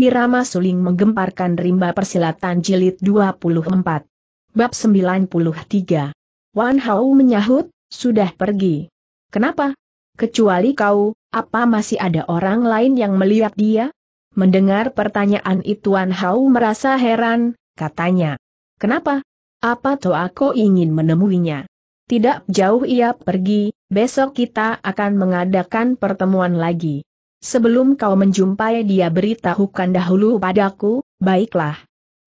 Irama suling menggemparkan rimba persilatan jilid 24. Bab 93. Wan Hao menyahut, sudah pergi. Kenapa? Kecuali kau, apa masih ada orang lain yang melihat dia? Mendengar pertanyaan itu Wan Hao merasa heran, katanya. Kenapa? Apa toh aku ingin menemuinya? Tidak jauh ia pergi, besok kita akan mengadakan pertemuan lagi. Sebelum kau menjumpai dia beritahukan dahulu padaku, baiklah.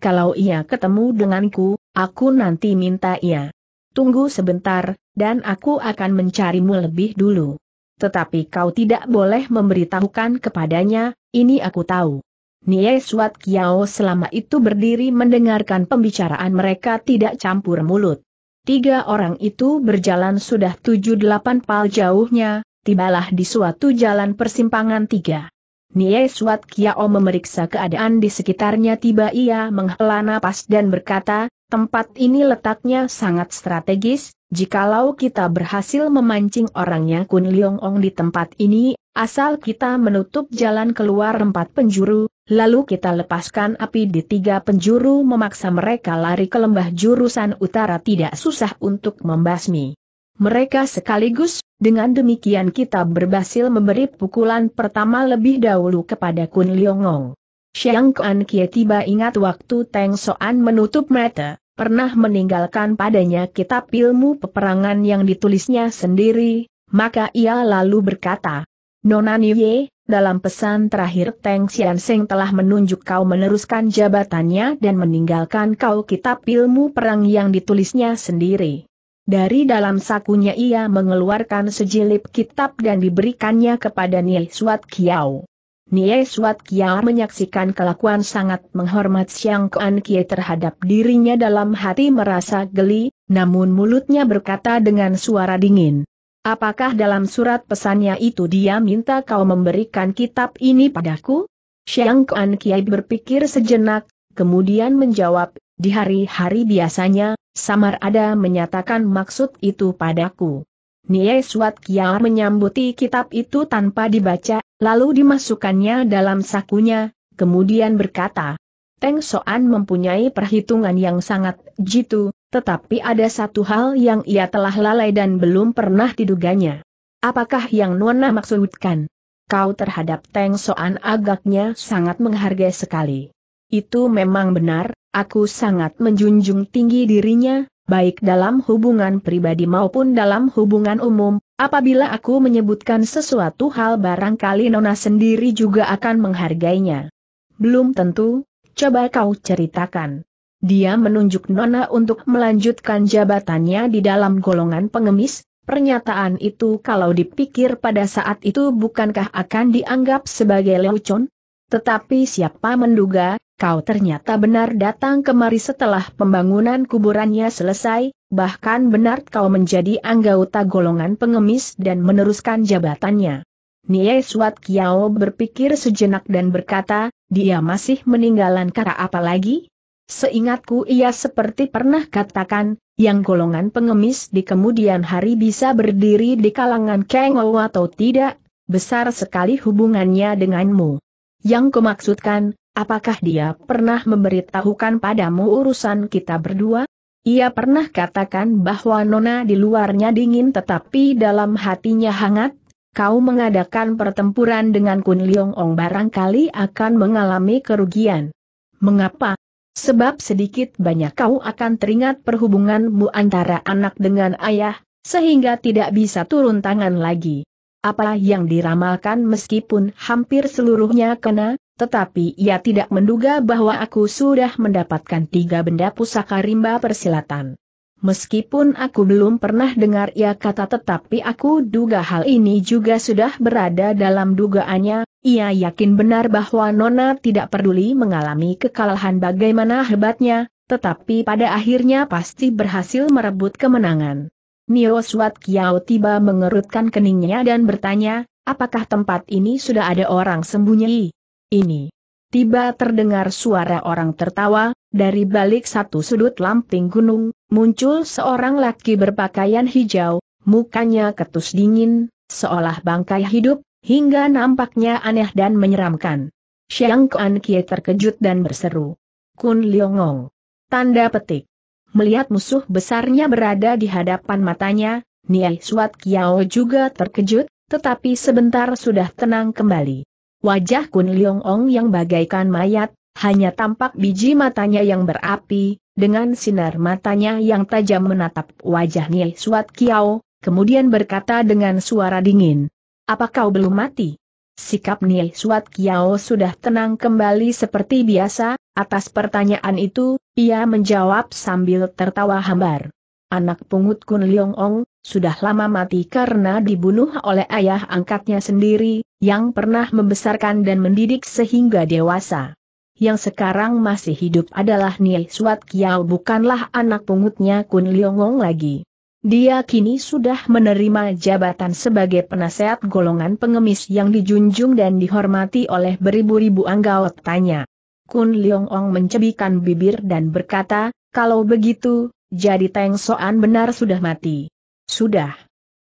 Kalau ia ketemu denganku, aku nanti minta ia. Tunggu sebentar, dan aku akan mencarimu lebih dulu. Tetapi kau tidak boleh memberitahukan kepadanya, ini aku tahu. Nie Suat Kiao selama itu berdiri mendengarkan pembicaraan mereka tidak campur mulut. Tiga orang itu berjalan sudah tujuh delapan pal jauhnya, tibalah di suatu jalan persimpangan tiga. Nie Suat Kiao memeriksa keadaan di sekitarnya tiba ia menghela napas dan berkata, tempat ini letaknya sangat strategis, jikalau kita berhasil memancing orangnya Kun Liong Ong di tempat ini, asal kita menutup jalan keluar empat penjuru, lalu kita lepaskan api di tiga penjuru memaksa mereka lari ke lembah jurusan utara tidak susah untuk membasmi mereka sekaligus, dengan demikian kita berhasil memberi pukulan pertama lebih dahulu kepada Kun Liongong. Xiang Kuan Kie tiba ingat waktu Teng Soan menutup mata, pernah meninggalkan padanya kitab ilmu peperangan yang ditulisnya sendiri, maka ia lalu berkata, Nona Niye, dalam pesan terakhir Teng Xian Seng telah menunjuk kau meneruskan jabatannya dan meninggalkan kau kitab ilmu perang yang ditulisnya sendiri. Dari dalam sakunya ia mengeluarkan sejilid kitab dan diberikannya kepada Nie Suat Kiao. Nie Suat Kiao menyaksikan kelakuan sangat menghormat Siang Kuan Kie terhadap dirinya dalam hati merasa geli, namun mulutnya berkata dengan suara dingin. Apakah dalam surat pesannya itu dia minta kau memberikan kitab ini padaku? Siang Kuan Kie berpikir sejenak, kemudian menjawab, di hari-hari biasanya, Samar ada menyatakan maksud itu padaku. Nie Suat Kiar menyambuti kitab itu tanpa dibaca, lalu dimasukkannya dalam sakunya, kemudian berkata, Teng Soan mempunyai perhitungan yang sangat jitu, tetapi ada satu hal yang ia telah lalai dan belum pernah diduganya. Apakah yang Nona maksudkan? Kau terhadap Teng Soan agaknya sangat menghargai sekali. Itu memang benar, Aku sangat menjunjung tinggi dirinya, baik dalam hubungan pribadi maupun dalam hubungan umum, apabila aku menyebutkan sesuatu hal barangkali Nona sendiri juga akan menghargainya. Belum tentu, coba kau ceritakan. Dia menunjuk Nona untuk melanjutkan jabatannya di dalam golongan pengemis, pernyataan itu kalau dipikir pada saat itu bukankah akan dianggap sebagai leucon? Tetapi siapa menduga, kau ternyata benar datang kemari setelah pembangunan kuburannya selesai, bahkan benar kau menjadi anggota golongan pengemis dan meneruskan jabatannya. Nie Suat Kiao berpikir sejenak dan berkata, dia masih meninggalan kara apa lagi? Seingatku ia seperti pernah katakan, yang golongan pengemis di kemudian hari bisa berdiri di kalangan Kengou atau tidak, besar sekali hubungannya denganmu. Yang kumaksudkan, apakah dia pernah memberitahukan padamu urusan kita berdua? Ia pernah katakan bahwa Nona di luarnya dingin tetapi dalam hatinya hangat, kau mengadakan pertempuran dengan Kun Liong Ong barangkali akan mengalami kerugian. Mengapa? Sebab sedikit banyak kau akan teringat perhubunganmu antara anak dengan ayah, sehingga tidak bisa turun tangan lagi. Apa yang diramalkan meskipun hampir seluruhnya kena, tetapi ia tidak menduga bahwa aku sudah mendapatkan tiga benda pusaka rimba persilatan. Meskipun aku belum pernah dengar ia kata tetapi aku duga hal ini juga sudah berada dalam dugaannya, ia yakin benar bahwa Nona tidak peduli mengalami kekalahan bagaimana hebatnya, tetapi pada akhirnya pasti berhasil merebut kemenangan. Nio Suat Kiao tiba mengerutkan keningnya dan bertanya, apakah tempat ini sudah ada orang sembunyi? Ini. Tiba terdengar suara orang tertawa, dari balik satu sudut lamping gunung, muncul seorang laki berpakaian hijau, mukanya ketus dingin, seolah bangkai hidup, hingga nampaknya aneh dan menyeramkan. Xiang Kuan Kie terkejut dan berseru. Kun Liongong. Tanda petik. Melihat musuh besarnya berada di hadapan matanya, Niai Suat Kiao juga terkejut, tetapi sebentar sudah tenang kembali. Wajah Kun Leong Ong yang bagaikan mayat, hanya tampak biji matanya yang berapi, dengan sinar matanya yang tajam menatap wajah Niai Suat Kiao, kemudian berkata dengan suara dingin. Apa kau belum mati? Sikap Niai Suat Kiao sudah tenang kembali seperti biasa, atas pertanyaan itu, ia menjawab sambil tertawa hambar. Anak pungut Kun Leong Ong, sudah lama mati karena dibunuh oleh ayah angkatnya sendiri, yang pernah membesarkan dan mendidik sehingga dewasa. Yang sekarang masih hidup adalah Niai Suat Kiao bukanlah anak pungutnya Kun Leong Ong lagi. Dia kini sudah menerima jabatan sebagai penasehat golongan pengemis yang dijunjung dan dihormati oleh beribu-ribu Tanya. Kun Leong Ong mencebikan bibir dan berkata, kalau begitu, jadi Teng Soan benar sudah mati. Sudah.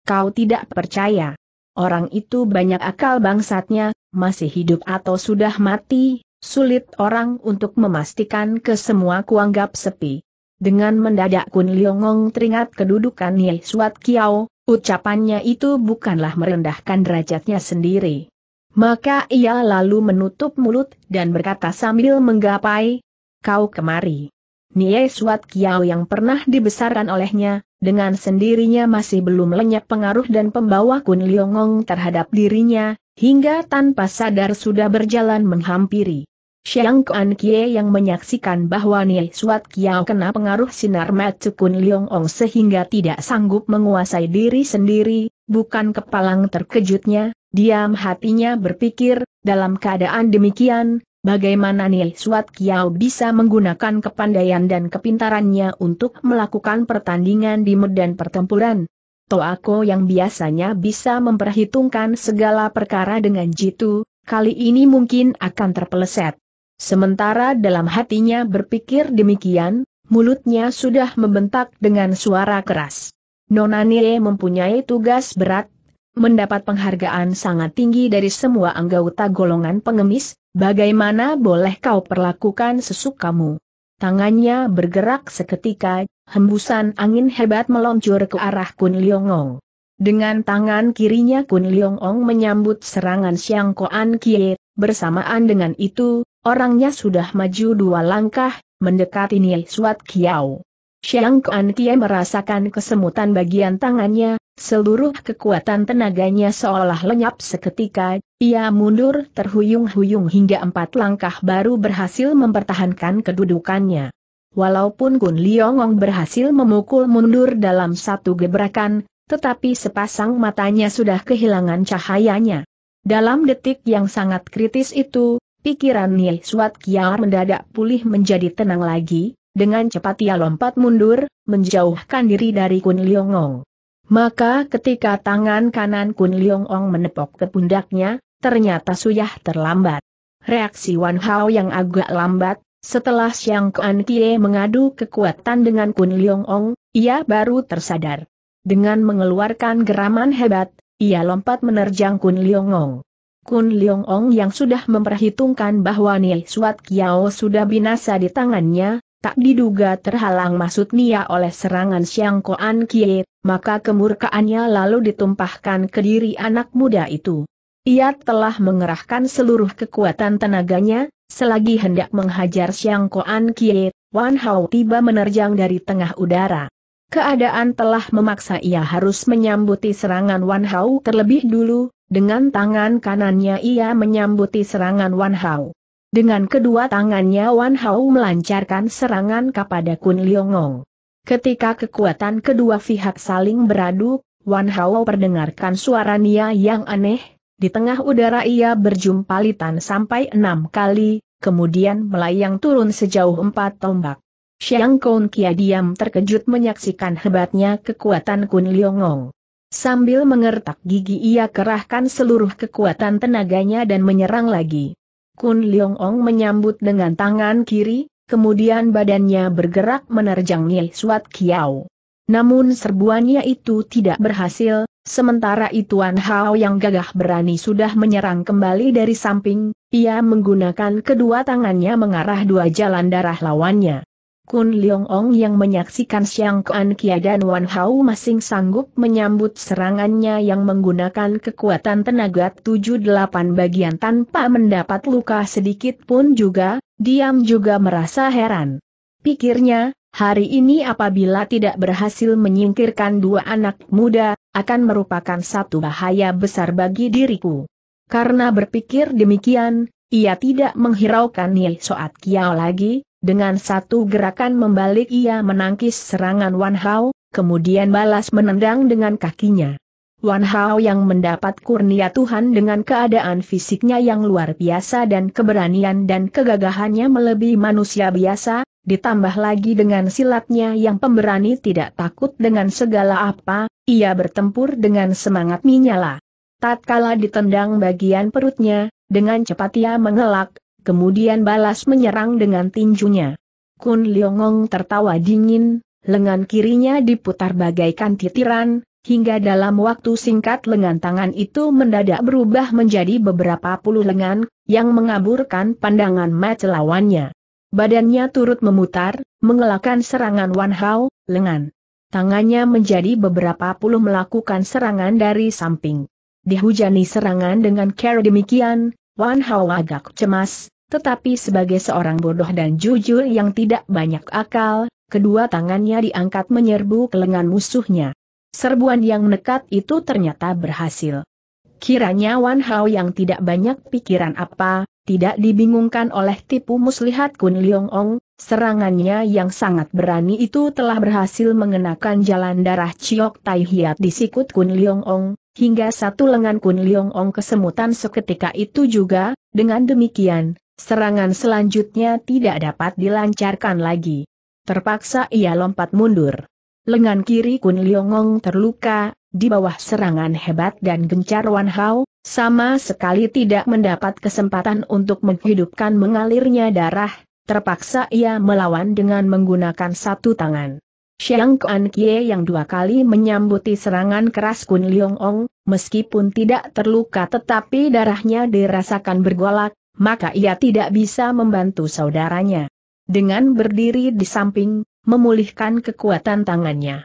Kau tidak percaya. Orang itu banyak akal bangsatnya, masih hidup atau sudah mati, sulit orang untuk memastikan ke semua kuanggap sepi. Dengan mendadak Kun Liongong teringat kedudukan Nye Suat Kiao, ucapannya itu bukanlah merendahkan derajatnya sendiri. Maka ia lalu menutup mulut dan berkata sambil menggapai, Kau kemari. Nye Suat Kiao yang pernah dibesarkan olehnya, dengan sendirinya masih belum lenyap pengaruh dan pembawa Kun Liongong terhadap dirinya, hingga tanpa sadar sudah berjalan menghampiri. Xiang Kuan Kie yang menyaksikan bahwa Nie Suat Kiao kena pengaruh sinar Kun Liong Ong sehingga tidak sanggup menguasai diri sendiri, bukan kepalang terkejutnya, diam hatinya berpikir, dalam keadaan demikian, bagaimana Nie Suat Kiao bisa menggunakan kepandaian dan kepintarannya untuk melakukan pertandingan di medan pertempuran. Toako yang biasanya bisa memperhitungkan segala perkara dengan jitu, kali ini mungkin akan terpeleset. Sementara dalam hatinya berpikir demikian, mulutnya sudah membentak dengan suara keras. Nona Nie mempunyai tugas berat, mendapat penghargaan sangat tinggi dari semua anggota golongan pengemis, bagaimana boleh kau perlakukan sesukamu? Tangannya bergerak seketika, hembusan angin hebat meluncur ke arah Kun Liongong. Dengan tangan kirinya Kun Liongong menyambut serangan Siang Koan Kie, bersamaan dengan itu, Orangnya sudah maju dua langkah, mendekati Nia Suat Kiao. Xiang Kuan Kie merasakan kesemutan bagian tangannya, seluruh kekuatan tenaganya seolah lenyap seketika, ia mundur terhuyung-huyung hingga empat langkah baru berhasil mempertahankan kedudukannya. Walaupun Kun Liongong berhasil memukul mundur dalam satu gebrakan, tetapi sepasang matanya sudah kehilangan cahayanya. Dalam detik yang sangat kritis itu, Pikiran Nye Suat Kiar mendadak pulih menjadi tenang lagi, dengan cepat ia lompat mundur, menjauhkan diri dari Kun Liongong. Maka ketika tangan kanan Kun Liongong menepok ke pundaknya, ternyata suyah terlambat. Reaksi Wan Hao yang agak lambat, setelah Xiang Kuan Kie mengadu kekuatan dengan Kun Liongong, ia baru tersadar. Dengan mengeluarkan geraman hebat, ia lompat menerjang Kun Liongong. Kun Leong Ong yang sudah memperhitungkan bahwa Nia Suat Kiao sudah binasa di tangannya, tak diduga terhalang masuk Nia oleh serangan Siang Koan Kie, maka kemurkaannya lalu ditumpahkan ke diri anak muda itu. Ia telah mengerahkan seluruh kekuatan tenaganya, selagi hendak menghajar Siang Koan Kie, Wan Hao tiba menerjang dari tengah udara. Keadaan telah memaksa ia harus menyambuti serangan Wan Hao terlebih dulu, dengan tangan kanannya ia menyambuti serangan Wan Hao. Dengan kedua tangannya Wan Hao melancarkan serangan kepada Kun Liongong. Ketika kekuatan kedua pihak saling beradu, Wan Hao perdengarkan suara Nia yang aneh, di tengah udara ia berjumpa litan sampai enam kali, kemudian melayang turun sejauh empat tombak. Xiang Kong Kia diam terkejut menyaksikan hebatnya kekuatan Kun Liongong. Sambil mengertak gigi ia kerahkan seluruh kekuatan tenaganya dan menyerang lagi. Kun Liongong menyambut dengan tangan kiri, kemudian badannya bergerak menerjang Nye Suat Kiao. Namun serbuannya itu tidak berhasil, sementara Ituan Hao yang gagah berani sudah menyerang kembali dari samping, ia menggunakan kedua tangannya mengarah dua jalan darah lawannya. Kun Leong Ong yang menyaksikan Siang Kuan Kia dan Wan Hau masing sanggup menyambut serangannya yang menggunakan kekuatan tenaga 78 bagian tanpa mendapat luka sedikit pun juga, diam juga merasa heran. Pikirnya, hari ini apabila tidak berhasil menyingkirkan dua anak muda, akan merupakan satu bahaya besar bagi diriku. Karena berpikir demikian, ia tidak menghiraukan Nih Soat Kiao lagi, dengan satu gerakan membalik ia menangkis serangan Wan Hao, kemudian balas menendang dengan kakinya. Wan Hao yang mendapat kurnia Tuhan dengan keadaan fisiknya yang luar biasa dan keberanian dan kegagahannya melebihi manusia biasa, ditambah lagi dengan silatnya yang pemberani tidak takut dengan segala apa, ia bertempur dengan semangat menyala. Tatkala ditendang bagian perutnya, dengan cepat ia mengelak, Kemudian balas menyerang dengan tinjunya. Kun Liongong tertawa dingin, lengan kirinya diputar bagaikan titiran, hingga dalam waktu singkat lengan tangan itu mendadak berubah menjadi beberapa puluh lengan, yang mengaburkan pandangan match lawannya. Badannya turut memutar, mengelakkan serangan Wan Hao, lengan. Tangannya menjadi beberapa puluh melakukan serangan dari samping. Dihujani serangan dengan cara demikian, Wan Hao agak cemas, tetapi sebagai seorang bodoh dan jujur yang tidak banyak akal, kedua tangannya diangkat menyerbu ke lengan musuhnya. Serbuan yang nekat itu ternyata berhasil. Kiranya Wan Hao yang tidak banyak pikiran apa, tidak dibingungkan oleh tipu muslihat Kun Liong Ong, serangannya yang sangat berani itu telah berhasil mengenakan jalan darah Ciok Tai Hiat di sikut Kun Liong Ong, hingga satu lengan Kun Liong Ong kesemutan seketika itu juga, dengan demikian, serangan selanjutnya tidak dapat dilancarkan lagi. Terpaksa ia lompat mundur. Lengan kiri Kun Liong Ong terluka, di bawah serangan hebat dan gencar Wan Hao, sama sekali tidak mendapat kesempatan untuk menghidupkan mengalirnya darah, terpaksa ia melawan dengan menggunakan satu tangan. Xiang Kuan Kie yang dua kali menyambuti serangan keras Kun Liong Ong, meskipun tidak terluka tetapi darahnya dirasakan bergolak, maka ia tidak bisa membantu saudaranya. Dengan berdiri di samping, memulihkan kekuatan tangannya.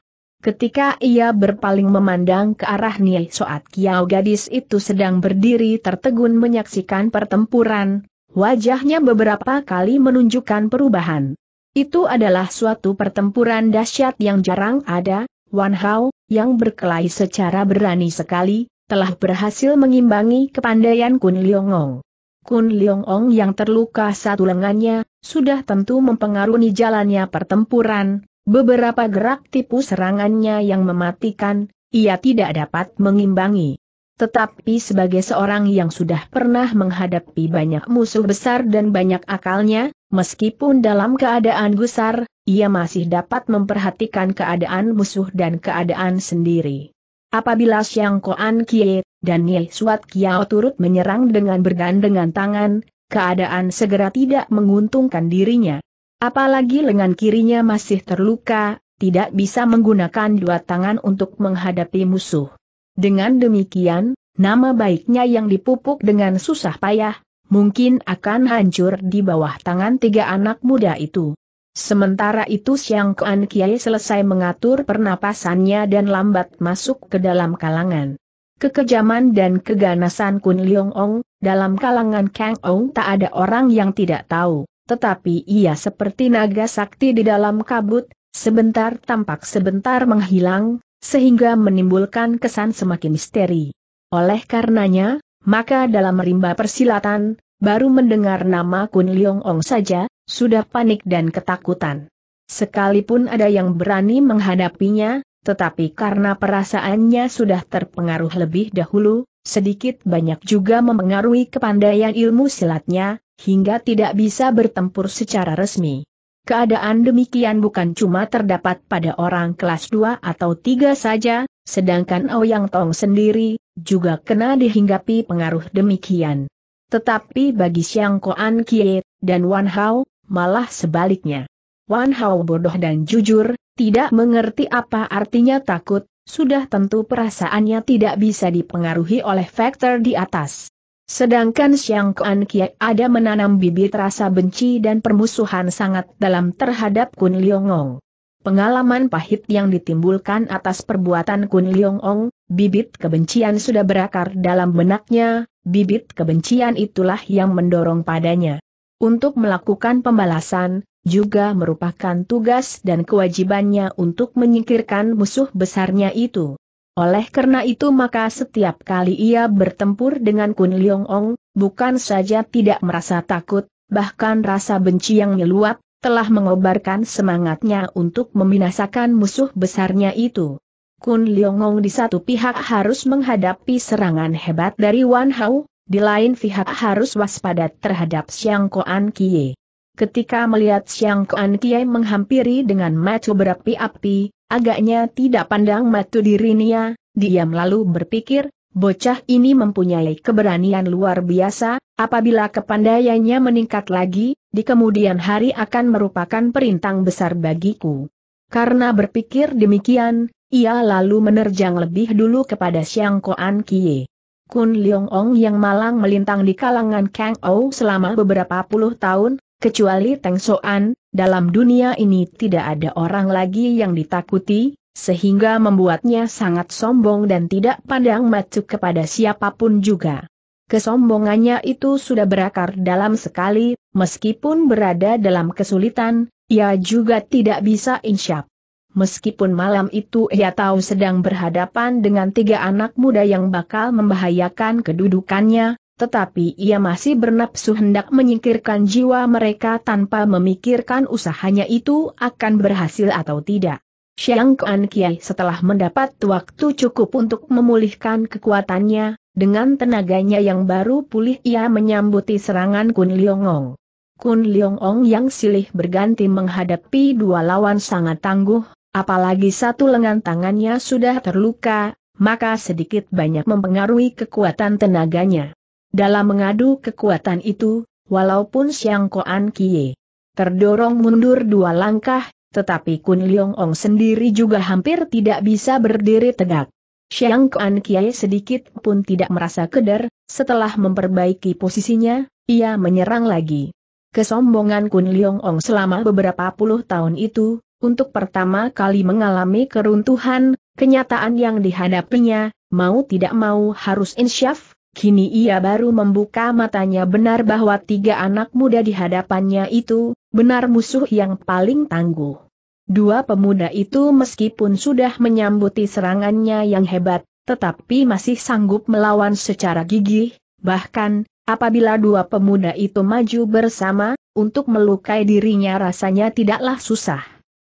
Ketika ia berpaling memandang ke arah Niai Soat Kiao gadis itu sedang berdiri tertegun menyaksikan pertempuran, wajahnya beberapa kali menunjukkan perubahan. Itu adalah suatu pertempuran dahsyat yang jarang ada, Wan Hao, yang berkelahi secara berani sekali, telah berhasil mengimbangi kepandaian Kun Liongong. Kun Liongong yang terluka satu lengannya, sudah tentu mempengaruhi jalannya pertempuran, Beberapa gerak tipu serangannya yang mematikan, ia tidak dapat mengimbangi. Tetapi sebagai seorang yang sudah pernah menghadapi banyak musuh besar dan banyak akalnya, meskipun dalam keadaan gusar, ia masih dapat memperhatikan keadaan musuh dan keadaan sendiri. Apabila Xiang Koan Kie dan Nie Suat Kiao turut menyerang dengan bergandengan tangan, keadaan segera tidak menguntungkan dirinya. Apalagi lengan kirinya masih terluka, tidak bisa menggunakan dua tangan untuk menghadapi musuh. Dengan demikian, nama baiknya yang dipupuk dengan susah payah, mungkin akan hancur di bawah tangan tiga anak muda itu. Sementara itu Siang Kuan Kiai selesai mengatur pernapasannya dan lambat masuk ke dalam kalangan. Kekejaman dan keganasan Kun Leong Ong, dalam kalangan Kang Ong tak ada orang yang tidak tahu tetapi ia seperti naga sakti di dalam kabut, sebentar tampak sebentar menghilang, sehingga menimbulkan kesan semakin misteri. Oleh karenanya, maka dalam rimba persilatan, baru mendengar nama Kun Leong Ong saja, sudah panik dan ketakutan. Sekalipun ada yang berani menghadapinya, tetapi karena perasaannya sudah terpengaruh lebih dahulu, sedikit banyak juga memengaruhi kepandaian ilmu silatnya, hingga tidak bisa bertempur secara resmi. Keadaan demikian bukan cuma terdapat pada orang kelas 2 atau 3 saja, sedangkan Ouyang oh Tong sendiri, juga kena dihinggapi pengaruh demikian. Tetapi bagi Xiang Koan Kie, dan Wan Hao, malah sebaliknya. Wan Hao bodoh dan jujur, tidak mengerti apa artinya takut, sudah tentu perasaannya tidak bisa dipengaruhi oleh faktor di atas. Sedangkan Xiang Kuan Kiai ada menanam bibit rasa benci dan permusuhan sangat dalam terhadap Kun Liongong. Pengalaman pahit yang ditimbulkan atas perbuatan Kun Liongong, bibit kebencian sudah berakar dalam benaknya, bibit kebencian itulah yang mendorong padanya. Untuk melakukan pembalasan, juga merupakan tugas dan kewajibannya untuk menyingkirkan musuh besarnya itu. Oleh karena itu maka setiap kali ia bertempur dengan Kun Leong Ong, bukan saja tidak merasa takut, bahkan rasa benci yang meluap, telah mengobarkan semangatnya untuk membinasakan musuh besarnya itu. Kun Leong Ong di satu pihak harus menghadapi serangan hebat dari Wan Hao, di lain pihak harus waspada terhadap Siang Koan Kie ketika melihat Siang Kuan Kiai menghampiri dengan matu berapi-api, agaknya tidak pandang mata dirinya, diam lalu berpikir, bocah ini mempunyai keberanian luar biasa, apabila kepandaiannya meningkat lagi, di kemudian hari akan merupakan perintang besar bagiku. Karena berpikir demikian, ia lalu menerjang lebih dulu kepada Siang Kuan Kie. Kun Leong Ong yang malang melintang di kalangan Kang Ou selama beberapa puluh tahun, Kecuali Teng Soan, dalam dunia ini tidak ada orang lagi yang ditakuti, sehingga membuatnya sangat sombong dan tidak pandang mata kepada siapapun juga. Kesombongannya itu sudah berakar dalam sekali, meskipun berada dalam kesulitan, ia juga tidak bisa insyap. Meskipun malam itu ia tahu sedang berhadapan dengan tiga anak muda yang bakal membahayakan kedudukannya, tetapi ia masih bernapsu hendak menyingkirkan jiwa mereka tanpa memikirkan usahanya itu akan berhasil atau tidak. Xiang Kuan Kiai setelah mendapat waktu cukup untuk memulihkan kekuatannya, dengan tenaganya yang baru pulih ia menyambuti serangan Kun Liongong. Kun Liongong yang silih berganti menghadapi dua lawan sangat tangguh, apalagi satu lengan tangannya sudah terluka, maka sedikit banyak mempengaruhi kekuatan tenaganya. Dalam mengadu kekuatan itu, walaupun Siang Koan Kie terdorong mundur dua langkah, tetapi Kun Leong Ong sendiri juga hampir tidak bisa berdiri tegak. Siang Koan Kie sedikit pun tidak merasa keder, setelah memperbaiki posisinya, ia menyerang lagi. Kesombongan Kun Leong Ong selama beberapa puluh tahun itu, untuk pertama kali mengalami keruntuhan, kenyataan yang dihadapinya, mau tidak mau harus insyaf, Kini ia baru membuka matanya benar bahwa tiga anak muda di hadapannya itu, benar musuh yang paling tangguh. Dua pemuda itu meskipun sudah menyambuti serangannya yang hebat, tetapi masih sanggup melawan secara gigih, bahkan, apabila dua pemuda itu maju bersama, untuk melukai dirinya rasanya tidaklah susah.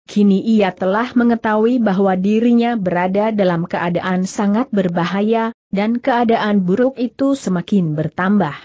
Kini ia telah mengetahui bahwa dirinya berada dalam keadaan sangat berbahaya, dan keadaan buruk itu semakin bertambah.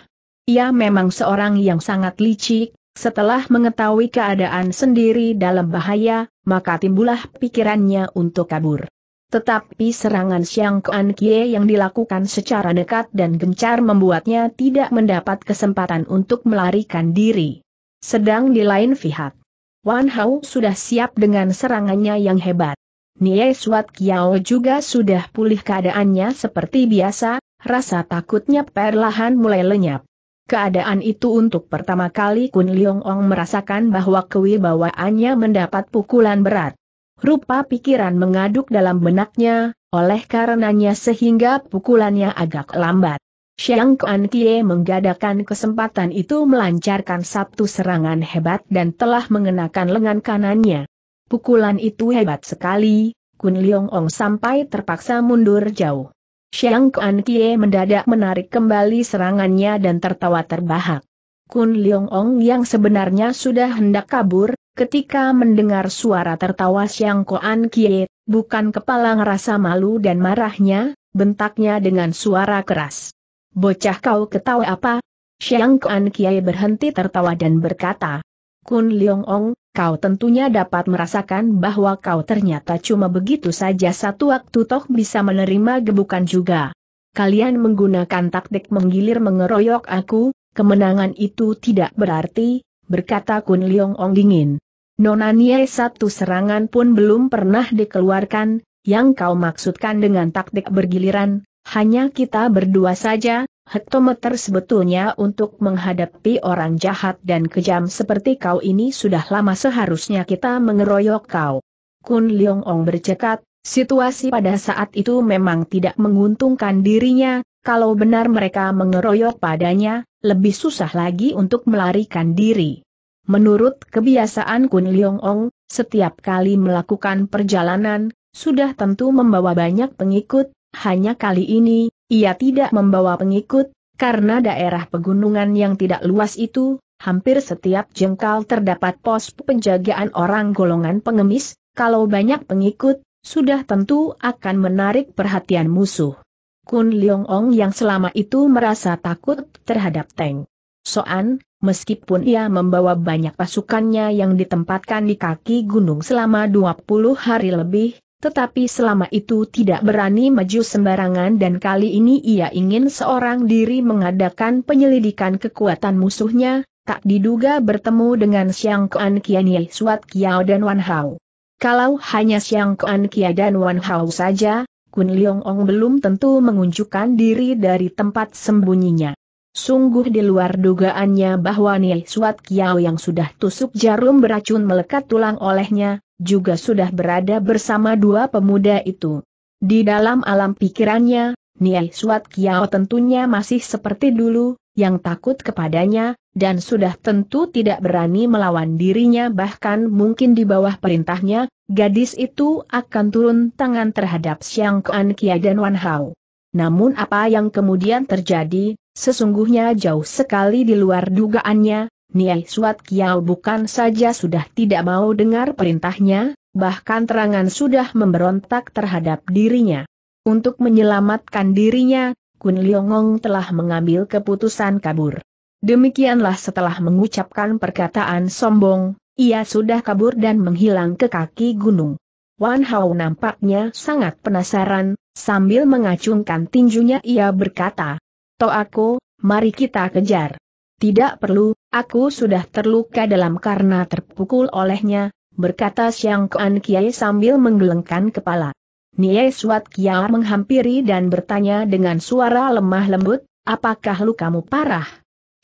Ia memang seorang yang sangat licik, setelah mengetahui keadaan sendiri dalam bahaya, maka timbullah pikirannya untuk kabur. Tetapi serangan Xiang Kuan Kie yang dilakukan secara dekat dan gencar membuatnya tidak mendapat kesempatan untuk melarikan diri. Sedang di lain pihak, Wan Hao sudah siap dengan serangannya yang hebat. Nie Suat Kiao juga sudah pulih keadaannya seperti biasa, rasa takutnya perlahan mulai lenyap. Keadaan itu untuk pertama kali Kun Leong Ong merasakan bahwa kewibawaannya mendapat pukulan berat. Rupa pikiran mengaduk dalam benaknya, oleh karenanya sehingga pukulannya agak lambat. Xiang Kuan Kie menggadakan kesempatan itu melancarkan satu serangan hebat dan telah mengenakan lengan kanannya. Pukulan itu hebat sekali, Kun Leong Ong sampai terpaksa mundur jauh. Xiang Kuan Kie mendadak menarik kembali serangannya dan tertawa terbahak. Kun Leong Ong yang sebenarnya sudah hendak kabur, ketika mendengar suara tertawa Xiang Kuan Kie, bukan kepala ngerasa malu dan marahnya, bentaknya dengan suara keras. Bocah kau ketawa apa? Xiang Kuan Kiai berhenti tertawa dan berkata, Kun Leong Ong, kau tentunya dapat merasakan bahwa kau ternyata cuma begitu saja satu waktu toh bisa menerima gebukan juga. Kalian menggunakan taktik menggilir mengeroyok aku, kemenangan itu tidak berarti, berkata Kun Leong Ong dingin. Nona satu serangan pun belum pernah dikeluarkan, yang kau maksudkan dengan taktik bergiliran, hanya kita berdua saja, hektometer sebetulnya untuk menghadapi orang jahat dan kejam seperti kau ini sudah lama seharusnya kita mengeroyok kau. Kun Leong Ong bercekat, situasi pada saat itu memang tidak menguntungkan dirinya, kalau benar mereka mengeroyok padanya, lebih susah lagi untuk melarikan diri. Menurut kebiasaan Kun Leong Ong, setiap kali melakukan perjalanan, sudah tentu membawa banyak pengikut, hanya kali ini, ia tidak membawa pengikut, karena daerah pegunungan yang tidak luas itu, hampir setiap jengkal terdapat pos penjagaan orang golongan pengemis, kalau banyak pengikut, sudah tentu akan menarik perhatian musuh. Kun Leong Ong yang selama itu merasa takut terhadap Teng Soan, meskipun ia membawa banyak pasukannya yang ditempatkan di kaki gunung selama 20 hari lebih, tetapi selama itu tidak berani maju sembarangan dan kali ini ia ingin seorang diri mengadakan penyelidikan kekuatan musuhnya, tak diduga bertemu dengan Siang Kuan Kianye Suat Kiao dan Wan Hao. Kalau hanya Siang Kuan Kia dan Wan Hao saja, Kun Leong Ong belum tentu mengunjukkan diri dari tempat sembunyinya. Sungguh di luar dugaannya bahwa Nil Suat Kiao yang sudah tusuk jarum beracun melekat tulang olehnya, juga sudah berada bersama dua pemuda itu. Di dalam alam pikirannya, Nil Suat Kiao tentunya masih seperti dulu, yang takut kepadanya, dan sudah tentu tidak berani melawan dirinya bahkan mungkin di bawah perintahnya, gadis itu akan turun tangan terhadap Siang Kuan Kia dan Wan Hao. Namun apa yang kemudian terjadi, Sesungguhnya jauh sekali di luar dugaannya, Niai Suat Kiao bukan saja sudah tidak mau dengar perintahnya, bahkan terangan sudah memberontak terhadap dirinya. Untuk menyelamatkan dirinya, Kun Liongong telah mengambil keputusan kabur. Demikianlah setelah mengucapkan perkataan sombong, ia sudah kabur dan menghilang ke kaki gunung. Wan Hao nampaknya sangat penasaran, sambil mengacungkan tinjunya ia berkata, Toh aku, mari kita kejar. Tidak perlu, aku sudah terluka dalam karena terpukul olehnya, berkata Siang Kuan Kiai sambil menggelengkan kepala. Nie Suat Kiar menghampiri dan bertanya dengan suara lemah lembut, apakah lukamu parah?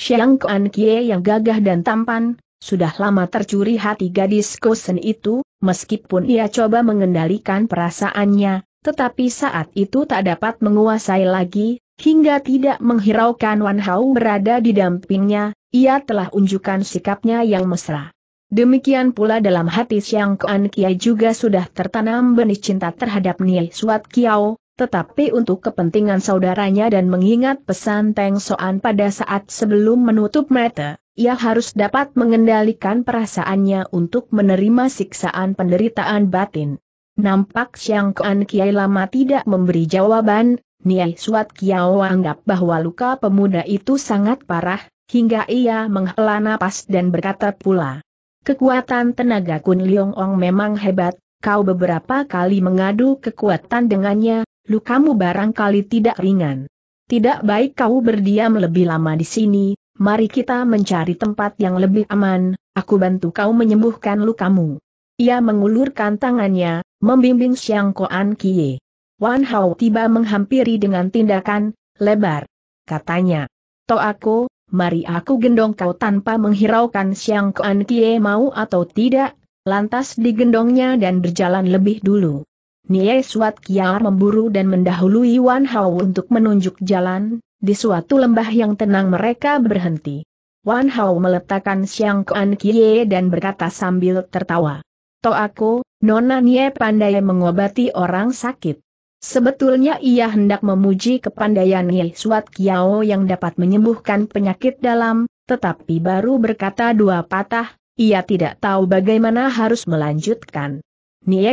Siang Kuan Kiai yang gagah dan tampan, sudah lama tercuri hati gadis kosen itu, meskipun ia coba mengendalikan perasaannya, tetapi saat itu tak dapat menguasai lagi, Hingga tidak menghiraukan Wan Hao berada di dampingnya, ia telah unjukkan sikapnya yang mesra. Demikian pula dalam hati Siang Kuan Kiai juga sudah tertanam benih cinta terhadap Nie Suat Kiao, tetapi untuk kepentingan saudaranya dan mengingat pesan Teng Soan pada saat sebelum menutup mata, ia harus dapat mengendalikan perasaannya untuk menerima siksaan penderitaan batin. Nampak Siang Kuan Kiai lama tidak memberi jawaban, Niai Suat Kiao anggap bahwa luka pemuda itu sangat parah, hingga ia menghela napas dan berkata pula. Kekuatan tenaga Kun Leong Ong memang hebat, kau beberapa kali mengadu kekuatan dengannya, lukamu barangkali tidak ringan. Tidak baik kau berdiam lebih lama di sini, mari kita mencari tempat yang lebih aman, aku bantu kau menyembuhkan lukamu. Ia mengulurkan tangannya, membimbing Siang Koan Kie. Wan Hao tiba menghampiri dengan tindakan, lebar. Katanya, To aku, mari aku gendong kau tanpa menghiraukan Siang Kuan Kie mau atau tidak, lantas digendongnya dan berjalan lebih dulu. Nie Suat Kiar memburu dan mendahului Wan Hao untuk menunjuk jalan, di suatu lembah yang tenang mereka berhenti. Wan Hao meletakkan Siang Kuan Kie dan berkata sambil tertawa. To aku, Nona Nie pandai mengobati orang sakit. Sebetulnya ia hendak memuji kepandaian Suat Kiao yang dapat menyembuhkan penyakit dalam, tetapi baru berkata dua patah, ia tidak tahu bagaimana harus melanjutkan.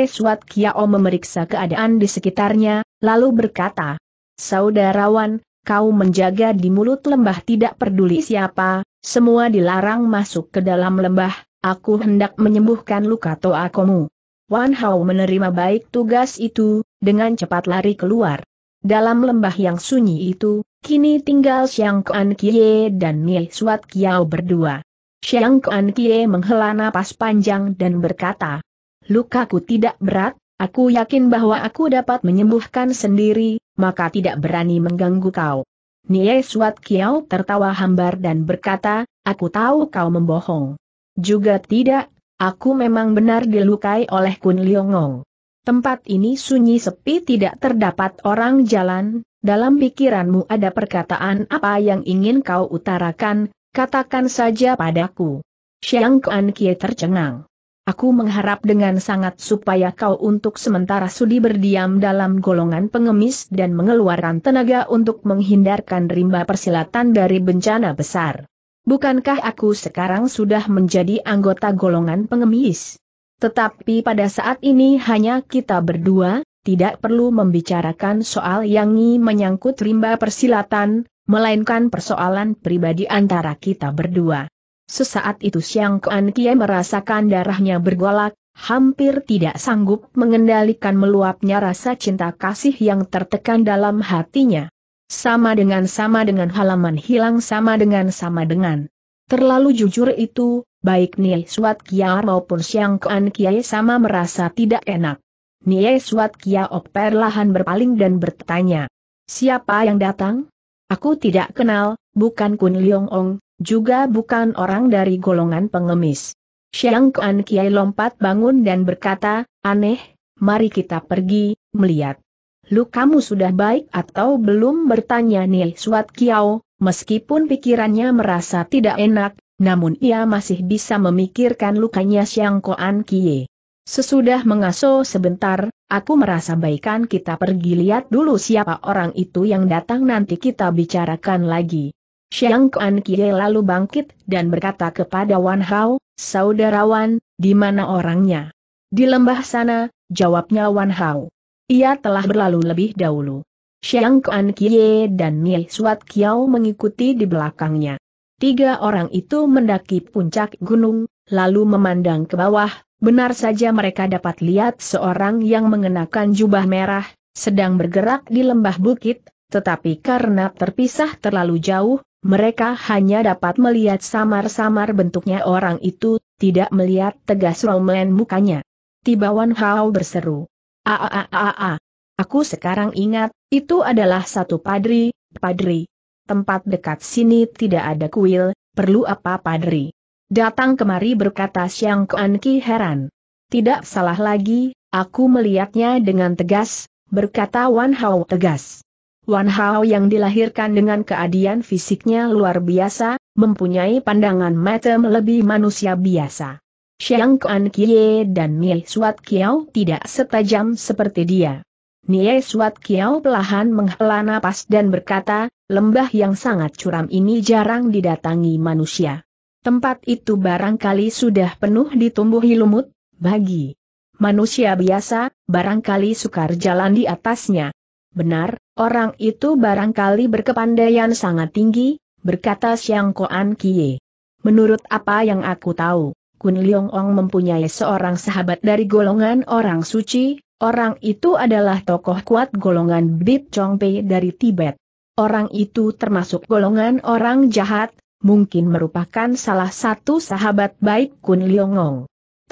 Suat Kiao memeriksa keadaan di sekitarnya, lalu berkata, Saudarawan, kau menjaga di mulut lembah tidak peduli siapa, semua dilarang masuk ke dalam lembah, aku hendak menyembuhkan luka toakomu. Wan Hao menerima baik tugas itu, dengan cepat lari keluar. Dalam lembah yang sunyi itu, kini tinggal Xiang Kuan Kie dan Nie Suat Kiao berdua. Xiang Kuan Kie menghela napas panjang dan berkata, Lukaku tidak berat, aku yakin bahwa aku dapat menyembuhkan sendiri, maka tidak berani mengganggu kau. Nie Suat Kiao tertawa hambar dan berkata, aku tahu kau membohong. Juga tidak Aku memang benar dilukai oleh Kun Liongong. Tempat ini sunyi sepi tidak terdapat orang jalan, dalam pikiranmu ada perkataan apa yang ingin kau utarakan, katakan saja padaku. Xiang Kuan Kie tercengang. Aku mengharap dengan sangat supaya kau untuk sementara sudi berdiam dalam golongan pengemis dan mengeluarkan tenaga untuk menghindarkan rimba persilatan dari bencana besar. Bukankah aku sekarang sudah menjadi anggota golongan pengemis? Tetapi pada saat ini hanya kita berdua, tidak perlu membicarakan soal yang menyangkut rimba persilatan, melainkan persoalan pribadi antara kita berdua. Sesaat itu Siang Kuan Kie merasakan darahnya bergolak, hampir tidak sanggup mengendalikan meluapnya rasa cinta kasih yang tertekan dalam hatinya. Sama dengan sama dengan halaman hilang sama dengan sama dengan. Terlalu jujur itu, baik Niai Suat Kia maupun Siang Kuan Kiai sama merasa tidak enak. Niai Suat Kia perlahan berpaling dan bertanya. Siapa yang datang? Aku tidak kenal, bukan Kun Liong Ong, juga bukan orang dari golongan pengemis. Siang Kuan Kiai lompat bangun dan berkata, aneh, mari kita pergi, melihat. Lu kamu sudah baik atau belum bertanya Nih Suat Kiao, meskipun pikirannya merasa tidak enak, namun ia masih bisa memikirkan lukanya Siang Koan Kie. Sesudah mengasuh sebentar, aku merasa baikkan kita pergi lihat dulu siapa orang itu yang datang nanti kita bicarakan lagi. Siang Kuan Kie lalu bangkit dan berkata kepada Wan Hao, Saudarawan, di mana orangnya? Di lembah sana, jawabnya Wan Hao. Ia telah berlalu lebih dahulu. Xiang Kuan Kie dan Nie Suat Kiao mengikuti di belakangnya. Tiga orang itu mendaki puncak gunung, lalu memandang ke bawah, benar saja mereka dapat lihat seorang yang mengenakan jubah merah, sedang bergerak di lembah bukit, tetapi karena terpisah terlalu jauh, mereka hanya dapat melihat samar-samar bentuknya orang itu, tidak melihat tegas romen mukanya. Tibawan Hao berseru. Aaaa. Aku sekarang ingat, itu adalah satu padri, padri. Tempat dekat sini tidak ada kuil, perlu apa padri? Datang kemari berkata Siang Kuan Ki heran. Tidak salah lagi, aku melihatnya dengan tegas, berkata Wan Hao tegas. Wan Hao yang dilahirkan dengan keadian fisiknya luar biasa, mempunyai pandangan mata lebih manusia biasa. Xiang Kuan Kie dan Nie Suat Kiao tidak setajam seperti dia. Nie Suat Kiao pelahan menghela napas dan berkata, lembah yang sangat curam ini jarang didatangi manusia. Tempat itu barangkali sudah penuh ditumbuhi lumut, bagi manusia biasa, barangkali sukar jalan di atasnya. Benar, orang itu barangkali berkepandaian sangat tinggi, berkata Xiang Kuan Kie. Menurut apa yang aku tahu, Kun Leong Ong mempunyai seorang sahabat dari golongan orang suci, orang itu adalah tokoh kuat golongan Bip Chong Pei dari Tibet. Orang itu termasuk golongan orang jahat, mungkin merupakan salah satu sahabat baik Kun Leong Ong.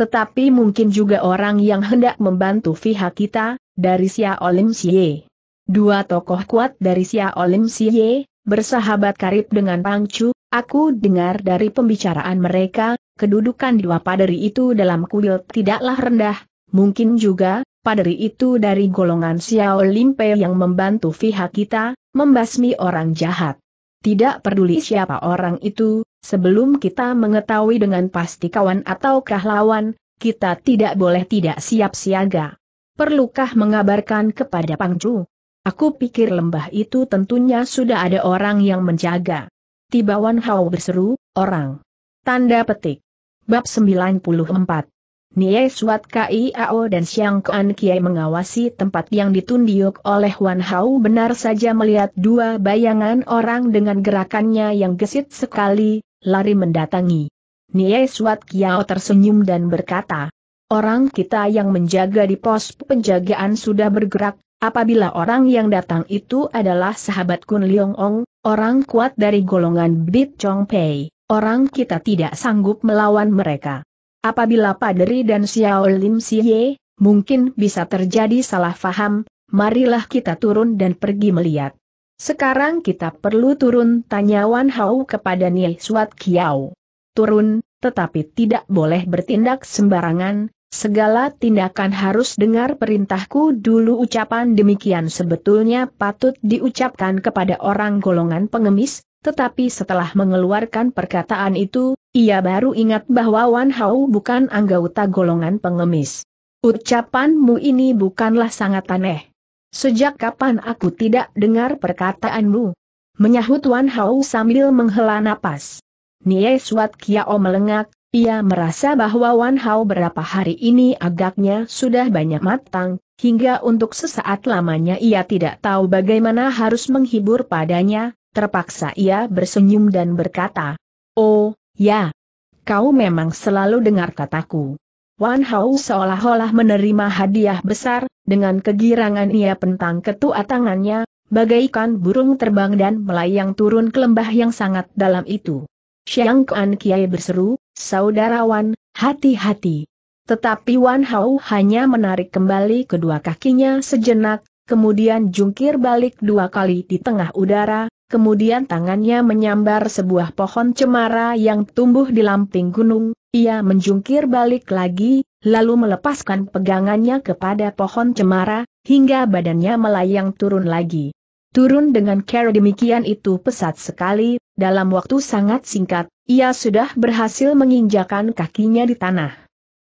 Tetapi mungkin juga orang yang hendak membantu pihak kita, dari Xia Olim Xie. Dua tokoh kuat dari Xia Olim Xie, bersahabat karib dengan Pangcu, aku dengar dari pembicaraan mereka, kedudukan dua paderi itu dalam kuil tidaklah rendah, mungkin juga, paderi itu dari golongan Xiao Limpe yang membantu pihak kita, membasmi orang jahat. Tidak peduli siapa orang itu, sebelum kita mengetahui dengan pasti kawan atau lawan, kita tidak boleh tidak siap siaga. Perlukah mengabarkan kepada Pangcu? Aku pikir lembah itu tentunya sudah ada orang yang menjaga. Tibawan Hao berseru, orang. Tanda petik. Bab 94 Nie Suat Ao dan Siang Kuan Kiai mengawasi tempat yang ditunjuk oleh Wan Hao benar saja melihat dua bayangan orang dengan gerakannya yang gesit sekali, lari mendatangi. Nie Suat Kiao tersenyum dan berkata, Orang kita yang menjaga di pos penjagaan sudah bergerak, apabila orang yang datang itu adalah sahabat Kun Liong Ong, orang kuat dari golongan Bit Chong Pei. Orang kita tidak sanggup melawan mereka. Apabila Padri dan Xiao Lim Siye, mungkin bisa terjadi salah faham, marilah kita turun dan pergi melihat. Sekarang kita perlu turun tanya Wan Hao kepada Nie Suat Kiao. Turun, tetapi tidak boleh bertindak sembarangan, Segala tindakan harus dengar perintahku dulu ucapan demikian sebetulnya patut diucapkan kepada orang golongan pengemis, tetapi setelah mengeluarkan perkataan itu, ia baru ingat bahwa Wan Hao bukan anggota golongan pengemis. Ucapanmu ini bukanlah sangat aneh. Sejak kapan aku tidak dengar perkataanmu? Menyahut Wan Hao sambil menghela napas. Nie Suat Kiao melengak, ia merasa bahwa Wan Hao berapa hari ini agaknya sudah banyak matang, hingga untuk sesaat lamanya ia tidak tahu bagaimana harus menghibur padanya, Terpaksa ia bersenyum dan berkata, Oh, ya. Kau memang selalu dengar kataku. Wan Hao seolah-olah menerima hadiah besar, dengan kegirangan ia pentang ketua tangannya, bagaikan burung terbang dan melayang turun ke lembah yang sangat dalam itu. Xiang Kuan Kiai berseru, "Saudara Wan, hati-hati. Tetapi Wan Hao hanya menarik kembali kedua kakinya sejenak, kemudian jungkir balik dua kali di tengah udara, kemudian tangannya menyambar sebuah pohon cemara yang tumbuh di lamping gunung, ia menjungkir balik lagi, lalu melepaskan pegangannya kepada pohon cemara, hingga badannya melayang turun lagi. Turun dengan cara demikian itu pesat sekali, dalam waktu sangat singkat, ia sudah berhasil menginjakan kakinya di tanah.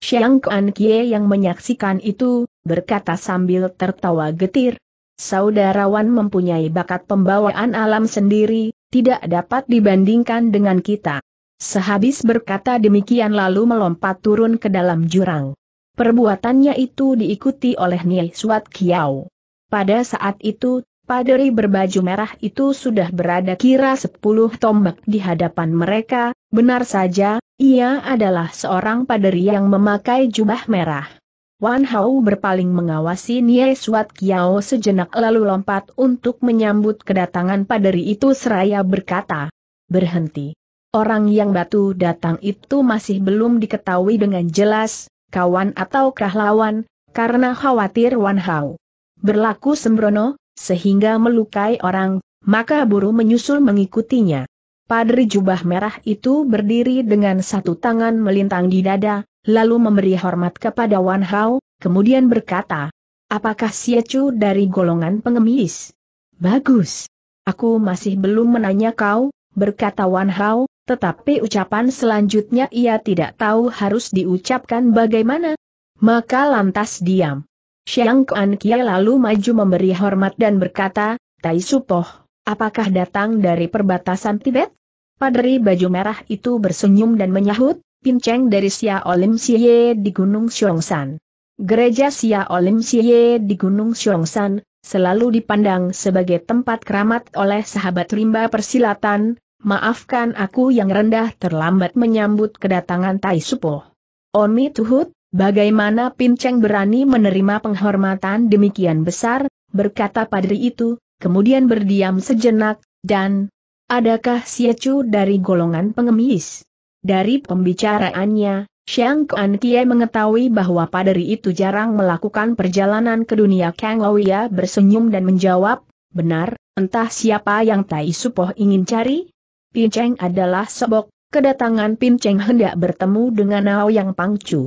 Xiang Kuan Kie yang menyaksikan itu, berkata sambil tertawa getir, saudarawan mempunyai bakat pembawaan alam sendiri, tidak dapat dibandingkan dengan kita. Sehabis berkata demikian lalu melompat turun ke dalam jurang. Perbuatannya itu diikuti oleh Neil Suat Kiau. Pada saat itu, paderi berbaju merah itu sudah berada kira sepuluh tombak di hadapan mereka, benar saja, ia adalah seorang paderi yang memakai jubah merah. Wan Hao berpaling mengawasi Nie Suat Kiao sejenak lalu lompat untuk menyambut kedatangan paderi itu seraya berkata, berhenti. Orang yang batu datang itu masih belum diketahui dengan jelas, kawan atau kahlawan, karena khawatir Wan Hao. Berlaku sembrono, sehingga melukai orang, maka buru menyusul mengikutinya. Padri jubah merah itu berdiri dengan satu tangan melintang di dada, lalu memberi hormat kepada Wan Hao, kemudian berkata, Apakah Siacu dari golongan pengemis? Bagus. Aku masih belum menanya kau, berkata Wan Hao, tetapi ucapan selanjutnya ia tidak tahu harus diucapkan bagaimana. Maka lantas diam. Xiang Kuan Kie lalu maju memberi hormat dan berkata, Tai Supoh, apakah datang dari perbatasan Tibet? Padri baju merah itu bersenyum dan menyahut, pinceng dari Sia Olim Sie di Gunung Xiongshan. Gereja Sia Olim Sie di Gunung Xiongshan, selalu dipandang sebagai tempat keramat oleh sahabat rimba persilatan, maafkan aku yang rendah terlambat menyambut kedatangan Tai Supo. Oni Tuhut, bagaimana pinceng berani menerima penghormatan demikian besar, berkata padri itu, kemudian berdiam sejenak, dan, adakah Siacu dari golongan pengemis? Dari pembicaraannya, Xiang Kuan Kie mengetahui bahwa paderi itu jarang melakukan perjalanan ke dunia Kang Ouya bersenyum dan menjawab, benar, entah siapa yang Tai Supoh ingin cari? Pin Cheng adalah sebok, kedatangan Pin Cheng hendak bertemu dengan Nao Yang Pangcu.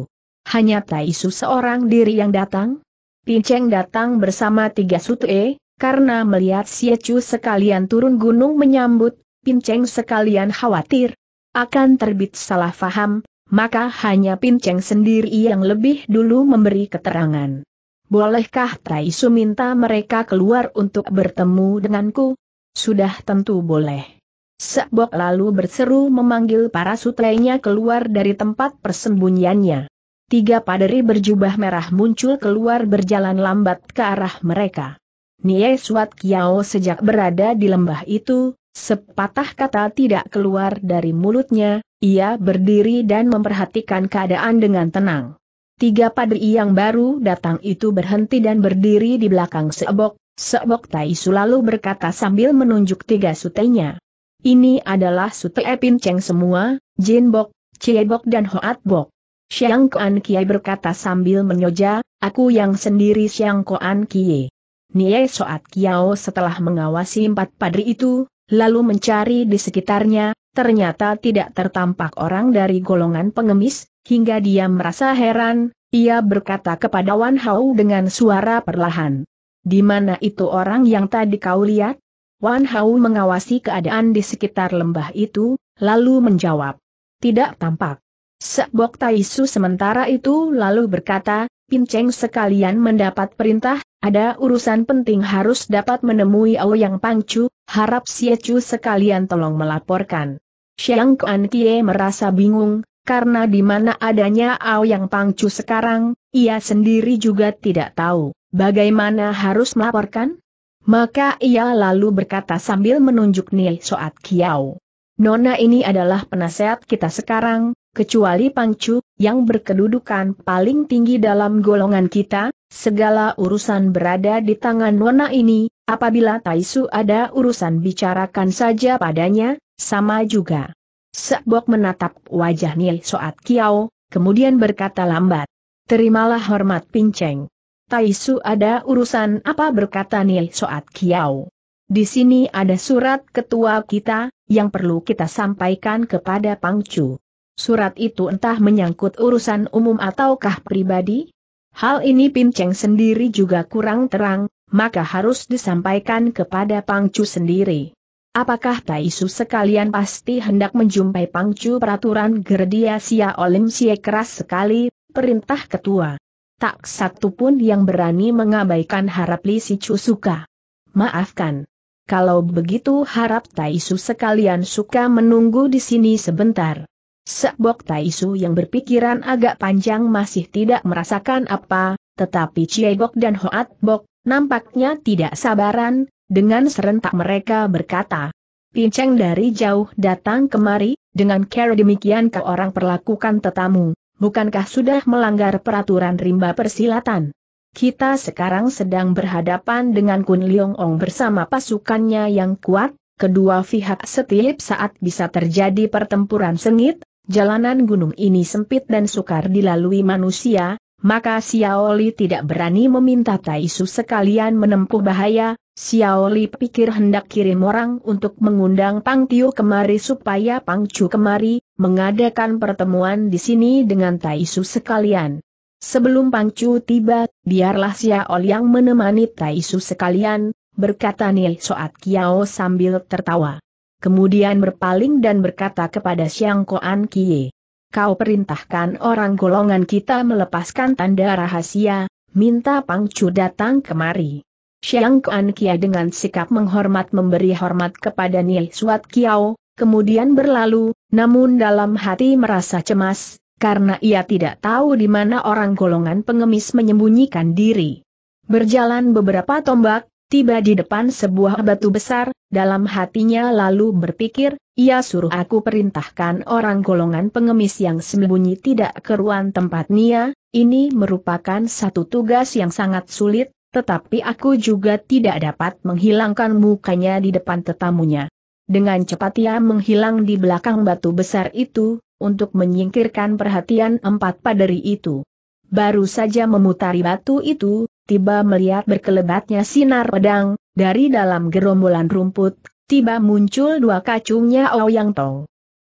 Hanya Tai Su seorang diri yang datang? Pin Cheng datang bersama tiga e. karena melihat Chu sekalian turun gunung menyambut, Pin Cheng sekalian khawatir, akan terbit salah faham, maka hanya Pinceng sendiri yang lebih dulu memberi keterangan. Bolehkah Su minta mereka keluar untuk bertemu denganku? Sudah tentu boleh. Sebok lalu berseru memanggil para sutrenya keluar dari tempat persembunyiannya. Tiga paderi berjubah merah muncul keluar berjalan lambat ke arah mereka. Nie Suat Kiao sejak berada di lembah itu, Sepatah kata tidak keluar dari mulutnya, ia berdiri dan memperhatikan keadaan dengan tenang. Tiga padri yang baru datang itu berhenti dan berdiri di belakang Seobok, Seobok Taisu lalu berkata sambil menunjuk tiga sutenya. Ini adalah sute Pinceng semua, Jinbok, Ciebok dan Hoatbok. Siang Kuan Kiai berkata sambil menyoja, aku yang sendiri Siang Kuan Kiai. Nie Soat Kiao setelah mengawasi empat padri itu, lalu mencari di sekitarnya, ternyata tidak tertampak orang dari golongan pengemis, hingga dia merasa heran, ia berkata kepada Wan Hao dengan suara perlahan. Di mana itu orang yang tadi kau lihat? Wan Hao mengawasi keadaan di sekitar lembah itu, lalu menjawab. Tidak tampak. Sebok Taisu sementara itu lalu berkata, Pinceng sekalian mendapat perintah, ada urusan penting harus dapat menemui Ao Yang Pangcu, harap Siacu sekalian tolong melaporkan. Xiang Kuan Kie merasa bingung, karena di mana adanya Ao Yang Pangcu sekarang, ia sendiri juga tidak tahu, bagaimana harus melaporkan? Maka ia lalu berkata sambil menunjuk Nil Soat Kiao. Nona ini adalah penasehat kita sekarang, kecuali Pangcu, yang berkedudukan paling tinggi dalam golongan kita, segala urusan berada di tangan Nona ini, apabila Taisu ada urusan bicarakan saja padanya, sama juga. Sebok menatap wajah Nil Soat Kiao, kemudian berkata lambat. Terimalah hormat Pinceng. Taisu ada urusan apa berkata Nil Soat Kiao. Di sini ada surat ketua kita, yang perlu kita sampaikan kepada Pangcu. Surat itu entah menyangkut urusan umum ataukah pribadi? Hal ini Pinceng sendiri juga kurang terang, maka harus disampaikan kepada Pangcu sendiri. Apakah Taisu sekalian pasti hendak menjumpai Pangcu peraturan Gerdia Sia Olim keras sekali, perintah ketua. Tak satu pun yang berani mengabaikan harap Li Cu suka. Maafkan. Kalau begitu harap Taisu sekalian suka menunggu di sini sebentar. Sebok Taisu yang berpikiran agak panjang masih tidak merasakan apa, tetapi Ciebok dan Hoat Bok, nampaknya tidak sabaran, dengan serentak mereka berkata. Pinceng dari jauh datang kemari, dengan cara demikian ke orang perlakukan tetamu, bukankah sudah melanggar peraturan rimba persilatan? Kita sekarang sedang berhadapan dengan Kun Leong Ong bersama pasukannya yang kuat, kedua pihak setiap saat bisa terjadi pertempuran sengit, Jalanan gunung ini sempit dan sukar dilalui manusia, maka Xiaoli tidak berani meminta Taisu sekalian menempuh bahaya, Xiaoli pikir hendak kirim orang untuk mengundang Pang Tiu kemari supaya Pang Chu kemari, mengadakan pertemuan di sini dengan Taisu sekalian. Sebelum Pang Chu tiba, biarlah Xiaoli yang menemani Taisu sekalian, berkata Nil Soat Kiao sambil tertawa kemudian berpaling dan berkata kepada Siang Koan Kie. Kau perintahkan orang golongan kita melepaskan tanda rahasia, minta Pang Chu datang kemari. Siang Koan Kie dengan sikap menghormat memberi hormat kepada Nie Suat Kiao, kemudian berlalu, namun dalam hati merasa cemas, karena ia tidak tahu di mana orang golongan pengemis menyembunyikan diri. Berjalan beberapa tombak, tiba di depan sebuah batu besar, dalam hatinya lalu berpikir, ia suruh aku perintahkan orang golongan pengemis yang sembunyi tidak keruan tempat Nia. ini merupakan satu tugas yang sangat sulit, tetapi aku juga tidak dapat menghilangkan mukanya di depan tetamunya. Dengan cepat ia menghilang di belakang batu besar itu, untuk menyingkirkan perhatian empat paderi itu. Baru saja memutari batu itu, tiba melihat berkelebatnya sinar pedang, dari dalam gerombolan rumput, tiba muncul dua kacungnya Ouyang oh Tong.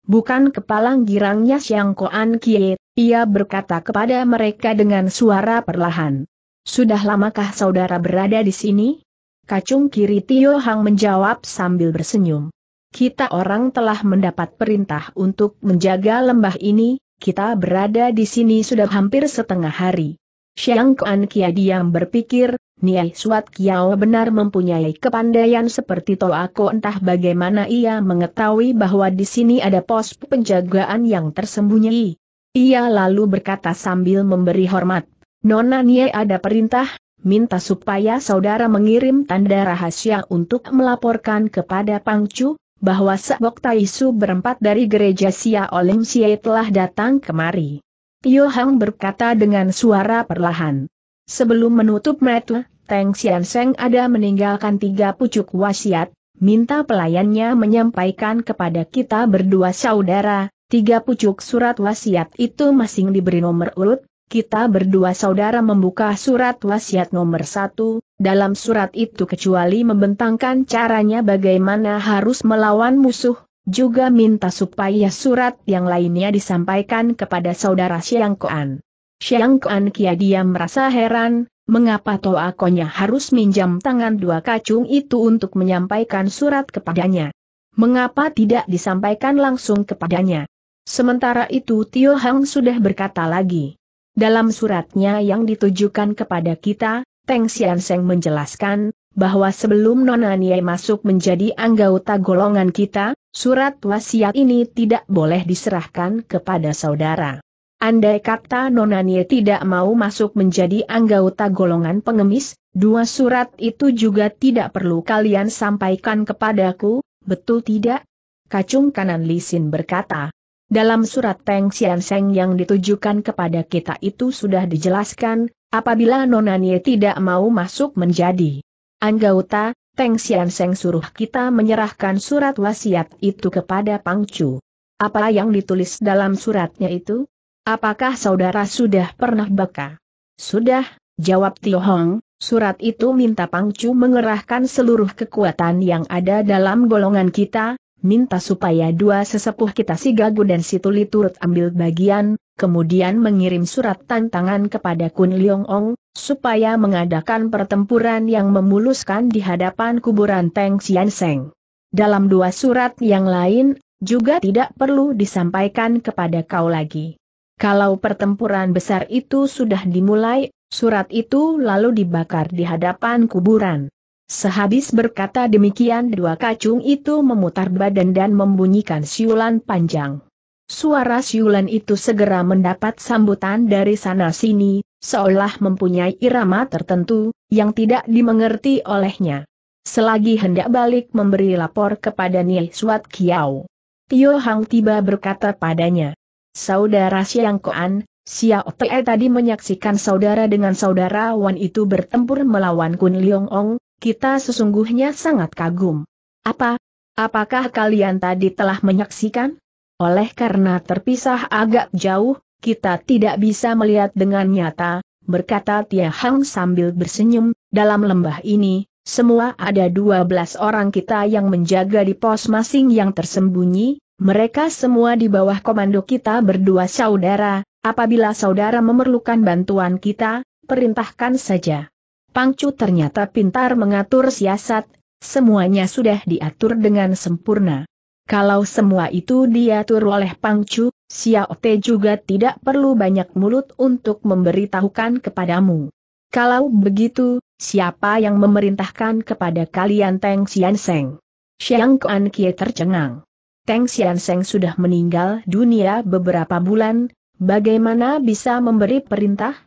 Bukan kepalang girangnya siangkoan Koan Kie, ia berkata kepada mereka dengan suara perlahan. Sudah lamakah saudara berada di sini? Kacung kiri Tio Hang menjawab sambil bersenyum. Kita orang telah mendapat perintah untuk menjaga lembah ini, kita berada di sini sudah hampir setengah hari. Xiang Kuan Kia diam berpikir, Niai Suat Kiao benar mempunyai kepandaian seperti Aku entah bagaimana ia mengetahui bahwa di sini ada pos penjagaan yang tersembunyi. Ia lalu berkata sambil memberi hormat, Nona Niai ada perintah, minta supaya saudara mengirim tanda rahasia untuk melaporkan kepada Pangcu, bahwa Sebok Taisu berempat dari gereja Sia Olim Sia telah datang kemari. Tio Hang berkata dengan suara perlahan. Sebelum menutup mata, Teng Sian Seng ada meninggalkan tiga pucuk wasiat, minta pelayannya menyampaikan kepada kita berdua saudara, tiga pucuk surat wasiat itu masing diberi nomor urut, kita berdua saudara membuka surat wasiat nomor satu, dalam surat itu kecuali membentangkan caranya bagaimana harus melawan musuh, juga minta supaya surat yang lainnya disampaikan kepada saudara Siang Koan. Siang Koan Kia dia merasa heran, mengapa Toakonya harus minjam tangan dua kacung itu untuk menyampaikan surat kepadanya. Mengapa tidak disampaikan langsung kepadanya? Sementara itu Tio Hang sudah berkata lagi. Dalam suratnya yang ditujukan kepada kita, Teng Xian Seng menjelaskan, bahwa sebelum Nona Nie masuk menjadi anggota golongan kita, Surat wasiat ini tidak boleh diserahkan kepada saudara. Andai kata Nonanie tidak mau masuk menjadi anggota golongan pengemis, dua surat itu juga tidak perlu kalian sampaikan kepadaku, betul tidak? Kacung kanan Lisin berkata. Dalam surat Teng Xian Seng yang ditujukan kepada kita itu sudah dijelaskan, apabila Nonanie tidak mau masuk menjadi anggota, Teng Sian Seng suruh kita menyerahkan surat wasiat itu kepada Pang Chu. Apa yang ditulis dalam suratnya itu? Apakah saudara sudah pernah baca? Sudah, jawab Tio Hong, surat itu minta Pang Chu mengerahkan seluruh kekuatan yang ada dalam golongan kita, minta supaya dua sesepuh kita si Gagu dan si Tuli turut ambil bagian, kemudian mengirim surat tantangan kepada Kun Leong Ong, supaya mengadakan pertempuran yang memuluskan di hadapan kuburan Teng Xian Seng. Dalam dua surat yang lain, juga tidak perlu disampaikan kepada kau lagi. Kalau pertempuran besar itu sudah dimulai, surat itu lalu dibakar di hadapan kuburan. Sehabis berkata demikian dua kacung itu memutar badan dan membunyikan siulan panjang. Suara siulan itu segera mendapat sambutan dari sana-sini, seolah mempunyai irama tertentu, yang tidak dimengerti olehnya. Selagi hendak balik memberi lapor kepada Neil Suat Kiao, Tio Hang tiba berkata padanya. Saudara Siang Koan, Xiao Te tadi menyaksikan saudara dengan saudara Wan itu bertempur melawan Kun Leong Ong, kita sesungguhnya sangat kagum. Apa? Apakah kalian tadi telah menyaksikan? Oleh karena terpisah agak jauh, kita tidak bisa melihat dengan nyata, berkata Tia Hang sambil bersenyum, dalam lembah ini, semua ada 12 orang kita yang menjaga di pos masing yang tersembunyi, mereka semua di bawah komando kita berdua saudara, apabila saudara memerlukan bantuan kita, perintahkan saja. Pangcu ternyata pintar mengatur siasat, semuanya sudah diatur dengan sempurna. Kalau semua itu diatur oleh Pangcu, Xiao Te juga tidak perlu banyak mulut untuk memberitahukan kepadamu. Kalau begitu, siapa yang memerintahkan kepada kalian Teng Xian Seng? Xiang Kuan Kie tercengang. Teng Xian Seng sudah meninggal dunia beberapa bulan, bagaimana bisa memberi perintah?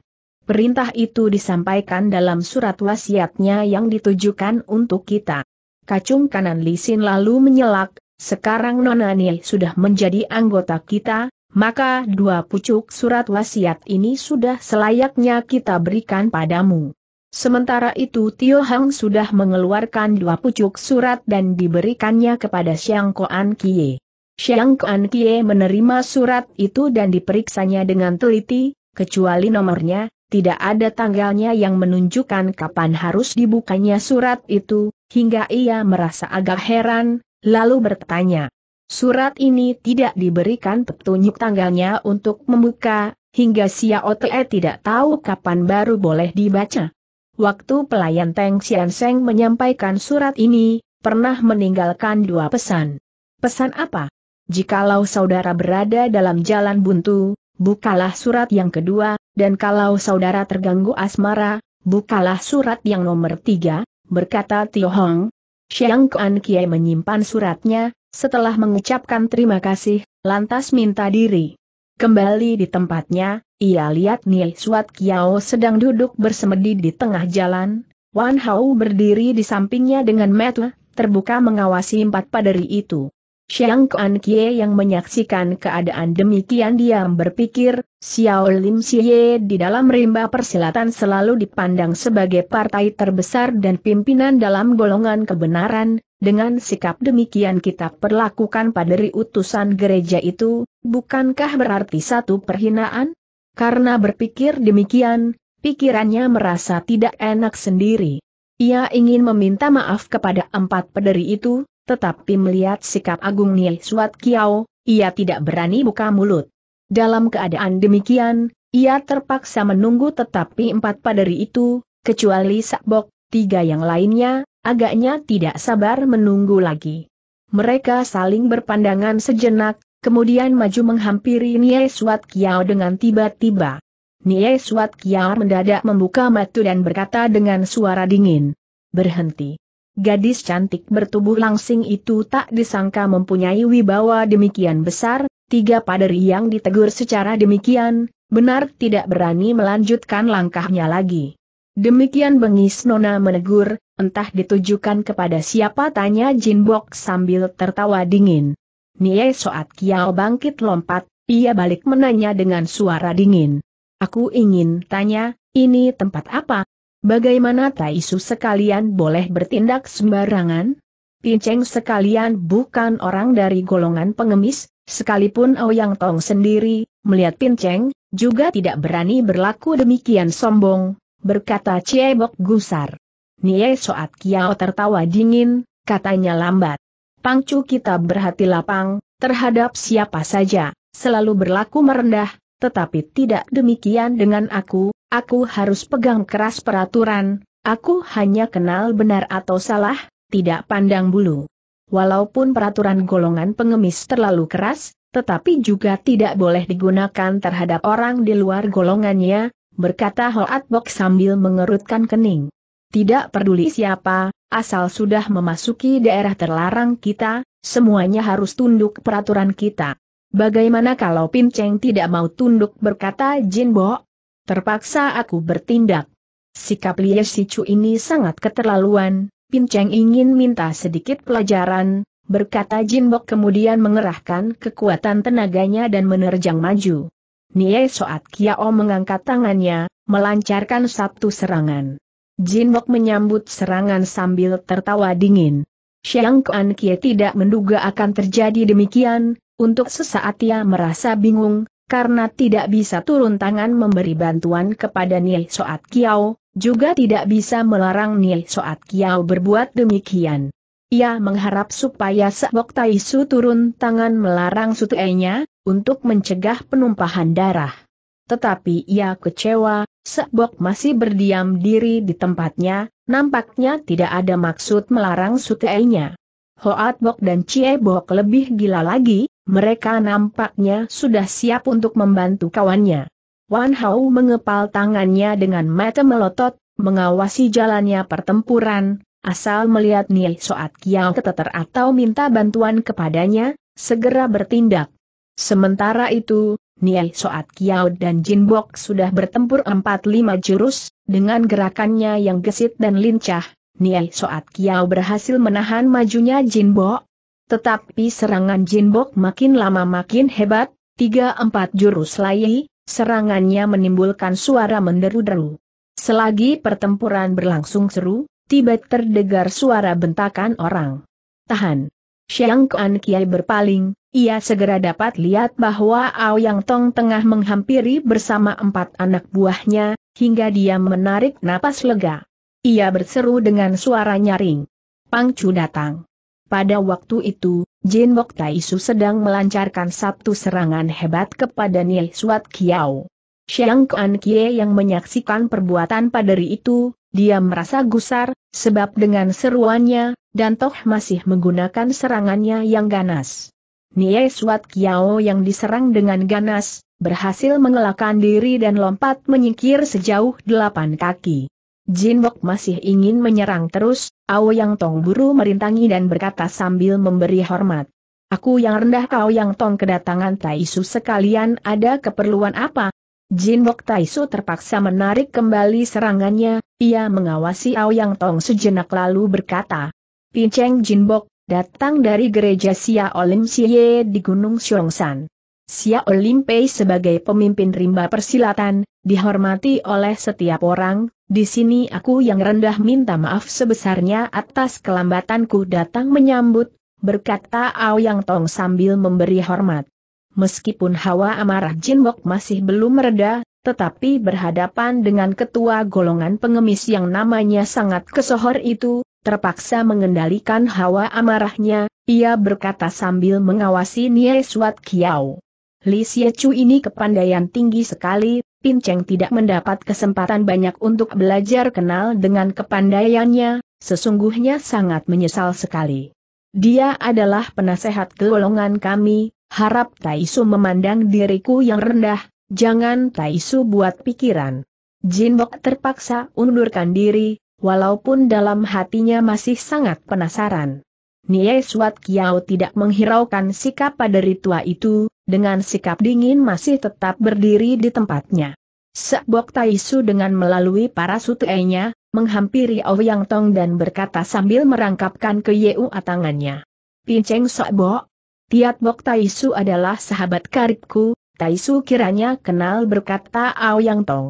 Perintah itu disampaikan dalam surat wasiatnya yang ditujukan untuk kita. Kacung kanan Lisin lalu menyelak, sekarang Nonani sudah menjadi anggota kita, maka dua pucuk surat wasiat ini sudah selayaknya kita berikan padamu. Sementara itu Tio Hang sudah mengeluarkan dua pucuk surat dan diberikannya kepada Xiang Koan Kie. Xiang Koan Kie menerima surat itu dan diperiksanya dengan teliti, kecuali nomornya, tidak ada tanggalnya yang menunjukkan kapan harus dibukanya surat itu, hingga ia merasa agak heran, lalu bertanya. Surat ini tidak diberikan petunjuk tanggalnya untuk membuka, hingga Xiao Te tidak tahu kapan baru boleh dibaca. Waktu pelayan Teng Xian Seng menyampaikan surat ini, pernah meninggalkan dua pesan. Pesan apa? Jikalau saudara berada dalam jalan buntu, bukalah surat yang kedua, dan kalau saudara terganggu asmara, bukalah surat yang nomor tiga, berkata Tio Hong, Xiang Kuan kiai menyimpan suratnya, setelah mengucapkan terima kasih, lantas minta diri. Kembali di tempatnya, ia lihat Nil Suat Kiao sedang duduk bersemedi di tengah jalan, Wan Hao berdiri di sampingnya dengan metu, terbuka mengawasi empat paderi itu. Xiang Kuan Kie yang menyaksikan keadaan demikian diam berpikir, Xiao Lim Xie di dalam rimba persilatan selalu dipandang sebagai partai terbesar dan pimpinan dalam golongan kebenaran, dengan sikap demikian kita perlakukan paderi utusan gereja itu, bukankah berarti satu perhinaan? Karena berpikir demikian, pikirannya merasa tidak enak sendiri. Ia ingin meminta maaf kepada empat pederi itu, tetapi melihat sikap Agung Niai Suat Kiao, ia tidak berani buka mulut. Dalam keadaan demikian, ia terpaksa menunggu tetapi empat paderi itu, kecuali Sakbok, tiga yang lainnya, agaknya tidak sabar menunggu lagi. Mereka saling berpandangan sejenak, kemudian maju menghampiri Nie Suat Kiao dengan tiba-tiba. Nie Suat Kiao mendadak membuka mata dan berkata dengan suara dingin. Berhenti. Gadis cantik bertubuh langsing itu tak disangka mempunyai wibawa demikian besar, tiga paderi yang ditegur secara demikian, benar tidak berani melanjutkan langkahnya lagi. Demikian bengis Nona menegur, entah ditujukan kepada siapa tanya Jinbok sambil tertawa dingin. Nie Soat Kiao bangkit lompat, ia balik menanya dengan suara dingin. Aku ingin tanya, ini tempat apa? Bagaimana Taisu sekalian boleh bertindak sembarangan? Pinceng sekalian bukan orang dari golongan pengemis, sekalipun Ouyang Tong sendiri, melihat Pinceng, juga tidak berani berlaku demikian sombong, berkata Ciebok gusar. Nie Soat Kiao tertawa dingin, katanya lambat. Pangcu kita berhati lapang, terhadap siapa saja, selalu berlaku merendah, tetapi tidak demikian dengan aku, aku harus pegang keras peraturan, aku hanya kenal benar atau salah, tidak pandang bulu. Walaupun peraturan golongan pengemis terlalu keras, tetapi juga tidak boleh digunakan terhadap orang di luar golongannya, berkata Hoat Bok sambil mengerutkan kening. Tidak peduli siapa, asal sudah memasuki daerah terlarang kita, semuanya harus tunduk peraturan kita. Bagaimana kalau Pinceng tidak mau tunduk berkata Jin Bo, Terpaksa aku bertindak. Sikap Lie Sicu ini sangat keterlaluan, Pin Cheng ingin minta sedikit pelajaran, berkata Jin Bok kemudian mengerahkan kekuatan tenaganya dan menerjang maju. Nie Soat Kiao mengangkat tangannya, melancarkan satu serangan. Jin Bok menyambut serangan sambil tertawa dingin. Xiang Kuan Kie tidak menduga akan terjadi demikian, untuk sesaat ia merasa bingung, karena tidak bisa turun tangan memberi bantuan kepada Nil Soat Kiao, juga tidak bisa melarang Nil Soat Kiao berbuat demikian. Ia mengharap supaya Tai Su turun tangan melarang sutenya, untuk mencegah penumpahan darah. Tetapi ia kecewa, Sebok masih berdiam diri di tempatnya, nampaknya tidak ada maksud melarang sutenya. Hoat Bok dan Cie Bok lebih gila lagi, mereka nampaknya sudah siap untuk membantu kawannya. Wan Hao mengepal tangannya dengan mata melotot, mengawasi jalannya pertempuran, asal melihat Neil Soat Kiao keteter atau minta bantuan kepadanya, segera bertindak. Sementara itu, Neil Soat Kiao dan Jin Bok sudah bertempur 4-5 jurus, dengan gerakannya yang gesit dan lincah, Niai Soat Kiao berhasil menahan majunya Jin Bo. Tetapi serangan Jin Bo makin lama makin hebat, tiga empat jurus layi, serangannya menimbulkan suara menderu-deru. Selagi pertempuran berlangsung seru, tiba terdengar suara bentakan orang. Tahan! Xiang Kuan Kiai berpaling, ia segera dapat lihat bahwa Ao Yang Tong tengah menghampiri bersama empat anak buahnya, hingga dia menarik napas lega. Ia berseru dengan suara nyaring. Pang Chu datang. Pada waktu itu, Jin Bok Taisu sedang melancarkan satu serangan hebat kepada Nie Suat Kiao. Xiang Kuan Kie yang menyaksikan perbuatan paderi itu, dia merasa gusar, sebab dengan seruannya, dan toh masih menggunakan serangannya yang ganas. Nie Suat Kiao yang diserang dengan ganas, berhasil mengelakkan diri dan lompat menyingkir sejauh delapan kaki. Jin Bok masih ingin menyerang terus, Ao Yang Tong buru merintangi dan berkata sambil memberi hormat. Aku yang rendah kau yang tong kedatangan Taisu sekalian ada keperluan apa? Jin Bok Taisu terpaksa menarik kembali serangannya, ia mengawasi Ao Yang Tong sejenak lalu berkata. Pinceng Jin Bok, datang dari gereja Sia Olim Siye di Gunung Syongsan. Sia Olimpei sebagai pemimpin rimba persilatan, dihormati oleh setiap orang, di sini aku yang rendah minta maaf sebesarnya atas kelambatanku datang menyambut, berkata Aoyang Tong sambil memberi hormat. Meskipun hawa amarah Jin Jinbok masih belum mereda, tetapi berhadapan dengan ketua golongan pengemis yang namanya sangat kesohor itu, terpaksa mengendalikan hawa amarahnya, ia berkata sambil mengawasi Nie Suat Kiao. Li Xie Chu ini kepandaian tinggi sekali, Pin Cheng tidak mendapat kesempatan banyak untuk belajar kenal dengan kepandaiannya, sesungguhnya sangat menyesal sekali. Dia adalah penasehat golongan kami, harap Taisu memandang diriku yang rendah, jangan Taisu buat pikiran. Jinbok terpaksa undurkan diri, walaupun dalam hatinya masih sangat penasaran. Nie Suat Kiao tidak menghiraukan sikap pada tua itu, dengan sikap dingin masih tetap berdiri di tempatnya. Sebok Taisu dengan melalui para sutenya, menghampiri Yang Tong dan berkata sambil merangkapkan ke Yeua atangannya. Pinceng Sebok? Tiat Bok Taisu adalah sahabat karibku, Taisu kiranya kenal berkata Yang Tong.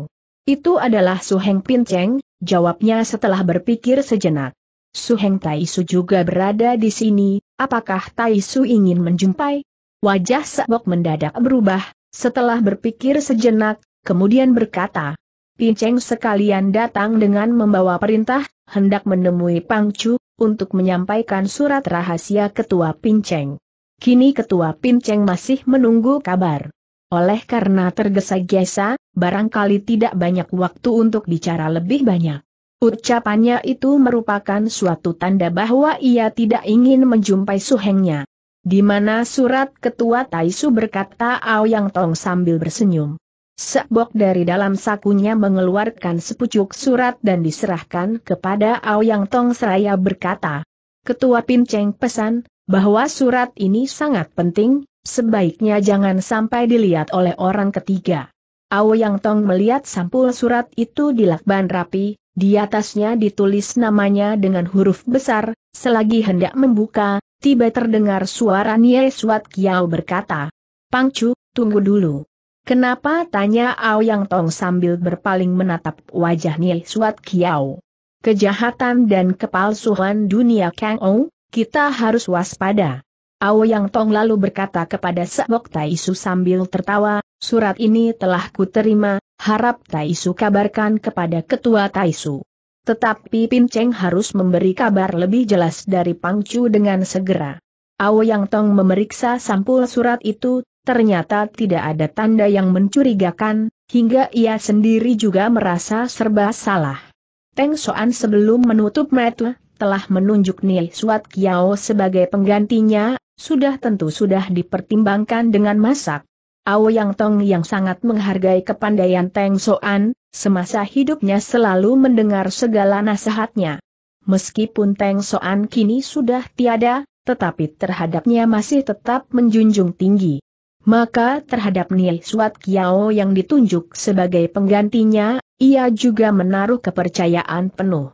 Itu adalah Su Heng Pinceng, jawabnya setelah berpikir sejenak. Suheng Taisu juga berada di sini, apakah Taisu ingin menjumpai? Wajah Sabok mendadak berubah, setelah berpikir sejenak, kemudian berkata, Pinceng sekalian datang dengan membawa perintah, hendak menemui Pangcu, untuk menyampaikan surat rahasia Ketua Pinceng. Kini Ketua Pinceng masih menunggu kabar. Oleh karena tergesa-gesa, barangkali tidak banyak waktu untuk bicara lebih banyak. Ucapannya itu merupakan suatu tanda bahwa ia tidak ingin menjumpai suhengnya. Di mana surat ketua Taisu berkata Ao Yang Tong sambil bersenyum. Sebok dari dalam sakunya mengeluarkan sepucuk surat dan diserahkan kepada Ao Yang Tong seraya berkata, Ketua Pinceng pesan, bahwa surat ini sangat penting, sebaiknya jangan sampai dilihat oleh orang ketiga. Ao Yang Tong melihat sampul surat itu dilakban rapi, di atasnya ditulis namanya dengan huruf besar, selagi hendak membuka, tiba terdengar suara Nie Suat Kiao berkata, Pangcu, tunggu dulu. Kenapa tanya Ao Yang Tong sambil berpaling menatap wajah Nie Suat Kiao. Kejahatan dan kepalsuan dunia Kang Ou, kita harus waspada. Ao Yang Tong lalu berkata kepada Sebok Taisu sambil tertawa, surat ini telah kuterima, harap Taisu kabarkan kepada Ketua Taisu. Tetapi Pin Cheng harus memberi kabar lebih jelas dari Pang Chu dengan segera. Ao Yang Tong memeriksa sampul surat itu, ternyata tidak ada tanda yang mencurigakan, hingga ia sendiri juga merasa serba salah. Teng Soan sebelum menutup metu, telah menunjuk Neil Suat Kiao sebagai penggantinya, sudah tentu sudah dipertimbangkan dengan masak. Ao Yang Tong yang sangat menghargai kepandaian Teng Soan, Semasa hidupnya selalu mendengar segala nasihatnya. Meskipun Teng Soan kini sudah tiada, tetapi terhadapnya masih tetap menjunjung tinggi. Maka terhadap Nil Suat Kiao yang ditunjuk sebagai penggantinya, ia juga menaruh kepercayaan penuh.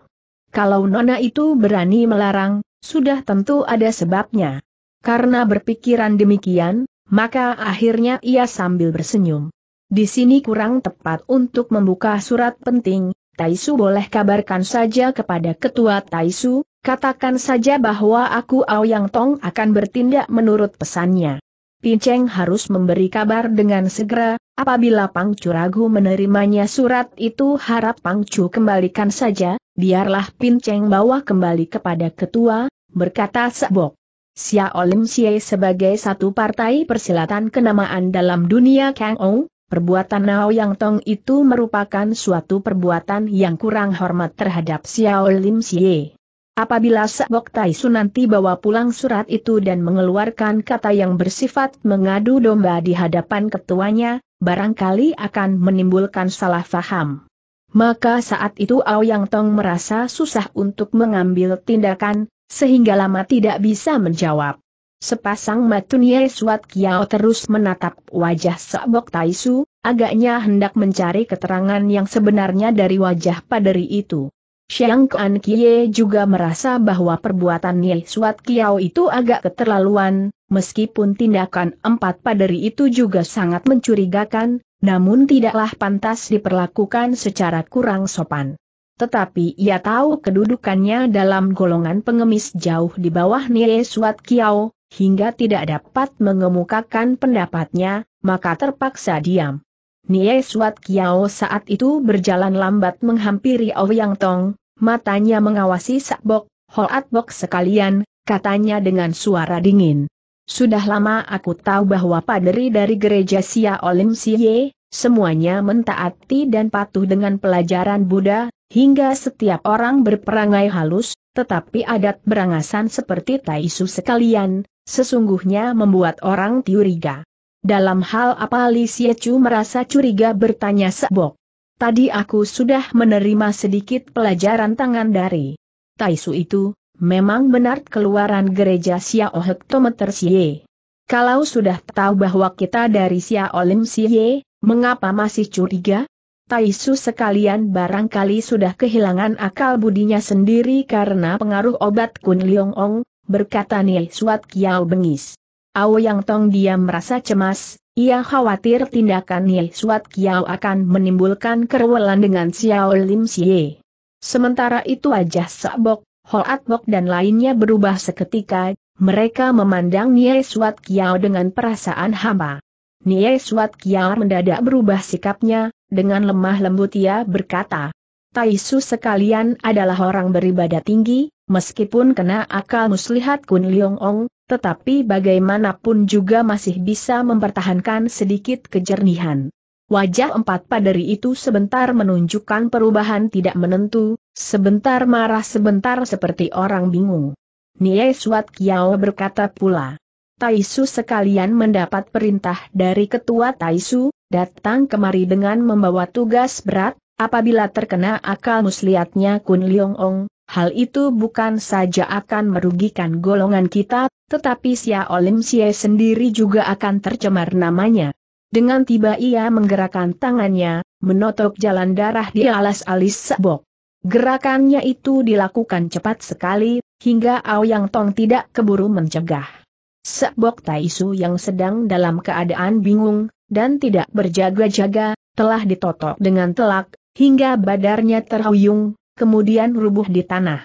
Kalau Nona itu berani melarang, sudah tentu ada sebabnya. Karena berpikiran demikian, maka akhirnya ia sambil bersenyum. Di sini kurang tepat untuk membuka surat penting, Taisu boleh kabarkan saja kepada Ketua Taisu, katakan saja bahwa aku Aoyang Tong akan bertindak menurut pesannya. Pinceng harus memberi kabar dengan segera, apabila Chu ragu menerimanya surat itu harap Pang Chu kembalikan saja, biarlah Pinceng bawa kembali kepada ketua, berkata Sebok. Xia Olim Xie sebagai satu partai persilatan kenamaan dalam dunia Kang Ou, Perbuatan Nao Yang Tong itu merupakan suatu perbuatan yang kurang hormat terhadap Xiao Lim Xie. Apabila Sebok Tai nanti bawa pulang surat itu dan mengeluarkan kata yang bersifat mengadu domba di hadapan ketuanya, barangkali akan menimbulkan salah faham. Maka saat itu Ao Yang Tong merasa susah untuk mengambil tindakan, sehingga lama tidak bisa menjawab. Sepasang matunya Suat Kiao terus menatap wajah sebok Taisu, agaknya hendak mencari keterangan yang sebenarnya dari wajah paderi itu. Xiang Kuan Kie juga merasa bahwa perbuatan Nye Suat Kiao itu agak keterlaluan, meskipun tindakan empat paderi itu juga sangat mencurigakan, namun tidaklah pantas diperlakukan secara kurang sopan tetapi ia tahu kedudukannya dalam golongan pengemis jauh di bawah Nye Suat Kiao, hingga tidak dapat mengemukakan pendapatnya, maka terpaksa diam. Nie Suat Kiao saat itu berjalan lambat menghampiri Ouyang oh Tong, matanya mengawasi Sakbok, Hoat Bok sekalian, katanya dengan suara dingin. Sudah lama aku tahu bahwa paderi dari gereja Sia Olim Siye, semuanya mentaati dan patuh dengan pelajaran Buddha, Hingga setiap orang berperangai halus, tetapi adat berangasan seperti taisu sekalian, sesungguhnya membuat orang curiga. Dalam hal apa Li Siechu merasa curiga bertanya Sebok. Tadi aku sudah menerima sedikit pelajaran tangan dari Taisu itu, memang benar keluaran gereja Xiao Hektometer Xie. Kalau sudah tahu bahwa kita dari Xiao Lim Xie, mengapa masih curiga? Taisu sekalian barangkali sudah kehilangan akal budinya sendiri karena pengaruh obat Kun Liong Ong, berkata Nie Suat Kiao bengis. Yang Tong diam merasa cemas, ia khawatir tindakan Nie Suat Kiao akan menimbulkan kerewelan dengan Xiao Lim Xie. Sementara itu wajah Sabok, Hoat Bok dan lainnya berubah seketika, mereka memandang Nie Suat Kiao dengan perasaan hamba. Nie Suat Kiao mendadak berubah sikapnya, dengan lemah lembut ia berkata, Taisu sekalian adalah orang beribadah tinggi, meskipun kena akal muslihat Kun Leong Ong, tetapi bagaimanapun juga masih bisa mempertahankan sedikit kejernihan. Wajah empat paderi itu sebentar menunjukkan perubahan tidak menentu, sebentar marah sebentar seperti orang bingung. Nie Suat Kiao berkata pula, Taisu sekalian mendapat perintah dari ketua Taisu, datang kemari dengan membawa tugas berat, apabila terkena akal muslihatnya Kun Leong Ong, hal itu bukan saja akan merugikan golongan kita, tetapi Sia Olim Sia sendiri juga akan tercemar namanya. Dengan tiba ia menggerakkan tangannya, menotok jalan darah di alas alis sebok. Gerakannya itu dilakukan cepat sekali, hingga Aoyang Tong tidak keburu mencegah. Sebok Taisu yang sedang dalam keadaan bingung, dan tidak berjaga-jaga, telah ditotok dengan telak, hingga badarnya terhuyung, kemudian rubuh di tanah.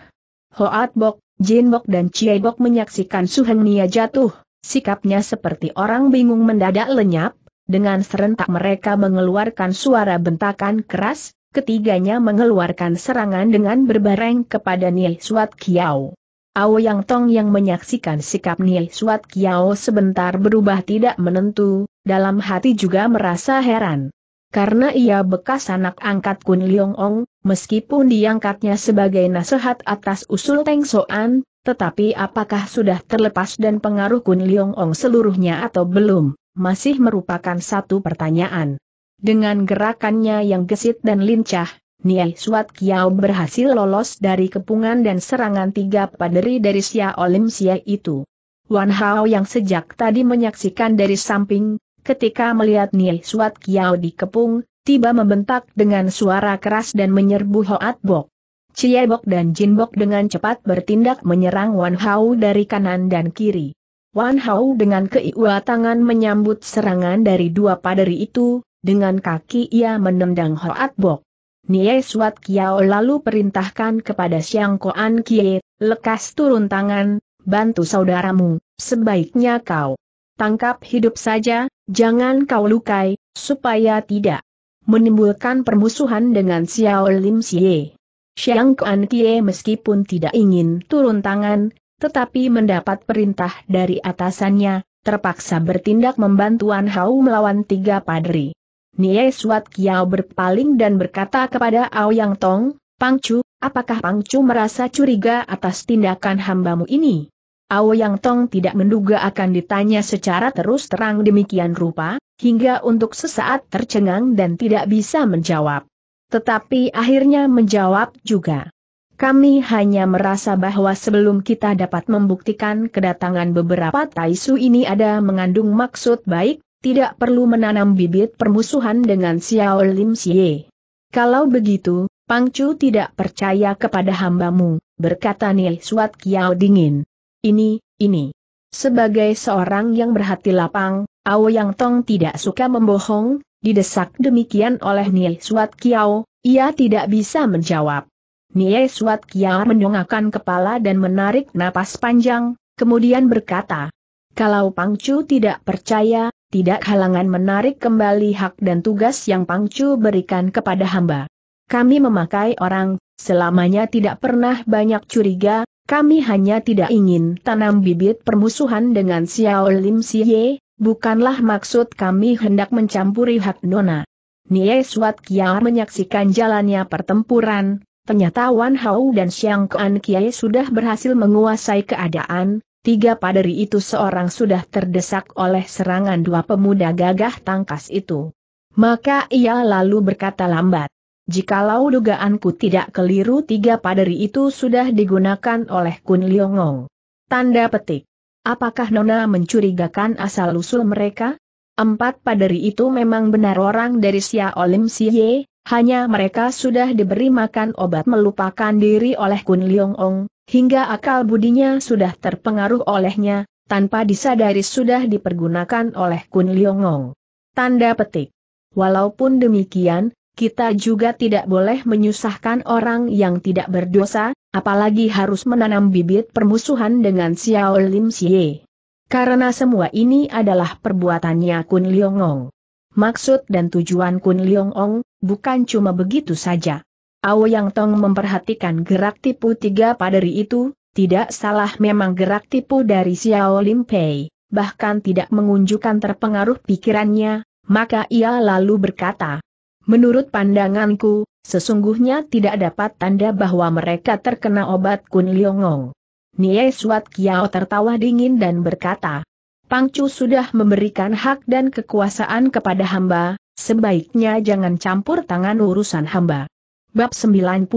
Hoat Bok, Jin Bok dan Chie Bok menyaksikan Suheng Nia jatuh, sikapnya seperti orang bingung mendadak lenyap, dengan serentak mereka mengeluarkan suara bentakan keras, ketiganya mengeluarkan serangan dengan berbareng kepada Nia Suat Kiao. Ao Yang Tong yang menyaksikan sikap Nia Suat Kiao sebentar berubah tidak menentu, dalam hati juga merasa heran. Karena ia bekas anak angkat Kun Liong Ong, meskipun diangkatnya sebagai nasihat atas usul Teng Soan, tetapi apakah sudah terlepas dan pengaruh Kun Liong Ong seluruhnya atau belum, masih merupakan satu pertanyaan. Dengan gerakannya yang gesit dan lincah, Niai Suat Kiao berhasil lolos dari kepungan dan serangan tiga paderi dari Xia Olim Xia itu. Wan Hao yang sejak tadi menyaksikan dari samping, ketika melihat Nie Suat Kiao dikepung, tiba membentak dengan suara keras dan menyerbu Hoat Bok. Bok dan Jin Bok dengan cepat bertindak menyerang Wan Hao dari kanan dan kiri. Wan Hao dengan keiwa tangan menyambut serangan dari dua paderi itu, dengan kaki ia menendang Hoat Bok. Nie Suat Kiao lalu perintahkan kepada Siang Koan Kie, lekas turun tangan, bantu saudaramu, sebaiknya kau tangkap hidup saja, Jangan kau lukai, supaya tidak menimbulkan permusuhan dengan Xiao Lim Xie. Xiang Kuan Kie meskipun tidak ingin turun tangan, tetapi mendapat perintah dari atasannya, terpaksa bertindak membantu An Hao melawan tiga padri. Nie Suat Kiao berpaling dan berkata kepada Ao Yang Tong, Pangcu, apakah Pangcu merasa curiga atas tindakan hambamu ini? Yang Tong tidak menduga akan ditanya secara terus terang demikian rupa, hingga untuk sesaat tercengang dan tidak bisa menjawab. Tetapi akhirnya menjawab juga. Kami hanya merasa bahwa sebelum kita dapat membuktikan kedatangan beberapa taisu ini ada mengandung maksud baik, tidak perlu menanam bibit permusuhan dengan Xiao Lim Xie. Kalau begitu, Pangcu tidak percaya kepada hambamu, berkata Nil Suat Kiao dingin ini, ini. Sebagai seorang yang berhati lapang, Ao Yang Tong tidak suka membohong, didesak demikian oleh Nie Suat Kiao, ia tidak bisa menjawab. Nie Suat Kiao mendongakkan kepala dan menarik napas panjang, kemudian berkata, kalau Pang Chu tidak percaya, tidak halangan menarik kembali hak dan tugas yang Pang Chu berikan kepada hamba. Kami memakai orang, Selamanya tidak pernah banyak curiga, kami hanya tidak ingin tanam bibit permusuhan dengan Xiao Lim Siye, bukanlah maksud kami hendak mencampuri hak Nona. Nie Suat Kia menyaksikan jalannya pertempuran, ternyata Wan Hao dan Xiang Kuan Kiai sudah berhasil menguasai keadaan, tiga paderi itu seorang sudah terdesak oleh serangan dua pemuda gagah tangkas itu. Maka ia lalu berkata lambat, Jikalau dugaanku tidak keliru tiga paderi itu sudah digunakan oleh Kun Liongong. Tanda petik. Apakah Nona mencurigakan asal-usul mereka? Empat paderi itu memang benar orang dari Sia Olim Siye, hanya mereka sudah diberi makan obat melupakan diri oleh Kun Liongong, hingga akal budinya sudah terpengaruh olehnya, tanpa disadari sudah dipergunakan oleh Kun Liongong. Tanda petik. Walaupun demikian, kita juga tidak boleh menyusahkan orang yang tidak berdosa, apalagi harus menanam bibit permusuhan dengan Xiao Lim Xie. Karena semua ini adalah perbuatannya Kun Leong Maksud dan tujuan Kun Leong bukan cuma begitu saja. Ao Yang Tong memperhatikan gerak tipu tiga paderi itu, tidak salah memang gerak tipu dari Xiao Lim Pei, bahkan tidak mengunjukkan terpengaruh pikirannya, maka ia lalu berkata, Menurut pandanganku, sesungguhnya tidak dapat tanda bahwa mereka terkena obat Kun Liongong. Nie Suat Kiao tertawa dingin dan berkata, Pangcu sudah memberikan hak dan kekuasaan kepada hamba, sebaiknya jangan campur tangan urusan hamba. Bab 95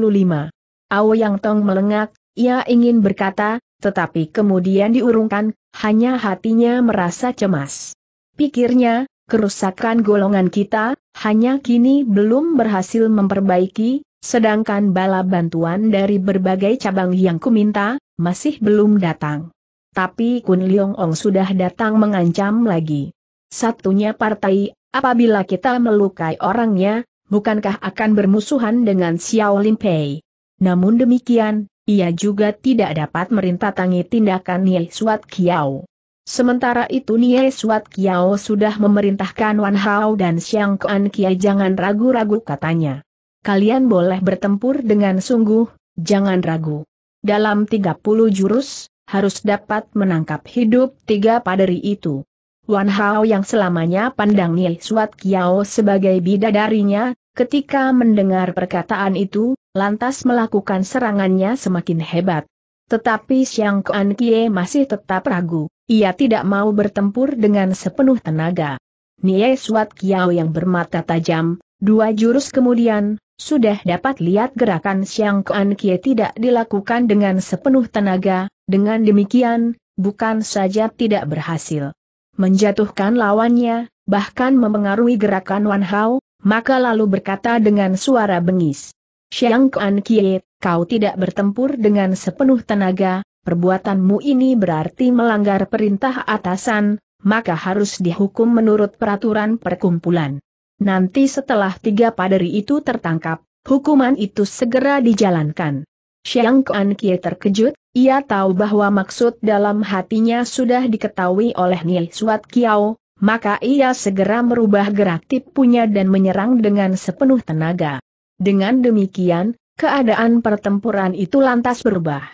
Ao Yang Tong melengak, ia ingin berkata, tetapi kemudian diurungkan, hanya hatinya merasa cemas. Pikirnya, kerusakan golongan kita, hanya kini belum berhasil memperbaiki, sedangkan bala bantuan dari berbagai cabang yang kuminta, masih belum datang. Tapi Kun Leong Ong sudah datang mengancam lagi. Satunya partai, apabila kita melukai orangnya, bukankah akan bermusuhan dengan Xiao Lin Pei? Namun demikian, ia juga tidak dapat merintatangi tindakan Nye Suat Kiao. Sementara itu Nie Suat Kiao sudah memerintahkan Wan Hao dan Xiang Kuan Kiai jangan ragu-ragu katanya. Kalian boleh bertempur dengan sungguh, jangan ragu. Dalam 30 jurus, harus dapat menangkap hidup tiga paderi itu. Wan Hao yang selamanya pandang Nie Suat Kiao sebagai bidadarinya, ketika mendengar perkataan itu, lantas melakukan serangannya semakin hebat. Tetapi Xiang Kuan Kie masih tetap ragu, ia tidak mau bertempur dengan sepenuh tenaga. Nie Suat Kiao yang bermata tajam, dua jurus kemudian, sudah dapat lihat gerakan Xiang Kuan Kie tidak dilakukan dengan sepenuh tenaga, dengan demikian, bukan saja tidak berhasil menjatuhkan lawannya, bahkan mempengaruhi gerakan Wan Hao, maka lalu berkata dengan suara bengis. Xiang Kuan Kie, kau tidak bertempur dengan sepenuh tenaga, perbuatanmu ini berarti melanggar perintah atasan, maka harus dihukum menurut peraturan perkumpulan. Nanti setelah tiga paderi itu tertangkap, hukuman itu segera dijalankan. Xiang Kuan Kie terkejut, ia tahu bahwa maksud dalam hatinya sudah diketahui oleh Nil Suat Kiao, maka ia segera merubah gerak tipunya dan menyerang dengan sepenuh tenaga. Dengan demikian, Keadaan pertempuran itu lantas berubah.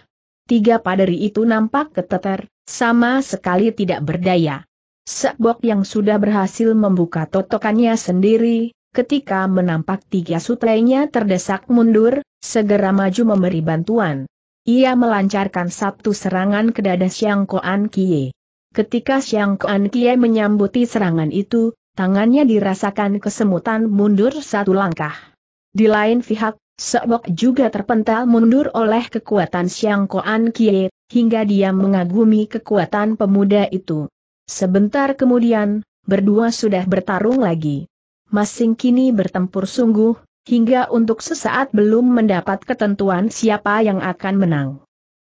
Tiga paderi itu nampak keteter, sama sekali tidak berdaya. Sebok yang sudah berhasil membuka totokannya sendiri, ketika menampak tiga sutrainya terdesak mundur, segera maju memberi bantuan. Ia melancarkan satu serangan ke dada Siang Koan Kie. Ketika Siang Koan Kie menyambuti serangan itu, tangannya dirasakan kesemutan mundur satu langkah. Di lain pihak, Sebok juga terpental mundur oleh kekuatan Siang Koan Kie, hingga dia mengagumi kekuatan pemuda itu. Sebentar kemudian, berdua sudah bertarung lagi. Masing kini bertempur sungguh, hingga untuk sesaat belum mendapat ketentuan siapa yang akan menang.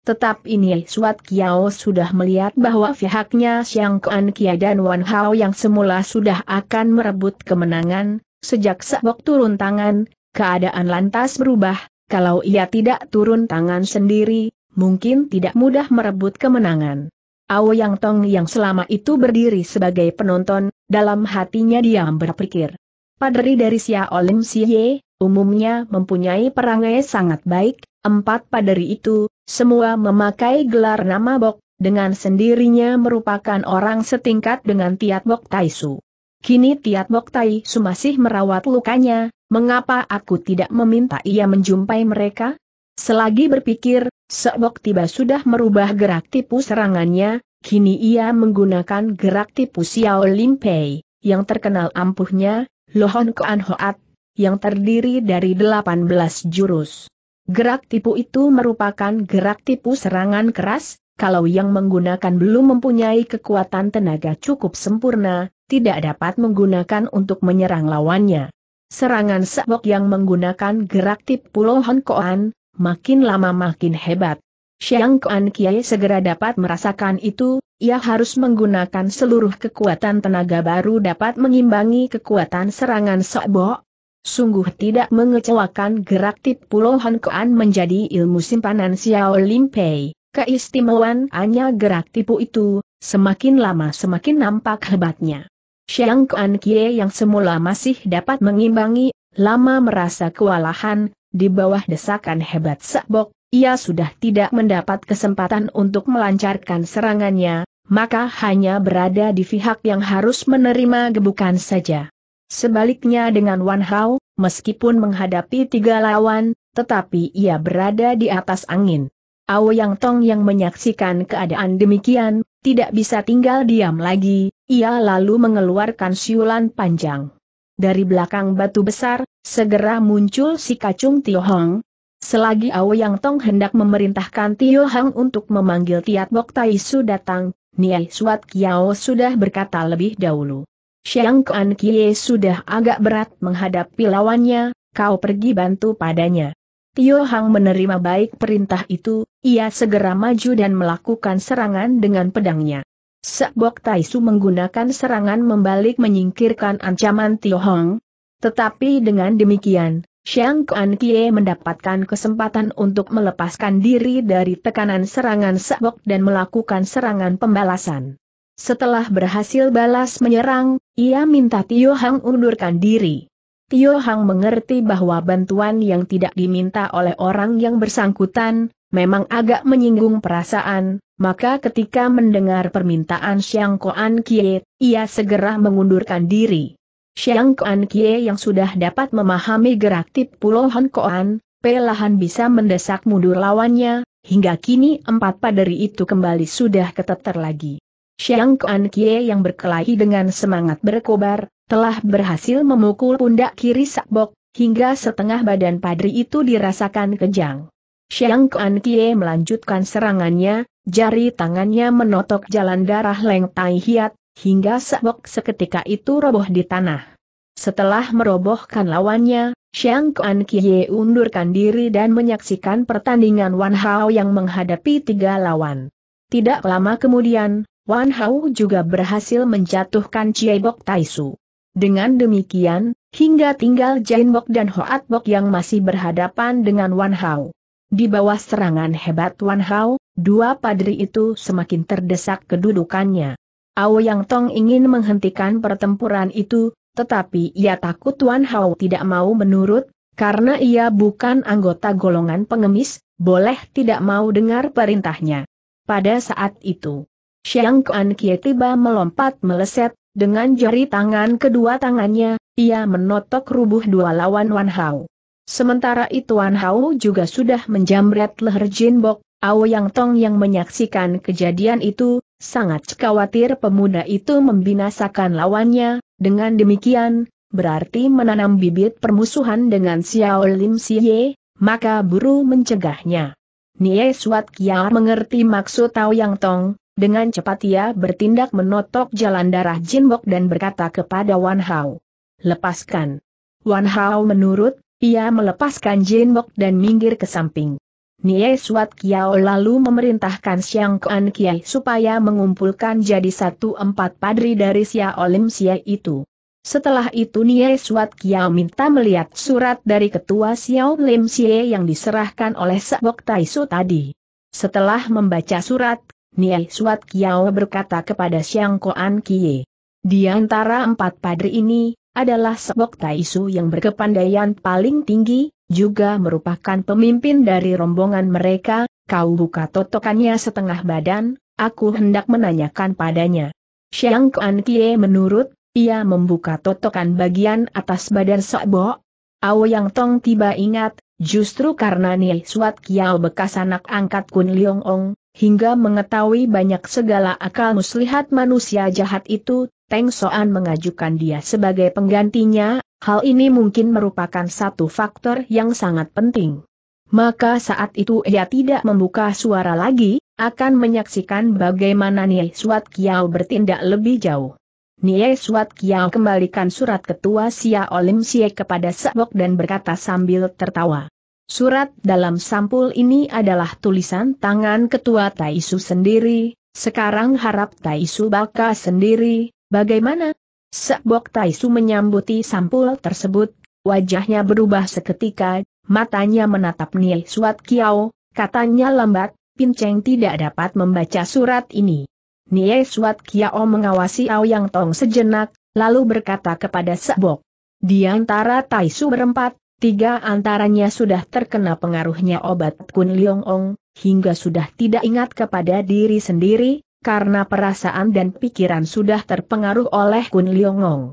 Tetap ini Suat Kiao sudah melihat bahwa pihaknya Siang Kuan Kia dan Wan Hao yang semula sudah akan merebut kemenangan, sejak Sebok turun tangan, keadaan lantas berubah, kalau ia tidak turun tangan sendiri, mungkin tidak mudah merebut kemenangan. Ao Yang Tong yang selama itu berdiri sebagai penonton, dalam hatinya dia berpikir. Padri dari Sia Olim Xie, umumnya mempunyai perangai sangat baik, empat padri itu, semua memakai gelar nama Bok, dengan sendirinya merupakan orang setingkat dengan Tiat Bok Taisu. Kini Tiat Mok Tai masih merawat lukanya, mengapa aku tidak meminta ia menjumpai mereka? Selagi berpikir, Seok tiba sudah merubah gerak tipu serangannya, kini ia menggunakan gerak tipu Xiao Lim Pei, yang terkenal ampuhnya, Lohon Kuan Hoat, yang terdiri dari 18 jurus. Gerak tipu itu merupakan gerak tipu serangan keras, kalau yang menggunakan belum mempunyai kekuatan tenaga cukup sempurna, tidak dapat menggunakan untuk menyerang lawannya. Serangan sebok yang menggunakan gerak tip Pulau Hon makin lama makin hebat. Xiang Kuan Kiai segera dapat merasakan itu, ia harus menggunakan seluruh kekuatan tenaga baru dapat mengimbangi kekuatan serangan sebok. Sungguh tidak mengecewakan gerak tip Pulau Hankoan menjadi ilmu simpanan Xiao Lim Pei. hanya gerak tipu itu, semakin lama semakin nampak hebatnya. Xiang Kuan Kie yang semula masih dapat mengimbangi, lama merasa kewalahan, di bawah desakan hebat sebok, ia sudah tidak mendapat kesempatan untuk melancarkan serangannya, maka hanya berada di pihak yang harus menerima gebukan saja. Sebaliknya dengan Wan Hao, meskipun menghadapi tiga lawan, tetapi ia berada di atas angin. Ao Yang Tong yang menyaksikan keadaan demikian, tidak bisa tinggal diam lagi, ia lalu mengeluarkan siulan panjang. Dari belakang batu besar, segera muncul si kacung Hong. Selagi Yang Tong hendak memerintahkan Hong untuk memanggil Tiat Bok Tai Su datang, Niai Suat Kiao sudah berkata lebih dahulu. Siang Kuan Kie sudah agak berat menghadapi lawannya, kau pergi bantu padanya. Tio Hang menerima baik perintah itu, ia segera maju dan melakukan serangan dengan pedangnya. Tai Taisu menggunakan serangan membalik menyingkirkan ancaman Tio Hang. Tetapi dengan demikian, Xiang Kuan Kie mendapatkan kesempatan untuk melepaskan diri dari tekanan serangan Sebok dan melakukan serangan pembalasan. Setelah berhasil balas menyerang, ia minta Tio Hang undurkan diri. Tio Hang mengerti bahwa bantuan yang tidak diminta oleh orang yang bersangkutan, memang agak menyinggung perasaan, maka ketika mendengar permintaan Xiang Koan Kie, ia segera mengundurkan diri. Xiang Koan Kie yang sudah dapat memahami gerak tip Pulau Han Koan, pelahan bisa mendesak mundur lawannya, hingga kini empat paderi itu kembali sudah keteter lagi. Xiang Kuan Kie yang berkelahi dengan semangat berkobar, telah berhasil memukul pundak kiri Sakbok, hingga setengah badan padri itu dirasakan kejang. Xiang Kuan Kie melanjutkan serangannya, jari tangannya menotok jalan darah Leng Tai Hiat, hingga Sakbok seketika itu roboh di tanah. Setelah merobohkan lawannya, Xiang Kuan Kie undurkan diri dan menyaksikan pertandingan Wan Hao yang menghadapi tiga lawan. Tidak lama kemudian, Wan Hao juga berhasil menjatuhkan Chiai Bok Taisu. Dengan demikian, hingga tinggal Jain Bok dan Hoat Bok yang masih berhadapan dengan Wan Hao. Di bawah serangan hebat Wan Hao, dua padri itu semakin terdesak kedudukannya. Ao Yang Tong ingin menghentikan pertempuran itu, tetapi ia takut Wan Hao tidak mau menurut, karena ia bukan anggota golongan pengemis, boleh tidak mau dengar perintahnya. Pada saat itu, Xiang Kuan Kie tiba melompat meleset, dengan jari tangan kedua tangannya, ia menotok rubuh dua lawan Wan Hao. Sementara itu Wan Hao juga sudah menjamret leher Jin Bok, Ao Yang Tong yang menyaksikan kejadian itu, sangat khawatir pemuda itu membinasakan lawannya, dengan demikian, berarti menanam bibit permusuhan dengan Xiao Lim Siye, maka buru mencegahnya. Nie Suat Kiar mengerti maksud Tao Yang Tong, dengan cepat ia bertindak menotok jalan darah Jinbok dan berkata kepada Wan Hao. Lepaskan. Wan Hao menurut, ia melepaskan Jinbok dan minggir ke samping. Nie Suat Kiao lalu memerintahkan Siang Kuan Kiai supaya mengumpulkan jadi satu empat padri dari Xia Olim Xia itu. Setelah itu Nie Suat Kiao minta melihat surat dari ketua Xiao Lim Xie yang diserahkan oleh Sebok Taisu tadi. Setelah membaca surat, Nie Suat Kiao berkata kepada Siang Koan Kie. Di antara empat padri ini, adalah Sebok Taisu yang berkepandaian paling tinggi, juga merupakan pemimpin dari rombongan mereka, kau buka totokannya setengah badan, aku hendak menanyakan padanya. Siang Kuan Kie menurut, ia membuka totokan bagian atas badan Sebok. Ao Yang Tong tiba ingat, justru karena Nie Suat Kiao bekas anak angkat Kun Leong Ong, Hingga mengetahui banyak segala akal muslihat manusia jahat itu, Teng Soan mengajukan dia sebagai penggantinya, hal ini mungkin merupakan satu faktor yang sangat penting. Maka saat itu ia tidak membuka suara lagi, akan menyaksikan bagaimana Niai Suat Kiao bertindak lebih jauh. Niai Suat Kiao kembalikan surat ketua Sia Olim Sie kepada Sebok dan berkata sambil tertawa. Surat dalam sampul ini adalah tulisan tangan ketua Taisu sendiri, sekarang harap Taisu baka sendiri, bagaimana? Sebok Taisu menyambuti sampul tersebut, wajahnya berubah seketika, matanya menatap Nil Suat Kiao, katanya lambat, Pinceng tidak dapat membaca surat ini. Nie Suat Kiao mengawasi Ao Yang Tong sejenak, lalu berkata kepada Sebok. Di antara Taisu berempat, Tiga antaranya sudah terkena pengaruhnya obat Kun Liong Ong, hingga sudah tidak ingat kepada diri sendiri, karena perasaan dan pikiran sudah terpengaruh oleh Kun Liong Ong.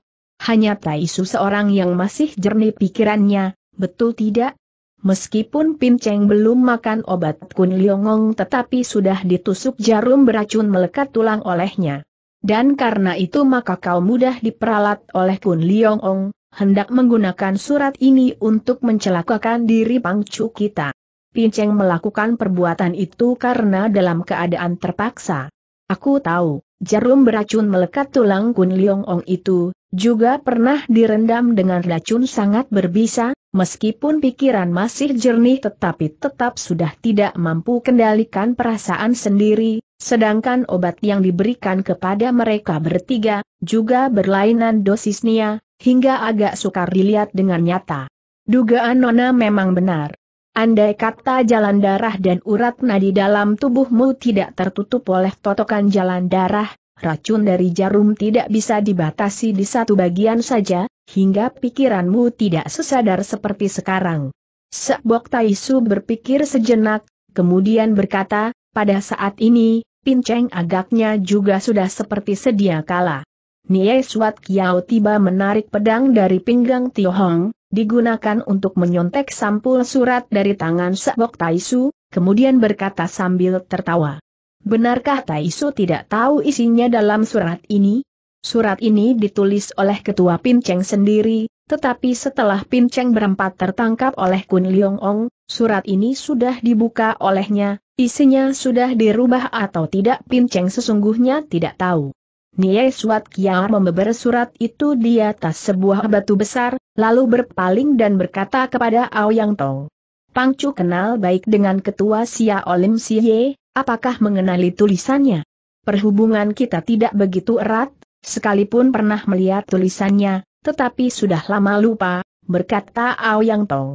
Hanya Taisu seorang yang masih jernih pikirannya, betul tidak? Meskipun Pin Cheng belum makan obat Kun Liong Ong tetapi sudah ditusuk jarum beracun melekat tulang olehnya. Dan karena itu maka kau mudah diperalat oleh Kun Liong Ong, hendak menggunakan surat ini untuk mencelakakan diri pangcu kita. Pinceng melakukan perbuatan itu karena dalam keadaan terpaksa. Aku tahu, jarum beracun melekat tulang Kun Liong Ong itu, juga pernah direndam dengan racun sangat berbisa, meskipun pikiran masih jernih tetapi tetap sudah tidak mampu kendalikan perasaan sendiri, sedangkan obat yang diberikan kepada mereka bertiga, juga berlainan dosisnya, hingga agak sukar dilihat dengan nyata. Dugaan Nona memang benar. Andai kata jalan darah dan urat nadi dalam tubuhmu tidak tertutup oleh totokan jalan darah, racun dari jarum tidak bisa dibatasi di satu bagian saja, hingga pikiranmu tidak sesadar seperti sekarang. Sebok Taisu berpikir sejenak, kemudian berkata, pada saat ini, Pinceng agaknya juga sudah seperti sedia kala. Nie Suat Kiao tiba menarik pedang dari pinggang Tio Hong, digunakan untuk menyontek sampul surat dari tangan Sabok Taisu, kemudian berkata sambil tertawa. Benarkah Taisu tidak tahu isinya dalam surat ini? Surat ini ditulis oleh Ketua Pinceng sendiri, tetapi setelah Pinceng berempat tertangkap oleh Kun Leong Ong, surat ini sudah dibuka olehnya, isinya sudah dirubah atau tidak Pinceng sesungguhnya tidak tahu. Nie Suat Kiar membeber surat itu di atas sebuah batu besar, lalu berpaling dan berkata kepada Ao Yang Tong. Pangcu kenal baik dengan ketua Sia Olim Siye, apakah mengenali tulisannya? Perhubungan kita tidak begitu erat, sekalipun pernah melihat tulisannya, tetapi sudah lama lupa, berkata Ao Yang Tong.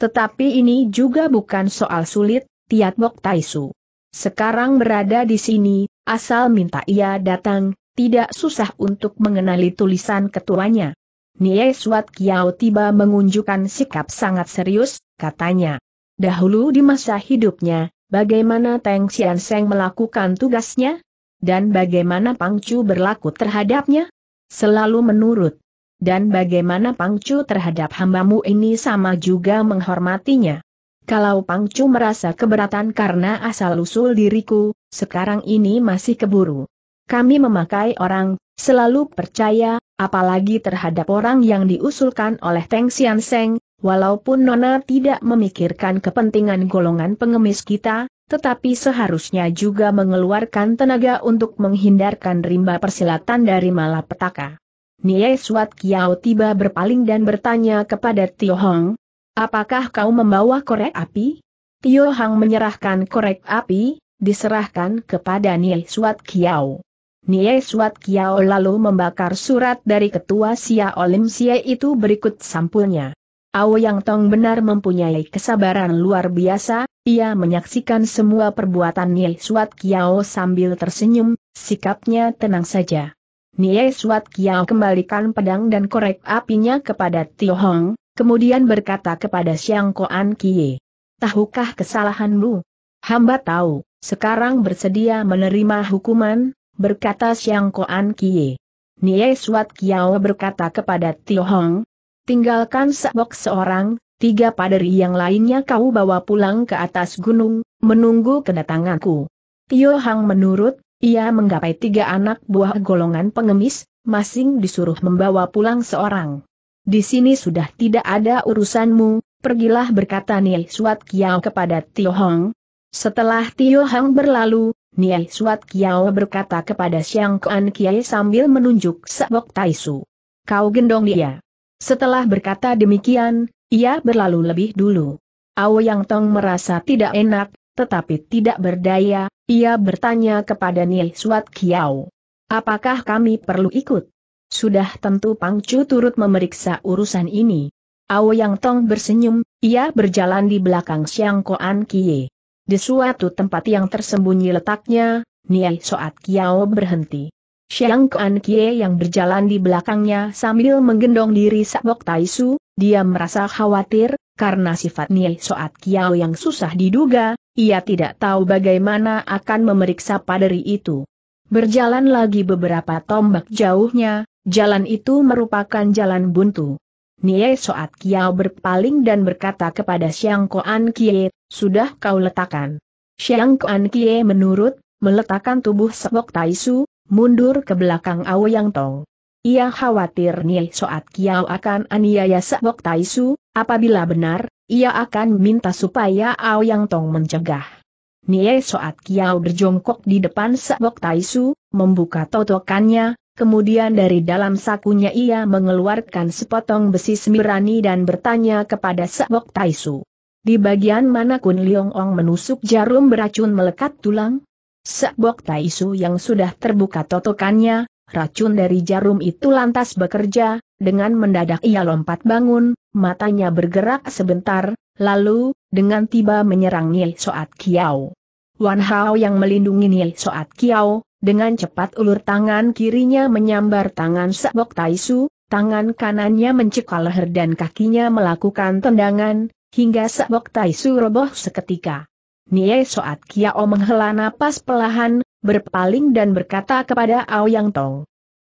Tetapi ini juga bukan soal sulit, Tiat Bok Taisu. Sekarang berada di sini, asal minta ia datang, tidak susah untuk mengenali tulisan ketuanya. Nie Suat Kiao tiba mengunjukkan sikap sangat serius, katanya. Dahulu di masa hidupnya, bagaimana Teng Xian Seng melakukan tugasnya? Dan bagaimana Pang Chu berlaku terhadapnya? Selalu menurut. Dan bagaimana Pang Chu terhadap hambamu ini sama juga menghormatinya. Kalau Pang Chu merasa keberatan karena asal-usul diriku, sekarang ini masih keburu kami memakai orang, selalu percaya, apalagi terhadap orang yang diusulkan oleh Teng Sian Seng, walaupun Nona tidak memikirkan kepentingan golongan pengemis kita, tetapi seharusnya juga mengeluarkan tenaga untuk menghindarkan rimba persilatan dari malapetaka. Nie Suat Kiao tiba berpaling dan bertanya kepada Tio Hong, apakah kau membawa korek api? Tio Hong menyerahkan korek api, diserahkan kepada Niai Suat Kiao. Nie Suat Kiao lalu membakar surat dari ketua Sia Olim Sia itu berikut sampulnya. Yang Tong benar mempunyai kesabaran luar biasa, ia menyaksikan semua perbuatan Nie Suat Kiao sambil tersenyum, sikapnya tenang saja. Nie Suat Kiao kembalikan pedang dan korek apinya kepada Tio Hong, kemudian berkata kepada Siang Koan Kie. Tahukah kesalahanmu? Hamba tahu, sekarang bersedia menerima hukuman, berkata Siang Koan Kie. Nie Suat Kiao berkata kepada Tio Hong, tinggalkan sebok seorang, tiga paderi yang lainnya kau bawa pulang ke atas gunung, menunggu kedatanganku. Tio Hang menurut, ia menggapai tiga anak buah golongan pengemis, masing disuruh membawa pulang seorang. Di sini sudah tidak ada urusanmu, pergilah berkata Nie Suat Kiao kepada Tio Hong, setelah Tio Hang berlalu, Niai Suat Kiao berkata kepada Siang Kuan Kiai sambil menunjuk Sebok Taisu. Kau gendong dia. Setelah berkata demikian, ia berlalu lebih dulu. Ao Yang Tong merasa tidak enak, tetapi tidak berdaya, ia bertanya kepada Niai Suat Kiao. Apakah kami perlu ikut? Sudah tentu Pang Chu turut memeriksa urusan ini. Ao Yang Tong bersenyum, ia berjalan di belakang Siang Kuan Kie. Di suatu tempat yang tersembunyi letaknya, Niai Soat Kiao berhenti. Xiang Kuan Kie yang berjalan di belakangnya sambil menggendong diri Sabok Taisu, dia merasa khawatir, karena sifat Niai Soat Kiao yang susah diduga, ia tidak tahu bagaimana akan memeriksa paderi itu. Berjalan lagi beberapa tombak jauhnya, jalan itu merupakan jalan buntu. Nie Soat Kiao berpaling dan berkata kepada Xiang Kuan Kie, sudah kau letakkan. Xiang Kuan Kie menurut, meletakkan tubuh Sebok Taisu, mundur ke belakang Aoyang Tong. Ia khawatir Nih Soat Kiao akan aniaya Sebok Taisu, apabila benar, ia akan minta supaya Aoyang Tong mencegah. Nie Soat Kiao berjongkok di depan Sebok Taisu, membuka totokannya, kemudian dari dalam sakunya ia mengeluarkan sepotong besi semirani dan bertanya kepada Sebok Taisu. Di bagian mana Kun Liong Ong menusuk jarum beracun melekat tulang? Tai Taisu yang sudah terbuka totokannya, racun dari jarum itu lantas bekerja, dengan mendadak ia lompat bangun, matanya bergerak sebentar, lalu, dengan tiba menyerang Nil Soat Kiao. Wan Hao yang melindungi Nil Soat Kiao, dengan cepat ulur tangan kirinya menyambar tangan Tai Taisu, tangan kanannya mencekal leher dan kakinya melakukan tendangan, hingga tai Taisu roboh seketika. Nie Soat Kiao menghela napas pelahan, berpaling dan berkata kepada Ao Yang Tong.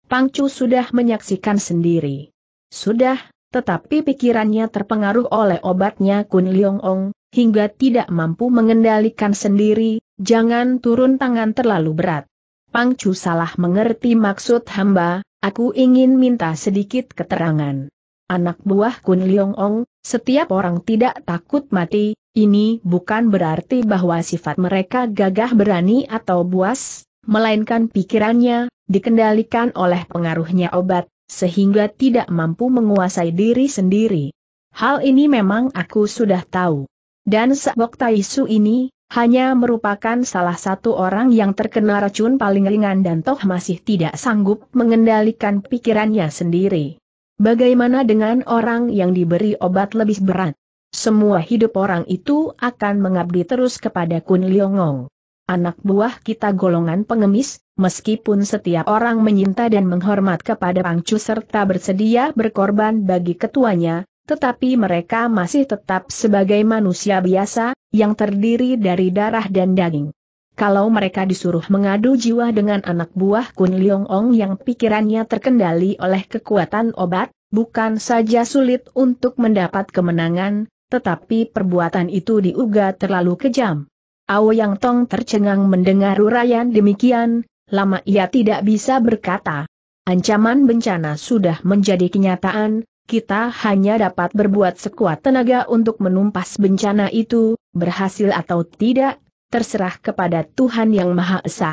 Pangcu sudah menyaksikan sendiri. Sudah, tetapi pikirannya terpengaruh oleh obatnya Kun Leong Ong, hingga tidak mampu mengendalikan sendiri, jangan turun tangan terlalu berat. Pangcu salah mengerti maksud hamba, aku ingin minta sedikit keterangan. Anak buah Kun Leong Ong, setiap orang tidak takut mati, ini bukan berarti bahwa sifat mereka gagah berani atau buas, melainkan pikirannya, dikendalikan oleh pengaruhnya obat, sehingga tidak mampu menguasai diri sendiri. Hal ini memang aku sudah tahu. Dan Sebok Taisu ini, hanya merupakan salah satu orang yang terkena racun paling ringan dan toh masih tidak sanggup mengendalikan pikirannya sendiri. Bagaimana dengan orang yang diberi obat lebih berat? Semua hidup orang itu akan mengabdi terus kepada Kun Liongong. Anak buah kita golongan pengemis, meskipun setiap orang menyinta dan menghormat kepada Pangcu serta bersedia berkorban bagi ketuanya, tetapi mereka masih tetap sebagai manusia biasa, yang terdiri dari darah dan daging. Kalau mereka disuruh mengadu jiwa dengan anak buah Kun Leong Ong yang pikirannya terkendali oleh kekuatan obat, bukan saja sulit untuk mendapat kemenangan, tetapi perbuatan itu diuga terlalu kejam. Ao Yang Tong tercengang mendengar uraian demikian, lama ia tidak bisa berkata. Ancaman bencana sudah menjadi kenyataan, kita hanya dapat berbuat sekuat tenaga untuk menumpas bencana itu, berhasil atau tidak terserah kepada Tuhan Yang Maha Esa.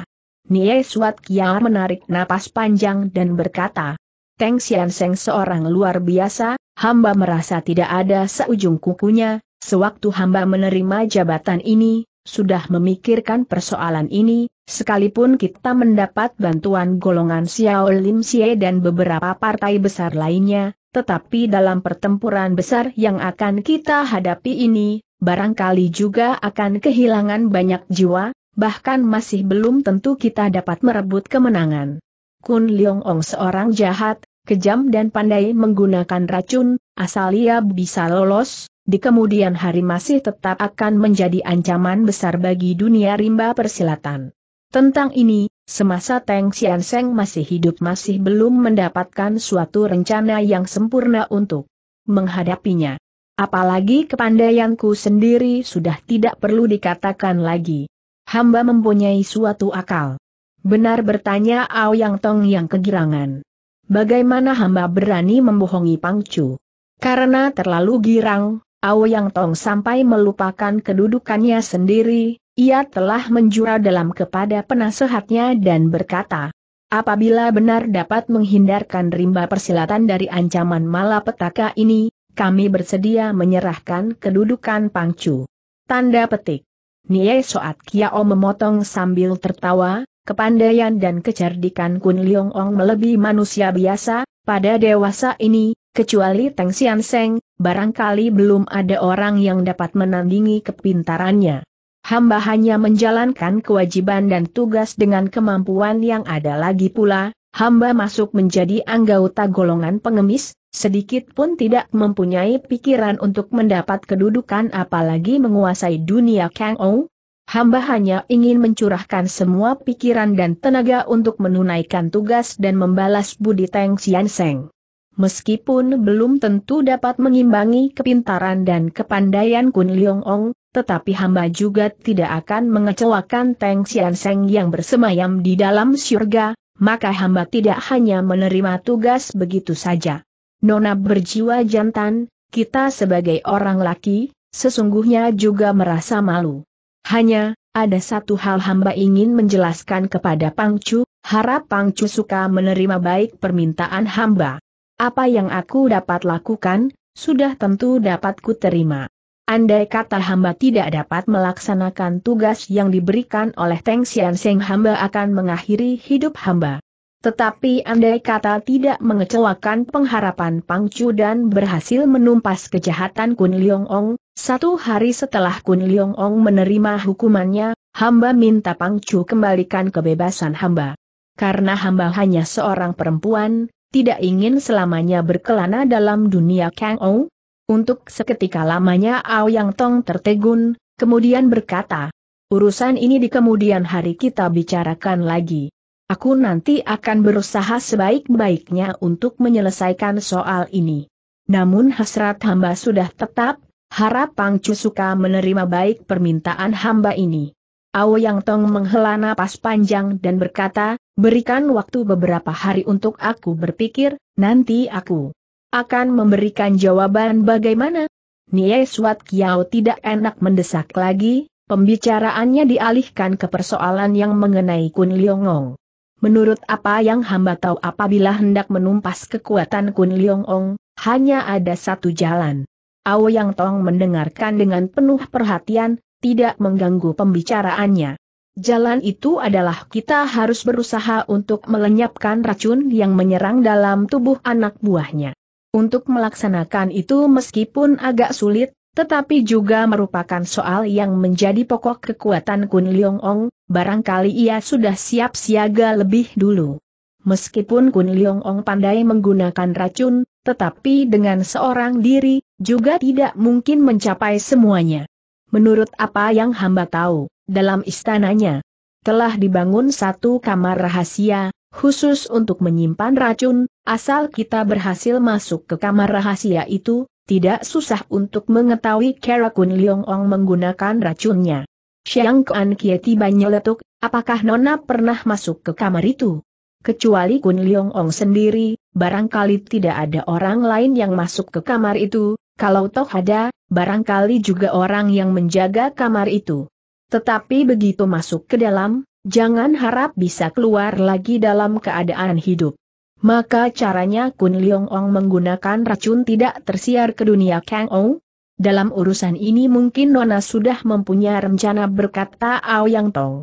Nie Suat Kia menarik napas panjang dan berkata, Teng Sian Seng seorang luar biasa, hamba merasa tidak ada seujung kukunya, sewaktu hamba menerima jabatan ini, sudah memikirkan persoalan ini, sekalipun kita mendapat bantuan golongan Xiao Lim Xie dan beberapa partai besar lainnya, tetapi dalam pertempuran besar yang akan kita hadapi ini, barangkali juga akan kehilangan banyak jiwa, bahkan masih belum tentu kita dapat merebut kemenangan. Kun Leong Ong seorang jahat, kejam dan pandai menggunakan racun, asal ia bisa lolos, di kemudian hari masih tetap akan menjadi ancaman besar bagi dunia rimba persilatan. Tentang ini, semasa Teng Seng masih hidup masih belum mendapatkan suatu rencana yang sempurna untuk menghadapinya. Apalagi kepandaianku sendiri sudah tidak perlu dikatakan lagi. Hamba mempunyai suatu akal. Benar bertanya Ao Yang Tong yang kegirangan. Bagaimana hamba berani membohongi Pangcu? Karena terlalu girang, Ao Yang Tong sampai melupakan kedudukannya sendiri, ia telah menjura dalam kepada penasehatnya dan berkata, Apabila benar dapat menghindarkan rimba persilatan dari ancaman malapetaka ini, kami bersedia menyerahkan kedudukan Pangcu. Tanda petik. Nie Soat Kiao memotong sambil tertawa, kepandaian dan kecerdikan Kun Liong Ong melebihi manusia biasa, pada dewasa ini, kecuali Teng Sian Seng, barangkali belum ada orang yang dapat menandingi kepintarannya. Hamba hanya menjalankan kewajiban dan tugas dengan kemampuan yang ada lagi pula, hamba masuk menjadi anggota golongan pengemis, sedikit pun tidak mempunyai pikiran untuk mendapat kedudukan apalagi menguasai dunia Kang Ou. Hamba hanya ingin mencurahkan semua pikiran dan tenaga untuk menunaikan tugas dan membalas budi Teng Xian Seng. Meskipun belum tentu dapat mengimbangi kepintaran dan kepandaian Kun Leong Ong, tetapi hamba juga tidak akan mengecewakan Teng Xian Seng yang bersemayam di dalam syurga, maka hamba tidak hanya menerima tugas begitu saja. Nona berjiwa jantan, kita sebagai orang laki, sesungguhnya juga merasa malu. Hanya, ada satu hal hamba ingin menjelaskan kepada Pangcu, harap Pangcu suka menerima baik permintaan hamba. Apa yang aku dapat lakukan, sudah tentu dapat ku terima. Andai kata hamba tidak dapat melaksanakan tugas yang diberikan oleh Teng Sian Seng hamba akan mengakhiri hidup hamba. Tetapi andai kata tidak mengecewakan pengharapan Pang Chu dan berhasil menumpas kejahatan Kun Leong Ong, satu hari setelah Kun Leong Ong menerima hukumannya, hamba minta Pang Chu kembalikan kebebasan hamba. Karena hamba hanya seorang perempuan, tidak ingin selamanya berkelana dalam dunia Kang Ou. Untuk seketika lamanya Ao Yang Tong tertegun, kemudian berkata, urusan ini di kemudian hari kita bicarakan lagi. Aku nanti akan berusaha sebaik-baiknya untuk menyelesaikan soal ini. Namun hasrat hamba sudah tetap, harap Pang suka menerima baik permintaan hamba ini. Ao Yang Tong menghela napas panjang dan berkata, berikan waktu beberapa hari untuk aku berpikir, nanti aku akan memberikan jawaban bagaimana. Nie Suat Kiao tidak enak mendesak lagi, pembicaraannya dialihkan ke persoalan yang mengenai Kun Liongong. Menurut apa yang hamba tahu apabila hendak menumpas kekuatan Kun Liong Ong, hanya ada satu jalan. Ao Yang Tong mendengarkan dengan penuh perhatian, tidak mengganggu pembicaraannya. Jalan itu adalah kita harus berusaha untuk melenyapkan racun yang menyerang dalam tubuh anak buahnya. Untuk melaksanakan itu meskipun agak sulit, tetapi juga merupakan soal yang menjadi pokok kekuatan Kun Leong Ong, barangkali ia sudah siap siaga lebih dulu. Meskipun Kun Leong Ong pandai menggunakan racun, tetapi dengan seorang diri, juga tidak mungkin mencapai semuanya. Menurut apa yang hamba tahu, dalam istananya, telah dibangun satu kamar rahasia, khusus untuk menyimpan racun, asal kita berhasil masuk ke kamar rahasia itu, tidak susah untuk mengetahui Kera Kun Leong Ong menggunakan racunnya. Siang Kuan Kie tiba nyeletuk, apakah Nona pernah masuk ke kamar itu? Kecuali Kun Leong Ong sendiri, barangkali tidak ada orang lain yang masuk ke kamar itu, kalau toh ada, barangkali juga orang yang menjaga kamar itu. Tetapi begitu masuk ke dalam, jangan harap bisa keluar lagi dalam keadaan hidup. Maka caranya Kun Leong Ong menggunakan racun tidak tersiar ke dunia Kang Ou? Dalam urusan ini mungkin Nona sudah mempunyai rencana berkata Ao Yang Tong.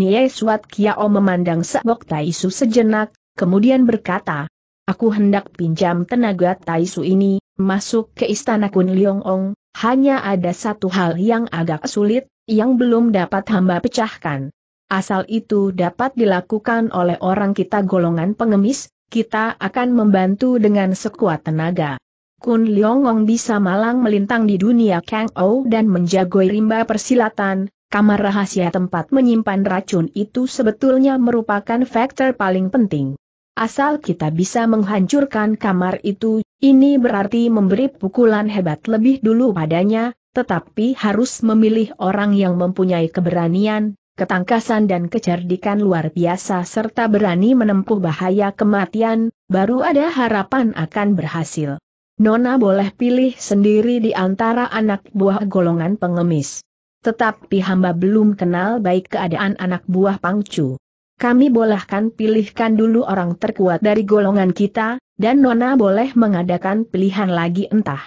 Nie Suat Kiao memandang Tai Taisu sejenak, kemudian berkata, Aku hendak pinjam tenaga Taisu ini, masuk ke istana Kun Leong Ong, hanya ada satu hal yang agak sulit, yang belum dapat hamba pecahkan. Asal itu dapat dilakukan oleh orang kita golongan pengemis, kita akan membantu dengan sekuat tenaga. Kun Liongong bisa malang melintang di dunia Kang Ou dan menjagoi rimba persilatan, kamar rahasia tempat menyimpan racun itu sebetulnya merupakan faktor paling penting. Asal kita bisa menghancurkan kamar itu, ini berarti memberi pukulan hebat lebih dulu padanya, tetapi harus memilih orang yang mempunyai keberanian, ketangkasan dan kecerdikan luar biasa serta berani menempuh bahaya kematian, baru ada harapan akan berhasil. Nona boleh pilih sendiri di antara anak buah golongan pengemis. Tetapi hamba belum kenal baik keadaan anak buah Pangcu. Kami bolehkan pilihkan dulu orang terkuat dari golongan kita, dan Nona boleh mengadakan pilihan lagi entah.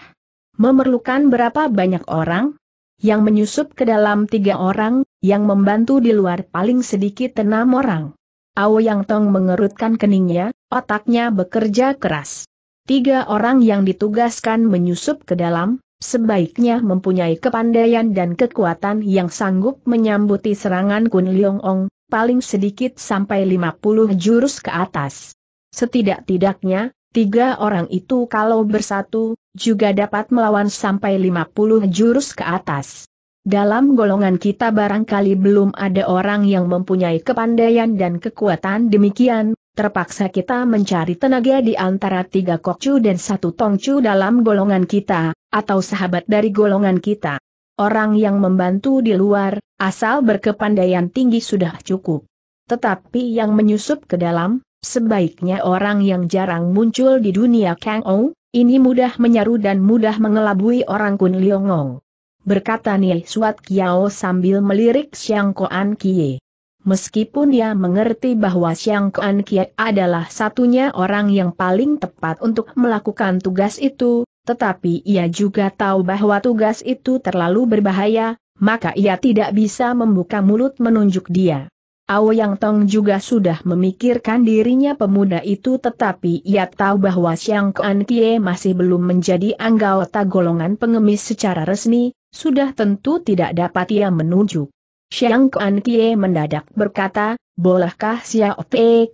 Memerlukan berapa banyak orang? Yang menyusup ke dalam tiga orang, yang membantu di luar paling sedikit enam orang. Ao Yang Tong mengerutkan keningnya, otaknya bekerja keras. Tiga orang yang ditugaskan menyusup ke dalam, sebaiknya mempunyai kepandaian dan kekuatan yang sanggup menyambuti serangan Kun Leong Ong, paling sedikit sampai 50 jurus ke atas. Setidak-tidaknya, tiga orang itu kalau bersatu, juga dapat melawan sampai 50 jurus ke atas. Dalam golongan kita barangkali belum ada orang yang mempunyai kepandaian dan kekuatan demikian, terpaksa kita mencari tenaga di antara tiga kokcu dan satu tongcu dalam golongan kita, atau sahabat dari golongan kita. Orang yang membantu di luar, asal berkepandaian tinggi sudah cukup. Tetapi yang menyusup ke dalam, sebaiknya orang yang jarang muncul di dunia Kang Ou, ini mudah menyaru dan mudah mengelabui orang Kun Liongong berkata Nie Suat Kiao sambil melirik Xiang Koan Kie. Meskipun ia mengerti bahwa Xiang Koan Kie adalah satunya orang yang paling tepat untuk melakukan tugas itu, tetapi ia juga tahu bahwa tugas itu terlalu berbahaya, maka ia tidak bisa membuka mulut menunjuk dia. Yang Tong juga sudah memikirkan dirinya pemuda itu tetapi ia tahu bahwa Xiang Kuan Kie masih belum menjadi anggota golongan pengemis secara resmi, sudah tentu tidak dapat ia menuju. Xiang Kuan Kie mendadak berkata, bolehkah Xiao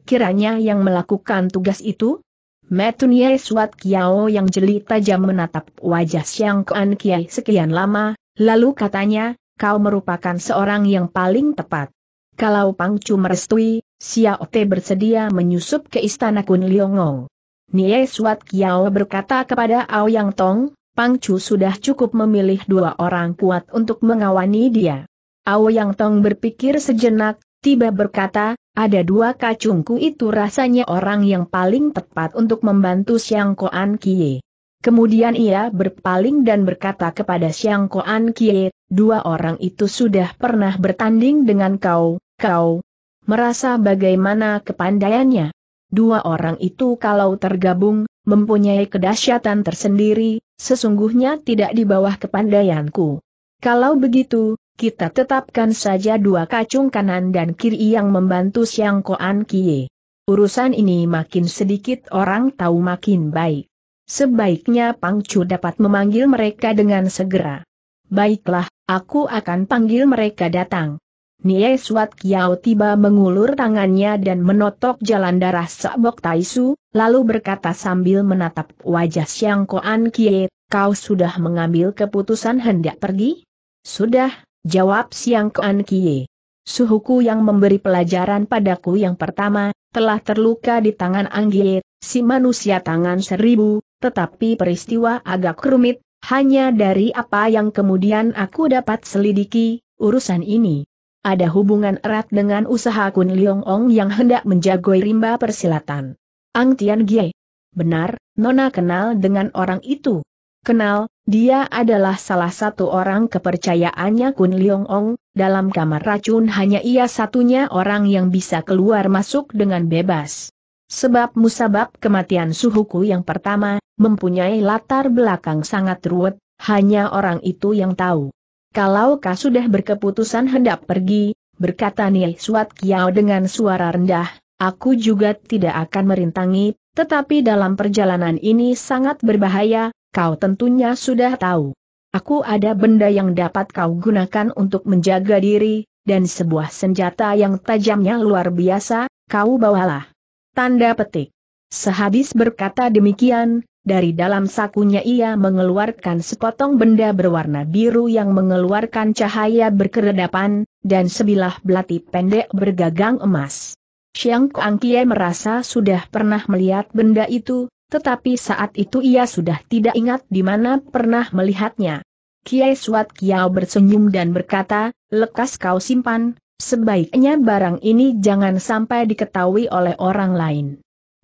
kiranya yang melakukan tugas itu? Ye Suat Kiao yang jeli tajam menatap wajah Xiang Kuan Kie sekian lama, lalu katanya, kau merupakan seorang yang paling tepat. Kalau Pangcu merestui, Xiao bersedia menyusup ke istana Kun Liongong. Nie Suat Kiao berkata kepada Ao Yang Tong, Pangcu sudah cukup memilih dua orang kuat untuk mengawani dia. Ao Yang Tong berpikir sejenak, tiba berkata, ada dua kacungku itu rasanya orang yang paling tepat untuk membantu Siang Koan Kie. Kemudian ia berpaling dan berkata kepada Siang Koan Kie, dua orang itu sudah pernah bertanding dengan kau, kau merasa bagaimana kepandaiannya. Dua orang itu kalau tergabung, mempunyai kedahsyatan tersendiri, sesungguhnya tidak di bawah kepandaianku. Kalau begitu, kita tetapkan saja dua kacung kanan dan kiri yang membantu Siang Koan Kie. Urusan ini makin sedikit orang tahu makin baik. Sebaiknya Pang Pangcu dapat memanggil mereka dengan segera. Baiklah, aku akan panggil mereka datang. Nie Suat Kiao tiba mengulur tangannya dan menotok jalan darah Sabok Taisu, lalu berkata sambil menatap wajah Siang Koan Kie, kau sudah mengambil keputusan hendak pergi? Sudah, jawab Siang Koan Kie. Suhuku yang memberi pelajaran padaku yang pertama, telah terluka di tangan Anggie, si manusia tangan seribu, tetapi peristiwa agak rumit, hanya dari apa yang kemudian aku dapat selidiki, urusan ini ada hubungan erat dengan usaha Kun Liong Ong yang hendak menjagoi rimba persilatan. Ang Tian Gie. Benar, Nona kenal dengan orang itu. Kenal, dia adalah salah satu orang kepercayaannya Kun Liong Ong, dalam kamar racun hanya ia satunya orang yang bisa keluar masuk dengan bebas. Sebab musabab kematian suhuku yang pertama, mempunyai latar belakang sangat ruwet, hanya orang itu yang tahu kalau kau sudah berkeputusan hendak pergi, berkata Nih Suat Kiao dengan suara rendah, aku juga tidak akan merintangi, tetapi dalam perjalanan ini sangat berbahaya, kau tentunya sudah tahu. Aku ada benda yang dapat kau gunakan untuk menjaga diri, dan sebuah senjata yang tajamnya luar biasa, kau bawalah. Tanda petik. Sehabis berkata demikian, dari dalam sakunya ia mengeluarkan sepotong benda berwarna biru yang mengeluarkan cahaya berkeredapan, dan sebilah belati pendek bergagang emas. Xiang Kuang Kie merasa sudah pernah melihat benda itu, tetapi saat itu ia sudah tidak ingat di mana pernah melihatnya. Kiai Suat Kiao bersenyum dan berkata, lekas kau simpan, sebaiknya barang ini jangan sampai diketahui oleh orang lain.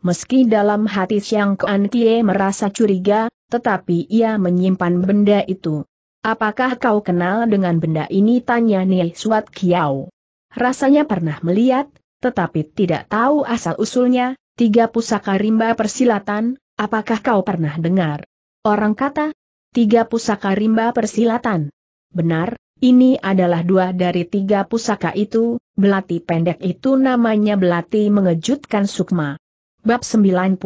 Meski dalam hati siang Kuan Kie merasa curiga, tetapi ia menyimpan benda itu. Apakah kau kenal dengan benda ini? Tanya Nia Suat Kiao. Rasanya pernah melihat, tetapi tidak tahu asal-usulnya, tiga pusaka rimba persilatan, apakah kau pernah dengar? Orang kata, tiga pusaka rimba persilatan. Benar, ini adalah dua dari tiga pusaka itu, belati pendek itu namanya belati mengejutkan sukma. Bab 96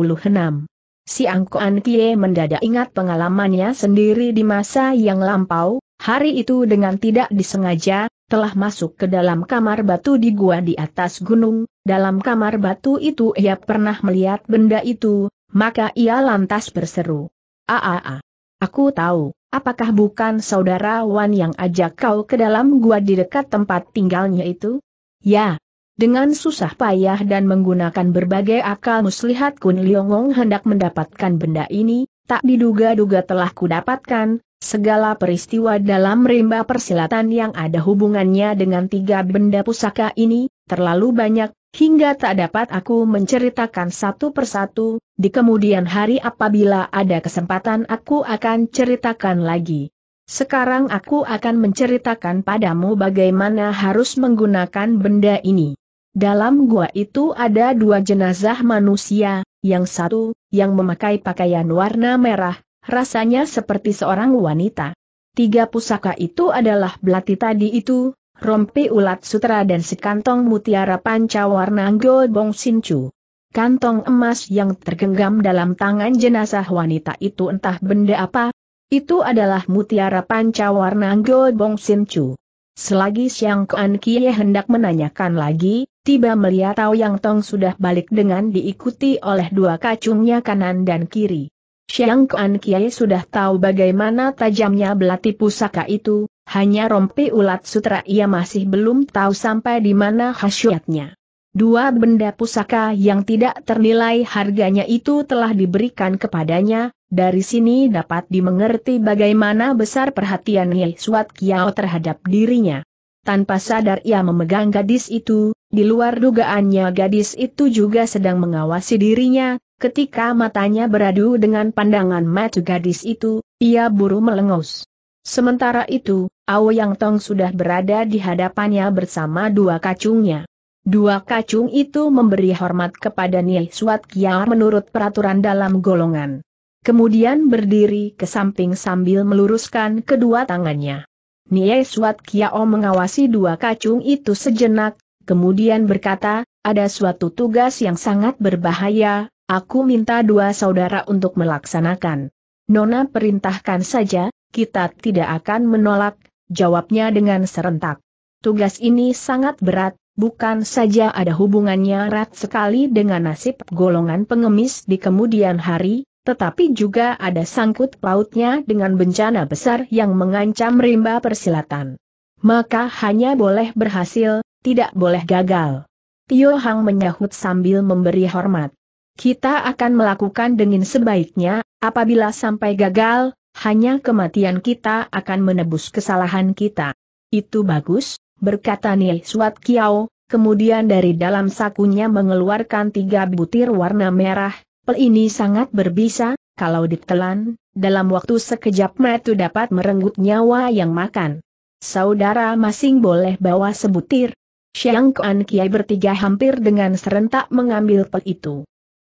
Si Angkoan Kie mendadak ingat pengalamannya sendiri di masa yang lampau, hari itu dengan tidak disengaja, telah masuk ke dalam kamar batu di gua di atas gunung, dalam kamar batu itu ia pernah melihat benda itu, maka ia lantas berseru. Aa, aku tahu, apakah bukan saudara Wan yang ajak kau ke dalam gua di dekat tempat tinggalnya itu? Ya, dengan susah payah dan menggunakan berbagai akal muslihat Kun hendak mendapatkan benda ini, tak diduga-duga telah kudapatkan, segala peristiwa dalam rimba persilatan yang ada hubungannya dengan tiga benda pusaka ini, terlalu banyak, hingga tak dapat aku menceritakan satu persatu, di kemudian hari apabila ada kesempatan aku akan ceritakan lagi. Sekarang aku akan menceritakan padamu bagaimana harus menggunakan benda ini. Dalam gua itu ada dua jenazah manusia, yang satu, yang memakai pakaian warna merah, rasanya seperti seorang wanita. Tiga pusaka itu adalah belati tadi itu, rompi ulat sutra dan sekantong mutiara pancawarna gold Bong Sinchu. Kantong emas yang tergenggam dalam tangan jenazah wanita itu entah benda apa, itu adalah mutiara pancawarna gold Bong Sinchu. Selagi Siang Kuan Kie hendak menanyakan lagi, tiba melihat Tao Yang Tong sudah balik dengan diikuti oleh dua kacungnya kanan dan kiri. Siang Kuan Kie sudah tahu bagaimana tajamnya belati pusaka itu, hanya rompi ulat sutra ia masih belum tahu sampai di mana khasiatnya. Dua benda pusaka yang tidak ternilai harganya itu telah diberikan kepadanya, dari sini dapat dimengerti bagaimana besar perhatian Ye Suat Kiao terhadap dirinya. Tanpa sadar ia memegang gadis itu, di luar dugaannya gadis itu juga sedang mengawasi dirinya, ketika matanya beradu dengan pandangan mata gadis itu, ia buru melengus. Sementara itu, Ao Yang Tong sudah berada di hadapannya bersama dua kacungnya. Dua kacung itu memberi hormat kepada Niai Suat Kiar menurut peraturan dalam golongan. Kemudian berdiri ke samping sambil meluruskan kedua tangannya. Niai Suat Kiao mengawasi dua kacung itu sejenak, kemudian berkata, ada suatu tugas yang sangat berbahaya, aku minta dua saudara untuk melaksanakan. Nona perintahkan saja, kita tidak akan menolak, jawabnya dengan serentak. Tugas ini sangat berat, bukan saja ada hubungannya erat sekali dengan nasib golongan pengemis di kemudian hari, tetapi juga ada sangkut pautnya dengan bencana besar yang mengancam rimba persilatan. Maka hanya boleh berhasil, tidak boleh gagal. Tio Hang menyahut sambil memberi hormat. Kita akan melakukan dengan sebaiknya, apabila sampai gagal, hanya kematian kita akan menebus kesalahan kita. Itu bagus, berkata Nie Suat Kiao, kemudian dari dalam sakunya mengeluarkan tiga butir warna merah, pel ini sangat berbisa, kalau ditelan, dalam waktu sekejap metu dapat merenggut nyawa yang makan. Saudara masing boleh bawa sebutir. Xiang Kuan Kiai bertiga hampir dengan serentak mengambil pel itu.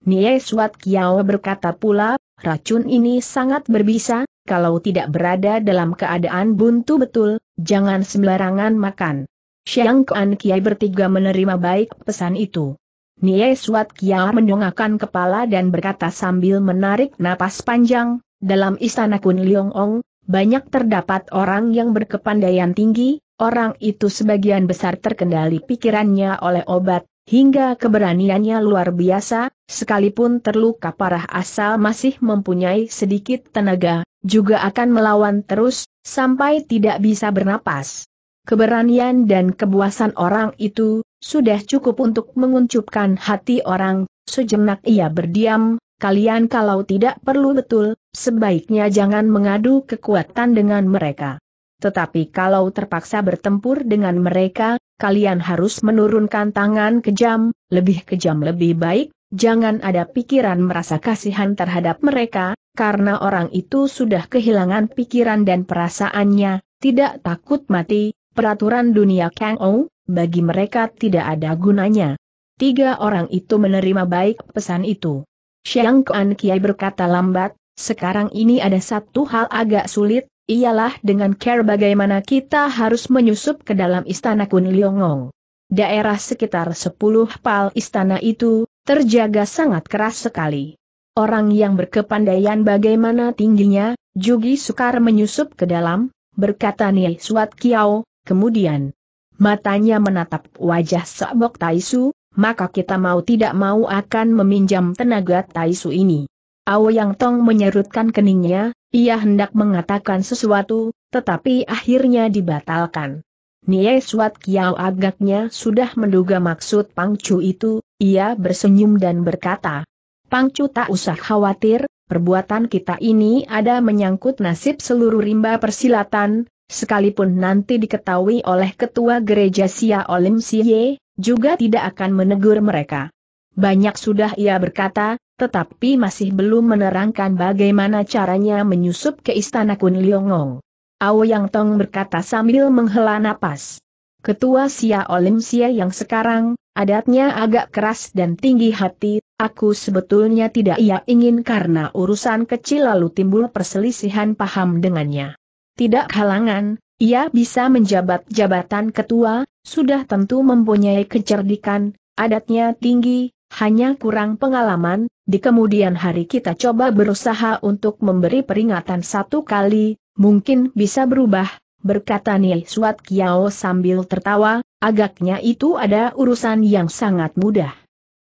Nie Suat Kiao berkata pula, racun ini sangat berbisa, kalau tidak berada dalam keadaan buntu betul, Jangan sembarangan makan. Xiang Kuan Kiai bertiga menerima baik pesan itu. Nie Suat Kiai mendongakkan kepala dan berkata sambil menarik napas panjang, dalam istana Kun Liong Ong, banyak terdapat orang yang berkepandaian tinggi, orang itu sebagian besar terkendali pikirannya oleh obat, hingga keberaniannya luar biasa, sekalipun terluka parah asal masih mempunyai sedikit tenaga, juga akan melawan terus, sampai tidak bisa bernapas. Keberanian dan kebuasan orang itu, sudah cukup untuk menguncupkan hati orang, sejenak ia berdiam, kalian kalau tidak perlu betul, sebaiknya jangan mengadu kekuatan dengan mereka. Tetapi kalau terpaksa bertempur dengan mereka, kalian harus menurunkan tangan kejam, lebih kejam lebih baik, jangan ada pikiran merasa kasihan terhadap mereka, karena orang itu sudah kehilangan pikiran dan perasaannya, tidak takut mati, peraturan dunia Kang Ou, bagi mereka tidak ada gunanya. Tiga orang itu menerima baik pesan itu. Xiang Kuan Kiai berkata lambat, sekarang ini ada satu hal agak sulit, ialah dengan care bagaimana kita harus menyusup ke dalam istana Kun Liongong. Daerah sekitar sepuluh pal istana itu, terjaga sangat keras sekali. Orang yang berkepandaian bagaimana tingginya, Jugi sukar menyusup ke dalam, berkata Nia Suat Kiao, kemudian matanya menatap wajah Sobok Taisu, maka kita mau tidak mau akan meminjam tenaga Taisu ini. Ao Yang Tong menyerutkan keningnya, ia hendak mengatakan sesuatu, tetapi akhirnya dibatalkan. Nie Suat Kiao agaknya sudah menduga maksud Pangcu itu, ia bersenyum dan berkata, Pangcu tak usah khawatir, perbuatan kita ini ada menyangkut nasib seluruh rimba persilatan, sekalipun nanti diketahui oleh ketua gereja Sia Olim Siye, juga tidak akan menegur mereka. Banyak sudah ia berkata, tetapi masih belum menerangkan bagaimana caranya menyusup ke istana Kun Liongong. Ao Yang Tong berkata sambil menghela napas. Ketua Sia Olim Sia yang sekarang, Adatnya agak keras dan tinggi hati, aku sebetulnya tidak ia ingin karena urusan kecil lalu timbul perselisihan paham dengannya. Tidak halangan, ia bisa menjabat jabatan ketua, sudah tentu mempunyai kecerdikan, adatnya tinggi, hanya kurang pengalaman, di kemudian hari kita coba berusaha untuk memberi peringatan satu kali, mungkin bisa berubah, berkata Neil Suat Kiao sambil tertawa, Agaknya itu ada urusan yang sangat mudah.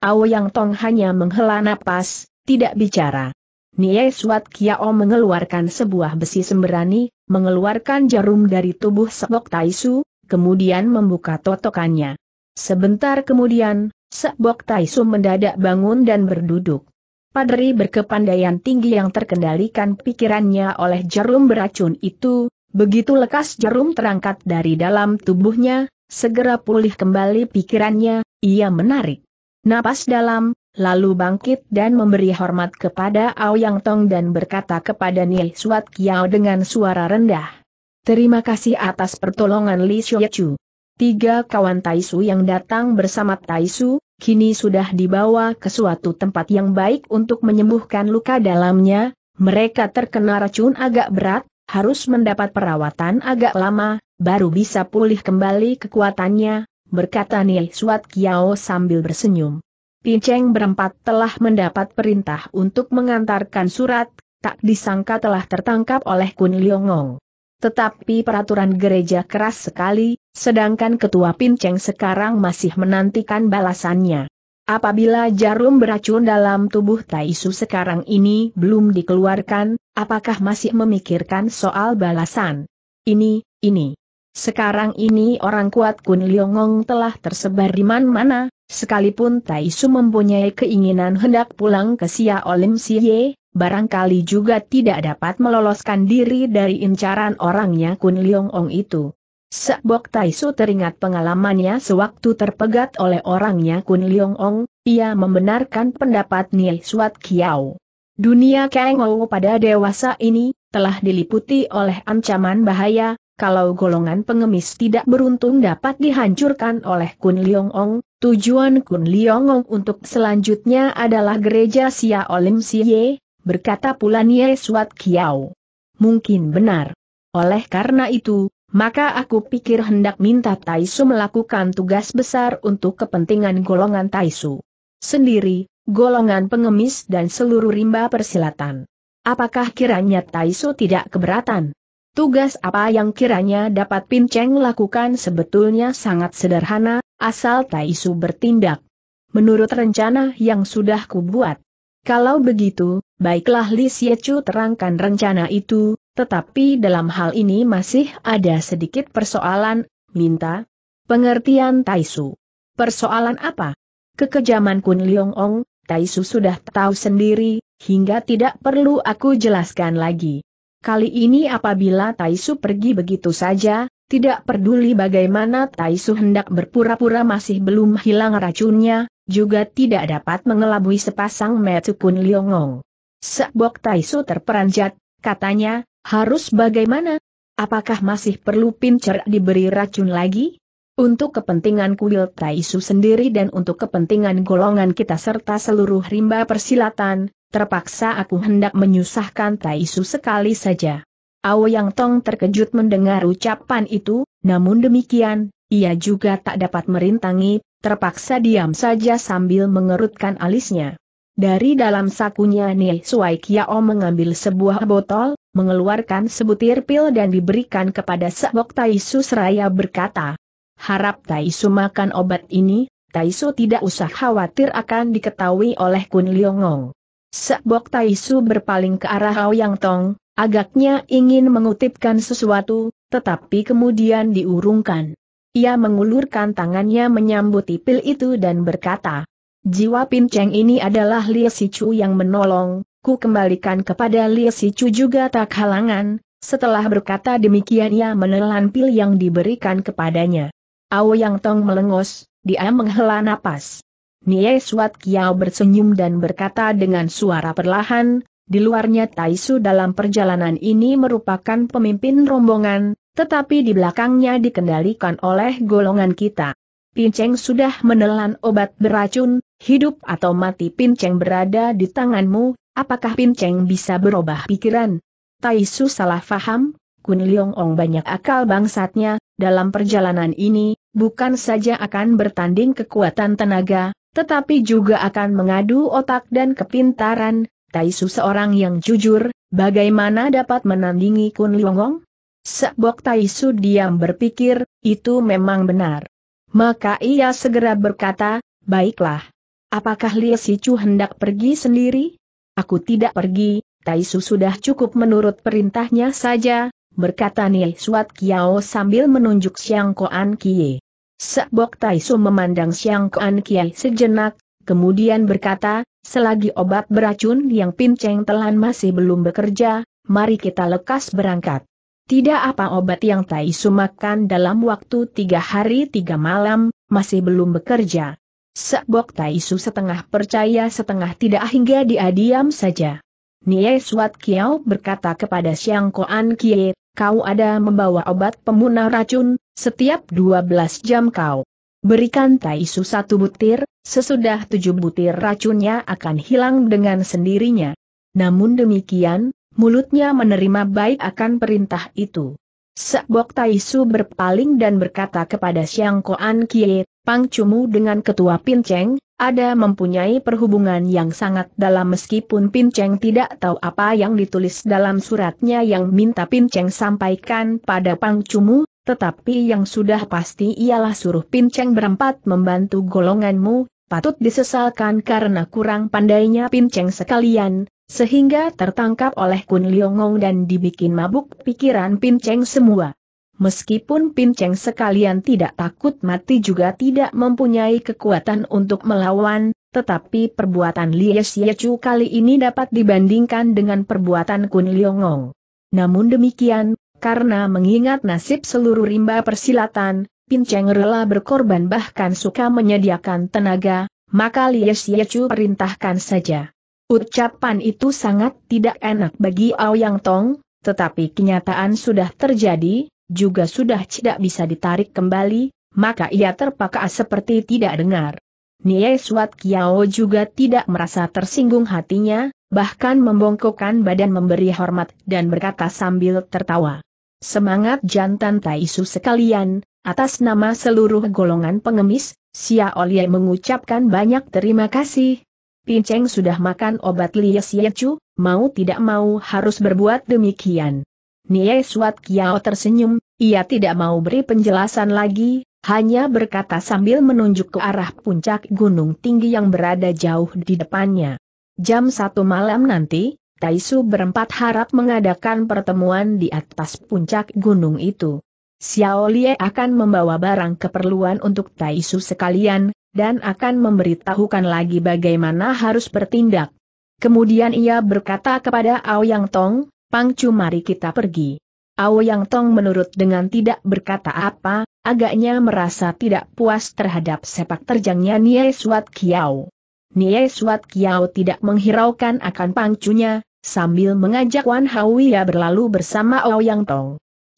Ao Yang Tong hanya menghela napas, tidak bicara. Nie Suat Kiao mengeluarkan sebuah besi sembrani, mengeluarkan jarum dari tubuh Sebok Taisu, kemudian membuka totokannya. Sebentar kemudian, Sebok Taisu mendadak bangun dan berduduk. Padri berkepandaian tinggi yang terkendalikan pikirannya oleh jarum beracun itu, begitu lekas jarum terangkat dari dalam tubuhnya, Segera pulih kembali pikirannya, ia menarik napas dalam, lalu bangkit dan memberi hormat kepada Ao Yang Tong dan berkata kepada Nil Suat Kiao dengan suara rendah. Terima kasih atas pertolongan Li Xiuqu. Tiga kawan Taisu yang datang bersama Taisu, kini sudah dibawa ke suatu tempat yang baik untuk menyembuhkan luka dalamnya, mereka terkena racun agak berat, harus mendapat perawatan agak lama, baru bisa pulih kembali kekuatannya, berkata Nil Suat Kiao sambil bersenyum. Pinceng berempat telah mendapat perintah untuk mengantarkan surat, tak disangka telah tertangkap oleh Kun Liongong. Tetapi peraturan gereja keras sekali, sedangkan ketua Pinceng sekarang masih menantikan balasannya. Apabila jarum beracun dalam tubuh Taisu sekarang ini belum dikeluarkan, apakah masih memikirkan soal balasan? Ini, ini. Sekarang ini orang kuat Kun Liongong telah tersebar di mana-mana, sekalipun Taisu mempunyai keinginan hendak pulang ke Sia Olim Siye, barangkali juga tidak dapat meloloskan diri dari incaran orangnya Kun Liongong itu. Sakbok Taisu teringat pengalamannya sewaktu terpegat oleh orangnya Kun Liong Ong, ia membenarkan pendapat Nie Suat Kiao. Dunia Kang Ou pada dewasa ini, telah diliputi oleh ancaman bahaya, kalau golongan pengemis tidak beruntung dapat dihancurkan oleh Kun Liong Ong, tujuan Kun Liong Ong untuk selanjutnya adalah gereja Sia Olim Siye, berkata pula Nie Suat Kiao. Mungkin benar. Oleh karena itu, maka aku pikir hendak minta Taisu melakukan tugas besar untuk kepentingan golongan Taisu sendiri, golongan pengemis dan seluruh rimba persilatan. Apakah kiranya Taisu tidak keberatan? Tugas apa yang kiranya dapat Pinceng lakukan sebetulnya sangat sederhana, asal Taisu bertindak. Menurut rencana yang sudah kubuat. Kalau begitu, baiklah Li Siechu terangkan rencana itu, tetapi dalam hal ini masih ada sedikit persoalan, minta pengertian Taisu. Persoalan apa? Kekejaman Kun Leong Ong, Taisu sudah tahu sendiri, hingga tidak perlu aku jelaskan lagi. Kali ini apabila Taisu pergi begitu saja, tidak peduli bagaimana Taisu hendak berpura-pura masih belum hilang racunnya, juga tidak dapat mengelabui sepasang metu Kun Leong Ong. Sebok Taisu terperanjat, katanya, harus bagaimana? Apakah masih perlu pincer diberi racun lagi? Untuk kepentingan kuil Taisu sendiri dan untuk kepentingan golongan kita serta seluruh rimba persilatan, terpaksa aku hendak menyusahkan Taisu sekali saja. Yang Tong terkejut mendengar ucapan itu, namun demikian, ia juga tak dapat merintangi, terpaksa diam saja sambil mengerutkan alisnya. Dari dalam sakunya Nih Suai Kiao mengambil sebuah botol, mengeluarkan sebutir pil dan diberikan kepada Sebok Taisu seraya berkata, Harap Taisu makan obat ini, Taisu tidak usah khawatir akan diketahui oleh Kun Liongong. Sebok Taisu berpaling ke arah Hao Yang Tong, agaknya ingin mengutipkan sesuatu, tetapi kemudian diurungkan. Ia mengulurkan tangannya menyambut pil itu dan berkata, Jiwa pinceng ini adalah Li Sichu yang menolong, ku kembalikan kepada Li Sichu juga tak halangan, setelah berkata demikian ia menelan pil yang diberikan kepadanya. Ao Yang Tong melengos, dia menghela napas. Nie Suat Kiao bersenyum dan berkata dengan suara perlahan, di luarnya Taisu dalam perjalanan ini merupakan pemimpin rombongan, tetapi di belakangnya dikendalikan oleh golongan kita. Pinceng sudah menelan obat beracun, Hidup atau mati Pinceng berada di tanganmu, apakah Pinceng bisa berubah pikiran? Taisu salah faham, Kun Leong Ong banyak akal bangsatnya, dalam perjalanan ini, bukan saja akan bertanding kekuatan tenaga, tetapi juga akan mengadu otak dan kepintaran, Taisu seorang yang jujur, bagaimana dapat menandingi Kun Ong? Sebok Taisu diam berpikir, itu memang benar. Maka ia segera berkata, baiklah, Apakah Si Sicu hendak pergi sendiri? Aku tidak pergi, Taisu sudah cukup menurut perintahnya saja, berkata Nie Suat Kiao sambil menunjuk Siang Koan Kie. Sebok Taisu memandang Siang Koan Kie sejenak, kemudian berkata, selagi obat beracun yang pinceng telan masih belum bekerja, mari kita lekas berangkat. Tidak apa obat yang Taisu makan dalam waktu tiga hari tiga malam, masih belum bekerja. Tai Taisu setengah percaya setengah tidak hingga dia diam saja. Nie Suat Kiao berkata kepada Siang Koan Kie, kau ada membawa obat pemunah racun, setiap 12 jam kau. Berikan Taisu satu butir, sesudah tujuh butir racunnya akan hilang dengan sendirinya. Namun demikian, mulutnya menerima baik akan perintah itu. Tai Taisu berpaling dan berkata kepada Siang Koan Kie, Pang Cumu dengan ketua Pinceng, ada mempunyai perhubungan yang sangat dalam meskipun Pinceng tidak tahu apa yang ditulis dalam suratnya yang minta Pinceng sampaikan pada Pang Cumu, tetapi yang sudah pasti ialah suruh Pinceng berempat membantu golonganmu, patut disesalkan karena kurang pandainya Pinceng sekalian, sehingga tertangkap oleh Kun Liongong dan dibikin mabuk pikiran Pinceng semua. Meskipun Pinceng sekalian tidak takut mati juga tidak mempunyai kekuatan untuk melawan, tetapi perbuatan Lie Chu kali ini dapat dibandingkan dengan perbuatan Kun Liongong. Namun demikian, karena mengingat nasib seluruh rimba persilatan, Pinceng rela berkorban bahkan suka menyediakan tenaga, maka Lie Chu perintahkan saja. Ucapan itu sangat tidak enak bagi Ao Yang Tong, tetapi kenyataan sudah terjadi, juga sudah tidak bisa ditarik kembali, maka ia terpaksa seperti tidak dengar. Nie Suat Kiao juga tidak merasa tersinggung hatinya, bahkan membongkokkan badan memberi hormat dan berkata sambil tertawa. Semangat jantan Taisu sekalian, atas nama seluruh golongan pengemis, Sia Olie mengucapkan banyak terima kasih. Pinceng sudah makan obat Lia Xie mau tidak mau harus berbuat demikian. Nie Suat Kiao tersenyum, ia tidak mau beri penjelasan lagi, hanya berkata sambil menunjuk ke arah puncak gunung tinggi yang berada jauh di depannya. Jam satu malam nanti, Taisu berempat harap mengadakan pertemuan di atas puncak gunung itu. Xiao Lie akan membawa barang keperluan untuk Taisu sekalian, dan akan memberitahukan lagi bagaimana harus bertindak. Kemudian ia berkata kepada Ao Yang Tong, Pangcu mari kita pergi. Yang Tong menurut dengan tidak berkata apa, agaknya merasa tidak puas terhadap sepak terjangnya Nie Suat Kiao. Nie Suat Kiao tidak menghiraukan akan pangcunya, sambil mengajak Wan Hawiya berlalu bersama Yang Tong.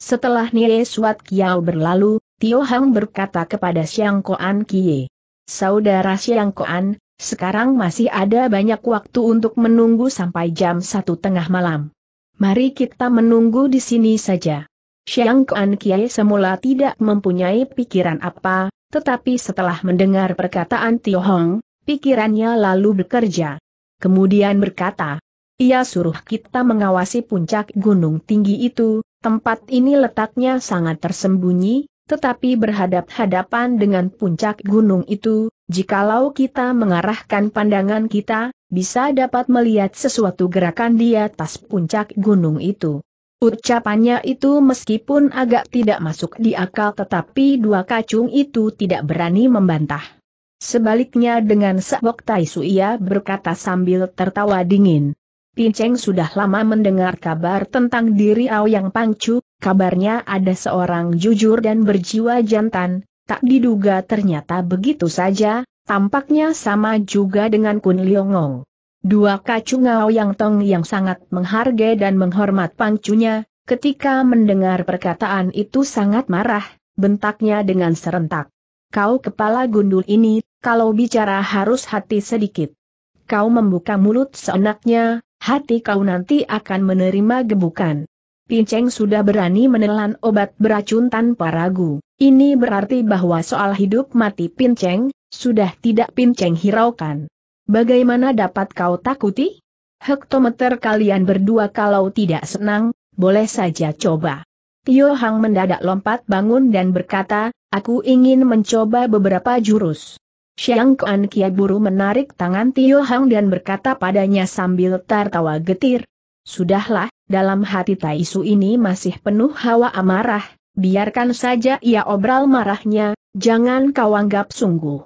Setelah Nie Suat Kiao berlalu, Tio Hang berkata kepada Siang Koan Kie. Saudara Siang Koan, sekarang masih ada banyak waktu untuk menunggu sampai jam satu tengah malam. Mari kita menunggu di sini saja. Xiang Kuan Kiai semula tidak mempunyai pikiran apa, tetapi setelah mendengar perkataan Tio Hong, pikirannya lalu bekerja. Kemudian berkata, ia suruh kita mengawasi puncak gunung tinggi itu, tempat ini letaknya sangat tersembunyi, tetapi berhadap-hadapan dengan puncak gunung itu, Jikalau kita mengarahkan pandangan kita, bisa dapat melihat sesuatu gerakan di atas puncak gunung itu. Ucapannya itu meskipun agak tidak masuk di akal tetapi dua kacung itu tidak berani membantah. Sebaliknya dengan tai Taisu ia berkata sambil tertawa dingin. Pinceng sudah lama mendengar kabar tentang diri yang Pangcu, kabarnya ada seorang jujur dan berjiwa jantan, tak diduga ternyata begitu saja, tampaknya sama juga dengan Kun Liongong. Dua kacungau yang tong yang sangat menghargai dan menghormat pangcunya, ketika mendengar perkataan itu sangat marah, bentaknya dengan serentak. Kau kepala gundul ini, kalau bicara harus hati sedikit. Kau membuka mulut seenaknya, hati kau nanti akan menerima gebukan. Pinceng sudah berani menelan obat beracun tanpa ragu. Ini berarti bahwa soal hidup mati Pinceng, sudah tidak Pinceng hiraukan. Bagaimana dapat kau takuti? Hektometer kalian berdua kalau tidak senang, boleh saja coba. Tio Hang mendadak lompat bangun dan berkata, aku ingin mencoba beberapa jurus. Xiang Kuan Kia buru menarik tangan Tio Hang dan berkata padanya sambil tertawa getir. Sudahlah, dalam hati Taisu ini masih penuh hawa amarah, biarkan saja ia obral marahnya, jangan kau anggap sungguh.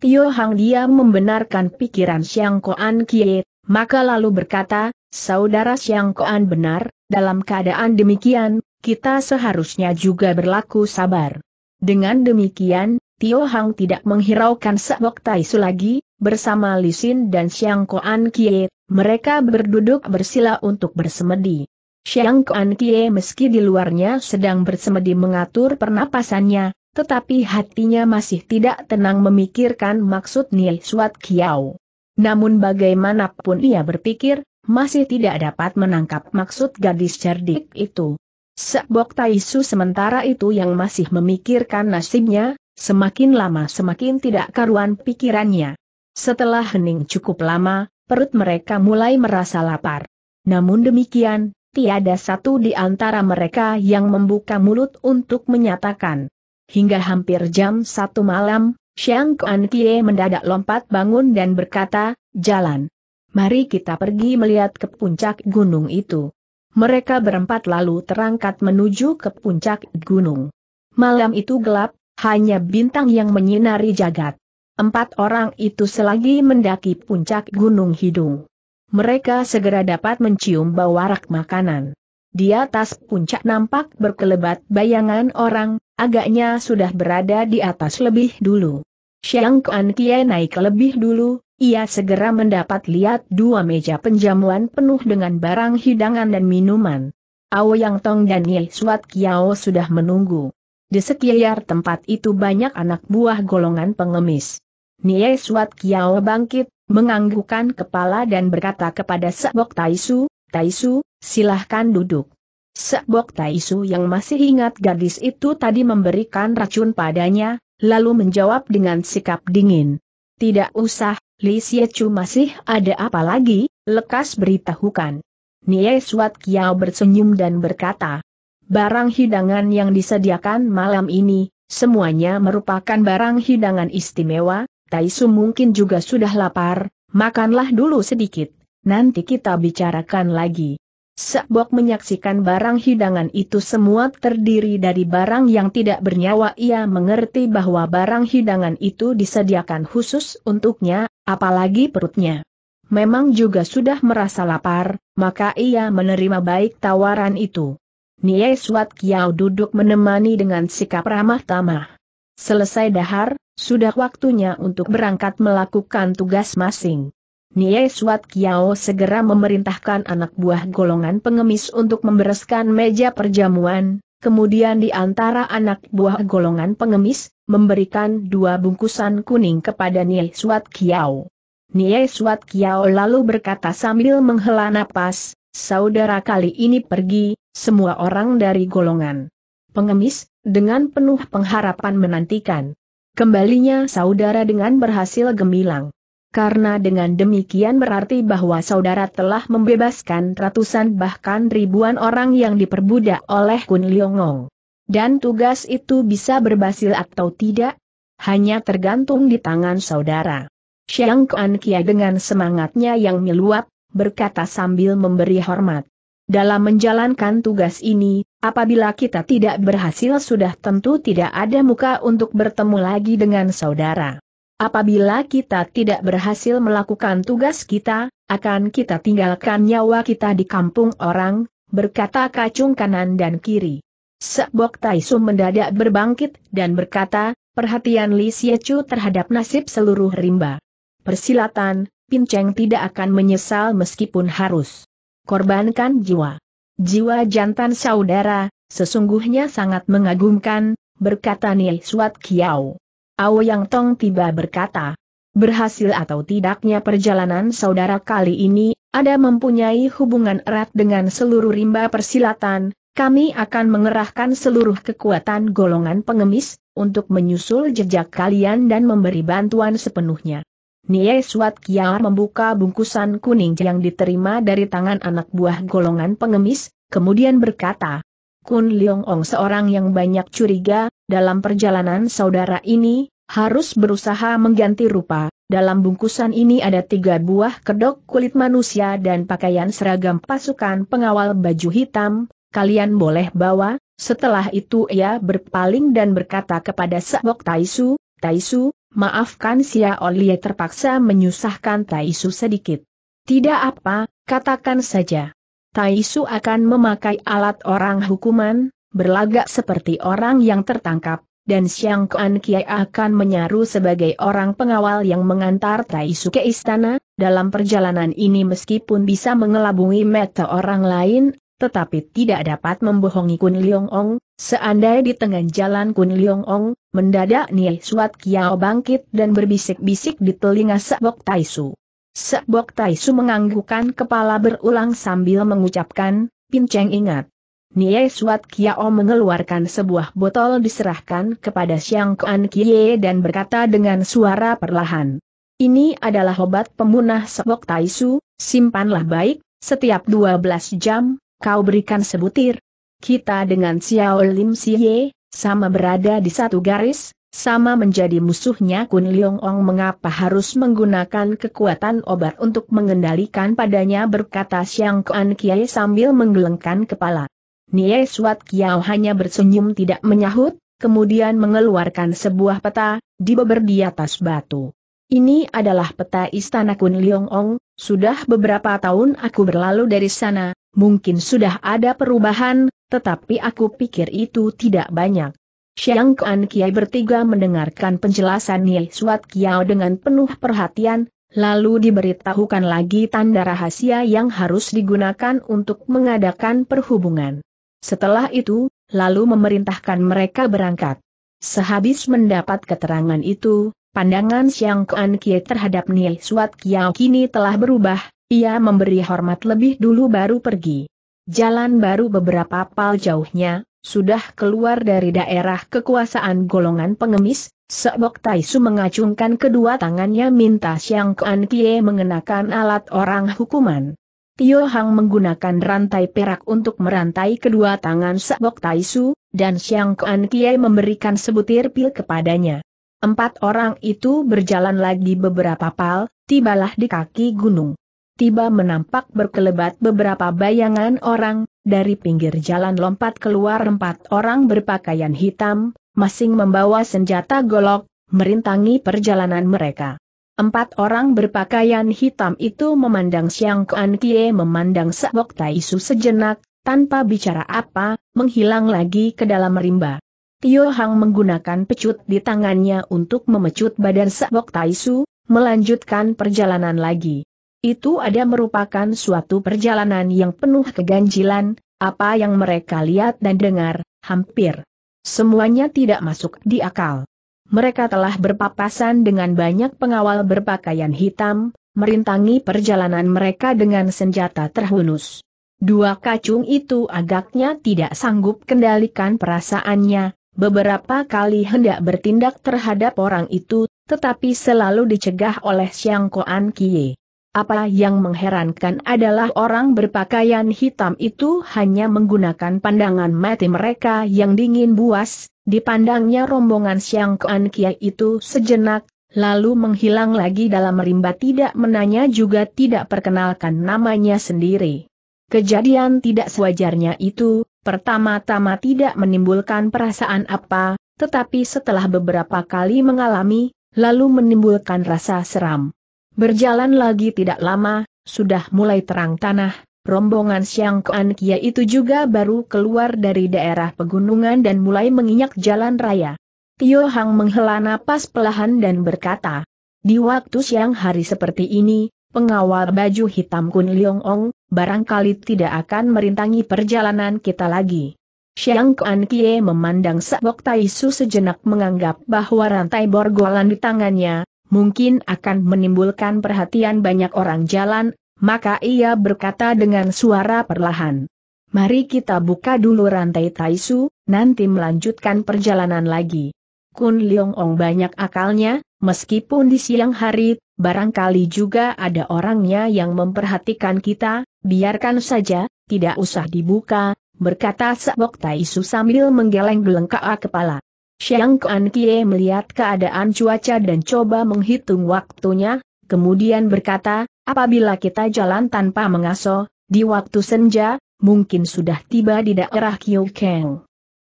Tio Hang dia membenarkan pikiran Siang Koan Kie, maka lalu berkata, Saudara Siang Koan benar, dalam keadaan demikian, kita seharusnya juga berlaku sabar. Dengan demikian, Tio Hang tidak menghiraukan Sabok Taisu lagi, Bersama Lisin dan Xiang Koan Kie, mereka berduduk bersila untuk bersemedi. Xiang Koan Kie meski di luarnya sedang bersemedi mengatur pernapasannya, tetapi hatinya masih tidak tenang memikirkan maksud Nil Suat Kiao. Namun bagaimanapun ia berpikir, masih tidak dapat menangkap maksud gadis cerdik itu. Sebok Taisu sementara itu yang masih memikirkan nasibnya, semakin lama semakin tidak karuan pikirannya. Setelah hening cukup lama, perut mereka mulai merasa lapar. Namun demikian, tiada satu di antara mereka yang membuka mulut untuk menyatakan. Hingga hampir jam satu malam, Xiang Kuan Kie mendadak lompat bangun dan berkata, jalan. Mari kita pergi melihat ke puncak gunung itu. Mereka berempat lalu terangkat menuju ke puncak gunung. Malam itu gelap, hanya bintang yang menyinari jagat. Empat orang itu selagi mendaki puncak Gunung Hidung. Mereka segera dapat mencium bau arak makanan. Di atas puncak nampak berkelebat bayangan orang, agaknya sudah berada di atas lebih dulu. Xiang Kuan Kie naik lebih dulu, ia segera mendapat lihat dua meja penjamuan penuh dengan barang hidangan dan minuman. Yang Tong dan Ye Suat Kiao sudah menunggu. Di sekitar tempat itu banyak anak buah golongan pengemis. Nie Suat Kiao bangkit, menganggukkan kepala dan berkata kepada Sebok Taisu, Taisu, silahkan duduk. Sebok Taisu yang masih ingat gadis itu tadi memberikan racun padanya, lalu menjawab dengan sikap dingin. Tidak usah, Li Siecu masih ada apa lagi, lekas beritahukan. Nie Suat Kiao bersenyum dan berkata, Barang hidangan yang disediakan malam ini, semuanya merupakan barang hidangan istimewa, Taisu mungkin juga sudah lapar, makanlah dulu sedikit, nanti kita bicarakan lagi. Sebok menyaksikan barang hidangan itu semua terdiri dari barang yang tidak bernyawa ia mengerti bahwa barang hidangan itu disediakan khusus untuknya, apalagi perutnya. Memang juga sudah merasa lapar, maka ia menerima baik tawaran itu. Nie Suat Kiao duduk menemani dengan sikap ramah tamah. Selesai dahar, sudah waktunya untuk berangkat melakukan tugas masing. Nie Suat Kiao segera memerintahkan anak buah golongan pengemis untuk membereskan meja perjamuan, kemudian di antara anak buah golongan pengemis, memberikan dua bungkusan kuning kepada Nie Suat Kiao. Nie Suat Kiao lalu berkata sambil menghela napas, saudara kali ini pergi, semua orang dari golongan pengemis, dengan penuh pengharapan menantikan. Kembalinya saudara dengan berhasil gemilang. Karena dengan demikian berarti bahwa saudara telah membebaskan ratusan bahkan ribuan orang yang diperbudak oleh Kun Liongong. Dan tugas itu bisa berhasil atau tidak? Hanya tergantung di tangan saudara. Xiang Kuan Kia dengan semangatnya yang meluap, berkata sambil memberi hormat. Dalam menjalankan tugas ini, Apabila kita tidak berhasil sudah tentu tidak ada muka untuk bertemu lagi dengan saudara. Apabila kita tidak berhasil melakukan tugas kita, akan kita tinggalkan nyawa kita di kampung orang, berkata kacung kanan dan kiri. Sebok Taisu mendadak berbangkit dan berkata, perhatian Li Siechu terhadap nasib seluruh rimba. Persilatan, Pinceng tidak akan menyesal meskipun harus korbankan jiwa. Jiwa jantan saudara, sesungguhnya sangat mengagumkan, berkata Nie Suat Kiao. Ao Yang Tong tiba berkata, berhasil atau tidaknya perjalanan saudara kali ini, ada mempunyai hubungan erat dengan seluruh rimba persilatan, kami akan mengerahkan seluruh kekuatan golongan pengemis, untuk menyusul jejak kalian dan memberi bantuan sepenuhnya. Nie Suat Kiar membuka bungkusan kuning yang diterima dari tangan anak buah golongan pengemis, kemudian berkata, Kun Leong Ong seorang yang banyak curiga, dalam perjalanan saudara ini, harus berusaha mengganti rupa. Dalam bungkusan ini ada tiga buah kedok kulit manusia dan pakaian seragam pasukan pengawal baju hitam, kalian boleh bawa. Setelah itu ia berpaling dan berkata kepada Sebok Taisu, Taisu, maafkan Sia Olie terpaksa menyusahkan Taisu sedikit. Tidak apa, katakan saja. Taisu akan memakai alat orang hukuman, berlagak seperti orang yang tertangkap, dan Xiang Kuan Kiai akan menyaru sebagai orang pengawal yang mengantar Taisu ke istana, dalam perjalanan ini meskipun bisa mengelabui mata orang lain, tetapi tidak dapat membohongi Kun Leong Ong, Seandai di tengah jalan Kun Leong Ong, mendadak Nie Suat Kiao bangkit dan berbisik-bisik di telinga Sebok Taisu. Sebok Taisu menganggukkan kepala berulang sambil mengucapkan, Pinceng ingat. Nie Suat Kiao mengeluarkan sebuah botol diserahkan kepada Siang Kuan Kie dan berkata dengan suara perlahan. Ini adalah obat pemunah Sebok Taisu, simpanlah baik, setiap 12 jam, kau berikan sebutir, kita dengan Xiao Lim Xie, sama berada di satu garis, sama menjadi musuhnya Kun Leong Ong mengapa harus menggunakan kekuatan obat untuk mengendalikan padanya berkata Xiang Kuan Kiai sambil menggelengkan kepala. Nie Suat Kiao hanya bersenyum tidak menyahut, kemudian mengeluarkan sebuah peta, dibeber di atas batu. Ini adalah peta istana Kun Leong Ong, sudah beberapa tahun aku berlalu dari sana, mungkin sudah ada perubahan, tetapi aku pikir itu tidak banyak. Xiang Kuan Kiai bertiga mendengarkan penjelasan Nie Suat Kiao dengan penuh perhatian, lalu diberitahukan lagi tanda rahasia yang harus digunakan untuk mengadakan perhubungan. Setelah itu, lalu memerintahkan mereka berangkat. Sehabis mendapat keterangan itu, pandangan Xiang Kuan Kiai terhadap Nie Suat Kiao kini telah berubah, ia memberi hormat lebih dulu baru pergi. Jalan baru beberapa pal jauhnya, sudah keluar dari daerah kekuasaan golongan pengemis, Sebok Taisu mengacungkan kedua tangannya minta Siang Kuan Kie mengenakan alat orang hukuman. Tio Hang menggunakan rantai perak untuk merantai kedua tangan Sebok Taisu, dan Siang Kuan Kie memberikan sebutir pil kepadanya. Empat orang itu berjalan lagi beberapa pal, tibalah di kaki gunung tiba menampak berkelebat beberapa bayangan orang, dari pinggir jalan lompat keluar empat orang berpakaian hitam, masing membawa senjata golok, merintangi perjalanan mereka. Empat orang berpakaian hitam itu memandang Siang Kuan Kie memandang Sabok Taisu sejenak, tanpa bicara apa, menghilang lagi ke dalam rimba. Tio Hang menggunakan pecut di tangannya untuk memecut badan Sabok Taisu, melanjutkan perjalanan lagi. Itu ada merupakan suatu perjalanan yang penuh keganjilan, apa yang mereka lihat dan dengar, hampir semuanya tidak masuk di akal. Mereka telah berpapasan dengan banyak pengawal berpakaian hitam, merintangi perjalanan mereka dengan senjata terhunus. Dua kacung itu agaknya tidak sanggup kendalikan perasaannya, beberapa kali hendak bertindak terhadap orang itu, tetapi selalu dicegah oleh Siang Koan Kie. Apa yang mengherankan adalah orang berpakaian hitam itu hanya menggunakan pandangan mati mereka yang dingin buas, dipandangnya rombongan Siang kean Kia itu sejenak, lalu menghilang lagi dalam rimba tidak menanya juga tidak perkenalkan namanya sendiri. Kejadian tidak sewajarnya itu, pertama-tama tidak menimbulkan perasaan apa, tetapi setelah beberapa kali mengalami, lalu menimbulkan rasa seram. Berjalan lagi tidak lama, sudah mulai terang tanah, rombongan Siang Kuan Kia itu juga baru keluar dari daerah pegunungan dan mulai menginjak jalan raya. Tio Hang menghela napas pelahan dan berkata, di waktu siang hari seperti ini, pengawal baju hitam Kun Leong Ong, barangkali tidak akan merintangi perjalanan kita lagi. Siang Kuan Kie memandang Sabok Su sejenak menganggap bahwa rantai borgolan di tangannya, mungkin akan menimbulkan perhatian banyak orang jalan, maka ia berkata dengan suara perlahan. Mari kita buka dulu rantai Taisu, nanti melanjutkan perjalanan lagi. Kun Leong Ong banyak akalnya, meskipun di siang hari, barangkali juga ada orangnya yang memperhatikan kita, biarkan saja, tidak usah dibuka, berkata Sebok Taisu sambil menggeleng-geleng kepala. Xiang Kuan Kie melihat keadaan cuaca dan coba menghitung waktunya, kemudian berkata, apabila kita jalan tanpa mengaso, di waktu senja, mungkin sudah tiba di daerah Kiu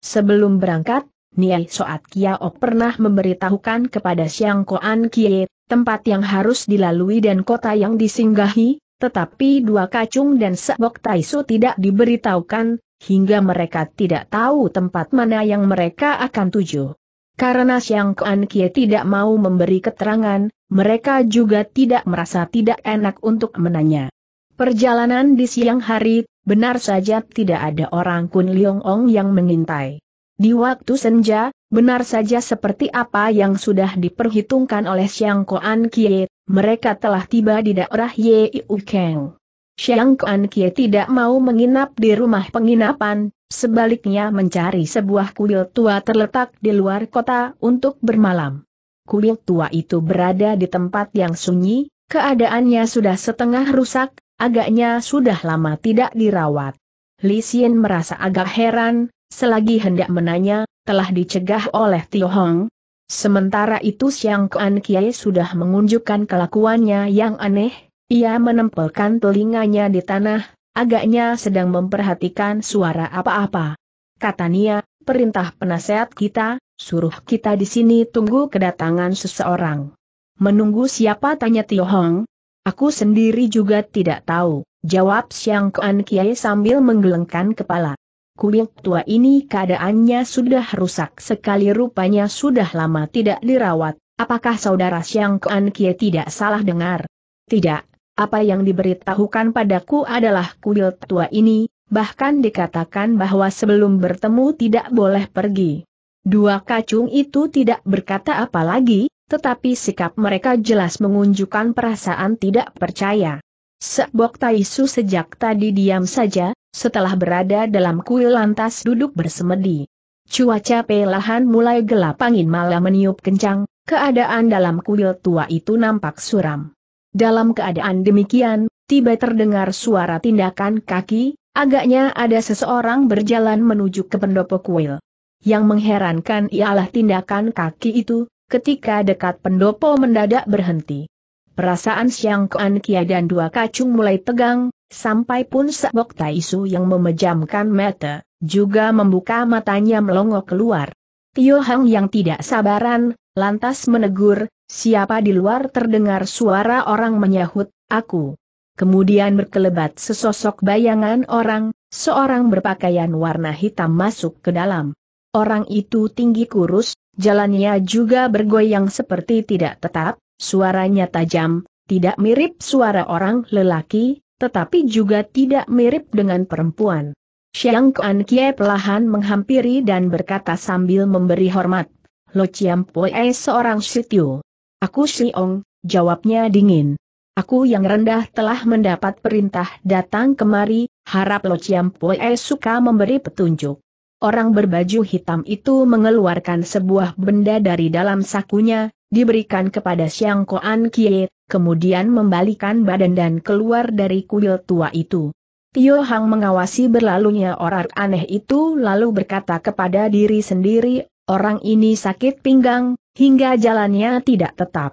Sebelum berangkat, Niai Soat Kiao pernah memberitahukan kepada Xiang Kuan Kie, tempat yang harus dilalui dan kota yang disinggahi, tetapi dua kacung dan sebok taisu tidak diberitahukan, hingga mereka tidak tahu tempat mana yang mereka akan tuju. Karena Siang Kuan Kie tidak mau memberi keterangan, mereka juga tidak merasa tidak enak untuk menanya. Perjalanan di siang hari, benar saja tidak ada orang Kun Leong Ong yang mengintai. Di waktu senja, benar saja seperti apa yang sudah diperhitungkan oleh Siang Kuan Kie, mereka telah tiba di daerah Yei Ukeng. Xiang Kuan Kie tidak mau menginap di rumah penginapan, sebaliknya mencari sebuah kuil tua terletak di luar kota untuk bermalam. Kuil tua itu berada di tempat yang sunyi, keadaannya sudah setengah rusak, agaknya sudah lama tidak dirawat. Li Xian merasa agak heran, selagi hendak menanya, telah dicegah oleh Tio Hong. Sementara itu Xiang Kuan Kiai sudah mengunjukkan kelakuannya yang aneh, ia menempelkan telinganya di tanah, agaknya sedang memperhatikan suara apa-apa. Kata Nia, perintah penasehat kita, suruh kita di sini tunggu kedatangan seseorang. Menunggu siapa tanya Tio Hong? Aku sendiri juga tidak tahu, jawab Siang Kuan Kiai sambil menggelengkan kepala. Kuil tua ini keadaannya sudah rusak sekali rupanya sudah lama tidak dirawat, apakah saudara Siang Kuan Kie tidak salah dengar? Tidak, apa yang diberitahukan padaku adalah kuil tua ini, bahkan dikatakan bahwa sebelum bertemu tidak boleh pergi. Dua kacung itu tidak berkata apa lagi, tetapi sikap mereka jelas mengunjukkan perasaan tidak percaya. Sebok Taisu sejak tadi diam saja, setelah berada dalam kuil lantas duduk bersemedi. Cuaca pelahan mulai gelap angin malam meniup kencang, keadaan dalam kuil tua itu nampak suram. Dalam keadaan demikian, tiba terdengar suara tindakan kaki, agaknya ada seseorang berjalan menuju ke pendopo kuil. Yang mengherankan ialah tindakan kaki itu, ketika dekat pendopo mendadak berhenti. Perasaan Siang Kuan Kia dan dua kacung mulai tegang, sampai pun Sebok Taisu yang memejamkan mata, juga membuka matanya melongo keluar. Tio Hang yang tidak sabaran, lantas menegur, Siapa di luar terdengar suara orang menyahut, aku. Kemudian berkelebat sesosok bayangan orang, seorang berpakaian warna hitam masuk ke dalam. Orang itu tinggi kurus, jalannya juga bergoyang seperti tidak tetap, suaranya tajam, tidak mirip suara orang lelaki, tetapi juga tidak mirip dengan perempuan. Xiang Kuan Kie pelahan menghampiri dan berkata sambil memberi hormat, Lo Chiam Pue seorang sitiu. Aku Siong, jawabnya dingin. Aku yang rendah telah mendapat perintah datang kemari, harap Lo Chiam Poe suka memberi petunjuk. Orang berbaju hitam itu mengeluarkan sebuah benda dari dalam sakunya, diberikan kepada Siang Koan Kie, kemudian membalikan badan dan keluar dari kuil tua itu. Tio Hang mengawasi berlalunya orang aneh itu lalu berkata kepada diri sendiri, orang ini sakit pinggang, hingga jalannya tidak tetap.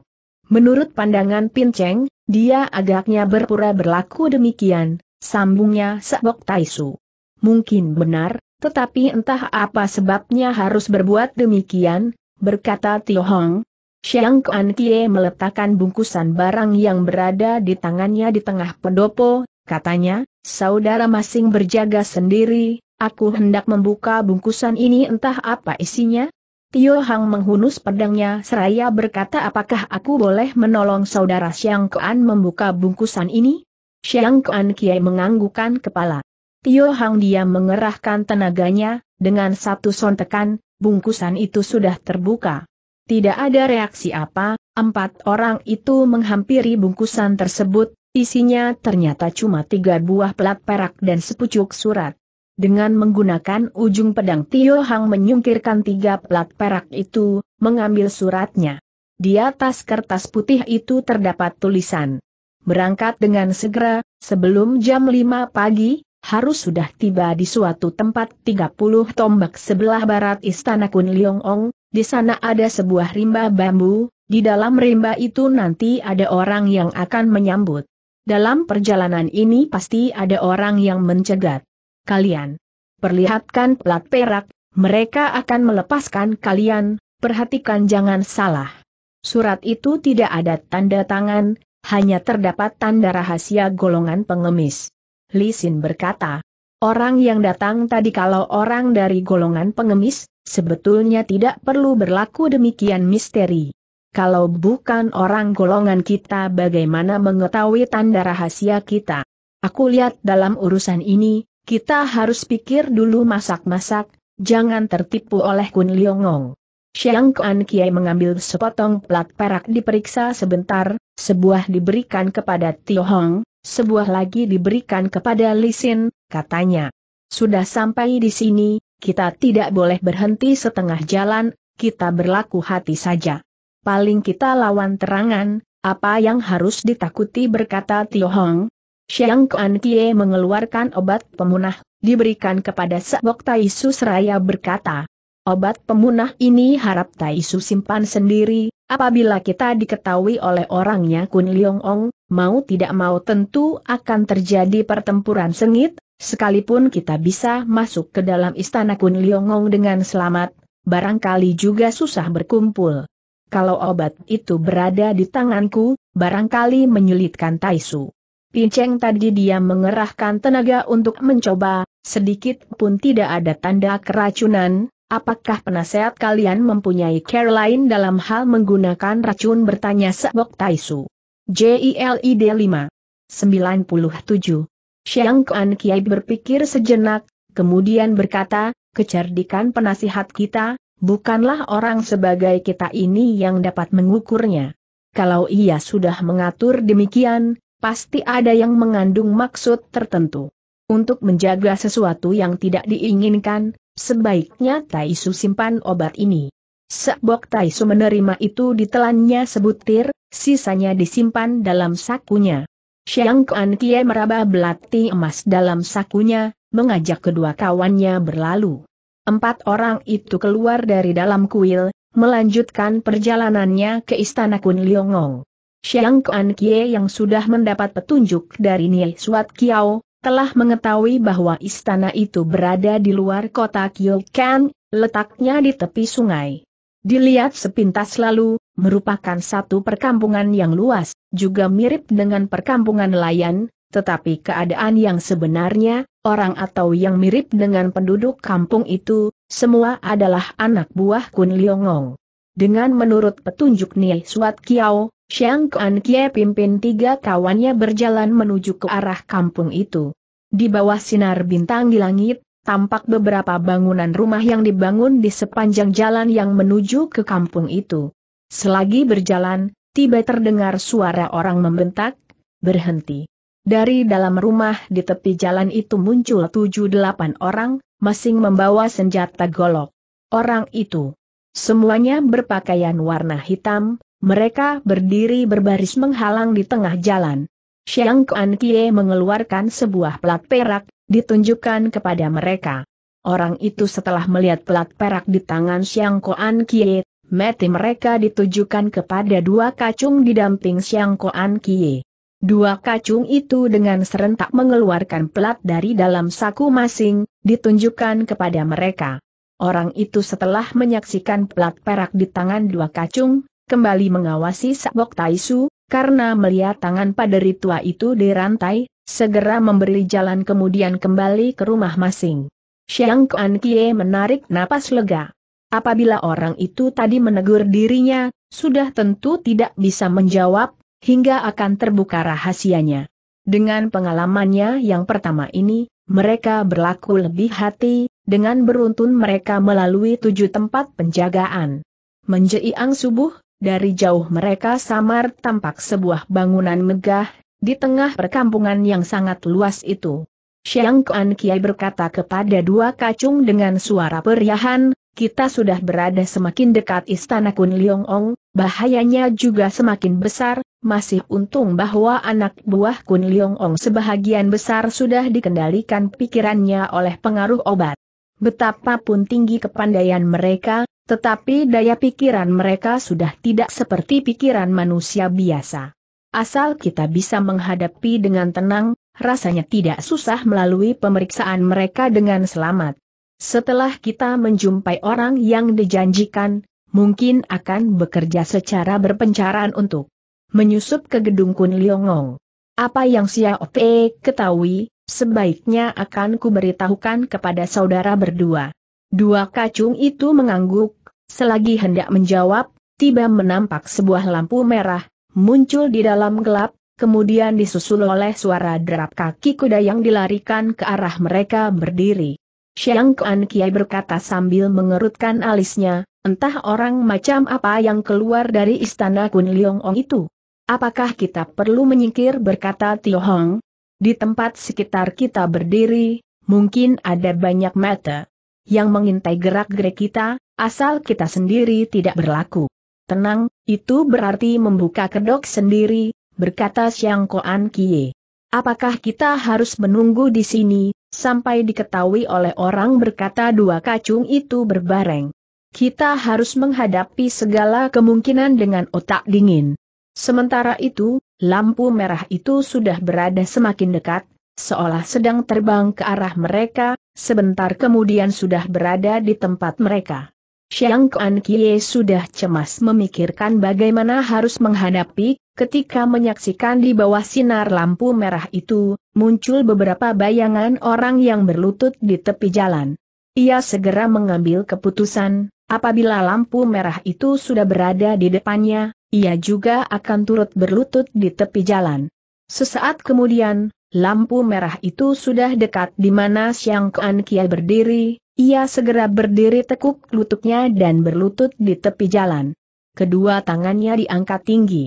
Menurut pandangan Pinceng, dia agaknya berpura berlaku demikian, sambungnya Sabok Taisu. Mungkin benar, tetapi entah apa sebabnya harus berbuat demikian, berkata Tio Hong. Xiang Kuan Kie meletakkan bungkusan barang yang berada di tangannya di tengah pendopo, katanya, saudara masing berjaga sendiri, aku hendak membuka bungkusan ini entah apa isinya, Tio Hang menghunus pedangnya seraya berkata apakah aku boleh menolong saudara Xiang Kuan membuka bungkusan ini? Xiang Kuan Kiai menganggukan kepala. Tio Hang dia mengerahkan tenaganya, dengan satu sontekan, bungkusan itu sudah terbuka. Tidak ada reaksi apa, empat orang itu menghampiri bungkusan tersebut, isinya ternyata cuma tiga buah pelat perak dan sepucuk surat. Dengan menggunakan ujung pedang Tio Hang menyungkirkan tiga pelat perak itu, mengambil suratnya. Di atas kertas putih itu terdapat tulisan. Berangkat dengan segera, sebelum jam 5 pagi, harus sudah tiba di suatu tempat 30 tombak sebelah barat Istana Kun Liong Ong, di sana ada sebuah rimba bambu, di dalam rimba itu nanti ada orang yang akan menyambut. Dalam perjalanan ini pasti ada orang yang mencegat kalian. Perlihatkan plat perak, mereka akan melepaskan kalian, perhatikan jangan salah. Surat itu tidak ada tanda tangan, hanya terdapat tanda rahasia golongan pengemis. Lisin berkata, Orang yang datang tadi kalau orang dari golongan pengemis, sebetulnya tidak perlu berlaku demikian misteri. Kalau bukan orang golongan kita bagaimana mengetahui tanda rahasia kita? Aku lihat dalam urusan ini, kita harus pikir dulu masak-masak, jangan tertipu oleh Kun Liongong. Xiang Kuan Kiai mengambil sepotong plat perak diperiksa sebentar, sebuah diberikan kepada Tio Hong, sebuah lagi diberikan kepada Lisin, katanya. Sudah sampai di sini, kita tidak boleh berhenti setengah jalan, kita berlaku hati saja. Paling kita lawan terangan, apa yang harus ditakuti berkata Tio Hong, Xiang Kuan Kie mengeluarkan obat pemunah, diberikan kepada Tai Taisu seraya berkata, Obat pemunah ini harap Taisu simpan sendiri, apabila kita diketahui oleh orangnya Kun Liong Ong, mau tidak mau tentu akan terjadi pertempuran sengit, sekalipun kita bisa masuk ke dalam istana Kun Liong Ong dengan selamat, barangkali juga susah berkumpul. Kalau obat itu berada di tanganku, barangkali menyulitkan Taisu. Pinceng tadi dia mengerahkan tenaga untuk mencoba, sedikit pun tidak ada tanda keracunan, apakah penasehat kalian mempunyai care lain dalam hal menggunakan racun bertanya Sebok Taisu. JILID 5. 97. Xiang Kuan Kiai berpikir sejenak, kemudian berkata, kecerdikan penasihat kita, bukanlah orang sebagai kita ini yang dapat mengukurnya. Kalau ia sudah mengatur demikian, pasti ada yang mengandung maksud tertentu. Untuk menjaga sesuatu yang tidak diinginkan, sebaiknya Taisu simpan obat ini. Sebok Taisu menerima itu ditelannya sebutir, sisanya disimpan dalam sakunya. Xiang Kuan Kie meraba belati emas dalam sakunya, mengajak kedua kawannya berlalu. Empat orang itu keluar dari dalam kuil, melanjutkan perjalanannya ke istana Kun Liongong. Xiang Kuan Kie yang sudah mendapat petunjuk dari Nie Suat Kiao, telah mengetahui bahwa istana itu berada di luar kota Kan, letaknya di tepi sungai. Dilihat sepintas lalu, merupakan satu perkampungan yang luas, juga mirip dengan perkampungan nelayan, tetapi keadaan yang sebenarnya, orang atau yang mirip dengan penduduk kampung itu, semua adalah anak buah Kun Liongong. Dengan menurut petunjuk Nie Suat Kiao, Xiang Kuan Kie pimpin tiga kawannya berjalan menuju ke arah kampung itu. Di bawah sinar bintang di langit, tampak beberapa bangunan rumah yang dibangun di sepanjang jalan yang menuju ke kampung itu. Selagi berjalan, tiba terdengar suara orang membentak, berhenti. Dari dalam rumah di tepi jalan itu muncul tujuh delapan orang, masing membawa senjata golok. Orang itu. Semuanya berpakaian warna hitam, mereka berdiri berbaris menghalang di tengah jalan. Xiang Kuan Kie mengeluarkan sebuah pelat perak, ditunjukkan kepada mereka. Orang itu setelah melihat pelat perak di tangan Xiang Kuan Kie, mati mereka ditujukan kepada dua kacung di damping Xiang Kuan Kie. Dua kacung itu dengan serentak mengeluarkan pelat dari dalam saku masing, ditunjukkan kepada mereka. Orang itu setelah menyaksikan pelat perak di tangan dua kacung, kembali mengawasi Sabok Taisu, karena melihat tangan paderi tua itu dirantai, segera memberi jalan kemudian kembali ke rumah masing. Xiang Kuan Kie menarik napas lega. Apabila orang itu tadi menegur dirinya, sudah tentu tidak bisa menjawab, hingga akan terbuka rahasianya. Dengan pengalamannya yang pertama ini, mereka berlaku lebih hati, dengan beruntun mereka melalui tujuh tempat penjagaan. Menjeiang subuh, dari jauh mereka samar tampak sebuah bangunan megah, di tengah perkampungan yang sangat luas itu. Xiang Kuan Kiai berkata kepada dua kacung dengan suara periahan, kita sudah berada semakin dekat istana Kun Liong Ong, bahayanya juga semakin besar, masih untung bahwa anak buah Kun Liong Ong sebahagian besar sudah dikendalikan pikirannya oleh pengaruh obat. Betapapun tinggi kepandaian mereka, tetapi daya pikiran mereka sudah tidak seperti pikiran manusia biasa. Asal kita bisa menghadapi dengan tenang, rasanya tidak susah melalui pemeriksaan mereka dengan selamat. Setelah kita menjumpai orang yang dijanjikan, mungkin akan bekerja secara berpencaran untuk menyusup ke gedung Kun Liongong. Apa yang Xiao Te ketahui, sebaiknya akan kuberitahukan kepada saudara berdua. Dua kacung itu mengangguk, Selagi hendak menjawab, tiba menampak sebuah lampu merah, muncul di dalam gelap, kemudian disusul oleh suara derap kaki kuda yang dilarikan ke arah mereka berdiri. Siang Kuan Kiai berkata sambil mengerutkan alisnya, entah orang macam apa yang keluar dari istana Kun Leong Ong itu. Apakah kita perlu menyingkir berkata Tio Hong? Di tempat sekitar kita berdiri, mungkin ada banyak mata yang mengintai gerak-gerik kita, asal kita sendiri tidak berlaku. Tenang, itu berarti membuka kedok sendiri, berkata Siang Koan Kie. Apakah kita harus menunggu di sini, sampai diketahui oleh orang berkata dua kacung itu berbareng? Kita harus menghadapi segala kemungkinan dengan otak dingin. Sementara itu, lampu merah itu sudah berada semakin dekat, seolah sedang terbang ke arah mereka, sebentar kemudian sudah berada di tempat mereka. Xiang Kuan Kie sudah cemas memikirkan bagaimana harus menghadapi, ketika menyaksikan di bawah sinar lampu merah itu, muncul beberapa bayangan orang yang berlutut di tepi jalan. Ia segera mengambil keputusan, apabila lampu merah itu sudah berada di depannya, ia juga akan turut berlutut di tepi jalan. Sesaat kemudian, lampu merah itu sudah dekat di mana Xiang Kuan Kie berdiri, ia segera berdiri tekuk lututnya dan berlutut di tepi jalan. Kedua tangannya diangkat tinggi.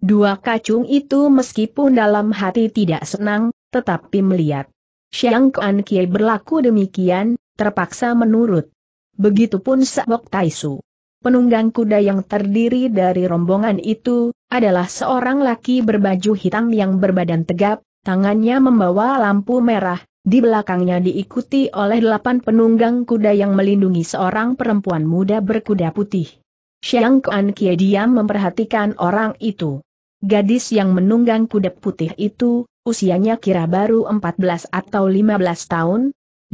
Dua kacung itu meskipun dalam hati tidak senang, tetapi melihat. Xiang Kuan Kie berlaku demikian, terpaksa menurut. Begitupun Sabok Taisu. Penunggang kuda yang terdiri dari rombongan itu, adalah seorang laki berbaju hitam yang berbadan tegap, tangannya membawa lampu merah, di belakangnya diikuti oleh delapan penunggang kuda yang melindungi seorang perempuan muda berkuda putih. Xiang Kuan Kie diam memperhatikan orang itu. Gadis yang menunggang kuda putih itu, usianya kira baru 14 atau 15 tahun,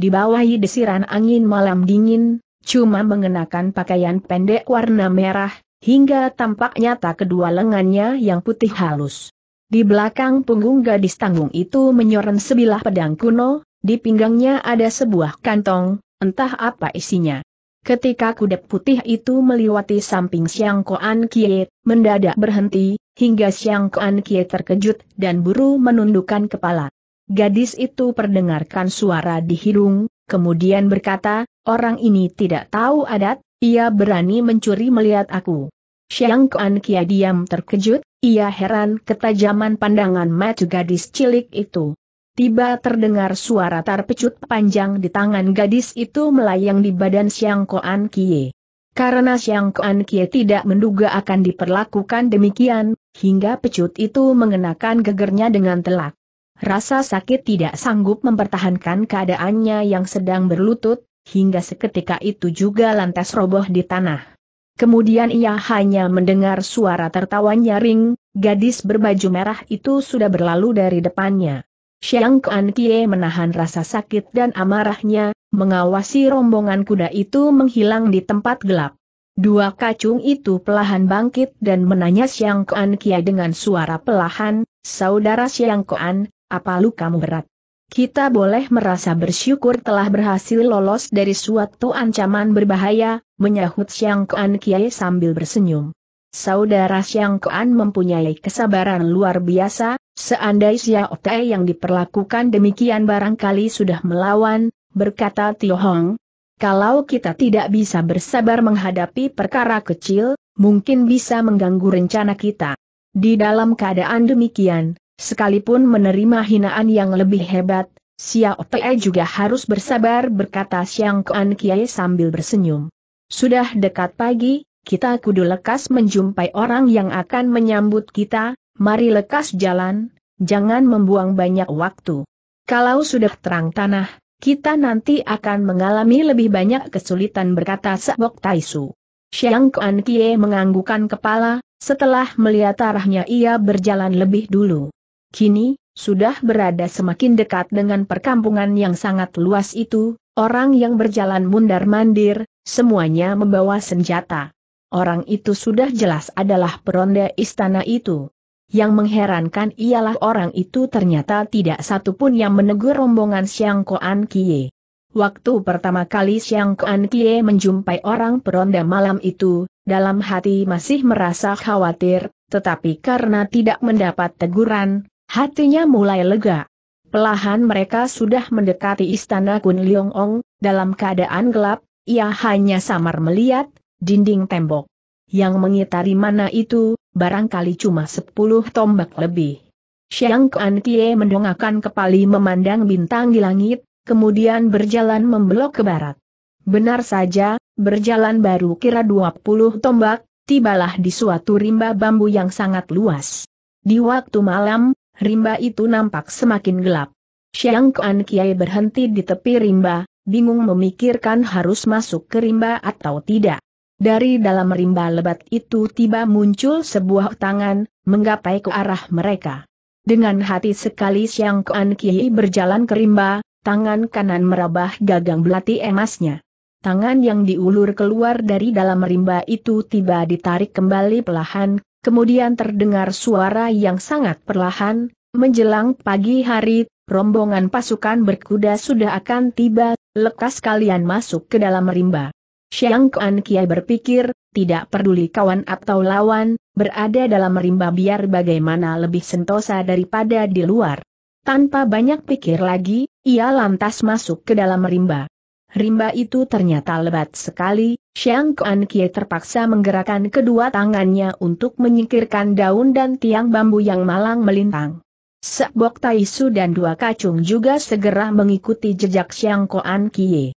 dibawahi desiran angin malam dingin, cuma mengenakan pakaian pendek warna merah, hingga tampak nyata kedua lengannya yang putih halus. Di belakang punggung gadis tanggung itu menyoren sebilah pedang kuno, di pinggangnya ada sebuah kantong, entah apa isinya. Ketika kuda putih itu meliwati samping Siang Koan Kie, mendadak berhenti, hingga Siang Koan Kie terkejut dan buru menundukkan kepala. Gadis itu perdengarkan suara di hidung, kemudian berkata, orang ini tidak tahu adat, ia berani mencuri melihat aku. Siang Koan Kia diam terkejut, ia heran ketajaman pandangan mata gadis cilik itu. Tiba terdengar suara tarpecut panjang di tangan gadis itu melayang di badan Siang Koan Kie. Karena Siang Koan Kie tidak menduga akan diperlakukan demikian, hingga pecut itu mengenakan gegernya dengan telak. Rasa sakit tidak sanggup mempertahankan keadaannya yang sedang berlutut, hingga seketika itu juga lantas roboh di tanah. Kemudian ia hanya mendengar suara tertawa nyaring, gadis berbaju merah itu sudah berlalu dari depannya. Xiang Kuan Kie menahan rasa sakit dan amarahnya, mengawasi rombongan kuda itu menghilang di tempat gelap. Dua kacung itu pelahan bangkit dan menanya Xiang Kuan Kie dengan suara pelahan, Saudara Xiang Kuan, apa lukamu berat? kita boleh merasa bersyukur telah berhasil lolos dari suatu ancaman berbahaya, menyahut Siang Kuan Kiai sambil bersenyum. Saudara Siang Kuan mempunyai kesabaran luar biasa, seandai Xiao Tai yang diperlakukan demikian barangkali sudah melawan, berkata Tio Hong. Kalau kita tidak bisa bersabar menghadapi perkara kecil, mungkin bisa mengganggu rencana kita. Di dalam keadaan demikian, Sekalipun menerima hinaan yang lebih hebat, Xiao Pe juga harus bersabar berkata Siang Kuan Kiai sambil bersenyum. Sudah dekat pagi, kita kudu lekas menjumpai orang yang akan menyambut kita, mari lekas jalan, jangan membuang banyak waktu. Kalau sudah terang tanah, kita nanti akan mengalami lebih banyak kesulitan berkata Sabok Taisu. Siang Kuan Kie menganggukan kepala, setelah melihat arahnya ia berjalan lebih dulu. Kini, sudah berada semakin dekat dengan perkampungan yang sangat luas itu, orang yang berjalan mundar-mandir, semuanya membawa senjata. Orang itu sudah jelas adalah peronda istana itu. Yang mengherankan ialah orang itu ternyata tidak satupun yang menegur rombongan Siang Koan Kie. Waktu pertama kali Siang Koan Kie menjumpai orang peronda malam itu, dalam hati masih merasa khawatir, tetapi karena tidak mendapat teguran, Hatinya mulai lega. Pelahan mereka sudah mendekati istana Kun Liong Ong, dalam keadaan gelap, ia hanya samar melihat, dinding tembok. Yang mengitari mana itu, barangkali cuma sepuluh tombak lebih. Xiang Kuan Kie mendongakkan kepali memandang bintang di langit, kemudian berjalan membelok ke barat. Benar saja, berjalan baru kira dua puluh tombak, tibalah di suatu rimba bambu yang sangat luas. Di waktu malam, rimba itu nampak semakin gelap. Siang Kuan Kiai berhenti di tepi rimba, bingung memikirkan harus masuk ke rimba atau tidak. Dari dalam rimba lebat itu tiba muncul sebuah tangan, menggapai ke arah mereka. Dengan hati sekali Siang Kuan Kiai berjalan ke rimba, tangan kanan merabah gagang belati emasnya. Tangan yang diulur keluar dari dalam rimba itu tiba ditarik kembali pelahan, kemudian terdengar suara yang sangat perlahan, menjelang pagi hari, rombongan pasukan berkuda sudah akan tiba, lekas kalian masuk ke dalam rimba. Xiang Kuan Kiai berpikir, tidak peduli kawan atau lawan, berada dalam rimba biar bagaimana lebih sentosa daripada di luar. Tanpa banyak pikir lagi, ia lantas masuk ke dalam rimba. Rimba itu ternyata lebat sekali, Xiang Kuan Kie terpaksa menggerakkan kedua tangannya untuk menyingkirkan daun dan tiang bambu yang malang melintang. Sebok Taisu dan dua kacung juga segera mengikuti jejak Xiang Kuan Kie.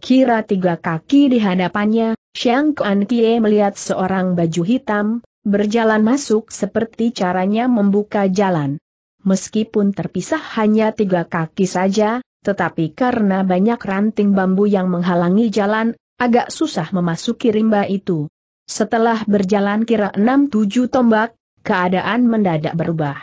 Kira tiga kaki di hadapannya, Xiang Kuan Kie melihat seorang baju hitam, berjalan masuk seperti caranya membuka jalan. Meskipun terpisah hanya tiga kaki saja, tetapi karena banyak ranting bambu yang menghalangi jalan, Agak susah memasuki rimba itu. Setelah berjalan kira enam tujuh tombak, keadaan mendadak berubah.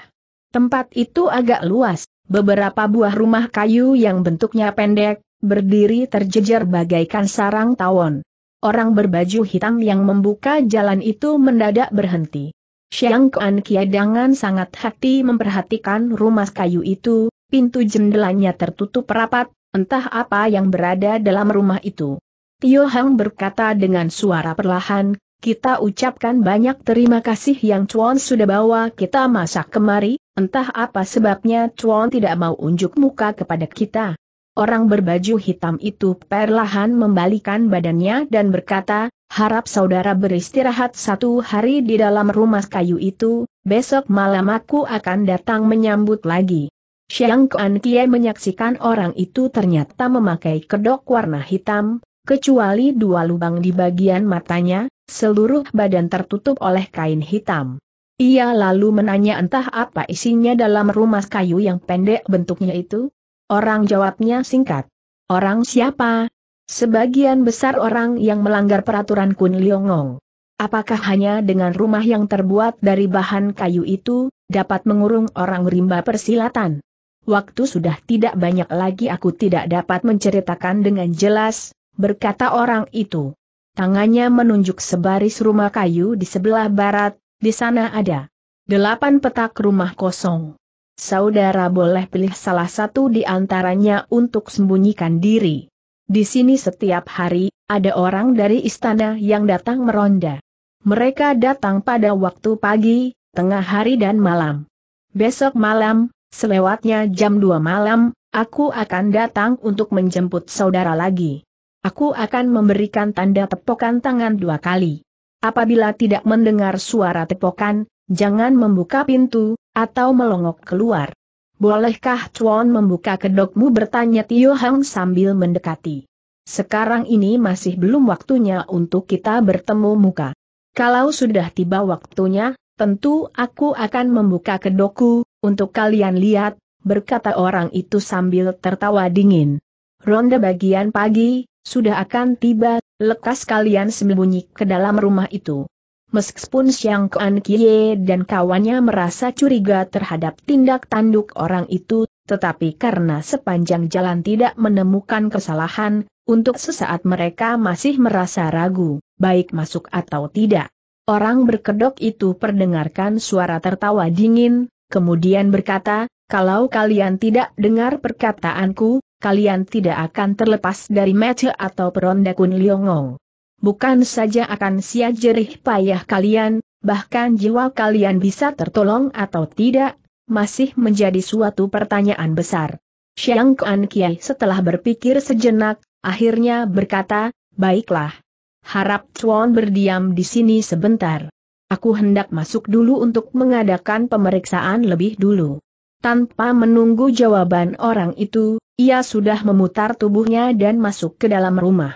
Tempat itu agak luas, beberapa buah rumah kayu yang bentuknya pendek, berdiri terjejer bagaikan sarang tawon. Orang berbaju hitam yang membuka jalan itu mendadak berhenti. Xiang Kuan Kiadangan sangat hati memperhatikan rumah kayu itu, pintu jendelanya tertutup rapat, entah apa yang berada dalam rumah itu. Tio Hang berkata dengan suara perlahan, kita ucapkan banyak terima kasih yang Chuan sudah bawa kita masak kemari, entah apa sebabnya Chuan tidak mau unjuk muka kepada kita. Orang berbaju hitam itu perlahan membalikan badannya dan berkata, harap saudara beristirahat satu hari di dalam rumah kayu itu, besok malam aku akan datang menyambut lagi. Xiang Kuan Kie menyaksikan orang itu ternyata memakai kedok warna hitam, Kecuali dua lubang di bagian matanya, seluruh badan tertutup oleh kain hitam. Ia lalu menanya entah apa isinya dalam rumah kayu yang pendek bentuknya itu. Orang jawabnya singkat. Orang siapa? Sebagian besar orang yang melanggar peraturan Kun Liongong. Apakah hanya dengan rumah yang terbuat dari bahan kayu itu, dapat mengurung orang rimba persilatan? Waktu sudah tidak banyak lagi aku tidak dapat menceritakan dengan jelas, berkata orang itu. Tangannya menunjuk sebaris rumah kayu di sebelah barat, di sana ada delapan petak rumah kosong. Saudara boleh pilih salah satu di antaranya untuk sembunyikan diri. Di sini setiap hari, ada orang dari istana yang datang meronda. Mereka datang pada waktu pagi, tengah hari dan malam. Besok malam, selewatnya jam 2 malam, aku akan datang untuk menjemput saudara lagi. Aku akan memberikan tanda tepokan tangan dua kali. Apabila tidak mendengar suara tepokan, jangan membuka pintu, atau melongok keluar. Bolehkah Chuan membuka kedokmu bertanya Tio Hang sambil mendekati. Sekarang ini masih belum waktunya untuk kita bertemu muka. Kalau sudah tiba waktunya, tentu aku akan membuka kedokku, untuk kalian lihat, berkata orang itu sambil tertawa dingin. Ronde bagian pagi, sudah akan tiba, lekas kalian sembunyi ke dalam rumah itu. Meskipun Siang Kuan Kie dan kawannya merasa curiga terhadap tindak tanduk orang itu, tetapi karena sepanjang jalan tidak menemukan kesalahan, untuk sesaat mereka masih merasa ragu, baik masuk atau tidak. Orang berkedok itu perdengarkan suara tertawa dingin, kemudian berkata, kalau kalian tidak dengar perkataanku, kalian tidak akan terlepas dari Mece atau Peronda Kun Liongong. Bukan saja akan sia jerih payah kalian, bahkan jiwa kalian bisa tertolong atau tidak, masih menjadi suatu pertanyaan besar. Xiang Kuan Kiai setelah berpikir sejenak, akhirnya berkata, baiklah. Harap Chuan berdiam di sini sebentar. Aku hendak masuk dulu untuk mengadakan pemeriksaan lebih dulu. Tanpa menunggu jawaban orang itu, ia sudah memutar tubuhnya dan masuk ke dalam rumah.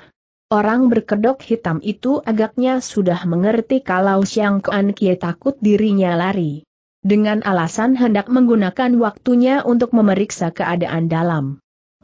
Orang berkedok hitam itu agaknya sudah mengerti kalau Xiang Kuan Kie takut dirinya lari. Dengan alasan hendak menggunakan waktunya untuk memeriksa keadaan dalam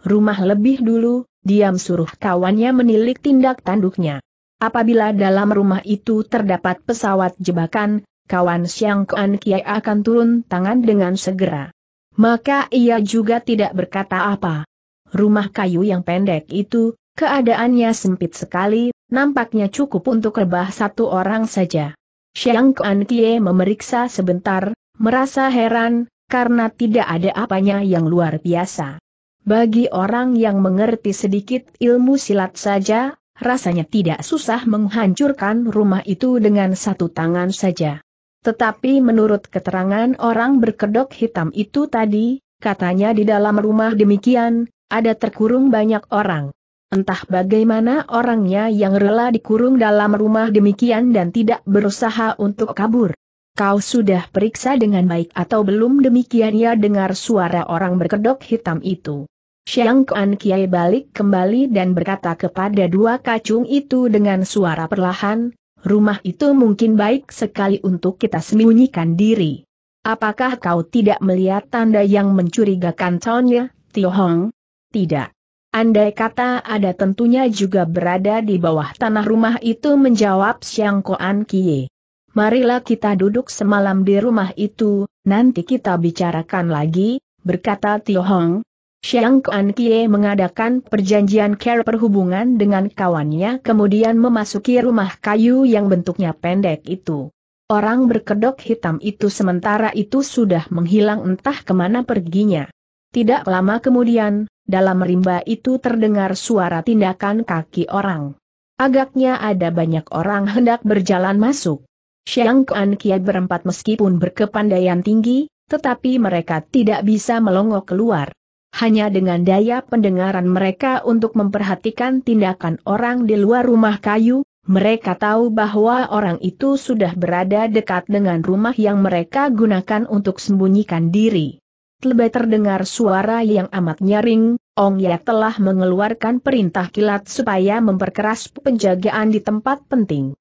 rumah lebih dulu, diam suruh kawannya menilik tindak tanduknya. Apabila dalam rumah itu terdapat pesawat jebakan, kawan Xiang Kuan Kie akan turun tangan dengan segera. Maka ia juga tidak berkata apa. Rumah kayu yang pendek itu, keadaannya sempit sekali, nampaknya cukup untuk rebah satu orang saja. Xiang Kuan memeriksa sebentar, merasa heran, karena tidak ada apanya yang luar biasa. Bagi orang yang mengerti sedikit ilmu silat saja, rasanya tidak susah menghancurkan rumah itu dengan satu tangan saja. Tetapi menurut keterangan orang berkedok hitam itu tadi, katanya di dalam rumah demikian, ada terkurung banyak orang. Entah bagaimana orangnya yang rela dikurung dalam rumah demikian dan tidak berusaha untuk kabur. Kau sudah periksa dengan baik atau belum demikian ya dengar suara orang berkedok hitam itu. Siang Kuan Kiai balik kembali dan berkata kepada dua kacung itu dengan suara perlahan, rumah itu mungkin baik sekali untuk kita sembunyikan diri. Apakah kau tidak melihat tanda yang mencurigakan Tonya, Tio Hong? Tidak. Andai kata ada tentunya juga berada di bawah tanah rumah itu menjawab Siang Koan Kie. Marilah kita duduk semalam di rumah itu, nanti kita bicarakan lagi, berkata Tio Hong, Xiang Kuan Kie mengadakan perjanjian care perhubungan dengan kawannya kemudian memasuki rumah kayu yang bentuknya pendek itu. Orang berkedok hitam itu sementara itu sudah menghilang entah kemana perginya. Tidak lama kemudian, dalam rimba itu terdengar suara tindakan kaki orang. Agaknya ada banyak orang hendak berjalan masuk. Xiang Kuan Kie berempat meskipun berkepandaian tinggi, tetapi mereka tidak bisa melongok keluar. Hanya dengan daya pendengaran mereka untuk memperhatikan tindakan orang di luar rumah kayu, mereka tahu bahwa orang itu sudah berada dekat dengan rumah yang mereka gunakan untuk sembunyikan diri. Lebih terdengar suara yang amat nyaring, Ong Ya telah mengeluarkan perintah kilat supaya memperkeras penjagaan di tempat penting.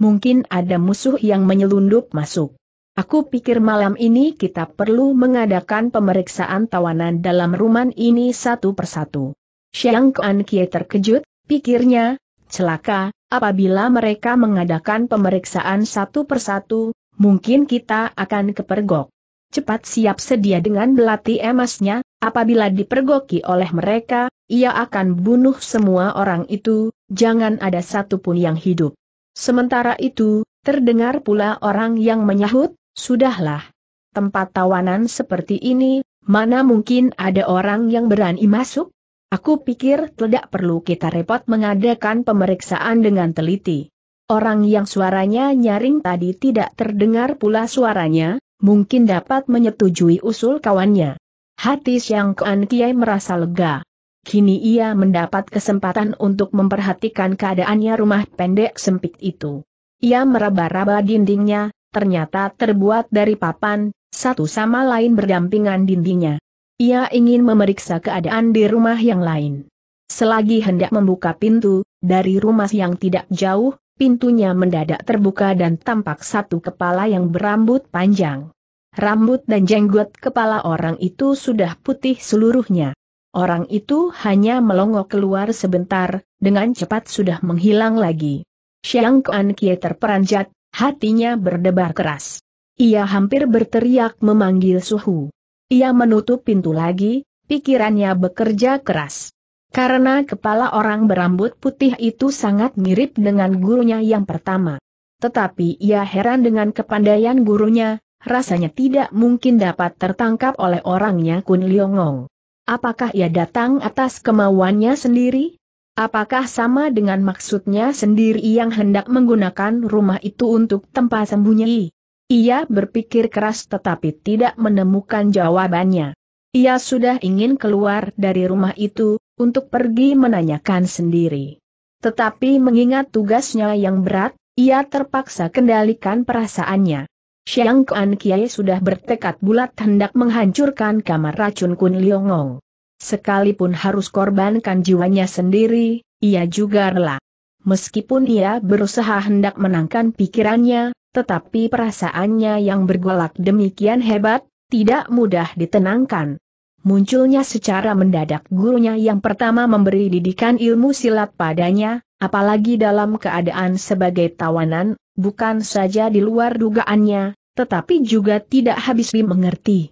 Mungkin ada musuh yang menyelundup masuk. Aku pikir malam ini kita perlu mengadakan pemeriksaan tawanan dalam rumah ini satu persatu. Xiang Kuan Kie terkejut, pikirnya, celaka, apabila mereka mengadakan pemeriksaan satu persatu, mungkin kita akan kepergok. Cepat siap sedia dengan belati emasnya, apabila dipergoki oleh mereka, ia akan bunuh semua orang itu, jangan ada satupun yang hidup. Sementara itu, terdengar pula orang yang menyahut, Sudahlah. Tempat tawanan seperti ini, mana mungkin ada orang yang berani masuk? Aku pikir tidak perlu kita repot mengadakan pemeriksaan dengan teliti. Orang yang suaranya nyaring tadi tidak terdengar pula suaranya, mungkin dapat menyetujui usul kawannya. Hati Siang Kuan Kiai merasa lega. Kini ia mendapat kesempatan untuk memperhatikan keadaannya rumah pendek sempit itu. Ia meraba-raba dindingnya, ternyata terbuat dari papan, satu sama lain berdampingan dindingnya. Ia ingin memeriksa keadaan di rumah yang lain. Selagi hendak membuka pintu, dari rumah yang tidak jauh, pintunya mendadak terbuka dan tampak satu kepala yang berambut panjang. Rambut dan jenggot kepala orang itu sudah putih seluruhnya. Orang itu hanya melongo keluar sebentar, dengan cepat sudah menghilang lagi. Xiang Kuan Kie terperanjat, hatinya berdebar keras. Ia hampir berteriak memanggil suhu. Ia menutup pintu lagi, pikirannya bekerja keras. Karena kepala orang berambut putih itu sangat mirip dengan gurunya yang pertama. Tetapi ia heran dengan kepandaian gurunya, rasanya tidak mungkin dapat tertangkap oleh orangnya Kun Liongong. Apakah ia datang atas kemauannya sendiri? Apakah sama dengan maksudnya sendiri yang hendak menggunakan rumah itu untuk tempat sembunyi? Ia berpikir keras tetapi tidak menemukan jawabannya. Ia sudah ingin keluar dari rumah itu, untuk pergi menanyakan sendiri. Tetapi mengingat tugasnya yang berat, ia terpaksa kendalikan perasaannya. Xiang Kuan Kiai sudah bertekad bulat hendak menghancurkan kamar racun Kun Liongong. Sekalipun harus korbankan jiwanya sendiri, ia juga rela. Meskipun ia berusaha hendak menangkan pikirannya, tetapi perasaannya yang bergolak demikian hebat, tidak mudah ditenangkan. Munculnya secara mendadak gurunya yang pertama memberi didikan ilmu silat padanya, apalagi dalam keadaan sebagai tawanan, bukan saja di luar dugaannya, tetapi juga tidak habis dimengerti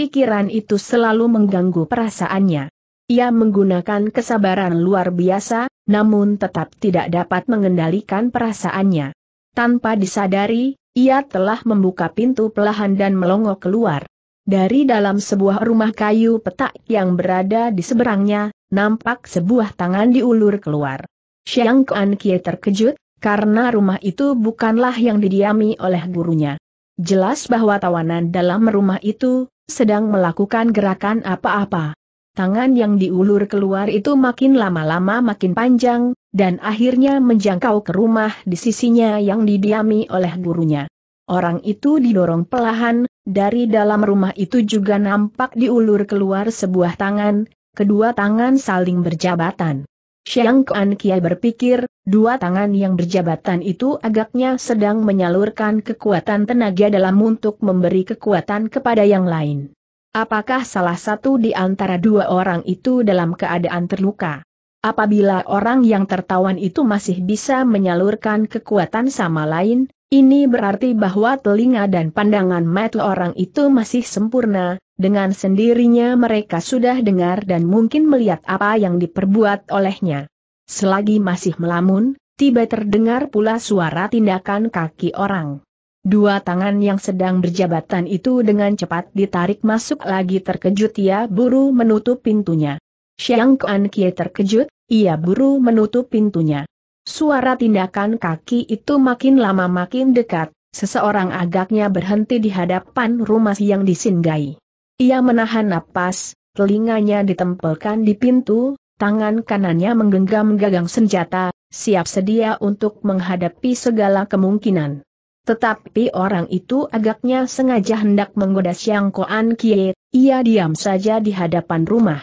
pikiran itu selalu mengganggu perasaannya. Ia menggunakan kesabaran luar biasa, namun tetap tidak dapat mengendalikan perasaannya. Tanpa disadari, ia telah membuka pintu pelahan dan melongo keluar. Dari dalam sebuah rumah kayu petak yang berada di seberangnya, nampak sebuah tangan diulur keluar. Xiang Kuan Kie terkejut, karena rumah itu bukanlah yang didiami oleh gurunya. Jelas bahwa tawanan dalam rumah itu, sedang melakukan gerakan apa-apa. Tangan yang diulur keluar itu makin lama-lama makin panjang, dan akhirnya menjangkau ke rumah di sisinya yang didiami oleh gurunya. Orang itu didorong pelahan, dari dalam rumah itu juga nampak diulur keluar sebuah tangan, kedua tangan saling berjabatan. Xiang Kuan Kiai berpikir, dua tangan yang berjabatan itu agaknya sedang menyalurkan kekuatan tenaga dalam untuk memberi kekuatan kepada yang lain. Apakah salah satu di antara dua orang itu dalam keadaan terluka? Apabila orang yang tertawan itu masih bisa menyalurkan kekuatan sama lain, ini berarti bahwa telinga dan pandangan mata orang itu masih sempurna, dengan sendirinya mereka sudah dengar dan mungkin melihat apa yang diperbuat olehnya. Selagi masih melamun, tiba terdengar pula suara tindakan kaki orang. Dua tangan yang sedang berjabatan itu dengan cepat ditarik masuk lagi terkejut ia buru menutup pintunya. Xiang Kuan Kie terkejut, ia buru menutup pintunya. Suara tindakan kaki itu makin lama makin dekat, seseorang agaknya berhenti di hadapan rumah yang disinggahi. Ia menahan napas, telinganya ditempelkan di pintu, tangan kanannya menggenggam gagang senjata, siap sedia untuk menghadapi segala kemungkinan. Tetapi orang itu agaknya sengaja hendak menggoda Siang Koan Kie, ia diam saja di hadapan rumah.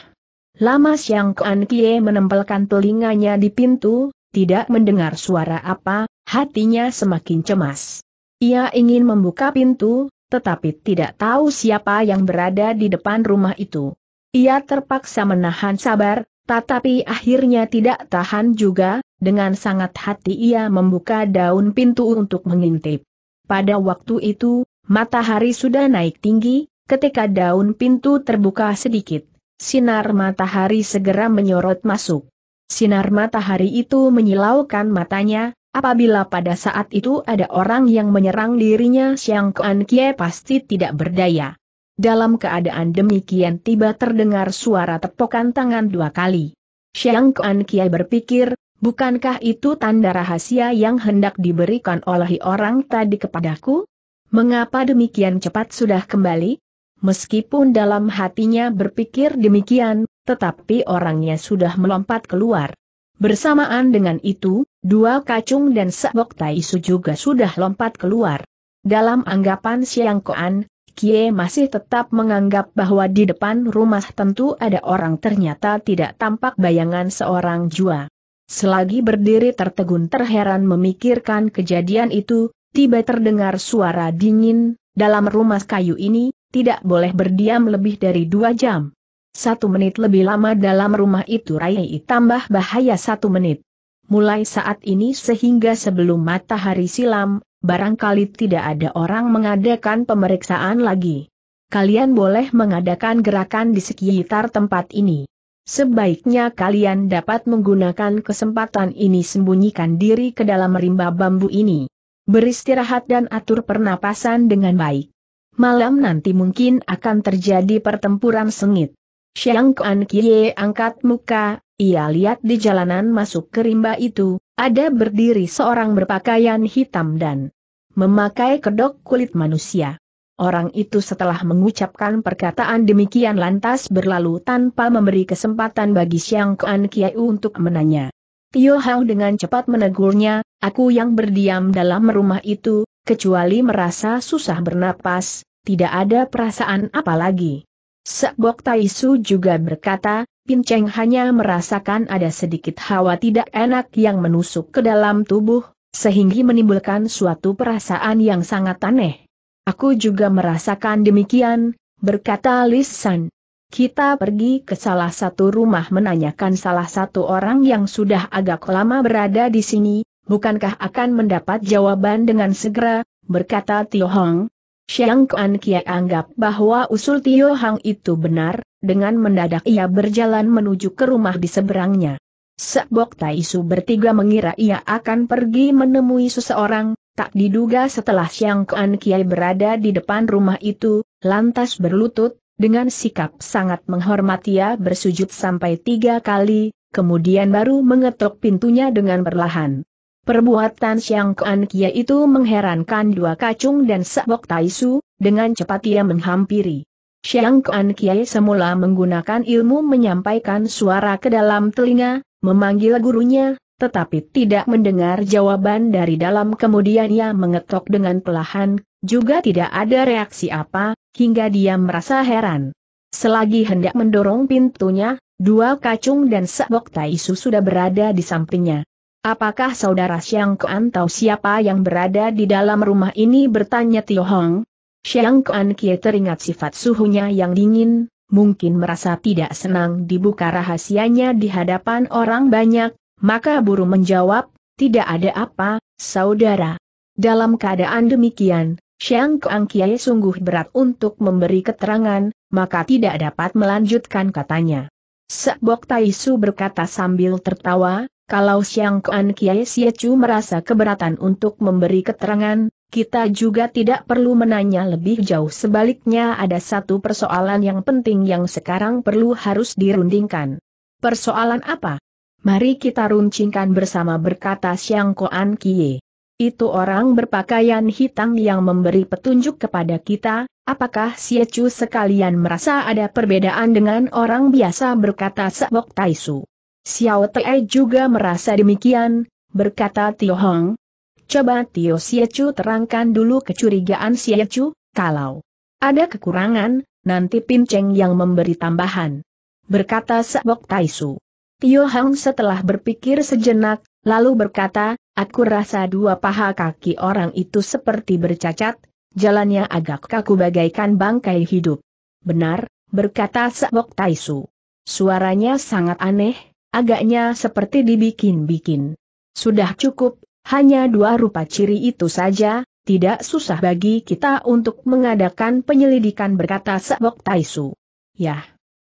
Lama Siang Koan Kie menempelkan telinganya di pintu, tidak mendengar suara apa, hatinya semakin cemas. Ia ingin membuka pintu, tetapi tidak tahu siapa yang berada di depan rumah itu. Ia terpaksa menahan sabar, tetapi akhirnya tidak tahan juga, dengan sangat hati ia membuka daun pintu untuk mengintip. Pada waktu itu, matahari sudah naik tinggi, ketika daun pintu terbuka sedikit, sinar matahari segera menyorot masuk. Sinar matahari itu menyilaukan matanya, apabila pada saat itu ada orang yang menyerang dirinya Siang Kuan Kie pasti tidak berdaya. Dalam keadaan demikian tiba terdengar suara tepokan tangan dua kali. Siang Kuan Kie berpikir, bukankah itu tanda rahasia yang hendak diberikan oleh orang tadi kepadaku? Mengapa demikian cepat sudah kembali? Meskipun dalam hatinya berpikir demikian, tetapi orangnya sudah melompat keluar. Bersamaan dengan itu, dua kacung dan Tai Taisu juga sudah lompat keluar. Dalam anggapan Siang Koan, Kie masih tetap menganggap bahwa di depan rumah tentu ada orang ternyata tidak tampak bayangan seorang jua. Selagi berdiri tertegun terheran memikirkan kejadian itu, tiba terdengar suara dingin, dalam rumah kayu ini, tidak boleh berdiam lebih dari dua jam. Satu menit lebih lama dalam rumah itu Rai tambah bahaya satu menit. Mulai saat ini sehingga sebelum matahari silam, barangkali tidak ada orang mengadakan pemeriksaan lagi. Kalian boleh mengadakan gerakan di sekitar tempat ini. Sebaiknya kalian dapat menggunakan kesempatan ini sembunyikan diri ke dalam rimba bambu ini. Beristirahat dan atur pernapasan dengan baik. Malam nanti mungkin akan terjadi pertempuran sengit. Xiang Kuan Kie angkat muka, ia lihat di jalanan masuk ke rimba itu, ada berdiri seorang berpakaian hitam dan memakai kedok kulit manusia. Orang itu setelah mengucapkan perkataan demikian lantas berlalu tanpa memberi kesempatan bagi Xiang Kuan Kie untuk menanya. Tio Hao dengan cepat menegurnya, aku yang berdiam dalam rumah itu, kecuali merasa susah bernapas, tidak ada perasaan apalagi. Sekbok Taisu juga berkata, Pinceng hanya merasakan ada sedikit hawa tidak enak yang menusuk ke dalam tubuh, sehingga menimbulkan suatu perasaan yang sangat aneh. Aku juga merasakan demikian, berkata Lisan. Kita pergi ke salah satu rumah menanyakan salah satu orang yang sudah agak lama berada di sini, bukankah akan mendapat jawaban dengan segera, berkata Tio Hong, Xiang Kuan Kia anggap bahwa usul Tio Hang itu benar, dengan mendadak ia berjalan menuju ke rumah di seberangnya. Sebok Taisu bertiga mengira ia akan pergi menemui seseorang, tak diduga setelah Xiang Kuan Kiai berada di depan rumah itu, lantas berlutut, dengan sikap sangat menghormati ia bersujud sampai tiga kali, kemudian baru mengetuk pintunya dengan perlahan. Perbuatan Siang Kuan Kia itu mengherankan dua kacung dan sebok Taisu, dengan cepat ia menghampiri. Siang Kuan Kia semula menggunakan ilmu menyampaikan suara ke dalam telinga, memanggil gurunya, tetapi tidak mendengar jawaban dari dalam kemudian ia mengetok dengan pelahan, juga tidak ada reaksi apa, hingga dia merasa heran. Selagi hendak mendorong pintunya, dua kacung dan sebok Taisu sudah berada di sampingnya. Apakah saudara Xiang Kuan tahu siapa yang berada di dalam rumah ini bertanya Tio Hong? Xiang Kuan Kie teringat sifat suhunya yang dingin, mungkin merasa tidak senang dibuka rahasianya di hadapan orang banyak, maka buru menjawab, tidak ada apa, saudara. Dalam keadaan demikian, Xiang Kuan Kie sungguh berat untuk memberi keterangan, maka tidak dapat melanjutkan katanya. Sekbok Taisu berkata sambil tertawa, kalau Siang Kuan Kiai Chu merasa keberatan untuk memberi keterangan, kita juga tidak perlu menanya lebih jauh sebaliknya ada satu persoalan yang penting yang sekarang perlu harus dirundingkan. Persoalan apa? Mari kita runcingkan bersama berkata Siang Kuan Kiai. Itu orang berpakaian hitam yang memberi petunjuk kepada kita, apakah Chu sekalian merasa ada perbedaan dengan orang biasa berkata Sebok Taisu? Xiao Te juga merasa demikian, berkata Tio Hong. Coba Tio Siecu terangkan dulu kecurigaan Siecu, kalau ada kekurangan, nanti Pin Cheng yang memberi tambahan. Berkata Sebok Taisu. Tio Hong setelah berpikir sejenak, lalu berkata, aku rasa dua paha kaki orang itu seperti bercacat, jalannya agak kaku bagaikan bangkai hidup. Benar, berkata Sebok Taisu. Suaranya sangat aneh, agaknya seperti dibikin-bikin. Sudah cukup, hanya dua rupa ciri itu saja, tidak susah bagi kita untuk mengadakan penyelidikan berkata Sebok Taisu. Yah.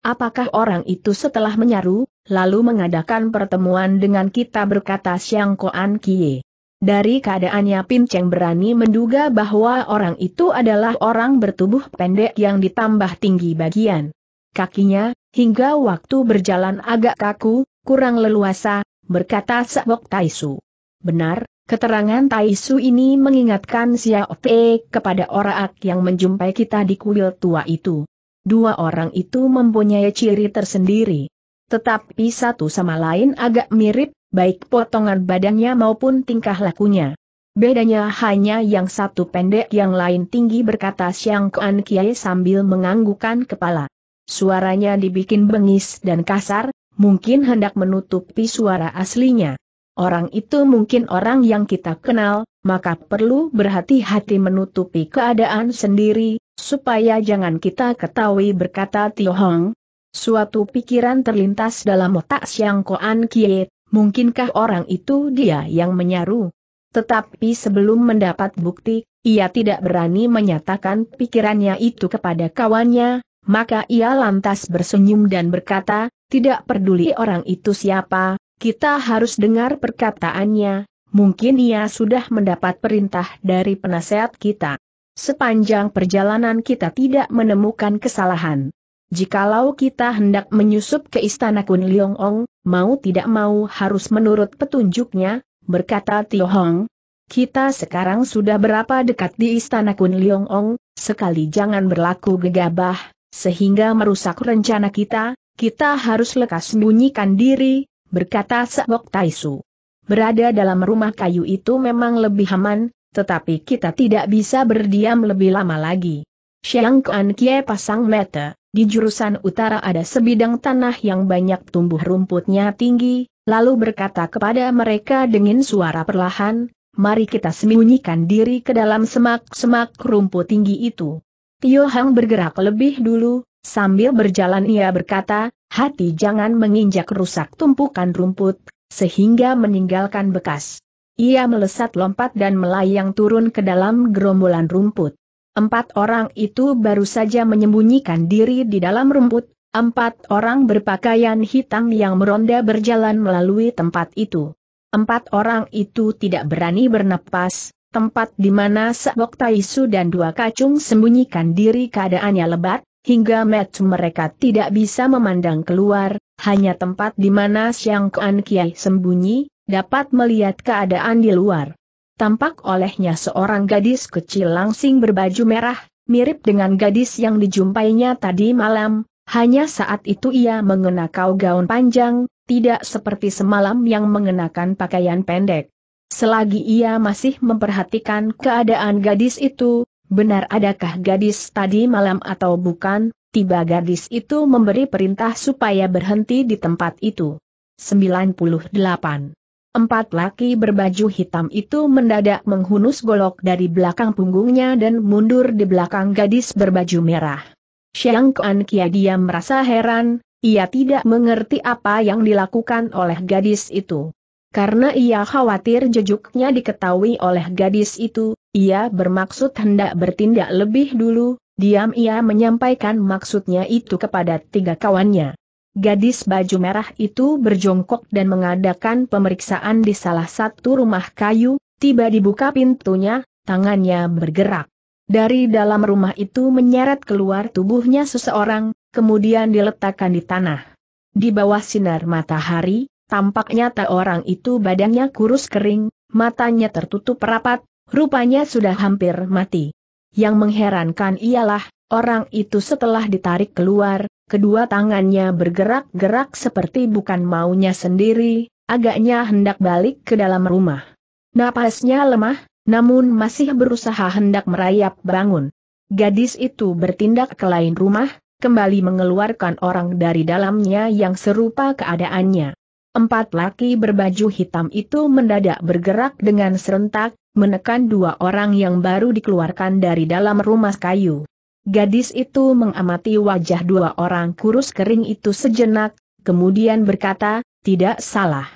Apakah orang itu setelah menyaru, lalu mengadakan pertemuan dengan kita berkata Siang Koan Kie. Dari keadaannya Pin Cheng berani menduga bahwa orang itu adalah orang bertubuh pendek yang ditambah tinggi bagian kakinya, hingga waktu berjalan agak kaku, kurang leluasa, berkata Sabok Taisu. Benar, keterangan Taisu ini mengingatkan Xiao Pei kepada orang-orang yang menjumpai kita di kuil tua itu. Dua orang itu mempunyai ciri tersendiri. Tetapi satu sama lain agak mirip, baik potongan badannya maupun tingkah lakunya. Bedanya hanya yang satu pendek yang lain tinggi berkata Xiang Kuan Kiai sambil menganggukan kepala. Suaranya dibikin bengis dan kasar, mungkin hendak menutupi suara aslinya. Orang itu mungkin orang yang kita kenal, maka perlu berhati-hati menutupi keadaan sendiri, supaya jangan kita ketahui berkata Tio Hong. Suatu pikiran terlintas dalam otak Siang Koan Kie, mungkinkah orang itu dia yang menyaru? Tetapi sebelum mendapat bukti, ia tidak berani menyatakan pikirannya itu kepada kawannya, maka ia lantas bersenyum dan berkata, tidak peduli orang itu siapa, kita harus dengar perkataannya, mungkin ia sudah mendapat perintah dari penasehat kita. Sepanjang perjalanan kita tidak menemukan kesalahan. Jikalau kita hendak menyusup ke istana Kun Liong Ong, mau tidak mau harus menurut petunjuknya, berkata Tio Hong. Kita sekarang sudah berapa dekat di istana Kun Liong Ong, sekali jangan berlaku gegabah, sehingga merusak rencana kita, kita harus lekas sembunyikan diri, berkata Seok Taisu. Berada dalam rumah kayu itu memang lebih aman, tetapi kita tidak bisa berdiam lebih lama lagi. Siang Kuan Kie pasang mata, di jurusan utara ada sebidang tanah yang banyak tumbuh rumputnya tinggi, lalu berkata kepada mereka dengan suara perlahan, mari kita sembunyikan diri ke dalam semak-semak rumput tinggi itu. Tio Hang bergerak lebih dulu, sambil berjalan ia berkata, hati jangan menginjak rusak tumpukan rumput, sehingga meninggalkan bekas. Ia melesat lompat dan melayang turun ke dalam gerombolan rumput. Empat orang itu baru saja menyembunyikan diri di dalam rumput, empat orang berpakaian hitam yang meronda berjalan melalui tempat itu. Empat orang itu tidak berani bernapas, tempat di mana Sebok Taisu dan dua kacung sembunyikan diri keadaannya lebat, hingga match mereka tidak bisa memandang keluar, hanya tempat di mana Siang Kuan Kiai sembunyi, dapat melihat keadaan di luar. Tampak olehnya seorang gadis kecil langsing berbaju merah, mirip dengan gadis yang dijumpainya tadi malam, hanya saat itu ia mengenakan gaun panjang, tidak seperti semalam yang mengenakan pakaian pendek. Selagi ia masih memperhatikan keadaan gadis itu, benar adakah gadis tadi malam atau bukan, tiba gadis itu memberi perintah supaya berhenti di tempat itu. 98. Empat laki berbaju hitam itu mendadak menghunus golok dari belakang punggungnya dan mundur di belakang gadis berbaju merah. Xiang Kuan Kia diam merasa heran, ia tidak mengerti apa yang dilakukan oleh gadis itu. Karena ia khawatir jejuknya diketahui oleh gadis itu, ia bermaksud hendak bertindak lebih dulu, diam ia menyampaikan maksudnya itu kepada tiga kawannya. Gadis baju merah itu berjongkok dan mengadakan pemeriksaan di salah satu rumah kayu, tiba dibuka pintunya, tangannya bergerak. Dari dalam rumah itu menyeret keluar tubuhnya seseorang, kemudian diletakkan di tanah. Di bawah sinar matahari, Tampaknya nyata orang itu badannya kurus kering, matanya tertutup rapat, rupanya sudah hampir mati. Yang mengherankan ialah, orang itu setelah ditarik keluar, kedua tangannya bergerak-gerak seperti bukan maunya sendiri, agaknya hendak balik ke dalam rumah. Napasnya lemah, namun masih berusaha hendak merayap bangun. Gadis itu bertindak ke lain rumah, kembali mengeluarkan orang dari dalamnya yang serupa keadaannya. Empat laki berbaju hitam itu mendadak bergerak dengan serentak, menekan dua orang yang baru dikeluarkan dari dalam rumah kayu. Gadis itu mengamati wajah dua orang kurus kering itu sejenak, kemudian berkata, tidak salah.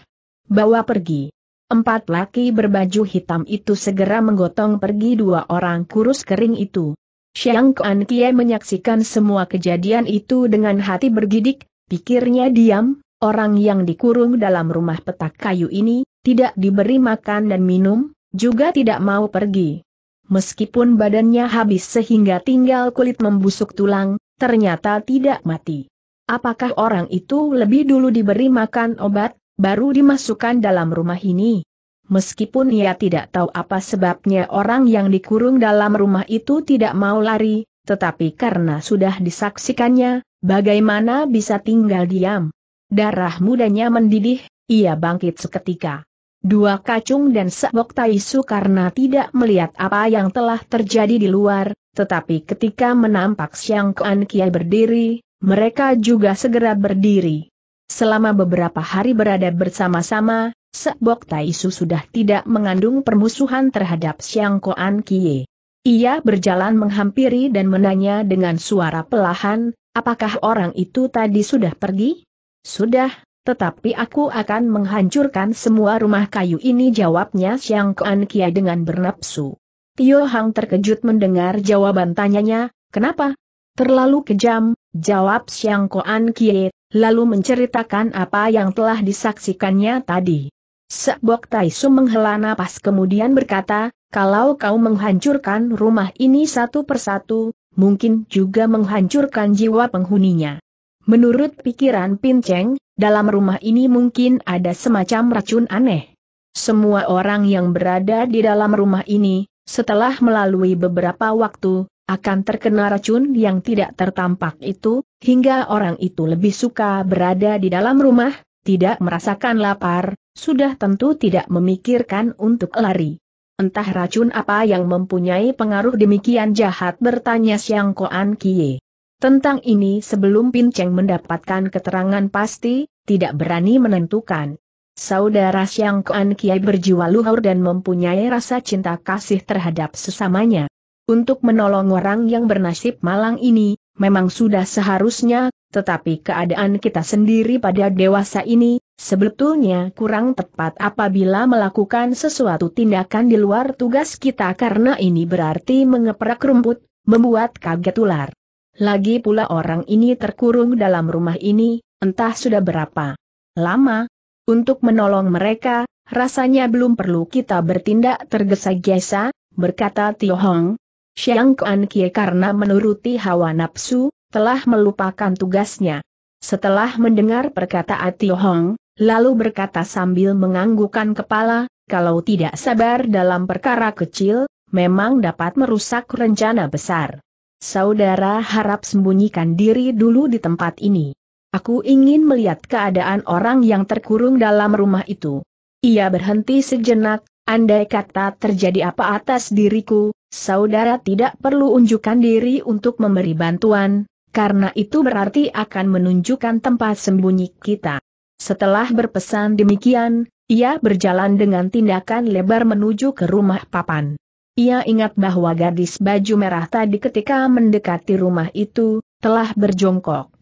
Bawa pergi. Empat laki berbaju hitam itu segera menggotong pergi dua orang kurus kering itu. Xiang Kuan Kie menyaksikan semua kejadian itu dengan hati bergidik, pikirnya diam, Orang yang dikurung dalam rumah petak kayu ini, tidak diberi makan dan minum, juga tidak mau pergi. Meskipun badannya habis sehingga tinggal kulit membusuk tulang, ternyata tidak mati. Apakah orang itu lebih dulu diberi makan obat, baru dimasukkan dalam rumah ini? Meskipun ia tidak tahu apa sebabnya orang yang dikurung dalam rumah itu tidak mau lari, tetapi karena sudah disaksikannya, bagaimana bisa tinggal diam? Darah mudanya mendidih, ia bangkit seketika. Dua kacung dan sebok taisu karena tidak melihat apa yang telah terjadi di luar, tetapi ketika menampak Siang Kuan Kiai berdiri, mereka juga segera berdiri. Selama beberapa hari berada bersama-sama, sebok Taisu sudah tidak mengandung permusuhan terhadap Siang Kuan Kiai. Ia berjalan menghampiri dan menanya dengan suara pelahan, apakah orang itu tadi sudah pergi? Sudah, tetapi aku akan menghancurkan semua rumah kayu ini jawabnya Siang Kuan Kia dengan bernapsu. Tio Hang terkejut mendengar jawaban tanyanya, kenapa? Terlalu kejam, jawab Siang Kuan Kia, lalu menceritakan apa yang telah disaksikannya tadi. Sebok Taisu menghela napas kemudian berkata, kalau kau menghancurkan rumah ini satu persatu, mungkin juga menghancurkan jiwa penghuninya. Menurut pikiran Pinceng, dalam rumah ini mungkin ada semacam racun aneh. Semua orang yang berada di dalam rumah ini, setelah melalui beberapa waktu, akan terkena racun yang tidak tertampak itu, hingga orang itu lebih suka berada di dalam rumah, tidak merasakan lapar, sudah tentu tidak memikirkan untuk lari. Entah racun apa yang mempunyai pengaruh demikian jahat bertanya Siang Koan Kie. Tentang ini sebelum Pinceng mendapatkan keterangan pasti, tidak berani menentukan. Saudara Xiang Kuan Kiai berjiwa luhur dan mempunyai rasa cinta kasih terhadap sesamanya. Untuk menolong orang yang bernasib malang ini, memang sudah seharusnya, tetapi keadaan kita sendiri pada dewasa ini, sebetulnya kurang tepat apabila melakukan sesuatu tindakan di luar tugas kita karena ini berarti mengeprak rumput, membuat kaget ular. Lagi pula orang ini terkurung dalam rumah ini, entah sudah berapa lama. Untuk menolong mereka, rasanya belum perlu kita bertindak tergesa-gesa, berkata Tio Hong. Xiang Kuan Kie karena menuruti hawa nafsu, telah melupakan tugasnya. Setelah mendengar perkataan Tio Hong, lalu berkata sambil menganggukkan kepala, kalau tidak sabar dalam perkara kecil, memang dapat merusak rencana besar. Saudara harap sembunyikan diri dulu di tempat ini. Aku ingin melihat keadaan orang yang terkurung dalam rumah itu. Ia berhenti sejenak, andai kata terjadi apa atas diriku, saudara tidak perlu unjukkan diri untuk memberi bantuan, karena itu berarti akan menunjukkan tempat sembunyi kita. Setelah berpesan demikian, ia berjalan dengan tindakan lebar menuju ke rumah papan. Ia ingat bahwa gadis baju merah tadi ketika mendekati rumah itu, telah berjongkok.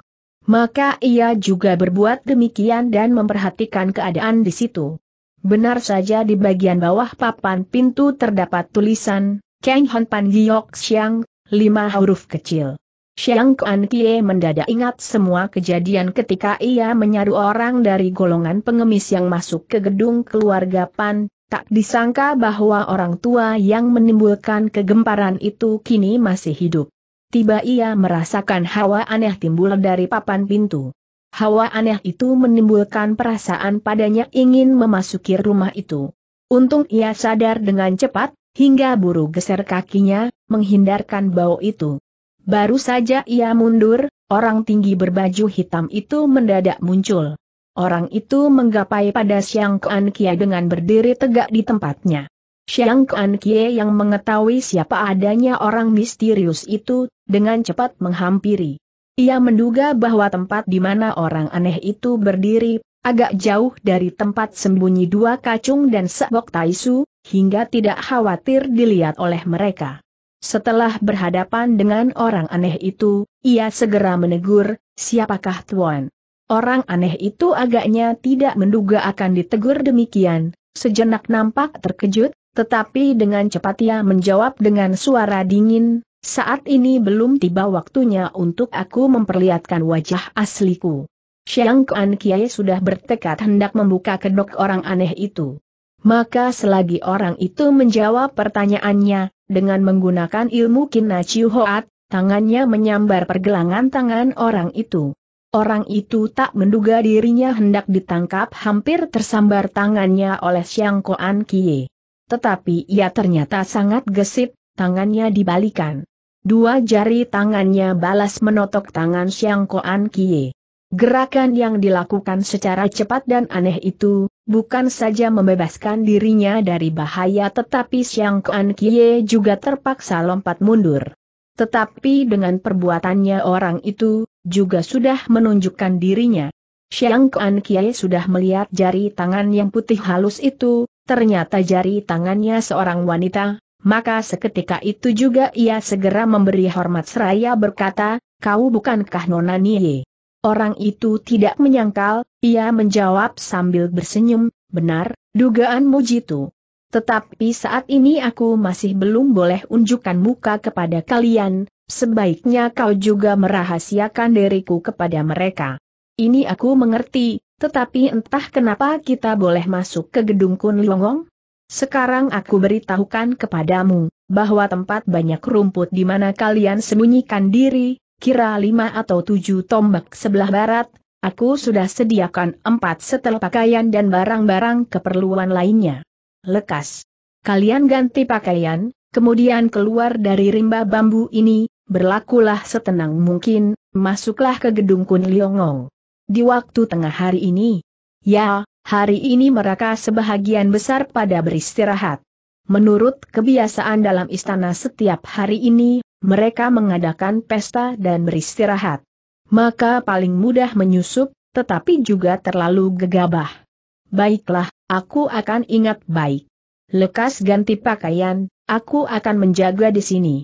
Maka ia juga berbuat demikian dan memperhatikan keadaan di situ. Benar saja di bagian bawah papan pintu terdapat tulisan, Kang Hon Pan Giok Xiang, lima huruf kecil. Xiang Kuan Kie mendadak ingat semua kejadian ketika ia menyaru orang dari golongan pengemis yang masuk ke gedung keluarga Pan, Tak disangka bahwa orang tua yang menimbulkan kegemparan itu kini masih hidup. Tiba ia merasakan hawa aneh timbul dari papan pintu. Hawa aneh itu menimbulkan perasaan padanya ingin memasuki rumah itu. Untung ia sadar dengan cepat, hingga buru geser kakinya, menghindarkan bau itu. Baru saja ia mundur, orang tinggi berbaju hitam itu mendadak muncul. Orang itu menggapai pada Siang Kuan Kie dengan berdiri tegak di tempatnya. Siang Kuan Kie yang mengetahui siapa adanya orang misterius itu, dengan cepat menghampiri. Ia menduga bahwa tempat di mana orang aneh itu berdiri, agak jauh dari tempat sembunyi dua kacung dan sebok taisu, hingga tidak khawatir dilihat oleh mereka. Setelah berhadapan dengan orang aneh itu, ia segera menegur, siapakah Tuan? Orang aneh itu agaknya tidak menduga akan ditegur demikian, sejenak nampak terkejut, tetapi dengan cepat ia menjawab dengan suara dingin, saat ini belum tiba waktunya untuk aku memperlihatkan wajah asliku. Siang Kuan Kiai sudah bertekad hendak membuka kedok orang aneh itu. Maka selagi orang itu menjawab pertanyaannya, dengan menggunakan ilmu Kina Chiu Hoat, tangannya menyambar pergelangan tangan orang itu. Orang itu tak menduga dirinya hendak ditangkap hampir tersambar tangannya oleh Xiang Koan Kie. Tetapi ia ternyata sangat gesit, tangannya dibalikan. Dua jari tangannya balas menotok tangan Xiang Koan Kie. Gerakan yang dilakukan secara cepat dan aneh itu, bukan saja membebaskan dirinya dari bahaya tetapi Xiang Koan Kie juga terpaksa lompat mundur. Tetapi dengan perbuatannya orang itu, juga sudah menunjukkan dirinya. Xiang Kuan Kiai sudah melihat jari tangan yang putih halus itu, ternyata jari tangannya seorang wanita, maka seketika itu juga ia segera memberi hormat seraya berkata, kau bukankah Nona Nie? Orang itu tidak menyangkal, ia menjawab sambil bersenyum, benar, dugaanmu jitu tetapi saat ini aku masih belum boleh unjukkan muka kepada kalian, sebaiknya kau juga merahasiakan diriku kepada mereka. Ini aku mengerti, tetapi entah kenapa kita boleh masuk ke gedung Kun Liongong? Sekarang aku beritahukan kepadamu, bahwa tempat banyak rumput di mana kalian sembunyikan diri, kira lima atau tujuh tombak sebelah barat, aku sudah sediakan empat setel pakaian dan barang-barang keperluan lainnya lekas. Kalian ganti pakaian, kemudian keluar dari rimba bambu ini, berlakulah setenang mungkin, masuklah ke gedung Liongong. Di waktu tengah hari ini, ya, hari ini mereka sebahagian besar pada beristirahat. Menurut kebiasaan dalam istana setiap hari ini, mereka mengadakan pesta dan beristirahat. Maka paling mudah menyusup, tetapi juga terlalu gegabah. Baiklah, Aku akan ingat baik. Lekas ganti pakaian, aku akan menjaga di sini.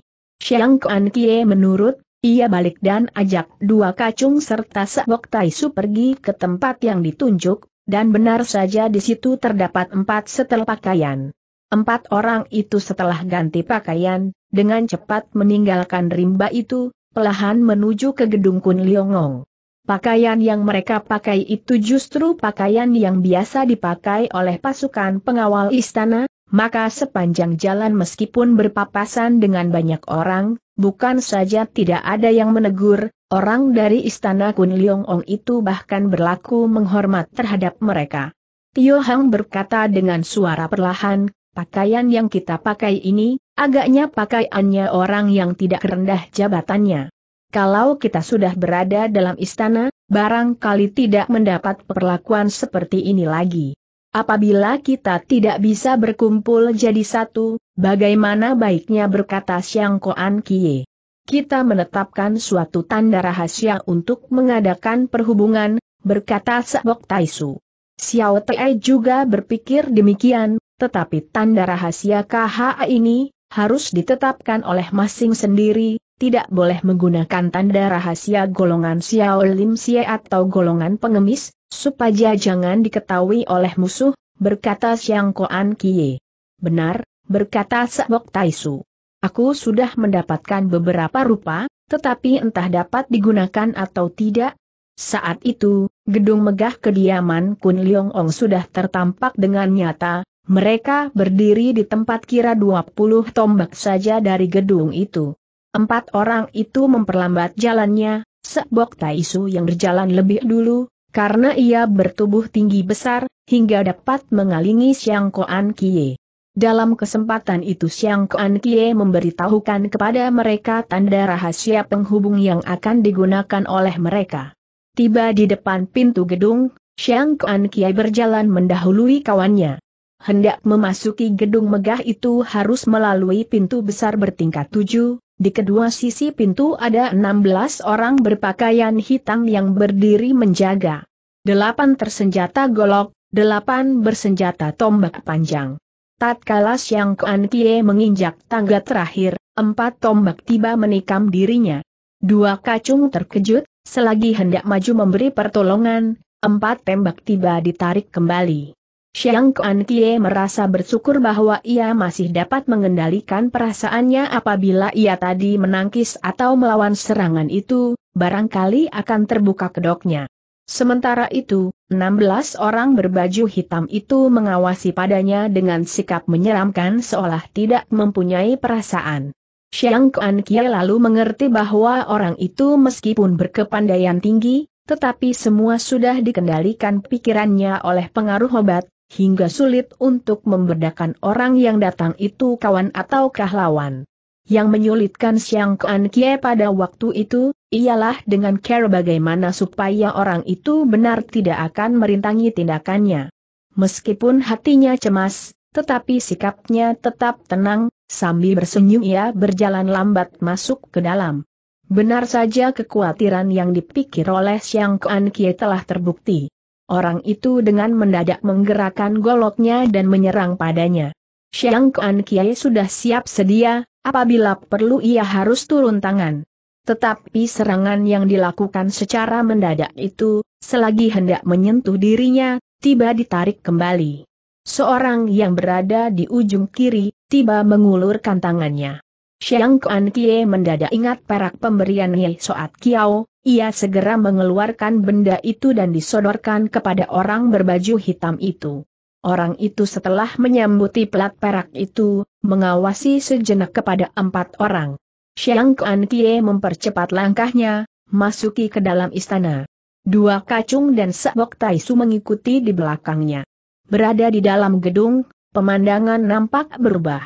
Xiang Kuan Kie menurut, ia balik dan ajak dua kacung serta seok taisu pergi ke tempat yang ditunjuk, dan benar saja di situ terdapat empat setel pakaian. Empat orang itu setelah ganti pakaian, dengan cepat meninggalkan rimba itu, pelahan menuju ke gedung Kun Liongong. Pakaian yang mereka pakai itu justru pakaian yang biasa dipakai oleh pasukan pengawal istana, maka sepanjang jalan meskipun berpapasan dengan banyak orang, bukan saja tidak ada yang menegur, orang dari istana Kunliong Ong itu bahkan berlaku menghormat terhadap mereka. Tio Hang berkata dengan suara perlahan, pakaian yang kita pakai ini, agaknya pakaiannya orang yang tidak rendah jabatannya. Kalau kita sudah berada dalam istana, barangkali tidak mendapat perlakuan seperti ini lagi. Apabila kita tidak bisa berkumpul jadi satu, bagaimana baiknya berkata Siang Koan Kie? Kita menetapkan suatu tanda rahasia untuk mengadakan perhubungan, berkata Sebok Taisu. Xiao Te juga berpikir demikian, tetapi tanda rahasia KHA ini, harus ditetapkan oleh masing sendiri, tidak boleh menggunakan tanda rahasia golongan Xiao Lim Xie atau golongan pengemis, supaya jangan diketahui oleh musuh, berkata Xiang Koan Kie. Benar, berkata Sebok Taisu. Aku sudah mendapatkan beberapa rupa, tetapi entah dapat digunakan atau tidak. Saat itu, gedung megah kediaman Kun Leong Ong sudah tertampak dengan nyata, mereka berdiri di tempat kira 20 tombak saja dari gedung itu. Empat orang itu memperlambat jalannya, Sebok Taisu yang berjalan lebih dulu, karena ia bertubuh tinggi besar, hingga dapat mengalingi Siang Koan Kie. Dalam kesempatan itu Siang Koan Kie memberitahukan kepada mereka tanda rahasia penghubung yang akan digunakan oleh mereka. Tiba di depan pintu gedung, Siang Koan Kie berjalan mendahului kawannya. Hendak memasuki gedung megah itu harus melalui pintu besar bertingkat tujuh, di kedua sisi pintu ada 16 orang berpakaian hitam yang berdiri menjaga. Delapan tersenjata golok, delapan bersenjata tombak panjang. Tatkala Siang Kuan Kie menginjak tangga terakhir, empat tombak tiba menikam dirinya. Dua kacung terkejut, selagi hendak maju memberi pertolongan, empat tembak tiba ditarik kembali. Xiang Kuan Kie merasa bersyukur bahwa ia masih dapat mengendalikan perasaannya apabila ia tadi menangkis atau melawan serangan itu, barangkali akan terbuka kedoknya. Sementara itu, 16 orang berbaju hitam itu mengawasi padanya dengan sikap menyeramkan seolah tidak mempunyai perasaan. Xiang Kuan Kie lalu mengerti bahwa orang itu meskipun berkepandaian tinggi, tetapi semua sudah dikendalikan pikirannya oleh pengaruh obat, hingga sulit untuk membedakan orang yang datang itu kawan atau kahlawan. Yang menyulitkan Siang Kuan Kie pada waktu itu, ialah dengan care bagaimana supaya orang itu benar tidak akan merintangi tindakannya. Meskipun hatinya cemas, tetapi sikapnya tetap tenang, sambil bersenyum ia berjalan lambat masuk ke dalam. Benar saja kekhawatiran yang dipikir oleh Siang Kuan Kie telah terbukti orang itu dengan mendadak menggerakkan goloknya dan menyerang padanya. Xiang Kuan Kiai sudah siap sedia, apabila perlu ia harus turun tangan. Tetapi serangan yang dilakukan secara mendadak itu, selagi hendak menyentuh dirinya, tiba ditarik kembali. Seorang yang berada di ujung kiri, tiba mengulurkan tangannya. Xiang Kuan Kie mendadak ingat perak pemberian Nye Soat Kiao, ia segera mengeluarkan benda itu dan disodorkan kepada orang berbaju hitam itu. Orang itu setelah menyambuti pelat perak itu, mengawasi sejenak kepada empat orang. Xiang Kuan Kie mempercepat langkahnya, masuki ke dalam istana. Dua kacung dan Tai taisu mengikuti di belakangnya. Berada di dalam gedung, pemandangan nampak berubah.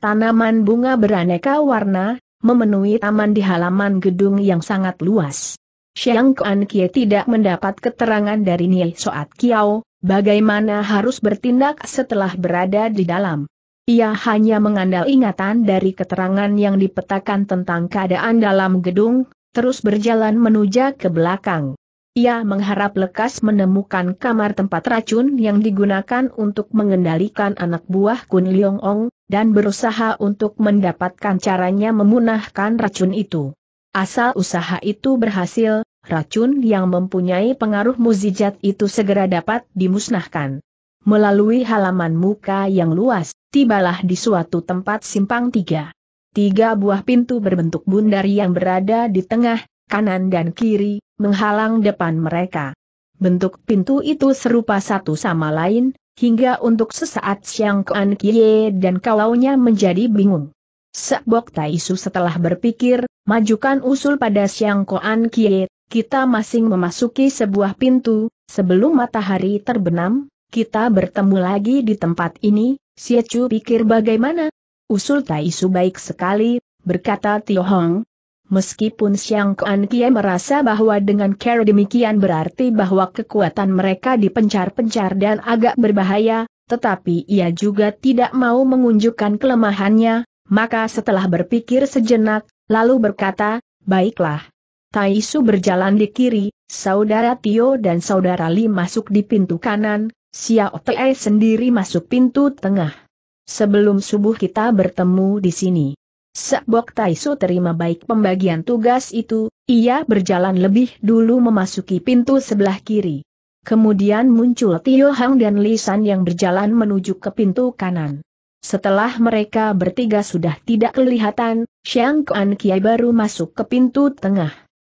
Tanaman bunga beraneka warna, memenuhi taman di halaman gedung yang sangat luas. Xiang Kuan Kie tidak mendapat keterangan dari Nie Soat Kiao, bagaimana harus bertindak setelah berada di dalam. Ia hanya mengandalkan ingatan dari keterangan yang dipetakan tentang keadaan dalam gedung, terus berjalan menuju ke belakang. Ia mengharap lekas menemukan kamar tempat racun yang digunakan untuk mengendalikan anak buah Kun Leong Ong, dan berusaha untuk mendapatkan caranya memunahkan racun itu. Asal usaha itu berhasil, racun yang mempunyai pengaruh muzijat itu segera dapat dimusnahkan. Melalui halaman muka yang luas, tibalah di suatu tempat simpang tiga. Tiga buah pintu berbentuk bundar yang berada di tengah, kanan dan kiri, menghalang depan mereka. Bentuk pintu itu serupa satu sama lain, hingga untuk sesaat Siang Kuan Kie dan kalaunya menjadi bingung. Sebok Taisu setelah berpikir, majukan usul pada Siang Kuan Kie, kita masing memasuki sebuah pintu, sebelum matahari terbenam, kita bertemu lagi di tempat ini, Siacu pikir bagaimana? Usul Taisu baik sekali, berkata Tio Hong, Meskipun Siang Kuan Kie merasa bahwa dengan cara demikian berarti bahwa kekuatan mereka dipencar-pencar dan agak berbahaya, tetapi ia juga tidak mau mengunjukkan kelemahannya, maka setelah berpikir sejenak, lalu berkata, baiklah. Tai Su berjalan di kiri, saudara Tio dan saudara Li masuk di pintu kanan, Xiao Tai sendiri masuk pintu tengah. Sebelum subuh kita bertemu di sini. Sakbok Taisu terima baik pembagian tugas itu, ia berjalan lebih dulu memasuki pintu sebelah kiri. Kemudian muncul Tio Hang dan Lisan yang berjalan menuju ke pintu kanan. Setelah mereka bertiga sudah tidak kelihatan, Xiang Kuan Kiai baru masuk ke pintu tengah.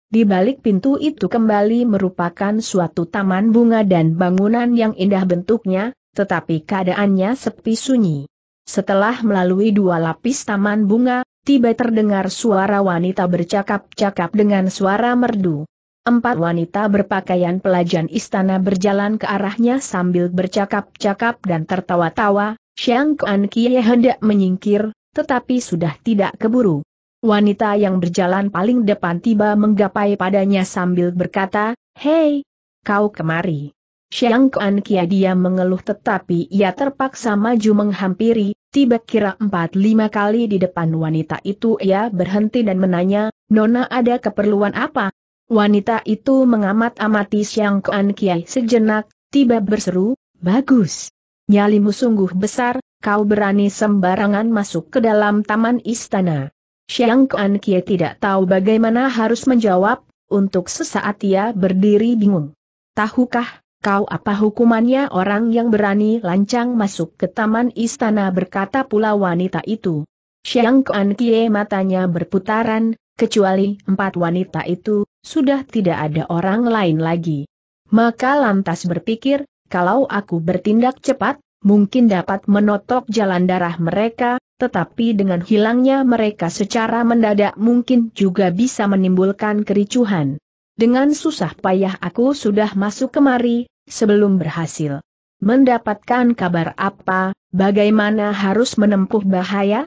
Di balik pintu itu kembali merupakan suatu taman bunga dan bangunan yang indah bentuknya, tetapi keadaannya sepi sunyi. Setelah melalui dua lapis taman bunga, tiba terdengar suara wanita bercakap-cakap dengan suara merdu. Empat wanita berpakaian pelajan istana berjalan ke arahnya sambil bercakap-cakap dan tertawa-tawa, Xiang Kuan Kie hendak menyingkir, tetapi sudah tidak keburu. Wanita yang berjalan paling depan tiba menggapai padanya sambil berkata, Hei, kau kemari. Xiang Kuan Kia dia mengeluh tetapi ia terpaksa maju menghampiri, tiba kira empat lima kali di depan wanita itu ia berhenti dan menanya, Nona ada keperluan apa? Wanita itu mengamat-amati Xiang Kuan Kia sejenak, tiba berseru, Bagus! Nyalimu sungguh besar, kau berani sembarangan masuk ke dalam taman istana. Xiang Kuan Kia tidak tahu bagaimana harus menjawab, untuk sesaat ia berdiri bingung. Tahukah, Kau apa hukumannya orang yang berani lancang masuk ke taman istana berkata pula wanita itu. Xiang Kuan Kie matanya berputaran, kecuali empat wanita itu, sudah tidak ada orang lain lagi. Maka lantas berpikir, kalau aku bertindak cepat, mungkin dapat menotok jalan darah mereka, tetapi dengan hilangnya mereka secara mendadak mungkin juga bisa menimbulkan kericuhan. Dengan susah payah aku sudah masuk kemari, sebelum berhasil mendapatkan kabar apa, bagaimana harus menempuh bahaya?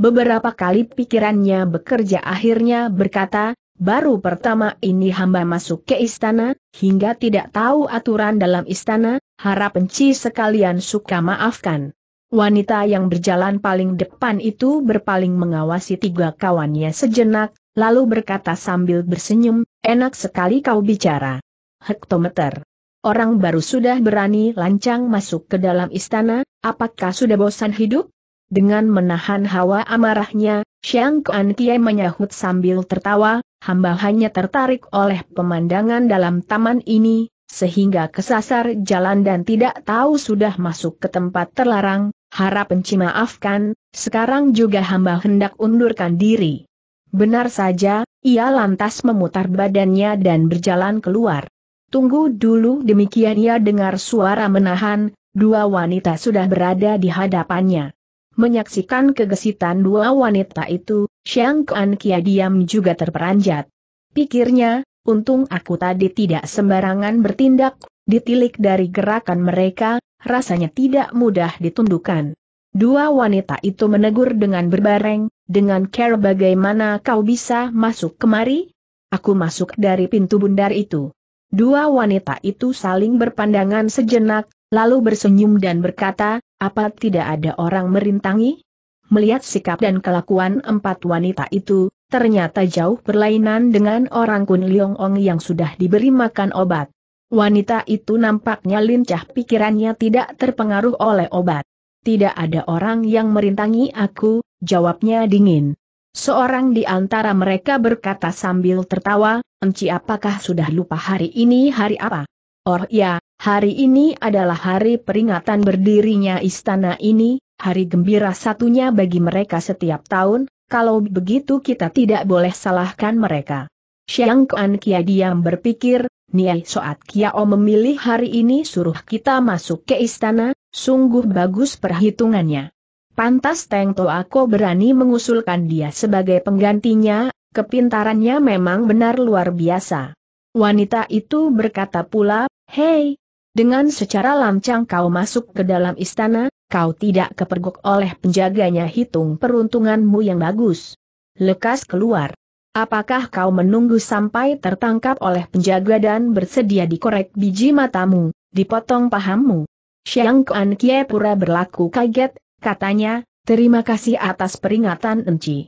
Beberapa kali pikirannya bekerja akhirnya berkata, baru pertama ini hamba masuk ke istana, hingga tidak tahu aturan dalam istana, harap penci sekalian suka maafkan. Wanita yang berjalan paling depan itu berpaling mengawasi tiga kawannya sejenak, lalu berkata sambil bersenyum, enak sekali kau bicara. Hektometer. Orang baru sudah berani lancang masuk ke dalam istana, apakah sudah bosan hidup? Dengan menahan hawa amarahnya, Xiang Kuan Kie menyahut sambil tertawa, hamba hanya tertarik oleh pemandangan dalam taman ini, sehingga kesasar jalan dan tidak tahu sudah masuk ke tempat terlarang, harap penci maafkan, sekarang juga hamba hendak undurkan diri. Benar saja, ia lantas memutar badannya dan berjalan keluar. Tunggu dulu demikian ia dengar suara menahan, dua wanita sudah berada di hadapannya. Menyaksikan kegesitan dua wanita itu, Xiang Kuan Kia diam juga terperanjat. Pikirnya, untung aku tadi tidak sembarangan bertindak, ditilik dari gerakan mereka, rasanya tidak mudah ditundukkan. Dua wanita itu menegur dengan berbareng, dengan care bagaimana kau bisa masuk kemari? Aku masuk dari pintu bundar itu. Dua wanita itu saling berpandangan sejenak, lalu bersenyum dan berkata, apa tidak ada orang merintangi? Melihat sikap dan kelakuan empat wanita itu, ternyata jauh berlainan dengan orang Kun Leong Ong yang sudah diberi makan obat. Wanita itu nampaknya lincah pikirannya tidak terpengaruh oleh obat. Tidak ada orang yang merintangi aku, jawabnya dingin. Seorang di antara mereka berkata sambil tertawa, Enci apakah sudah lupa hari ini hari apa? Oh ya, hari ini adalah hari peringatan berdirinya istana ini, hari gembira satunya bagi mereka setiap tahun, kalau begitu kita tidak boleh salahkan mereka. Xiang Kuan Kia diam berpikir, Niai Soat Kiao memilih hari ini suruh kita masuk ke istana, sungguh bagus perhitungannya. Pantas Teng Toako berani mengusulkan dia sebagai penggantinya, Kepintarannya memang benar luar biasa. Wanita itu berkata pula, Hei, dengan secara lancang kau masuk ke dalam istana, kau tidak kepergok oleh penjaganya hitung peruntunganmu yang bagus. Lekas keluar. Apakah kau menunggu sampai tertangkap oleh penjaga dan bersedia dikorek biji matamu, dipotong pahammu? Xiang Kuan Kie pura berlaku kaget, katanya, terima kasih atas peringatan Enci.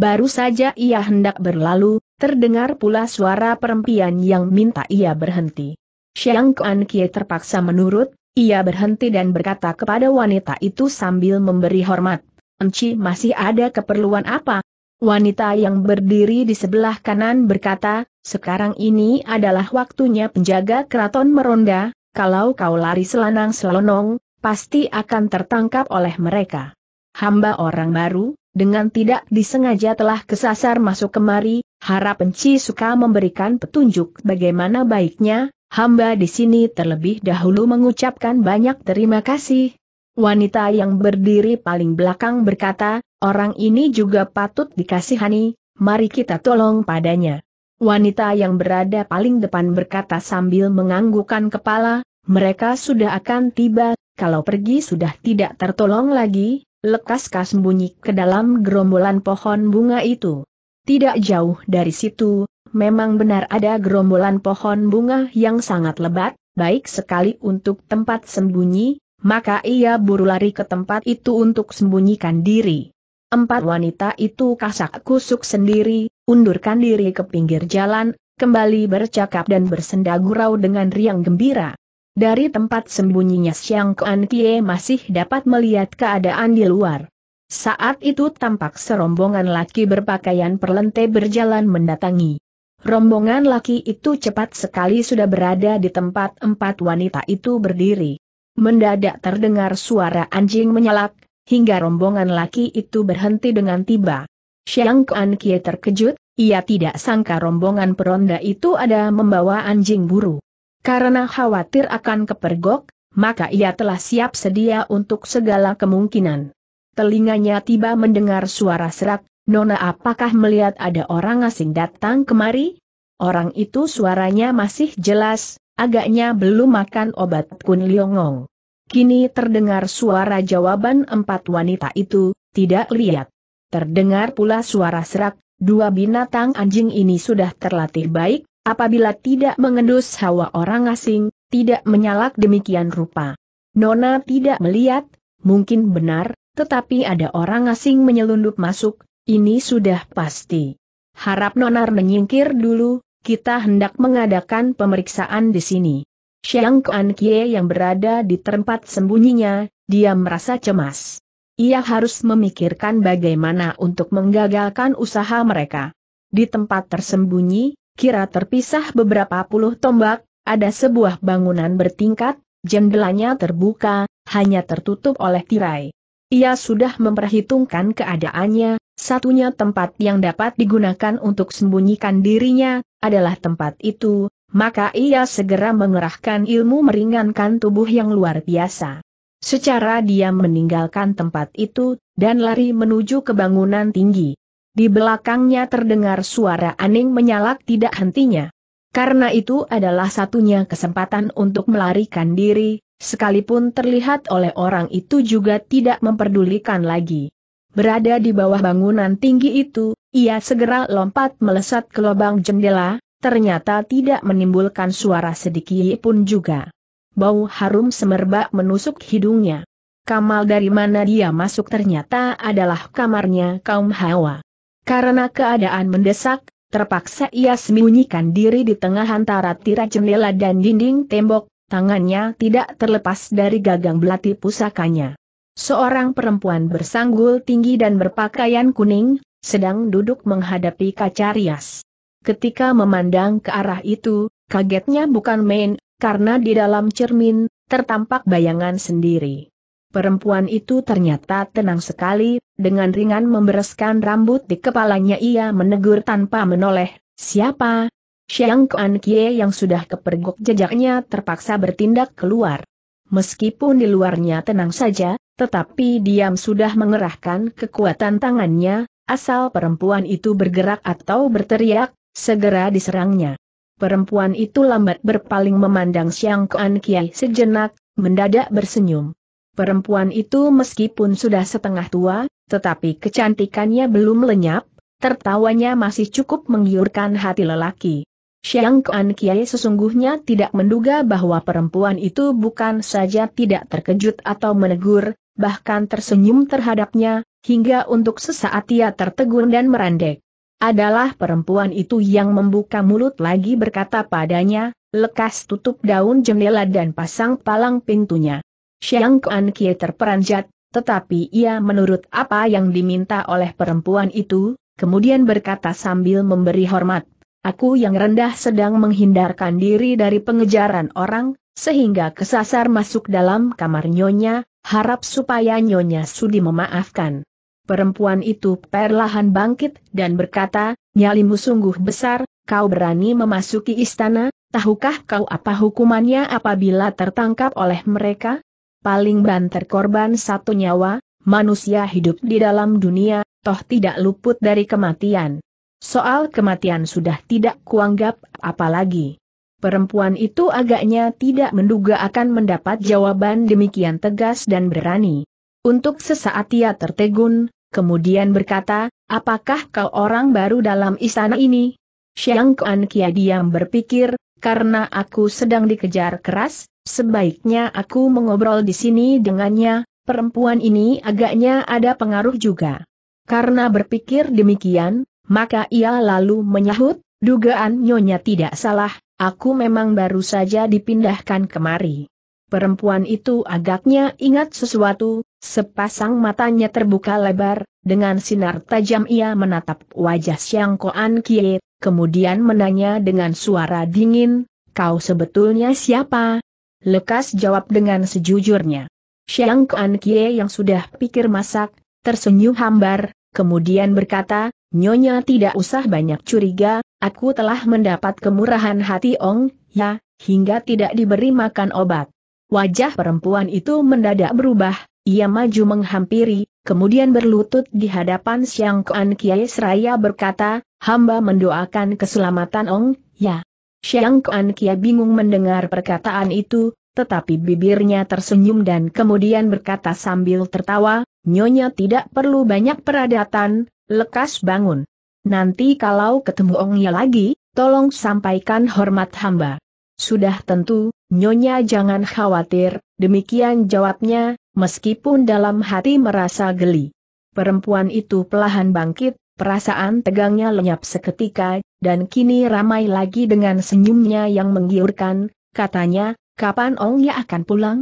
Baru saja ia hendak berlalu, terdengar pula suara perempian yang minta ia berhenti. Xiang Kuan Kie terpaksa menurut, ia berhenti dan berkata kepada wanita itu sambil memberi hormat. Enci masih ada keperluan apa? Wanita yang berdiri di sebelah kanan berkata, sekarang ini adalah waktunya penjaga keraton meronda, kalau kau lari selanang selonong, pasti akan tertangkap oleh mereka. Hamba orang baru, dengan tidak disengaja telah kesasar masuk kemari, harap Enci suka memberikan petunjuk bagaimana baiknya, hamba di sini terlebih dahulu mengucapkan banyak terima kasih. Wanita yang berdiri paling belakang berkata, orang ini juga patut dikasihani, mari kita tolong padanya. Wanita yang berada paling depan berkata sambil menganggukkan kepala, mereka sudah akan tiba, kalau pergi sudah tidak tertolong lagi, Lekas lekaskah sembunyi ke dalam gerombolan pohon bunga itu. Tidak jauh dari situ, memang benar ada gerombolan pohon bunga yang sangat lebat, baik sekali untuk tempat sembunyi, maka ia buru lari ke tempat itu untuk sembunyikan diri. Empat wanita itu kasak kusuk sendiri, undurkan diri ke pinggir jalan, kembali bercakap dan bersenda gurau dengan riang gembira. Dari tempat sembunyinya Siang Kuan Kie masih dapat melihat keadaan di luar. Saat itu tampak serombongan laki berpakaian perlente berjalan mendatangi. Rombongan laki itu cepat sekali sudah berada di tempat empat wanita itu berdiri. Mendadak terdengar suara anjing menyalak, hingga rombongan laki itu berhenti dengan tiba. Siang Kuan Kie terkejut, ia tidak sangka rombongan peronda itu ada membawa anjing buru. Karena khawatir akan kepergok, maka ia telah siap sedia untuk segala kemungkinan. Telinganya tiba mendengar suara serak, Nona apakah melihat ada orang asing datang kemari? Orang itu suaranya masih jelas, agaknya belum makan obat kun liongong. Kini terdengar suara jawaban empat wanita itu, tidak lihat. Terdengar pula suara serak, dua binatang anjing ini sudah terlatih baik, Apabila tidak mengendus hawa orang asing, tidak menyalak demikian rupa. Nona tidak melihat, mungkin benar, tetapi ada orang asing menyelundup masuk, ini sudah pasti. Harap Nona menyingkir dulu, kita hendak mengadakan pemeriksaan di sini. Xiang Kuan Kie yang berada di tempat sembunyinya, dia merasa cemas. Ia harus memikirkan bagaimana untuk menggagalkan usaha mereka. Di tempat tersembunyi, kira terpisah beberapa puluh tombak, ada sebuah bangunan bertingkat, jendelanya terbuka, hanya tertutup oleh tirai. Ia sudah memperhitungkan keadaannya, satunya tempat yang dapat digunakan untuk sembunyikan dirinya, adalah tempat itu, maka ia segera mengerahkan ilmu meringankan tubuh yang luar biasa. Secara dia meninggalkan tempat itu, dan lari menuju ke bangunan tinggi. Di belakangnya terdengar suara aning menyalak tidak hentinya. Karena itu adalah satunya kesempatan untuk melarikan diri, sekalipun terlihat oleh orang itu juga tidak memperdulikan lagi. Berada di bawah bangunan tinggi itu, ia segera lompat melesat ke lubang jendela, ternyata tidak menimbulkan suara sedikit pun juga. Bau harum semerbak menusuk hidungnya. Kamal dari mana dia masuk ternyata adalah kamarnya kaum Hawa. Karena keadaan mendesak, terpaksa ia sembunyikan diri di tengah antara tirai jendela dan dinding tembok, tangannya tidak terlepas dari gagang belati pusakanya. Seorang perempuan bersanggul tinggi dan berpakaian kuning, sedang duduk menghadapi kaca rias. Ketika memandang ke arah itu, kagetnya bukan main, karena di dalam cermin, tertampak bayangan sendiri. Perempuan itu ternyata tenang sekali, dengan ringan membereskan rambut di kepalanya ia menegur tanpa menoleh, siapa? Siang Kuan Kie yang sudah kepergok jejaknya terpaksa bertindak keluar. Meskipun di luarnya tenang saja, tetapi diam sudah mengerahkan kekuatan tangannya, asal perempuan itu bergerak atau berteriak, segera diserangnya. Perempuan itu lambat berpaling memandang Siang Kuan Kie sejenak, mendadak bersenyum. Perempuan itu meskipun sudah setengah tua, tetapi kecantikannya belum lenyap, tertawanya masih cukup menggiurkan hati lelaki. Xiang Kuan Kiai sesungguhnya tidak menduga bahwa perempuan itu bukan saja tidak terkejut atau menegur, bahkan tersenyum terhadapnya, hingga untuk sesaat ia tertegun dan merandek. Adalah perempuan itu yang membuka mulut lagi berkata padanya, lekas tutup daun jendela dan pasang palang pintunya. Xiang Kuan Kie terperanjat, tetapi ia menurut apa yang diminta oleh perempuan itu, kemudian berkata sambil memberi hormat, Aku yang rendah sedang menghindarkan diri dari pengejaran orang, sehingga kesasar masuk dalam kamar nyonya, harap supaya nyonya sudi memaafkan. Perempuan itu perlahan bangkit dan berkata, nyalimu sungguh besar, kau berani memasuki istana, tahukah kau apa hukumannya apabila tertangkap oleh mereka? paling banter korban satu nyawa, manusia hidup di dalam dunia, toh tidak luput dari kematian. Soal kematian sudah tidak kuanggap apalagi. Perempuan itu agaknya tidak menduga akan mendapat jawaban demikian tegas dan berani. Untuk sesaat ia tertegun, kemudian berkata, apakah kau orang baru dalam istana ini? Xiang Kuan Kia diam berpikir, karena aku sedang dikejar keras, sebaiknya aku mengobrol di sini dengannya, perempuan ini agaknya ada pengaruh juga. Karena berpikir demikian, maka ia lalu menyahut, dugaan nyonya tidak salah, aku memang baru saja dipindahkan kemari. Perempuan itu agaknya ingat sesuatu, sepasang matanya terbuka lebar, dengan sinar tajam ia menatap wajah Siang Koan Kiet, kemudian menanya dengan suara dingin, kau sebetulnya siapa? Lekas jawab dengan sejujurnya. Siang Kuan Kie yang sudah pikir masak, tersenyum hambar, kemudian berkata, Nyonya tidak usah banyak curiga, aku telah mendapat kemurahan hati Ong, ya, hingga tidak diberi makan obat. Wajah perempuan itu mendadak berubah, ia maju menghampiri, kemudian berlutut di hadapan Siang Kuan Kiai seraya berkata, hamba mendoakan keselamatan Ong, ya. Siang Kuan Kiai bingung mendengar perkataan itu, tetapi bibirnya tersenyum dan kemudian berkata sambil tertawa, Nyonya tidak perlu banyak peradatan, lekas bangun. Nanti kalau ketemu Ongnya lagi, tolong sampaikan hormat hamba. Sudah tentu, Nyonya jangan khawatir, demikian jawabnya, meskipun dalam hati merasa geli. Perempuan itu pelahan bangkit, perasaan tegangnya lenyap seketika, dan kini ramai lagi dengan senyumnya yang menggiurkan, katanya, kapan Ong Ongnya akan pulang?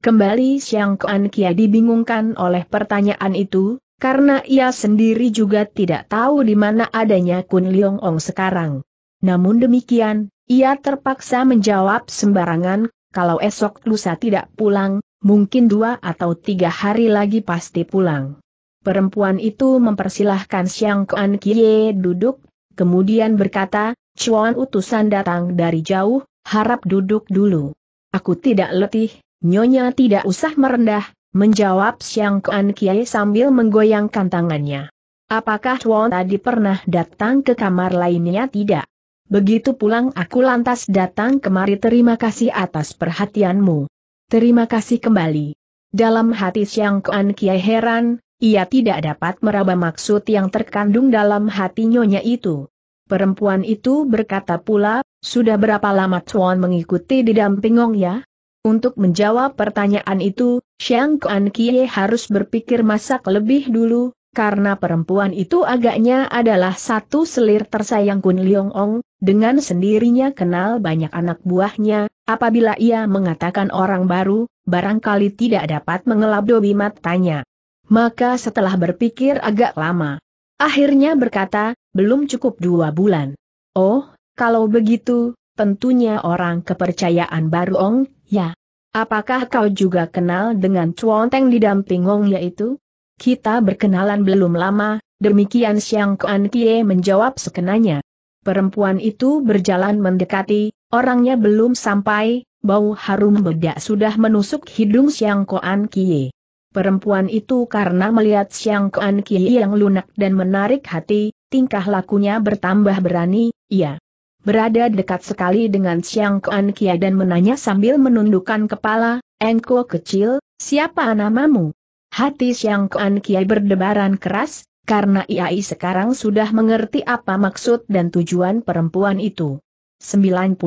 Kembali Siang Kuan Kia dibingungkan oleh pertanyaan itu, karena ia sendiri juga tidak tahu di mana adanya Kun Liong Ong sekarang. Namun demikian, ia terpaksa menjawab sembarangan, kalau esok lusa tidak pulang, mungkin dua atau tiga hari lagi pasti pulang. Perempuan itu mempersilahkan Siang Kuan Kie duduk, kemudian berkata, Cuan utusan datang dari jauh, harap duduk dulu. Aku tidak letih, nyonya tidak usah merendah, menjawab Siang Kuan Kie sambil menggoyangkan tangannya. Apakah Chuan tadi pernah datang ke kamar lainnya tidak? Begitu pulang aku lantas datang kemari terima kasih atas perhatianmu. Terima kasih kembali. Dalam hati Siang Kuan Kiai heran, ia tidak dapat meraba maksud yang terkandung dalam hati nyonya itu. Perempuan itu berkata pula, sudah berapa lama Chuan mengikuti di Dampingong ya? Untuk menjawab pertanyaan itu, Siang Kuan Kie harus berpikir masak lebih dulu, karena perempuan itu agaknya adalah satu selir tersayang Kun Leong Ong, dengan sendirinya kenal banyak anak buahnya, apabila ia mengatakan orang baru, barangkali tidak dapat mengelap dobi matanya. Maka setelah berpikir agak lama, akhirnya berkata, belum cukup dua bulan. Oh, kalau begitu, tentunya orang kepercayaan baru Ong, ya. Apakah kau juga kenal dengan Chuan Teng di Ong yaitu? Kita berkenalan belum lama, demikian Siang Kuan Kie menjawab sekenanya. Perempuan itu berjalan mendekati, orangnya belum sampai, bau harum bedak sudah menusuk hidung Siang Kuan Kie. Perempuan itu karena melihat Siang Kuan Kie yang lunak dan menarik hati, tingkah lakunya bertambah berani, ia berada dekat sekali dengan Siang Kuan Kie dan menanya sambil menundukkan kepala, Engko kecil, siapa namamu? Hati Siang Kuan Kiai berdebaran keras, karena Iai sekarang sudah mengerti apa maksud dan tujuan perempuan itu. 99.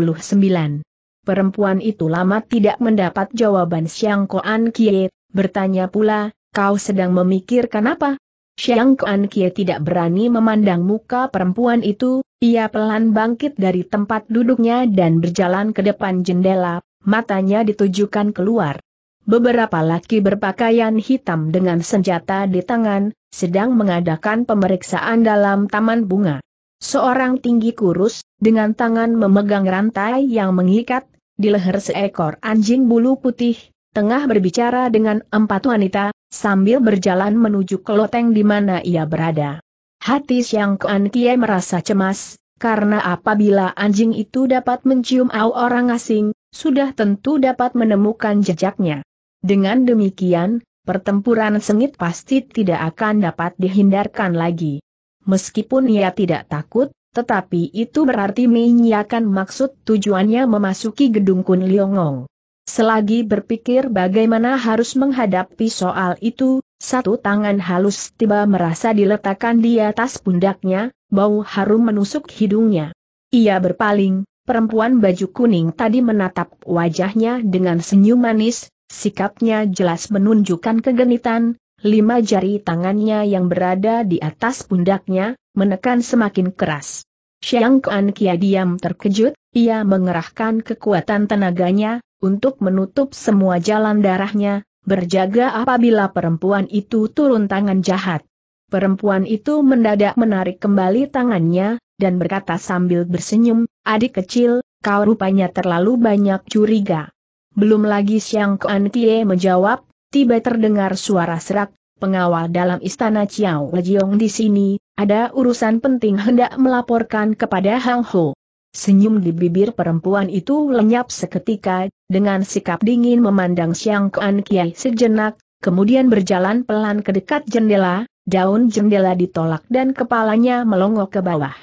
Perempuan itu lama tidak mendapat jawaban Siang Kuan Kiai, bertanya pula, kau sedang memikirkan apa? Siang Kuan Kie tidak berani memandang muka perempuan itu, ia pelan bangkit dari tempat duduknya dan berjalan ke depan jendela, matanya ditujukan keluar. Beberapa laki berpakaian hitam dengan senjata di tangan, sedang mengadakan pemeriksaan dalam taman bunga. Seorang tinggi kurus, dengan tangan memegang rantai yang mengikat, di leher seekor anjing bulu putih, tengah berbicara dengan empat wanita, sambil berjalan menuju keloteng di mana ia berada. Hati Siang Kuan Kie merasa cemas, karena apabila anjing itu dapat mencium au orang asing, sudah tentu dapat menemukan jejaknya. Dengan demikian, pertempuran sengit pasti tidak akan dapat dihindarkan lagi. Meskipun ia tidak takut, tetapi itu berarti menyiakan maksud tujuannya memasuki gedung Kun Liongong. Selagi berpikir bagaimana harus menghadapi soal itu, satu tangan halus tiba merasa diletakkan di atas pundaknya, bau harum menusuk hidungnya. Ia berpaling, perempuan baju kuning tadi menatap wajahnya dengan senyum manis, Sikapnya jelas menunjukkan kegenitan, lima jari tangannya yang berada di atas pundaknya, menekan semakin keras. Xiang Kuan Kia diam terkejut, ia mengerahkan kekuatan tenaganya, untuk menutup semua jalan darahnya, berjaga apabila perempuan itu turun tangan jahat. Perempuan itu mendadak menarik kembali tangannya, dan berkata sambil bersenyum, adik kecil, kau rupanya terlalu banyak curiga. Belum lagi Siang Kuan Tie menjawab, tiba terdengar suara serak, pengawal dalam istana Chiao Lejiong di sini, ada urusan penting hendak melaporkan kepada Hang Ho. Senyum di bibir perempuan itu lenyap seketika, dengan sikap dingin memandang Siang Kuan Kiai sejenak, kemudian berjalan pelan ke dekat jendela, daun jendela ditolak dan kepalanya melongo ke bawah.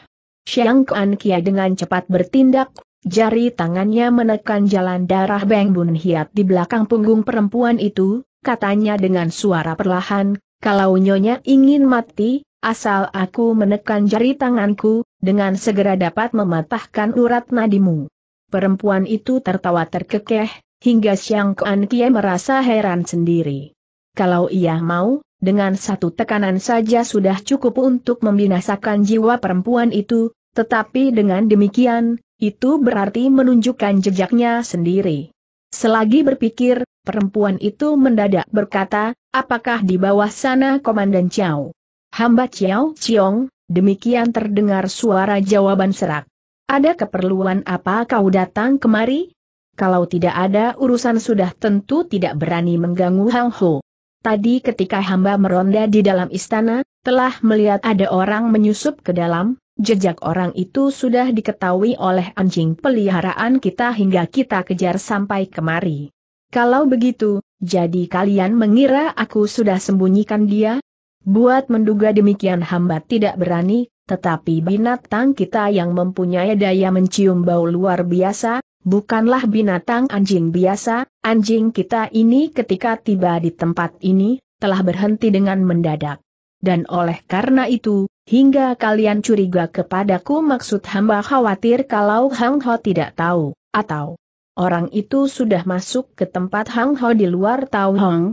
Siang Kuan Kiai dengan cepat bertindak, Jari tangannya menekan jalan darah Beng Bun Hiat di belakang punggung perempuan itu, katanya dengan suara perlahan, kalau nyonya ingin mati, asal aku menekan jari tanganku, dengan segera dapat mematahkan urat nadimu. Perempuan itu tertawa terkekeh, hingga Siang Kuan Kie merasa heran sendiri. Kalau ia mau, dengan satu tekanan saja sudah cukup untuk membinasakan jiwa perempuan itu, tetapi dengan demikian, itu berarti menunjukkan jejaknya sendiri. Selagi berpikir, perempuan itu mendadak berkata, apakah di bawah sana Komandan Chiao? Hamba Chiao Chiong, demikian terdengar suara jawaban serak. Ada keperluan apa kau datang kemari? Kalau tidak ada urusan sudah tentu tidak berani mengganggu Hang Ho. Tadi ketika hamba meronda di dalam istana, telah melihat ada orang menyusup ke dalam, Jejak orang itu sudah diketahui oleh anjing peliharaan kita hingga kita kejar sampai kemari. Kalau begitu, jadi kalian mengira aku sudah sembunyikan dia? Buat menduga demikian hamba tidak berani, tetapi binatang kita yang mempunyai daya mencium bau luar biasa, bukanlah binatang anjing biasa, anjing kita ini ketika tiba di tempat ini, telah berhenti dengan mendadak dan oleh karena itu, hingga kalian curiga kepadaku maksud hamba khawatir kalau Hang Ho tidak tahu, atau orang itu sudah masuk ke tempat Hang Ho di luar tahu Hang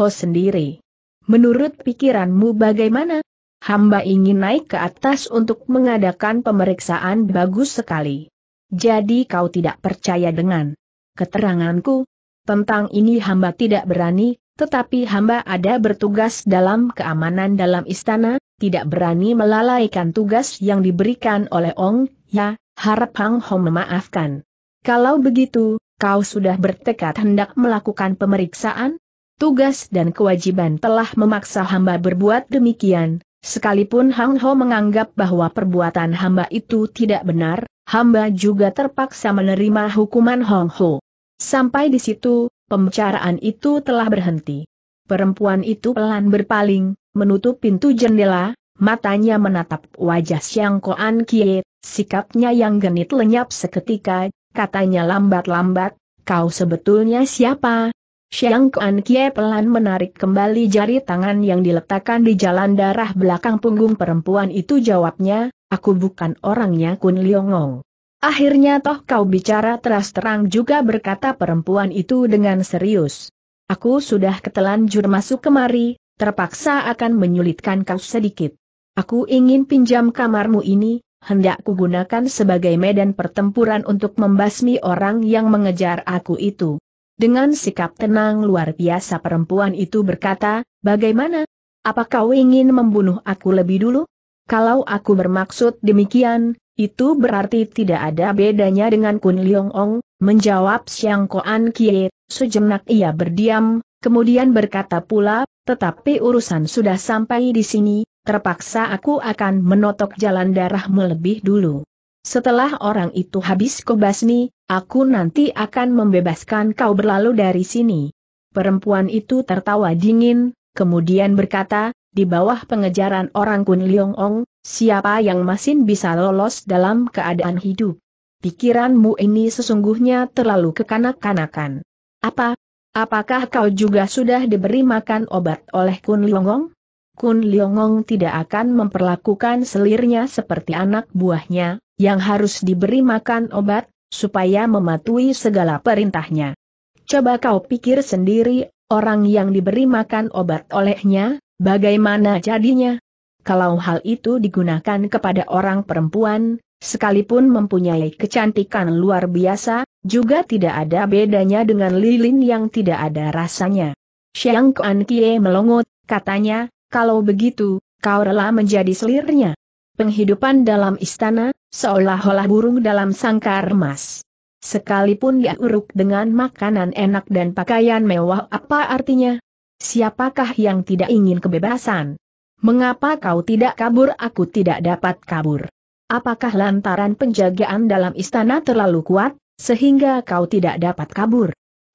Ho sendiri. Menurut pikiranmu bagaimana? Hamba ingin naik ke atas untuk mengadakan pemeriksaan bagus sekali. Jadi kau tidak percaya dengan keteranganku? Tentang ini hamba tidak berani tetapi hamba ada bertugas dalam keamanan dalam istana, tidak berani melalaikan tugas yang diberikan oleh Ong, ya, harap Hang Hong memaafkan. Kalau begitu, kau sudah bertekad hendak melakukan pemeriksaan? Tugas dan kewajiban telah memaksa hamba berbuat demikian, sekalipun Hang Ho menganggap bahwa perbuatan hamba itu tidak benar, hamba juga terpaksa menerima hukuman Hong Ho. Sampai di situ, Pembicaraan itu telah berhenti. Perempuan itu pelan berpaling, menutup pintu jendela, matanya menatap wajah Siang Koan Kie, sikapnya yang genit lenyap seketika, katanya lambat-lambat, kau sebetulnya siapa? Siang Koan Kie pelan menarik kembali jari tangan yang diletakkan di jalan darah belakang punggung perempuan itu jawabnya, aku bukan orangnya Kun Liongong. Akhirnya toh kau bicara teras terang juga berkata perempuan itu dengan serius. Aku sudah ketelanjur masuk kemari, terpaksa akan menyulitkan kau sedikit. Aku ingin pinjam kamarmu ini, hendak kugunakan sebagai medan pertempuran untuk membasmi orang yang mengejar aku itu. Dengan sikap tenang luar biasa perempuan itu berkata, bagaimana? Apa kau ingin membunuh aku lebih dulu? Kalau aku bermaksud demikian, itu berarti tidak ada bedanya dengan Kun Leong Ong, menjawab Siang Koan Kie, sejenak ia berdiam, kemudian berkata pula, tetapi urusan sudah sampai di sini, terpaksa aku akan menotok jalan darah melebih dulu. Setelah orang itu habis kobasmi, aku nanti akan membebaskan kau berlalu dari sini. Perempuan itu tertawa dingin, kemudian berkata, di bawah pengejaran orang Kun Leong Ong, Siapa yang masih bisa lolos dalam keadaan hidup? Pikiranmu ini sesungguhnya terlalu kekanak-kanakan. Apa? Apakah kau juga sudah diberi makan obat oleh Kun Liongong? Kun Liongong tidak akan memperlakukan selirnya seperti anak buahnya, yang harus diberi makan obat, supaya mematuhi segala perintahnya. Coba kau pikir sendiri, orang yang diberi makan obat olehnya, bagaimana jadinya? kalau hal itu digunakan kepada orang perempuan, sekalipun mempunyai kecantikan luar biasa, juga tidak ada bedanya dengan lilin yang tidak ada rasanya. Xiang Kuan Kie melongot, katanya, kalau begitu, kau rela menjadi selirnya. Penghidupan dalam istana, seolah-olah burung dalam sangkar emas. Sekalipun uruk dengan makanan enak dan pakaian mewah apa artinya? Siapakah yang tidak ingin kebebasan? Mengapa kau tidak kabur? Aku tidak dapat kabur. Apakah lantaran penjagaan dalam istana terlalu kuat, sehingga kau tidak dapat kabur?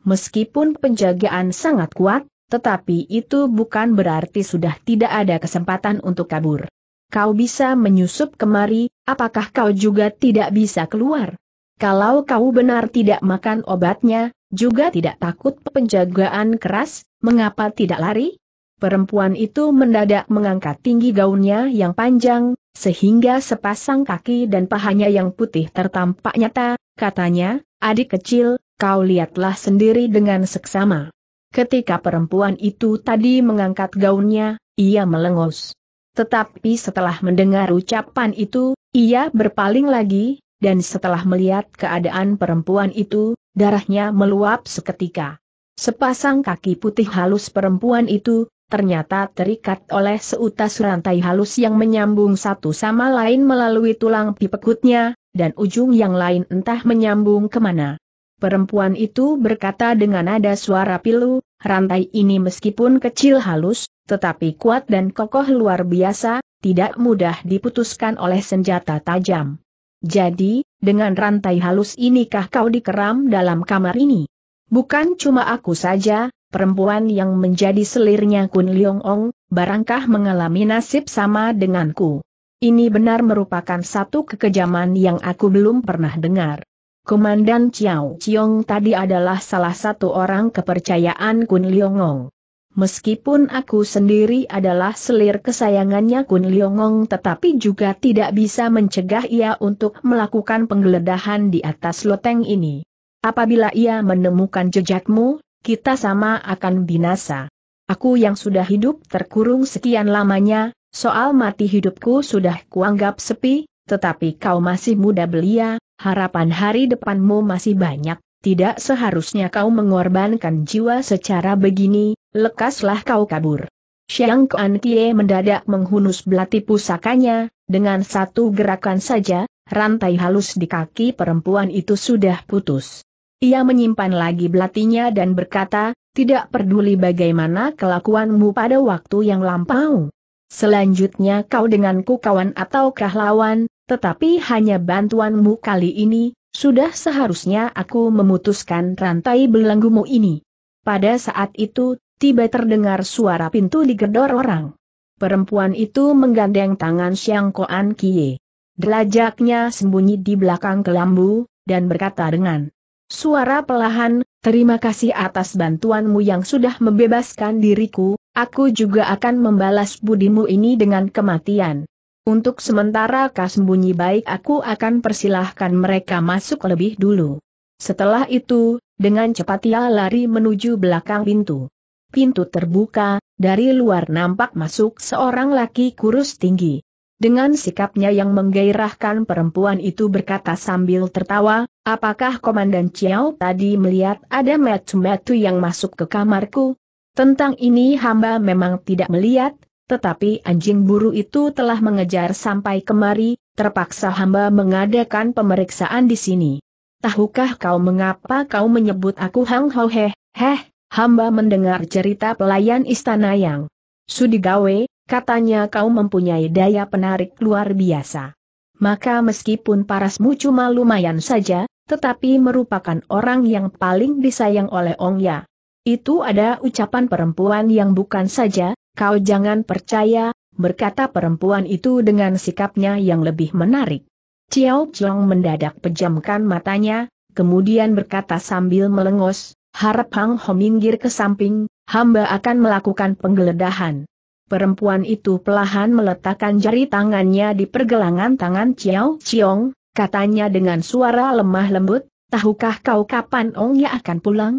Meskipun penjagaan sangat kuat, tetapi itu bukan berarti sudah tidak ada kesempatan untuk kabur. Kau bisa menyusup kemari, apakah kau juga tidak bisa keluar? Kalau kau benar tidak makan obatnya, juga tidak takut penjagaan keras, mengapa tidak lari? Perempuan itu mendadak mengangkat tinggi gaunnya yang panjang, sehingga sepasang kaki dan pahanya yang putih tertampak nyata, katanya, adik kecil, kau lihatlah sendiri dengan seksama. Ketika perempuan itu tadi mengangkat gaunnya, ia melengus. Tetapi setelah mendengar ucapan itu, ia berpaling lagi, dan setelah melihat keadaan perempuan itu, darahnya meluap seketika. Sepasang kaki putih halus perempuan itu, ternyata terikat oleh seutas rantai halus yang menyambung satu sama lain melalui tulang pipekutnya, dan ujung yang lain entah menyambung kemana. Perempuan itu berkata dengan nada suara pilu, rantai ini meskipun kecil halus, tetapi kuat dan kokoh luar biasa, tidak mudah diputuskan oleh senjata tajam. Jadi, dengan rantai halus inikah kau dikeram dalam kamar ini? Bukan cuma aku saja, perempuan yang menjadi selirnya Kun Leong Ong, barangkah mengalami nasib sama denganku. Ini benar merupakan satu kekejaman yang aku belum pernah dengar. Komandan Chiao Chiong tadi adalah salah satu orang kepercayaan Kun Leongong. Meskipun aku sendiri adalah selir kesayangannya Kun Leongong tetapi juga tidak bisa mencegah ia untuk melakukan penggeledahan di atas loteng ini. Apabila ia menemukan jejakmu, kita sama akan binasa. Aku yang sudah hidup terkurung sekian lamanya, soal mati hidupku sudah kuanggap sepi, tetapi kau masih muda belia, harapan hari depanmu masih banyak, tidak seharusnya kau mengorbankan jiwa secara begini, lekaslah kau kabur. Xiang Kuan Kie mendadak menghunus belati pusakanya, dengan satu gerakan saja, rantai halus di kaki perempuan itu sudah putus. Ia menyimpan lagi belatinya dan berkata, tidak peduli bagaimana kelakuanmu pada waktu yang lampau. Selanjutnya kau denganku kawan atau lawan, tetapi hanya bantuanmu kali ini, sudah seharusnya aku memutuskan rantai belenggumu ini. Pada saat itu, tiba terdengar suara pintu digedor orang. Perempuan itu menggandeng tangan Siang Koan Kie. Delajaknya sembunyi di belakang kelambu, dan berkata dengan Suara pelahan, terima kasih atas bantuanmu yang sudah membebaskan diriku, aku juga akan membalas budimu ini dengan kematian. Untuk sementara kau sembunyi baik aku akan persilahkan mereka masuk lebih dulu. Setelah itu, dengan cepat ia lari menuju belakang pintu. Pintu terbuka, dari luar nampak masuk seorang laki kurus tinggi. Dengan sikapnya yang menggairahkan perempuan itu berkata sambil tertawa, apakah Komandan Chiao tadi melihat ada metu-metu yang masuk ke kamarku? Tentang ini hamba memang tidak melihat, tetapi anjing buru itu telah mengejar sampai kemari, terpaksa hamba mengadakan pemeriksaan di sini. Tahukah kau mengapa kau menyebut aku Hang Ho Heh, Heh, hamba mendengar cerita pelayan istana yang Sudigawe, Katanya kau mempunyai daya penarik luar biasa. Maka meskipun parasmu cuma lumayan saja, tetapi merupakan orang yang paling disayang oleh Ong Ya. Itu ada ucapan perempuan yang bukan saja, kau jangan percaya, berkata perempuan itu dengan sikapnya yang lebih menarik. Chiao Chong mendadak pejamkan matanya, kemudian berkata sambil melengos, harap Hang Ho minggir ke samping, hamba akan melakukan penggeledahan. Perempuan itu pelahan meletakkan jari tangannya di pergelangan tangan Chiao Chiong, katanya dengan suara lemah lembut, tahukah kau kapan Ongnya akan pulang?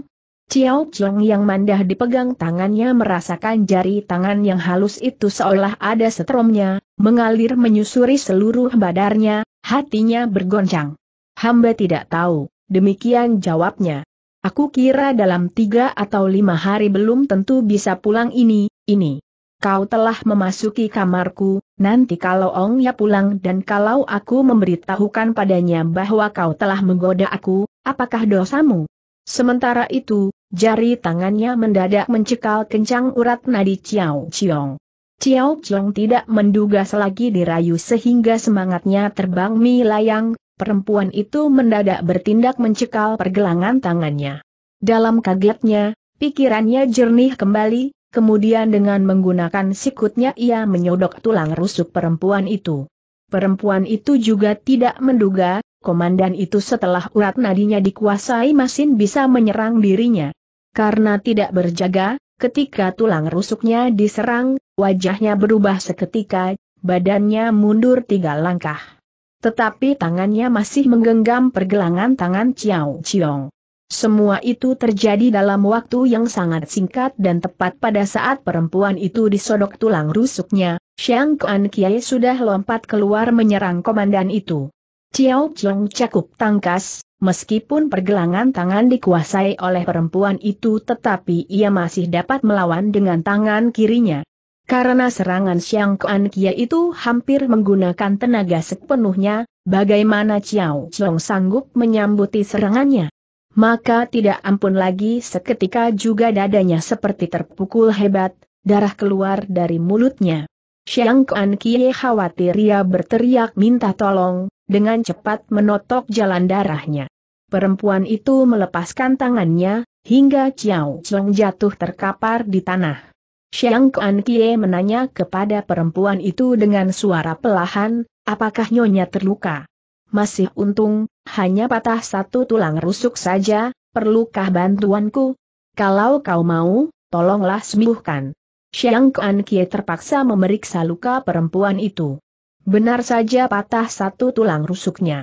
Chiao Chiong yang mandah dipegang tangannya merasakan jari tangan yang halus itu seolah ada setromnya, mengalir menyusuri seluruh badarnya, hatinya bergoncang. Hamba tidak tahu, demikian jawabnya. Aku kira dalam tiga atau lima hari belum tentu bisa pulang ini, ini kau telah memasuki kamarku, nanti kalau Ong Ya pulang dan kalau aku memberitahukan padanya bahwa kau telah menggoda aku, apakah dosamu? Sementara itu, jari tangannya mendadak mencekal kencang urat nadi Ciao Ciong. Ciao Ciong tidak menduga selagi dirayu sehingga semangatnya terbang layang, perempuan itu mendadak bertindak mencekal pergelangan tangannya. Dalam kagetnya, pikirannya jernih kembali, Kemudian dengan menggunakan sikutnya ia menyodok tulang rusuk perempuan itu. Perempuan itu juga tidak menduga, komandan itu setelah urat nadinya dikuasai masih bisa menyerang dirinya. Karena tidak berjaga, ketika tulang rusuknya diserang, wajahnya berubah seketika, badannya mundur tiga langkah. Tetapi tangannya masih menggenggam pergelangan tangan Chiao Chiong. Semua itu terjadi dalam waktu yang sangat singkat dan tepat pada saat perempuan itu disodok tulang rusuknya, Xiang Kuan Kiai sudah lompat keluar menyerang komandan itu. Ciao Chong cakup tangkas, meskipun pergelangan tangan dikuasai oleh perempuan itu tetapi ia masih dapat melawan dengan tangan kirinya. Karena serangan Xiang Kuan Kiai itu hampir menggunakan tenaga sepenuhnya, bagaimana Ciao Chong sanggup menyambuti serangannya? maka tidak ampun lagi seketika juga dadanya seperti terpukul hebat, darah keluar dari mulutnya. Xiang Kuan Kie khawatir ia berteriak minta tolong, dengan cepat menotok jalan darahnya. Perempuan itu melepaskan tangannya, hingga Chiao Chong jatuh terkapar di tanah. Xiang Kuan Kie menanya kepada perempuan itu dengan suara pelahan, apakah nyonya terluka? Masih untung, hanya patah satu tulang rusuk saja, perlukah bantuanku? Kalau kau mau, tolonglah sembuhkan. Xiang Kuan Kie terpaksa memeriksa luka perempuan itu. Benar saja patah satu tulang rusuknya.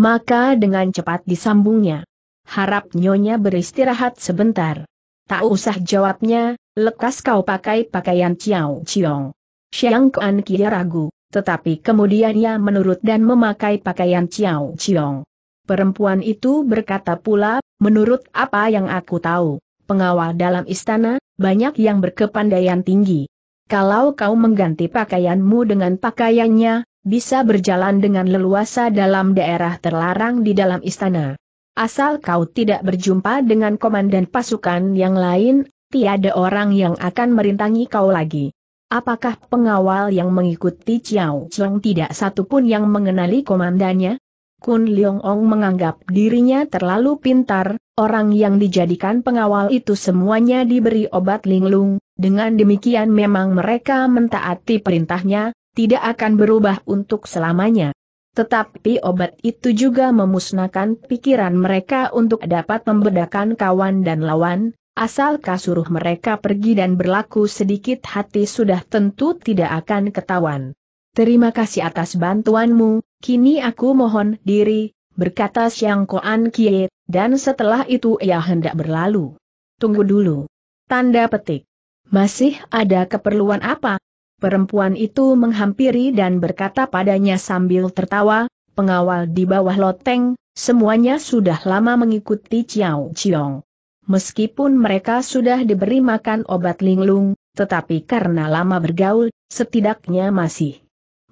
Maka dengan cepat disambungnya. Harap nyonya beristirahat sebentar. Tak usah jawabnya, lekas kau pakai pakaian Ciao Ciong. Xiang Kuan Kie ragu, tetapi kemudian ia menurut dan memakai pakaian Ciao Ciong. Perempuan itu berkata pula, menurut apa yang aku tahu, pengawal dalam istana, banyak yang berkepandaian tinggi. Kalau kau mengganti pakaianmu dengan pakaiannya, bisa berjalan dengan leluasa dalam daerah terlarang di dalam istana. Asal kau tidak berjumpa dengan komandan pasukan yang lain, tiada orang yang akan merintangi kau lagi. Apakah pengawal yang mengikuti Chiao Chuang tidak satupun yang mengenali komandannya? Kun Leong Ong menganggap dirinya terlalu pintar, orang yang dijadikan pengawal itu semuanya diberi obat linglung, dengan demikian memang mereka mentaati perintahnya, tidak akan berubah untuk selamanya. Tetapi obat itu juga memusnahkan pikiran mereka untuk dapat membedakan kawan dan lawan, asal kasuruh mereka pergi dan berlaku sedikit hati sudah tentu tidak akan ketahuan. Terima kasih atas bantuanmu, Kini aku mohon diri, berkata siang Koan Kie, dan setelah itu ia hendak berlalu. Tunggu dulu. Tanda petik. Masih ada keperluan apa? Perempuan itu menghampiri dan berkata padanya sambil tertawa, pengawal di bawah loteng, semuanya sudah lama mengikuti Chiao Chiong. Meskipun mereka sudah diberi makan obat linglung, tetapi karena lama bergaul, setidaknya masih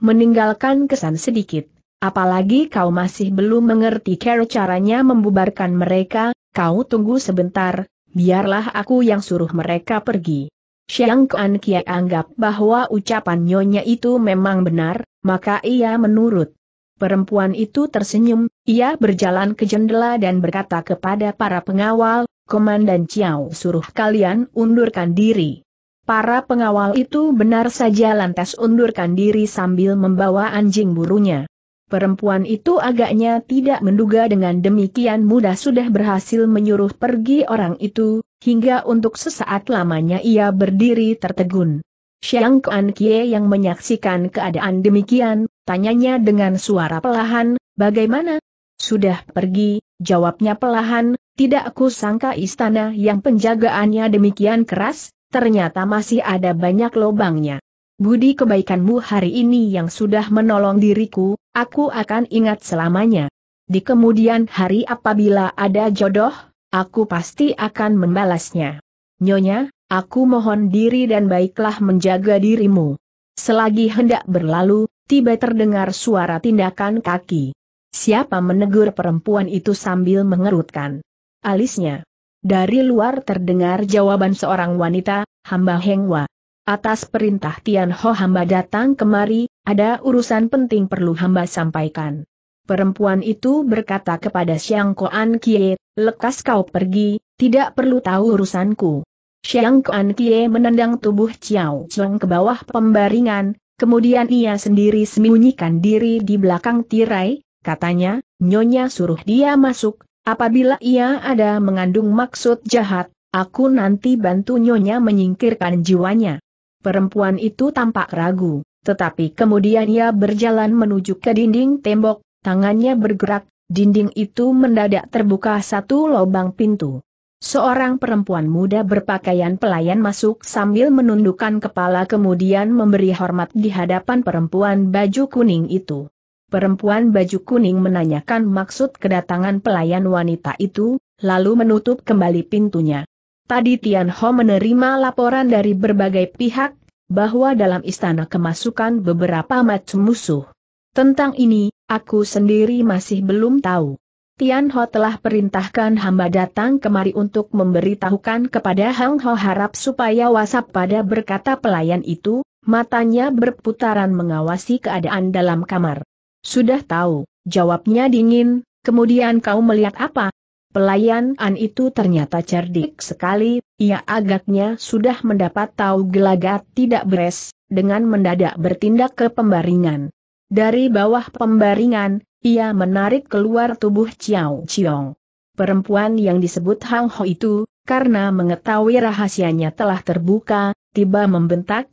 meninggalkan kesan sedikit. Apalagi kau masih belum mengerti cara caranya membubarkan mereka, kau tunggu sebentar, biarlah aku yang suruh mereka pergi. Xiang Kuan Kiai anggap bahwa ucapan nyonya itu memang benar, maka ia menurut. Perempuan itu tersenyum, ia berjalan ke jendela dan berkata kepada para pengawal, Komandan Chiao suruh kalian undurkan diri. Para pengawal itu benar saja lantas undurkan diri sambil membawa anjing burunya. Perempuan itu agaknya tidak menduga dengan demikian mudah sudah berhasil menyuruh pergi orang itu, hingga untuk sesaat lamanya ia berdiri tertegun. Xiang Kuan Kie yang menyaksikan keadaan demikian, tanyanya dengan suara pelahan, bagaimana? Sudah pergi, jawabnya pelahan, tidak aku sangka istana yang penjagaannya demikian keras, ternyata masih ada banyak lobangnya. Budi kebaikanmu hari ini yang sudah menolong diriku, aku akan ingat selamanya. Di kemudian hari apabila ada jodoh, aku pasti akan membalasnya. Nyonya, aku mohon diri dan baiklah menjaga dirimu. Selagi hendak berlalu, tiba terdengar suara tindakan kaki. Siapa menegur perempuan itu sambil mengerutkan alisnya. Dari luar terdengar jawaban seorang wanita, hamba Hengwa. Atas perintah Tian Ho hamba datang kemari, ada urusan penting perlu hamba sampaikan. Perempuan itu berkata kepada Xiang Koan Kie, lekas kau pergi, tidak perlu tahu urusanku. Xiang Koan Kie menendang tubuh Xiao Cheng ke bawah pembaringan, kemudian ia sendiri sembunyikan diri di belakang tirai, katanya, Nyonya suruh dia masuk, apabila ia ada mengandung maksud jahat, aku nanti bantu Nyonya menyingkirkan jiwanya. Perempuan itu tampak ragu, tetapi kemudian ia berjalan menuju ke dinding tembok, tangannya bergerak, dinding itu mendadak terbuka satu lubang pintu. Seorang perempuan muda berpakaian pelayan masuk sambil menundukkan kepala kemudian memberi hormat di hadapan perempuan baju kuning itu. Perempuan baju kuning menanyakan maksud kedatangan pelayan wanita itu, lalu menutup kembali pintunya. Tadi Tian Ho menerima laporan dari berbagai pihak, bahwa dalam istana kemasukan beberapa macam musuh. Tentang ini, aku sendiri masih belum tahu. Tian Ho telah perintahkan hamba datang kemari untuk memberitahukan kepada Hang Ho harap supaya wasap pada berkata pelayan itu, matanya berputaran mengawasi keadaan dalam kamar. Sudah tahu, jawabnya dingin, kemudian kau melihat apa? Pelayan itu ternyata cerdik sekali, ia agaknya sudah mendapat tahu gelagat tidak beres, dengan mendadak bertindak ke pembaringan. Dari bawah pembaringan, ia menarik keluar tubuh Ciao Chiong. Perempuan yang disebut Hang Ho itu, karena mengetahui rahasianya telah terbuka, tiba membentak,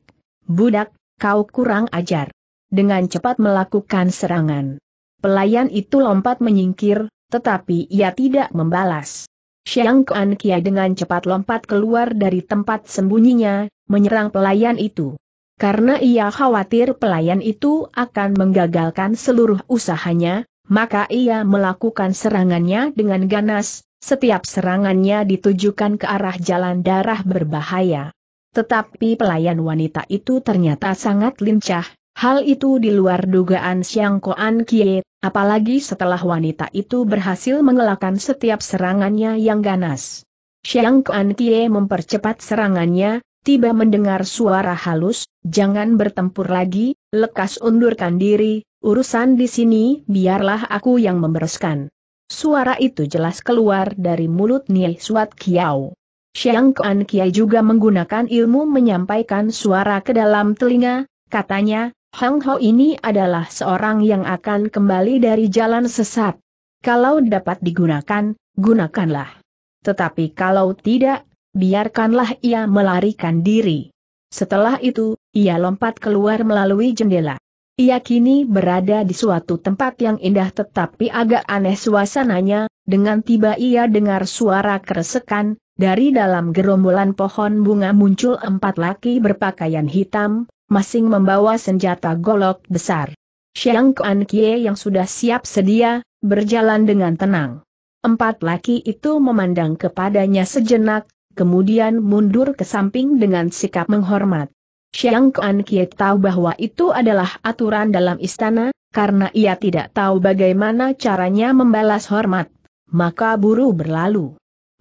Budak, kau kurang ajar. Dengan cepat melakukan serangan. Pelayan itu lompat menyingkir, tetapi ia tidak membalas. Xiang Kuan Kia dengan cepat lompat keluar dari tempat sembunyinya, menyerang pelayan itu. Karena ia khawatir pelayan itu akan menggagalkan seluruh usahanya, maka ia melakukan serangannya dengan ganas, setiap serangannya ditujukan ke arah jalan darah berbahaya. Tetapi pelayan wanita itu ternyata sangat lincah, Hal itu di luar dugaan Siang Koan Kie, apalagi setelah wanita itu berhasil mengelakkan setiap serangannya yang ganas. Siang Koan Kie mempercepat serangannya, tiba mendengar suara halus, jangan bertempur lagi, lekas undurkan diri, urusan di sini biarlah aku yang membereskan. Suara itu jelas keluar dari mulut Nie Suat Kiao. Siang Koan Kie juga menggunakan ilmu menyampaikan suara ke dalam telinga, katanya, Hang Ho ini adalah seorang yang akan kembali dari jalan sesat. Kalau dapat digunakan, gunakanlah. Tetapi kalau tidak, biarkanlah ia melarikan diri. Setelah itu, ia lompat keluar melalui jendela. Ia kini berada di suatu tempat yang indah tetapi agak aneh suasananya, dengan tiba ia dengar suara keresekan, dari dalam gerombolan pohon bunga muncul empat laki berpakaian hitam, masing membawa senjata golok besar. Xiang Kuan Kie yang sudah siap sedia, berjalan dengan tenang. Empat laki itu memandang kepadanya sejenak, kemudian mundur ke samping dengan sikap menghormat. Xiang Kuan Kie tahu bahwa itu adalah aturan dalam istana, karena ia tidak tahu bagaimana caranya membalas hormat. Maka buru berlalu.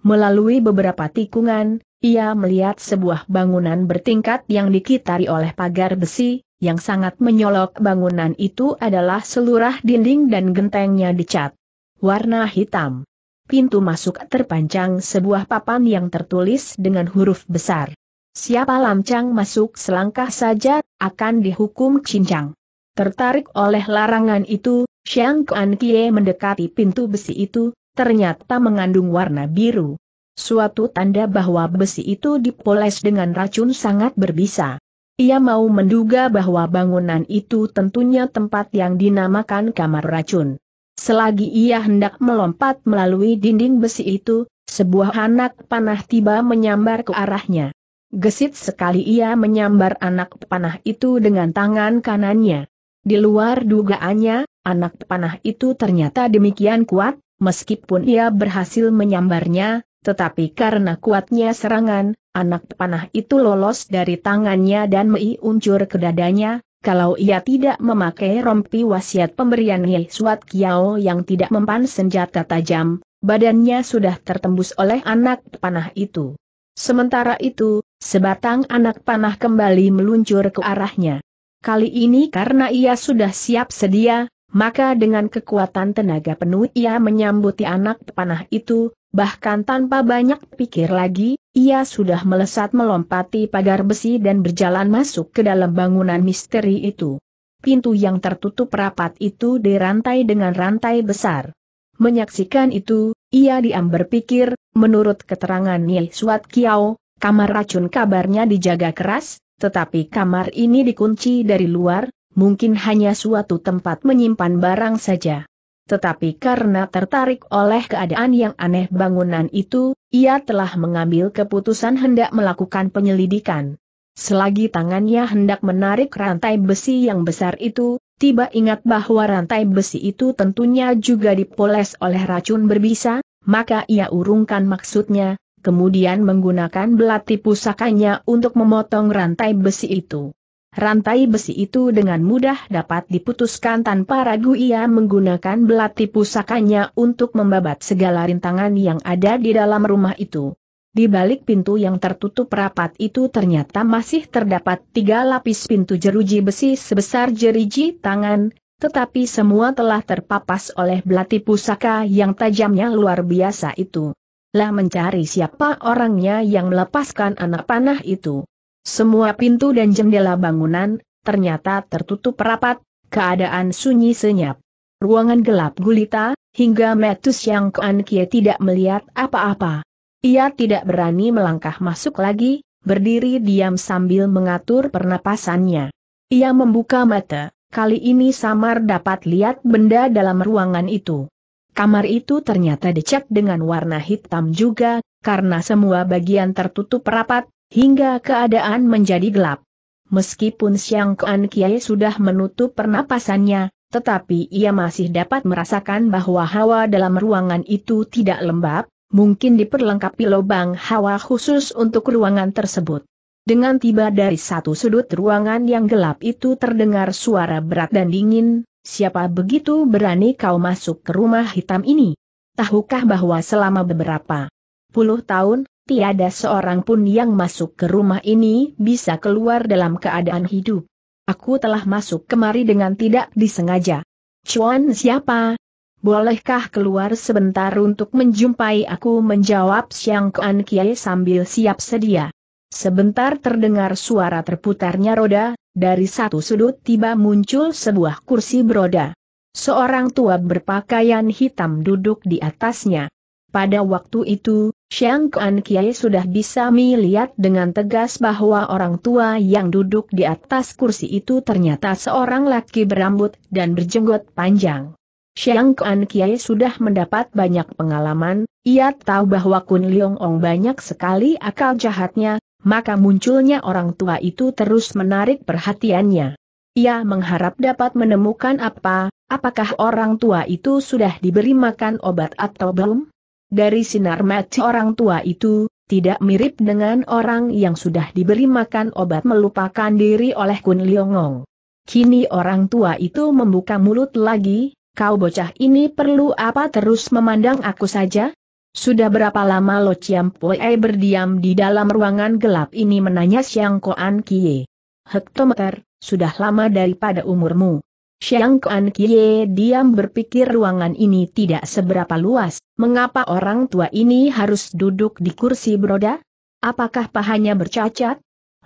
Melalui beberapa tikungan, ia melihat sebuah bangunan bertingkat yang dikitari oleh pagar besi, yang sangat menyolok bangunan itu adalah seluruh dinding dan gentengnya dicat. Warna hitam. Pintu masuk terpanjang sebuah papan yang tertulis dengan huruf besar. Siapa lancang masuk selangkah saja, akan dihukum cincang. Tertarik oleh larangan itu, Xiang Kuan Kie mendekati pintu besi itu, ternyata mengandung warna biru. Suatu tanda bahwa besi itu dipoles dengan racun sangat berbisa. Ia mau menduga bahwa bangunan itu tentunya tempat yang dinamakan kamar racun. Selagi ia hendak melompat melalui dinding besi itu, sebuah anak panah tiba menyambar ke arahnya. Gesit sekali ia menyambar anak panah itu dengan tangan kanannya. Di luar dugaannya, anak panah itu ternyata demikian kuat, meskipun ia berhasil menyambarnya, tetapi karena kuatnya serangan, anak panah itu lolos dari tangannya dan meiuncur ke dadanya, kalau ia tidak memakai rompi wasiat pemberian Ye Suat Kiao yang tidak mempan senjata tajam, badannya sudah tertembus oleh anak panah itu. Sementara itu, sebatang anak panah kembali meluncur ke arahnya. Kali ini karena ia sudah siap sedia, maka dengan kekuatan tenaga penuh ia menyambuti anak panah itu, bahkan tanpa banyak pikir lagi, ia sudah melesat melompati pagar besi dan berjalan masuk ke dalam bangunan misteri itu. Pintu yang tertutup rapat itu dirantai dengan rantai besar. Menyaksikan itu, ia diam berpikir, menurut keterangan Neil Suat Kiao, kamar racun kabarnya dijaga keras, tetapi kamar ini dikunci dari luar, mungkin hanya suatu tempat menyimpan barang saja. Tetapi karena tertarik oleh keadaan yang aneh bangunan itu, ia telah mengambil keputusan hendak melakukan penyelidikan. Selagi tangannya hendak menarik rantai besi yang besar itu, tiba ingat bahwa rantai besi itu tentunya juga dipoles oleh racun berbisa, maka ia urungkan maksudnya, kemudian menggunakan belati pusakanya untuk memotong rantai besi itu. Rantai besi itu dengan mudah dapat diputuskan tanpa ragu ia menggunakan belati pusakanya untuk membabat segala rintangan yang ada di dalam rumah itu. Di balik pintu yang tertutup rapat itu ternyata masih terdapat tiga lapis pintu jeruji besi sebesar jeriji tangan, tetapi semua telah terpapas oleh belati pusaka yang tajamnya luar biasa itu. Lah mencari siapa orangnya yang melepaskan anak panah itu. Semua pintu dan jendela bangunan, ternyata tertutup rapat, keadaan sunyi senyap. Ruangan gelap gulita, hingga Metus yang Kuan Kie tidak melihat apa-apa. Ia tidak berani melangkah masuk lagi, berdiri diam sambil mengatur pernapasannya. Ia membuka mata, kali ini Samar dapat lihat benda dalam ruangan itu. Kamar itu ternyata dicat dengan warna hitam juga, karena semua bagian tertutup rapat, hingga keadaan menjadi gelap. Meskipun Siang Kuan Kiai sudah menutup pernapasannya, tetapi ia masih dapat merasakan bahwa hawa dalam ruangan itu tidak lembab, mungkin diperlengkapi lubang hawa khusus untuk ruangan tersebut. Dengan tiba dari satu sudut ruangan yang gelap itu terdengar suara berat dan dingin, siapa begitu berani kau masuk ke rumah hitam ini? Tahukah bahwa selama beberapa puluh tahun, tiada seorang pun yang masuk ke rumah ini bisa keluar dalam keadaan hidup. Aku telah masuk kemari dengan tidak disengaja. Cuan siapa? Bolehkah keluar sebentar untuk menjumpai aku menjawab Siang Kuan Kiai sambil siap sedia. Sebentar terdengar suara terputarnya roda, dari satu sudut tiba muncul sebuah kursi beroda. Seorang tua berpakaian hitam duduk di atasnya. Pada waktu itu, Xiang Kuan Kiai sudah bisa melihat dengan tegas bahwa orang tua yang duduk di atas kursi itu ternyata seorang laki berambut dan berjenggot panjang. Xiang Kuan Kiai sudah mendapat banyak pengalaman, ia tahu bahwa Kun Liong Ong banyak sekali akal jahatnya, maka munculnya orang tua itu terus menarik perhatiannya. Ia mengharap dapat menemukan apa, apakah orang tua itu sudah diberi makan obat atau belum? Dari sinar mati orang tua itu, tidak mirip dengan orang yang sudah diberi makan obat melupakan diri oleh Kun Liongong. Kini orang tua itu membuka mulut lagi, kau bocah ini perlu apa terus memandang aku saja? Sudah berapa lama Lo Chiam Pue berdiam di dalam ruangan gelap ini menanya Siang Koan Kie. Hektometer, sudah lama daripada umurmu. Xiang Kuan Kie diam berpikir ruangan ini tidak seberapa luas, mengapa orang tua ini harus duduk di kursi beroda? Apakah pahanya bercacat?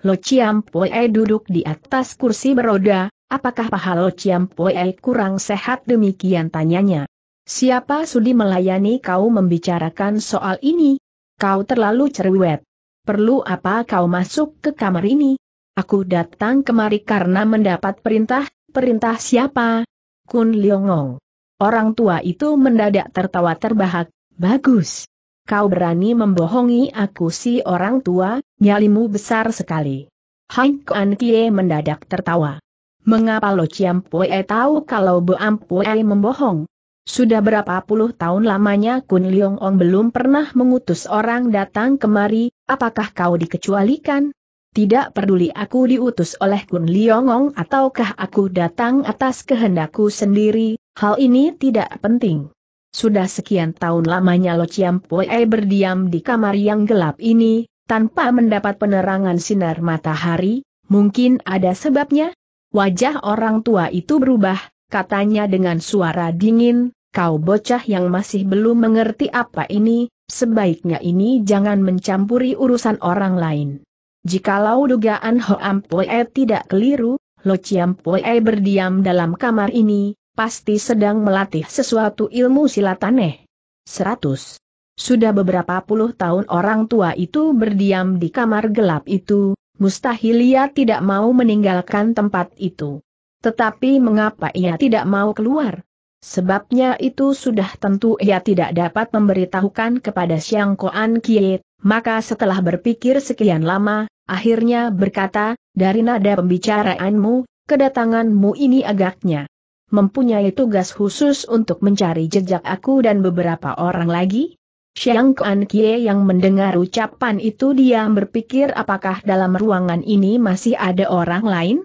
Lo Chiam Poe duduk di atas kursi beroda, apakah paha Lo Chiam Poe kurang sehat demikian tanyanya? Siapa sudi melayani kau membicarakan soal ini? Kau terlalu cerewet. Perlu apa kau masuk ke kamar ini? Aku datang kemari karena mendapat perintah, Perintah siapa? Kun Liongong. Orang tua itu mendadak tertawa terbahak, bagus. Kau berani membohongi aku si orang tua, nyalimu besar sekali. Hai Kuan Kie mendadak tertawa. Mengapa Lo Ciam Pue tahu kalau Bo Am Pue membohong? Sudah berapa puluh tahun lamanya Kun Liong Ong belum pernah mengutus orang datang kemari, apakah kau dikecualikan? Tidak peduli aku diutus oleh Kun Liongong ataukah aku datang atas kehendakku sendiri, hal ini tidak penting. Sudah sekian tahun lamanya Lo Chiam Pue berdiam di kamar yang gelap ini, tanpa mendapat penerangan sinar matahari, mungkin ada sebabnya? Wajah orang tua itu berubah, katanya dengan suara dingin, kau bocah yang masih belum mengerti apa ini, sebaiknya ini jangan mencampuri urusan orang lain. Jikalau dugaan Hoam Poe tidak keliru, Lo Chiam Poe berdiam dalam kamar ini, pasti sedang melatih sesuatu ilmu silat aneh. 100. Sudah beberapa puluh tahun orang tua itu berdiam di kamar gelap itu, mustahil ia tidak mau meninggalkan tempat itu. Tetapi mengapa ia tidak mau keluar? Sebabnya itu sudah tentu ia tidak dapat memberitahukan kepada Siang Koan Kiet, maka setelah berpikir sekian lama, akhirnya berkata, dari nada pembicaraanmu, kedatanganmu ini agaknya mempunyai tugas khusus untuk mencari jejak aku dan beberapa orang lagi? Xiang Kuan Kie yang mendengar ucapan itu dia berpikir apakah dalam ruangan ini masih ada orang lain?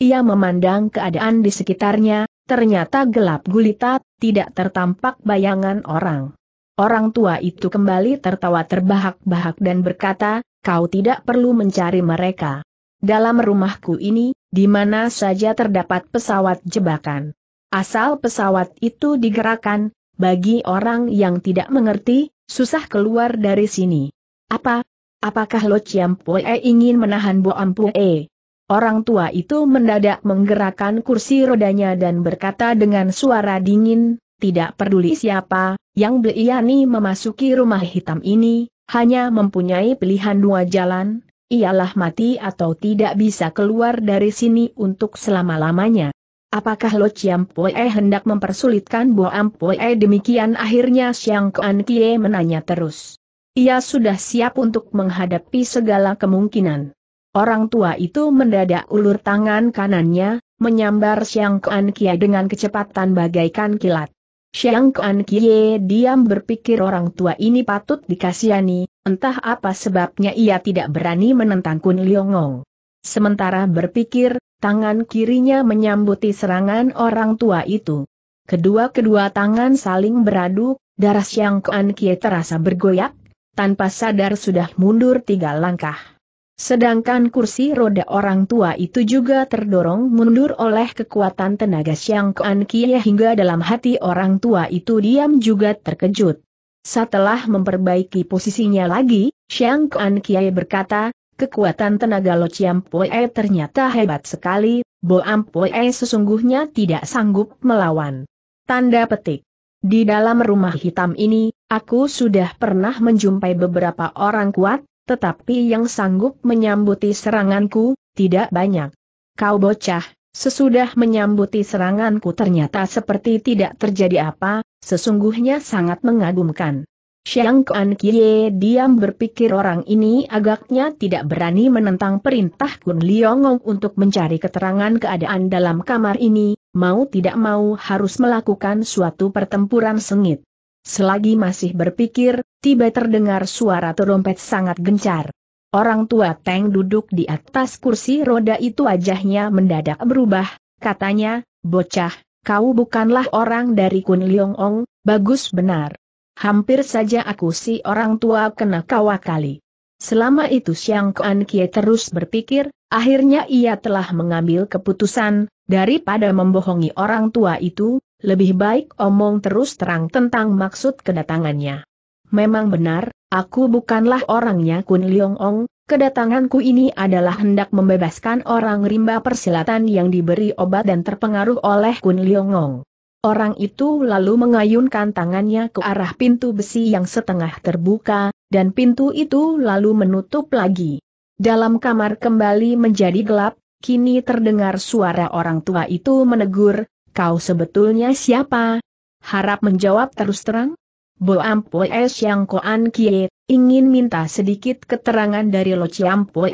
Ia memandang keadaan di sekitarnya, ternyata gelap gulita, tidak tertampak bayangan orang. Orang tua itu kembali tertawa terbahak-bahak dan berkata, kau tidak perlu mencari mereka. Dalam rumahku ini, di mana saja terdapat pesawat jebakan. Asal pesawat itu digerakkan, bagi orang yang tidak mengerti, susah keluar dari sini. Apa? Apakah Lo Pue ingin menahan Bo Ampue? Orang tua itu mendadak menggerakkan kursi rodanya dan berkata dengan suara dingin, tidak peduli siapa, yang Beliani memasuki rumah hitam ini, hanya mempunyai pilihan dua jalan, ialah mati atau tidak bisa keluar dari sini untuk selama-lamanya. Apakah Lo Chiam Pue hendak mempersulitkan Bo Am Pue demikian akhirnya Siang Kuan Kie menanya terus. Ia sudah siap untuk menghadapi segala kemungkinan. Orang tua itu mendadak ulur tangan kanannya, menyambar Siang Kuan Kie dengan kecepatan bagaikan kilat. Xiang Kuan Kie diam berpikir orang tua ini patut dikasihani, entah apa sebabnya ia tidak berani menentang Kun Liongong. Sementara berpikir, tangan kirinya menyambuti serangan orang tua itu. Kedua-kedua tangan saling beradu, darah Xiang Kuan Kie terasa bergoyak, tanpa sadar sudah mundur tiga langkah. Sedangkan kursi roda orang tua itu juga terdorong mundur oleh kekuatan tenaga Siang Kuan Kie hingga dalam hati orang tua itu diam juga terkejut. Setelah memperbaiki posisinya lagi, Siang Kuan Kie berkata, kekuatan tenaga Lo Chiam Poe ternyata hebat sekali, Bo Am Poe sesungguhnya tidak sanggup melawan. Tanda petik. Di dalam rumah hitam ini, aku sudah pernah menjumpai beberapa orang kuat, tetapi yang sanggup menyambuti seranganku, tidak banyak. Kau bocah, sesudah menyambuti seranganku ternyata seperti tidak terjadi apa, sesungguhnya sangat mengagumkan. Xiang Kuan Kie diam berpikir orang ini agaknya tidak berani menentang perintah Kun Liongong untuk mencari keterangan keadaan dalam kamar ini, mau tidak mau harus melakukan suatu pertempuran sengit. Selagi masih berpikir, tiba terdengar suara terompet sangat gencar. Orang tua Teng duduk di atas kursi roda itu wajahnya mendadak berubah, katanya, bocah, kau bukanlah orang dari Kun Leong Ong, bagus benar. Hampir saja aku si orang tua kena kali. Selama itu Siang Kuan Kie terus berpikir, akhirnya ia telah mengambil keputusan, daripada membohongi orang tua itu, lebih baik omong terus terang tentang maksud kedatangannya. Memang benar, aku bukanlah orangnya Kun Leong Ong, kedatanganku ini adalah hendak membebaskan orang rimba persilatan yang diberi obat dan terpengaruh oleh Kun Leong Ong. Orang itu lalu mengayunkan tangannya ke arah pintu besi yang setengah terbuka, dan pintu itu lalu menutup lagi. Dalam kamar kembali menjadi gelap, kini terdengar suara orang tua itu menegur, kau sebetulnya siapa? Harap menjawab terus terang, Bo Ampue Siang Koan Kie, ingin minta sedikit keterangan dari Lo Ciampue.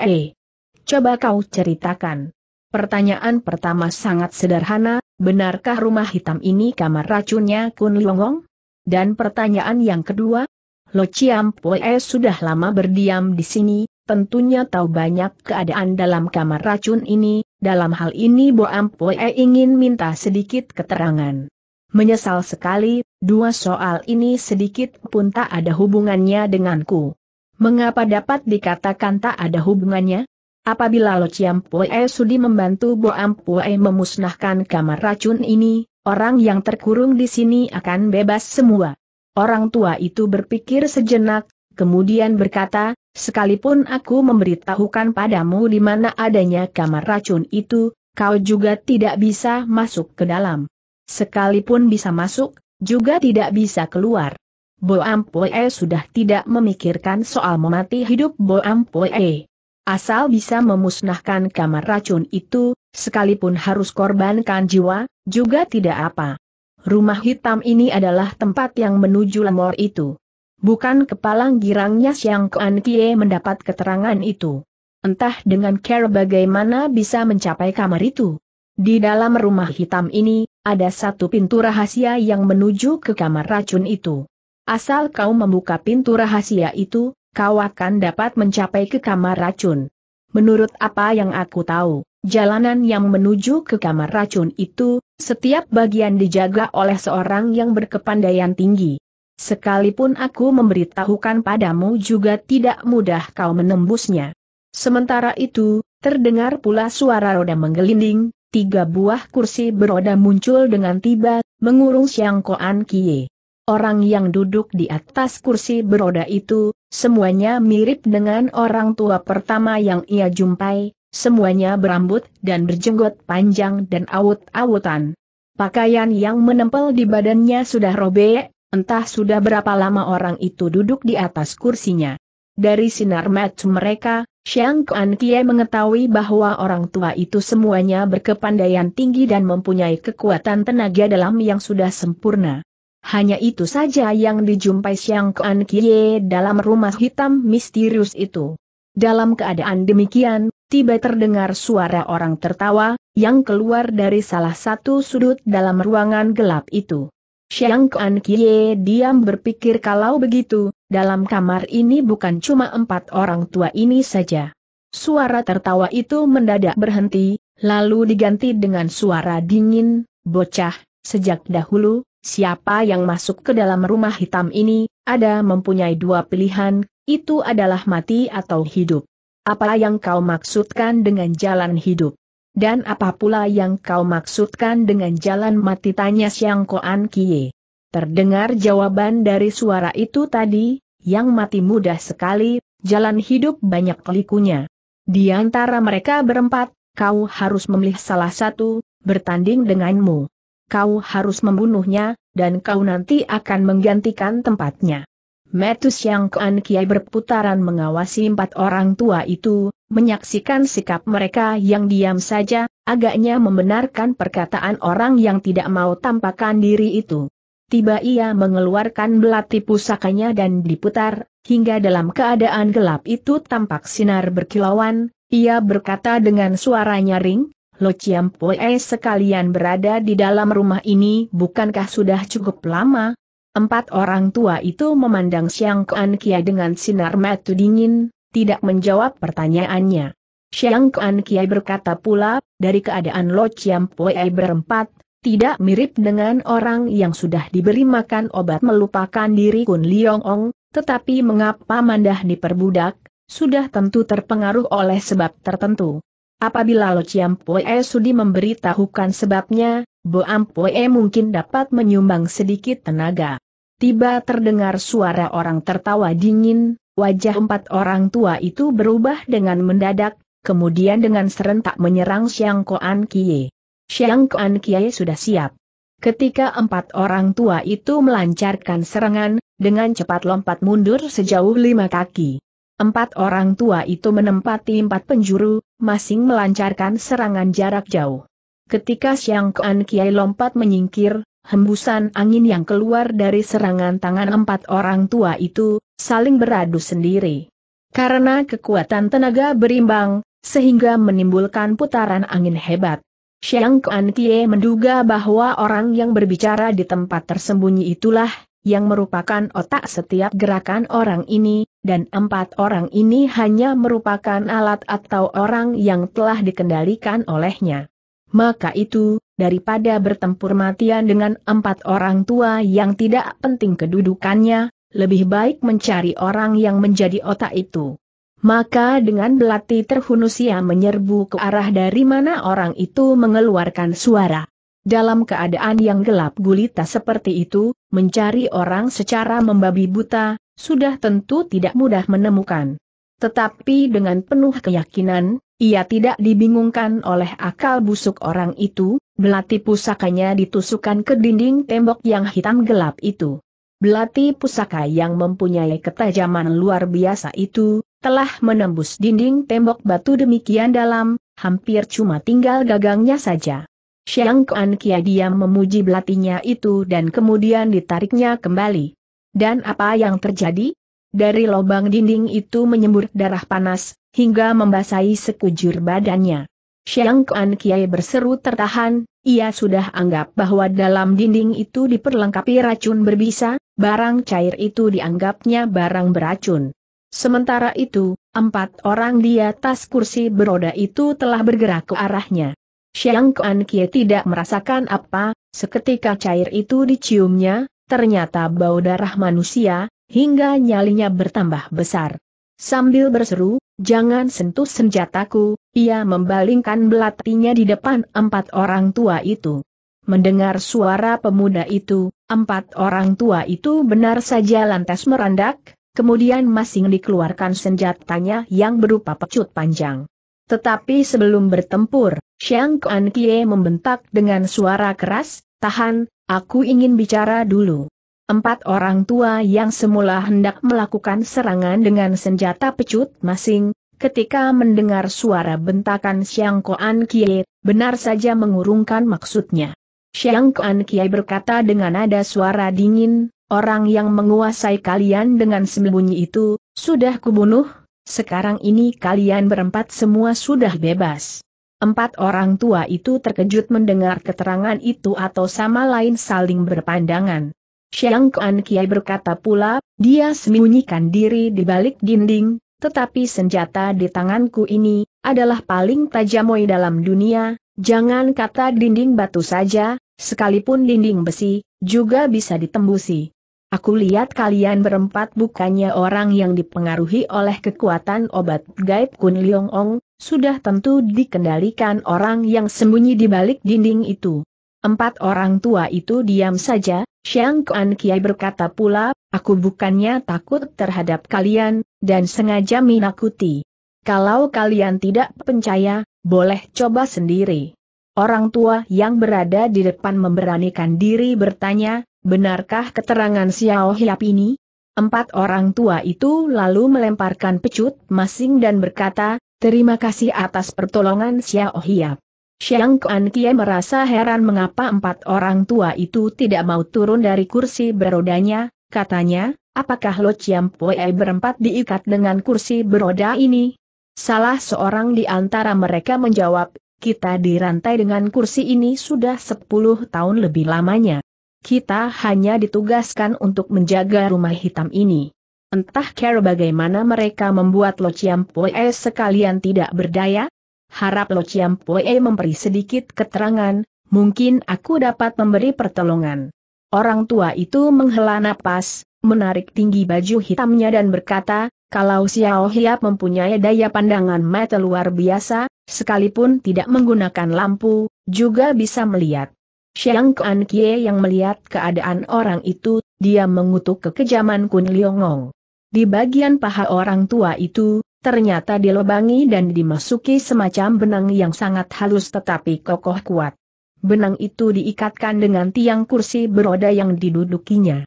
Coba kau ceritakan. Pertanyaan pertama sangat sederhana, benarkah rumah hitam ini kamar racunnya Kun Longong? Dan pertanyaan yang kedua, Lo Ciampue sudah lama berdiam di sini, tentunya tahu banyak keadaan dalam kamar racun ini, dalam hal ini Bo Ampue ingin minta sedikit keterangan. Menyesal sekali, dua soal ini sedikit pun tak ada hubungannya denganku. Mengapa dapat dikatakan tak ada hubungannya? Apabila Lo Chiam Pue sudi membantu Bo Am Pue memusnahkan kamar racun ini, orang yang terkurung di sini akan bebas semua. Orang tua itu berpikir sejenak, kemudian berkata, sekalipun aku memberitahukan padamu di mana adanya kamar racun itu, kau juga tidak bisa masuk ke dalam. Sekalipun bisa masuk, juga tidak bisa keluar. Boam Poe sudah tidak memikirkan soal memati hidup Boam Poe. Asal bisa memusnahkan kamar racun itu, sekalipun harus korbankan jiwa, juga tidak apa. Rumah hitam ini adalah tempat yang menuju lemor itu. Bukan kepalang girangnya Siang Kuan Kie mendapat keterangan itu. Entah dengan care bagaimana bisa mencapai kamar itu. Di dalam rumah hitam ini, ada satu pintu rahasia yang menuju ke kamar racun itu. Asal kau membuka pintu rahasia itu, kau akan dapat mencapai ke kamar racun. Menurut apa yang aku tahu, jalanan yang menuju ke kamar racun itu, setiap bagian dijaga oleh seorang yang berkepandaian tinggi. Sekalipun aku memberitahukan padamu juga tidak mudah kau menembusnya. Sementara itu, terdengar pula suara roda menggelinding, tiga buah kursi beroda muncul dengan tiba, mengurung Siang Koan Kie. Orang yang duduk di atas kursi beroda itu, semuanya mirip dengan orang tua pertama yang ia jumpai, semuanya berambut dan berjenggot panjang dan awut-awutan. Pakaian yang menempel di badannya sudah robek, entah sudah berapa lama orang itu duduk di atas kursinya. Dari sinar mata mereka, Xiang Kuan Kie mengetahui bahwa orang tua itu semuanya berkepandaian tinggi dan mempunyai kekuatan tenaga dalam yang sudah sempurna. Hanya itu saja yang dijumpai Xiang Kuan Kie dalam rumah hitam misterius itu. Dalam keadaan demikian, tiba terdengar suara orang tertawa, yang keluar dari salah satu sudut dalam ruangan gelap itu. Xiang Kuan Kie diam berpikir kalau begitu, dalam kamar ini bukan cuma empat orang tua ini saja. Suara tertawa itu mendadak berhenti, lalu diganti dengan suara dingin, bocah, sejak dahulu, siapa yang masuk ke dalam rumah hitam ini, ada mempunyai dua pilihan, itu adalah mati atau hidup. Apa yang kau maksudkan dengan jalan hidup? Dan apa pula yang kau maksudkan dengan jalan mati tanya Siang Koan Kie. Terdengar jawaban dari suara itu tadi, yang mati mudah sekali, jalan hidup banyak likunya. Di antara mereka berempat, kau harus memilih salah satu, bertanding denganmu. Kau harus membunuhnya, dan kau nanti akan menggantikan tempatnya. Metus yang Koan Kiai berputaran mengawasi empat orang tua itu, Menyaksikan sikap mereka yang diam saja, agaknya membenarkan perkataan orang yang tidak mau tampakkan diri itu. Tiba ia mengeluarkan belati pusakanya dan diputar, hingga dalam keadaan gelap itu tampak sinar berkilauan, ia berkata dengan suara nyaring, Lo Chiam Poe sekalian berada di dalam rumah ini bukankah sudah cukup lama? Empat orang tua itu memandang Siang Kuan Kia dengan sinar mata dingin, tidak menjawab pertanyaannya. Xiang Kuan Kiai berkata pula, dari keadaan Lo Chiam Pue berempat, tidak mirip dengan orang yang sudah diberi makan obat melupakan diri Kun Liong Ong, tetapi mengapa mandah diperbudak, sudah tentu terpengaruh oleh sebab tertentu. Apabila Lo Chiam Pue sudi memberitahukan sebabnya, Bo Am Pue mungkin dapat menyumbang sedikit tenaga. Tiba terdengar suara orang tertawa dingin, Wajah empat orang tua itu berubah dengan mendadak, kemudian dengan serentak menyerang Xiang Koan Kie. Xiang Koan Kie sudah siap. Ketika empat orang tua itu melancarkan serangan, dengan cepat lompat mundur sejauh lima kaki. Empat orang tua itu menempati empat penjuru, masing melancarkan serangan jarak jauh. Ketika Xiang Koan Kie lompat menyingkir, hembusan angin yang keluar dari serangan tangan empat orang tua itu, saling beradu sendiri. Karena kekuatan tenaga berimbang, sehingga menimbulkan putaran angin hebat. Xiang Kuan Tie menduga bahwa orang yang berbicara di tempat tersembunyi itulah, yang merupakan otak setiap gerakan orang ini, dan empat orang ini hanya merupakan alat atau orang yang telah dikendalikan olehnya. Maka itu, daripada bertempur matian dengan empat orang tua yang tidak penting kedudukannya, lebih baik mencari orang yang menjadi otak itu. Maka dengan belati terhunus ia menyerbu ke arah dari mana orang itu mengeluarkan suara. Dalam keadaan yang gelap gulita seperti itu, mencari orang secara membabi buta, sudah tentu tidak mudah menemukan. Tetapi dengan penuh keyakinan, ia tidak dibingungkan oleh akal busuk orang itu, belati pusakanya ditusukkan ke dinding tembok yang hitam gelap itu. Belati pusaka yang mempunyai ketajaman luar biasa itu, telah menembus dinding tembok batu demikian dalam, hampir cuma tinggal gagangnya saja. Xiang Kuan Kia diam memuji belatinya itu dan kemudian ditariknya kembali. Dan apa yang terjadi? Dari lubang dinding itu menyembur darah panas, hingga membasahi sekujur badannya. Xiang Kuan Kiai berseru tertahan, ia sudah anggap bahwa dalam dinding itu diperlengkapi racun berbisa, barang cair itu dianggapnya barang beracun. Sementara itu, empat orang di atas kursi beroda itu telah bergerak ke arahnya. Xiang Kuan Kie tidak merasakan apa, seketika cair itu diciumnya, ternyata bau darah manusia, hingga nyalinya bertambah besar. Sambil berseru, jangan sentuh senjataku, ia membalingkan belatinya di depan empat orang tua itu. Mendengar suara pemuda itu, empat orang tua itu benar saja lantas merandak, kemudian masing dikeluarkan senjatanya yang berupa pecut panjang. Tetapi sebelum bertempur, Xiang Kuan Kie membentak dengan suara keras, tahan, aku ingin bicara dulu. Empat orang tua yang semula hendak melakukan serangan dengan senjata pecut masing, Ketika mendengar suara bentakan Siang Koan Kie, benar saja mengurungkan maksudnya. Siang Koan Kie berkata dengan nada suara dingin, orang yang menguasai kalian dengan sembunyi itu, sudah kubunuh, sekarang ini kalian berempat semua sudah bebas. Empat orang tua itu terkejut mendengar keterangan itu atau sama lain saling berpandangan. Siang Kuan Kiai berkata pula, dia sembunyikan diri di balik dinding, tetapi senjata di tanganku ini, adalah paling tajamoi dalam dunia, jangan kata dinding batu saja, sekalipun dinding besi, juga bisa ditembusi. Aku lihat kalian berempat bukannya orang yang dipengaruhi oleh kekuatan obat gaib Kun Leong Ong, sudah tentu dikendalikan orang yang sembunyi di balik dinding itu. Empat orang tua itu diam saja, Xiang Kuan Kiai berkata pula, aku bukannya takut terhadap kalian, dan sengaja menakuti. Kalau kalian tidak percaya, boleh coba sendiri. Orang tua yang berada di depan memberanikan diri bertanya, benarkah keterangan Xiao Hiap ini? Empat orang tua itu lalu melemparkan pecut masing dan berkata, terima kasih atas pertolongan Xiao Hiap. Xiang Kuan Kie merasa heran mengapa empat orang tua itu tidak mau turun dari kursi berodanya, katanya, Apakah Lo Chiam Pue berempat diikat dengan kursi beroda ini? Salah seorang di antara mereka menjawab, kita dirantai dengan kursi ini sudah 10 tahun lebih lamanya. Kita hanya ditugaskan untuk menjaga rumah hitam ini. Entah care bagaimana mereka membuat Lo Chiam Pue sekalian tidak berdaya? Harap Lo Chiam Pue memberi sedikit keterangan, mungkin aku dapat memberi pertolongan. Orang tua itu menghela napas, menarik tinggi baju hitamnya dan berkata, kalau Xiao Hiap mempunyai daya pandangan mata luar biasa, sekalipun tidak menggunakan lampu, juga bisa melihat. Xiang Kuan Kie yang melihat keadaan orang itu, dia mengutuk kekejaman Kun Liongong. Di bagian paha orang tua itu, ternyata dilobangi dan dimasuki semacam benang yang sangat halus tetapi kokoh kuat. Benang itu diikatkan dengan tiang kursi beroda yang didudukinya.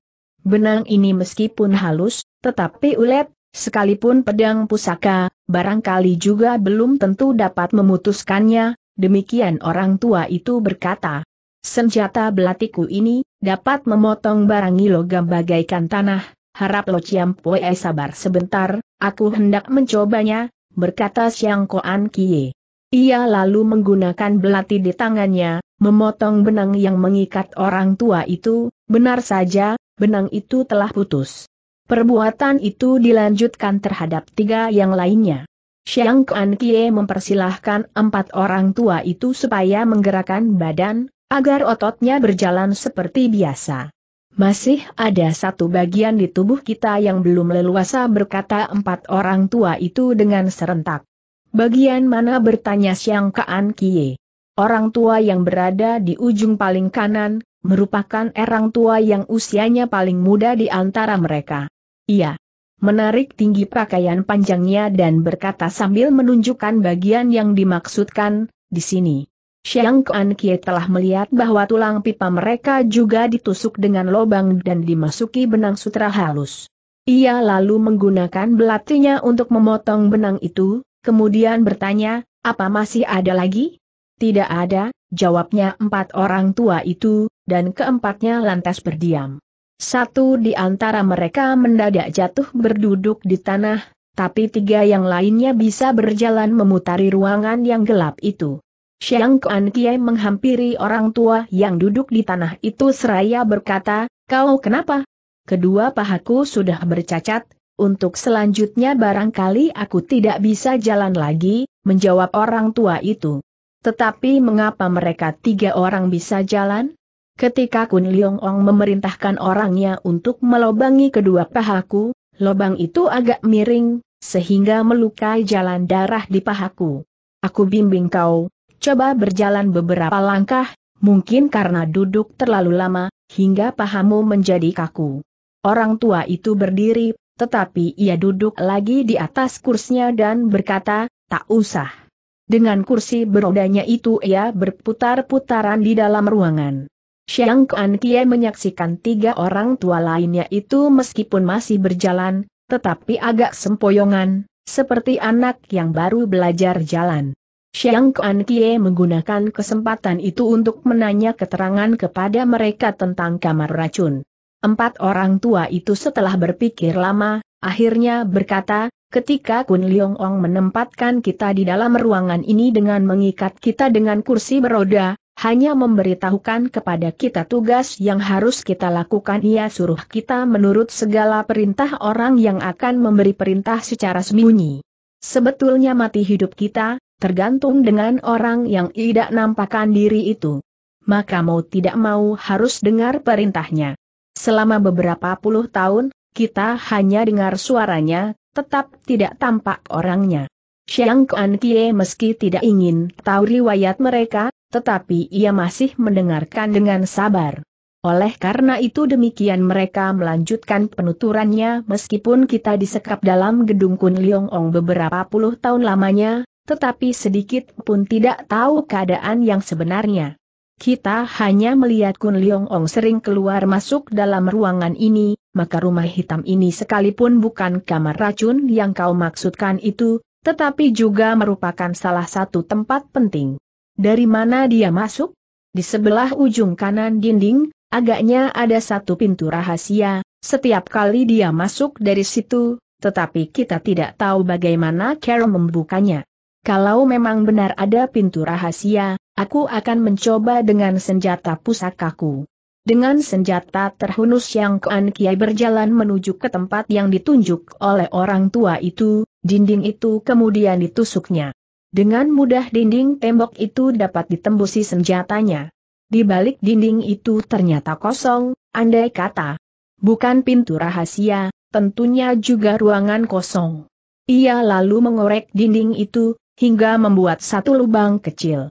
Benang ini meskipun halus, tetapi ulet, sekalipun pedang pusaka, barangkali juga belum tentu dapat memutuskannya, demikian orang tua itu berkata. Senjata belatiku ini, dapat memotong barang logam bagaikan tanah, harap lo poe sabar sebentar, aku hendak mencobanya, berkata Siang Koan Kie. Ia lalu menggunakan belati di tangannya, memotong benang yang mengikat orang tua itu, benar saja, benang itu telah putus. Perbuatan itu dilanjutkan terhadap tiga yang lainnya. Xiang Kuan Kie mempersilahkan empat orang tua itu supaya menggerakkan badan, agar ototnya berjalan seperti biasa. Masih ada satu bagian di tubuh kita yang belum leluasa berkata empat orang tua itu dengan serentak. Bagian mana bertanya Xiang Kuan Kie? Orang tua yang berada di ujung paling kanan, merupakan erang tua yang usianya paling muda di antara mereka. Ia menarik tinggi pakaian panjangnya dan berkata sambil menunjukkan bagian yang dimaksudkan, di sini. Xiang Kuan Kie telah melihat bahwa tulang pipa mereka juga ditusuk dengan lobang dan dimasuki benang sutra halus. Ia lalu menggunakan belatinya untuk memotong benang itu, kemudian bertanya, apa masih ada lagi? Tidak ada, Jawabnya empat orang tua itu, dan keempatnya lantas berdiam. Satu di antara mereka mendadak jatuh berduduk di tanah, tapi tiga yang lainnya bisa berjalan memutari ruangan yang gelap itu. Xiang Kuan Kiai menghampiri orang tua yang duduk di tanah itu seraya berkata, kau kenapa? Kedua pahaku sudah bercacat, untuk selanjutnya barangkali aku tidak bisa jalan lagi, menjawab orang tua itu. Tetapi mengapa mereka tiga orang bisa jalan? Ketika Kun Liong Ong memerintahkan orangnya untuk melobangi kedua pahaku, lobang itu agak miring, sehingga melukai jalan darah di pahaku. Aku bimbing kau, coba berjalan beberapa langkah, mungkin karena duduk terlalu lama, hingga pahamu menjadi kaku. Orang tua itu berdiri, tetapi ia duduk lagi di atas kursinya dan berkata, tak usah. Dengan kursi berodanya itu ia berputar-putaran di dalam ruangan. Xiang Kuan Kie menyaksikan tiga orang tua lainnya itu meskipun masih berjalan, tetapi agak sempoyongan, seperti anak yang baru belajar jalan. Xiang Kuan Kie menggunakan kesempatan itu untuk menanya keterangan kepada mereka tentang kamar racun. Empat orang tua itu setelah berpikir lama, akhirnya berkata, Ketika Kun Liong Ong menempatkan kita di dalam ruangan ini dengan mengikat kita dengan kursi beroda, hanya memberitahukan kepada kita tugas yang harus kita lakukan ia suruh kita menurut segala perintah orang yang akan memberi perintah secara sembunyi. Sebetulnya mati hidup kita, tergantung dengan orang yang tidak nampakkan diri itu. Maka mau tidak mau harus dengar perintahnya. Selama beberapa puluh tahun, kita hanya dengar suaranya, tetap tidak tampak orangnya. Xiang Kuan Kie meski tidak ingin tahu riwayat mereka, tetapi ia masih mendengarkan dengan sabar. Oleh karena itu demikian mereka melanjutkan penuturannya meskipun kita disekap dalam gedung Kun Liong Ong beberapa puluh tahun lamanya, tetapi sedikit pun tidak tahu keadaan yang sebenarnya. Kita hanya melihat Kun Leong Ong sering keluar masuk dalam ruangan ini, maka rumah hitam ini sekalipun bukan kamar racun yang kau maksudkan itu, tetapi juga merupakan salah satu tempat penting. Dari mana dia masuk? Di sebelah ujung kanan dinding, agaknya ada satu pintu rahasia, setiap kali dia masuk dari situ, tetapi kita tidak tahu bagaimana Carol membukanya. Kalau memang benar ada pintu rahasia, Aku akan mencoba dengan senjata pusakaku. Dengan senjata terhunus yang Kuan Kiai berjalan menuju ke tempat yang ditunjuk oleh orang tua itu, dinding itu kemudian ditusuknya. Dengan mudah dinding tembok itu dapat ditembusi senjatanya. Di balik dinding itu ternyata kosong, andai kata. Bukan pintu rahasia, tentunya juga ruangan kosong. Ia lalu mengorek dinding itu, hingga membuat satu lubang kecil.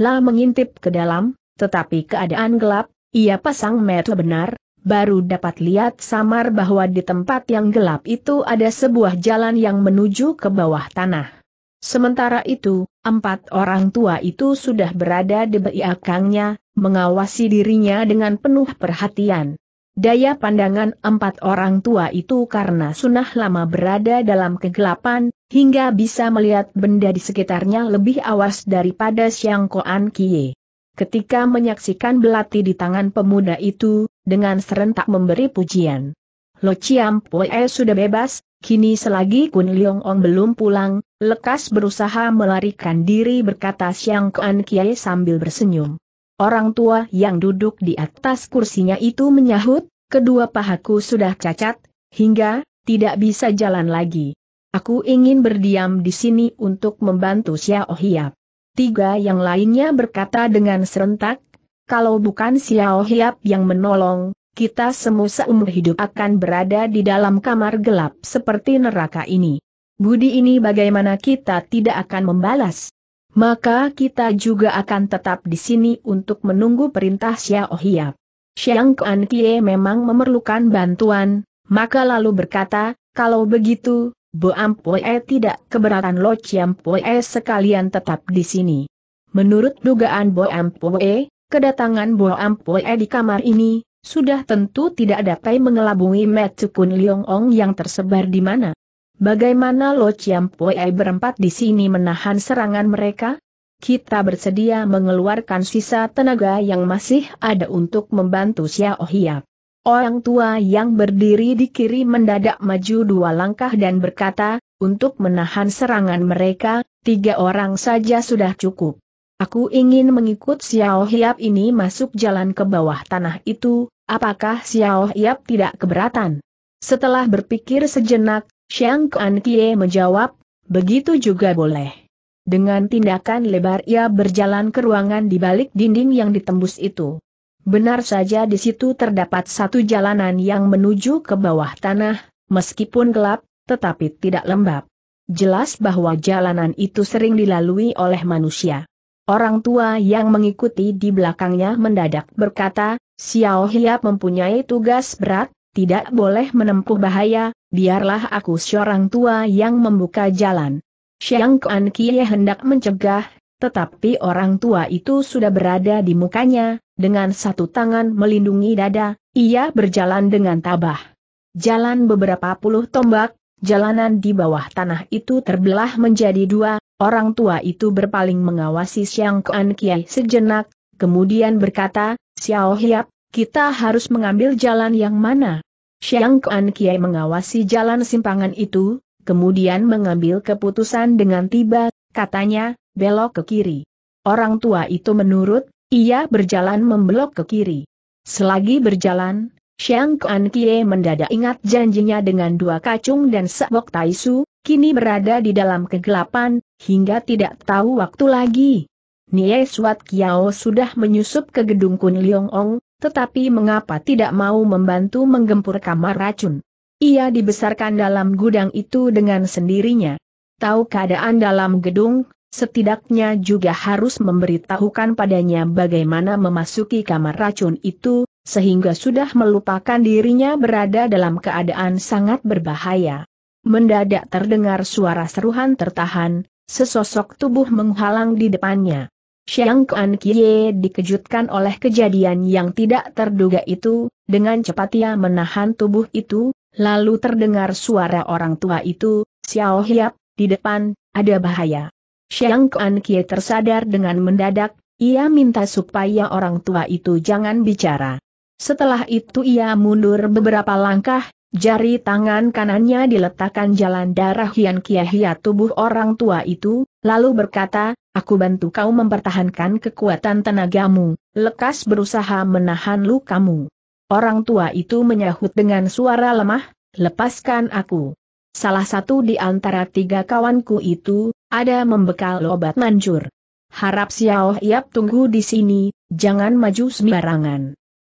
La mengintip ke dalam, tetapi keadaan gelap, ia pasang mata benar, baru dapat lihat samar bahwa di tempat yang gelap itu ada sebuah jalan yang menuju ke bawah tanah. Sementara itu, empat orang tua itu sudah berada di belakangnya, mengawasi dirinya dengan penuh perhatian. Daya pandangan empat orang tua itu karena sunah lama berada dalam kegelapan, hingga bisa melihat benda di sekitarnya lebih awas daripada Siang Koan Kie. Ketika menyaksikan belati di tangan pemuda itu, dengan serentak memberi pujian. Lo Chiam Poe sudah bebas, kini selagi Kun Leong Ong belum pulang, lekas berusaha melarikan diri berkata Siang Koan Kie sambil bersenyum. Orang tua yang duduk di atas kursinya itu menyahut, kedua pahaku sudah cacat, hingga tidak bisa jalan lagi. Aku ingin berdiam di sini untuk membantu Xiao Hiap. Tiga yang lainnya berkata dengan serentak, kalau bukan Xiao Hiap yang menolong, kita semua seumur hidup akan berada di dalam kamar gelap seperti neraka ini. Budi ini bagaimana kita tidak akan membalas? Maka kita juga akan tetap di sini untuk menunggu perintah Xiao Hiap. Xiang Kuan Kie memang memerlukan bantuan, maka lalu berkata, kalau begitu, Bu Ampoe eh, tidak keberatan Lo Chiam eh, sekalian tetap di sini. Menurut dugaan Bu Ampoe, kedatangan Bu Ampoe eh, di kamar ini, sudah tentu tidak dapat mengelabui Metukun Leong Ong yang tersebar di mana. Bagaimana Lo Chiam berempat di sini menahan serangan mereka? Kita bersedia mengeluarkan sisa tenaga yang masih ada untuk membantu Xiao Hiap. Orang tua yang berdiri di kiri mendadak maju dua langkah dan berkata, untuk menahan serangan mereka, tiga orang saja sudah cukup. Aku ingin mengikut Xiao Hiap ini masuk jalan ke bawah tanah itu, apakah Xiao Hiap tidak keberatan? Setelah berpikir sejenak, Xiang Kuan Kie menjawab, begitu juga boleh. Dengan tindakan lebar ia berjalan ke ruangan di balik dinding yang ditembus itu. Benar saja di situ terdapat satu jalanan yang menuju ke bawah tanah, meskipun gelap, tetapi tidak lembab. Jelas bahwa jalanan itu sering dilalui oleh manusia. Orang tua yang mengikuti di belakangnya mendadak berkata, Xiao Hiap mempunyai tugas berat, tidak boleh menempuh bahaya, biarlah aku seorang tua yang membuka jalan. Xiang Kuan Kie hendak mencegah, tetapi orang tua itu sudah berada di mukanya, dengan satu tangan melindungi dada, ia berjalan dengan tabah. Jalan beberapa puluh tombak, jalanan di bawah tanah itu terbelah menjadi dua, orang tua itu berpaling mengawasi Siang Kuan Kiai sejenak, kemudian berkata, Xiao Hiap, kita harus mengambil jalan yang mana? Siang Kuan Kiai mengawasi jalan simpangan itu, kemudian mengambil keputusan dengan tiba, katanya, belok ke kiri. Orang tua itu menurut, ia berjalan membelok ke kiri. Selagi berjalan, Xiang Kuan Kie mendadak ingat janjinya dengan dua kacung dan sebok taisu, kini berada di dalam kegelapan, hingga tidak tahu waktu lagi. Nie Suat Kiao sudah menyusup ke gedung Kun Liong Ong, tetapi mengapa tidak mau membantu menggempur kamar racun? Ia dibesarkan dalam gudang itu dengan sendirinya. Tahu keadaan dalam gedung, setidaknya juga harus memberitahukan padanya bagaimana memasuki kamar racun itu, sehingga sudah melupakan dirinya berada dalam keadaan sangat berbahaya. Mendadak terdengar suara seruhan tertahan, sesosok tubuh menghalang di depannya. Xiang Kuan Kie dikejutkan oleh kejadian yang tidak terduga itu, dengan cepat ia menahan tubuh itu, lalu terdengar suara orang tua itu, Xiao Hiap, di depan, ada bahaya. Xiang Kuan Kie tersadar dengan mendadak, ia minta supaya orang tua itu jangan bicara. Setelah itu ia mundur beberapa langkah, jari tangan kanannya diletakkan jalan darah Hian Kiahia tubuh orang tua itu, lalu berkata, aku bantu kau mempertahankan kekuatan tenagamu, lekas berusaha menahan lukamu. Orang tua itu menyahut dengan suara lemah, lepaskan aku. Salah satu di antara tiga kawanku itu, ada membekal obat manjur. Harap Xiao Yap tunggu di sini, jangan maju sembarangan.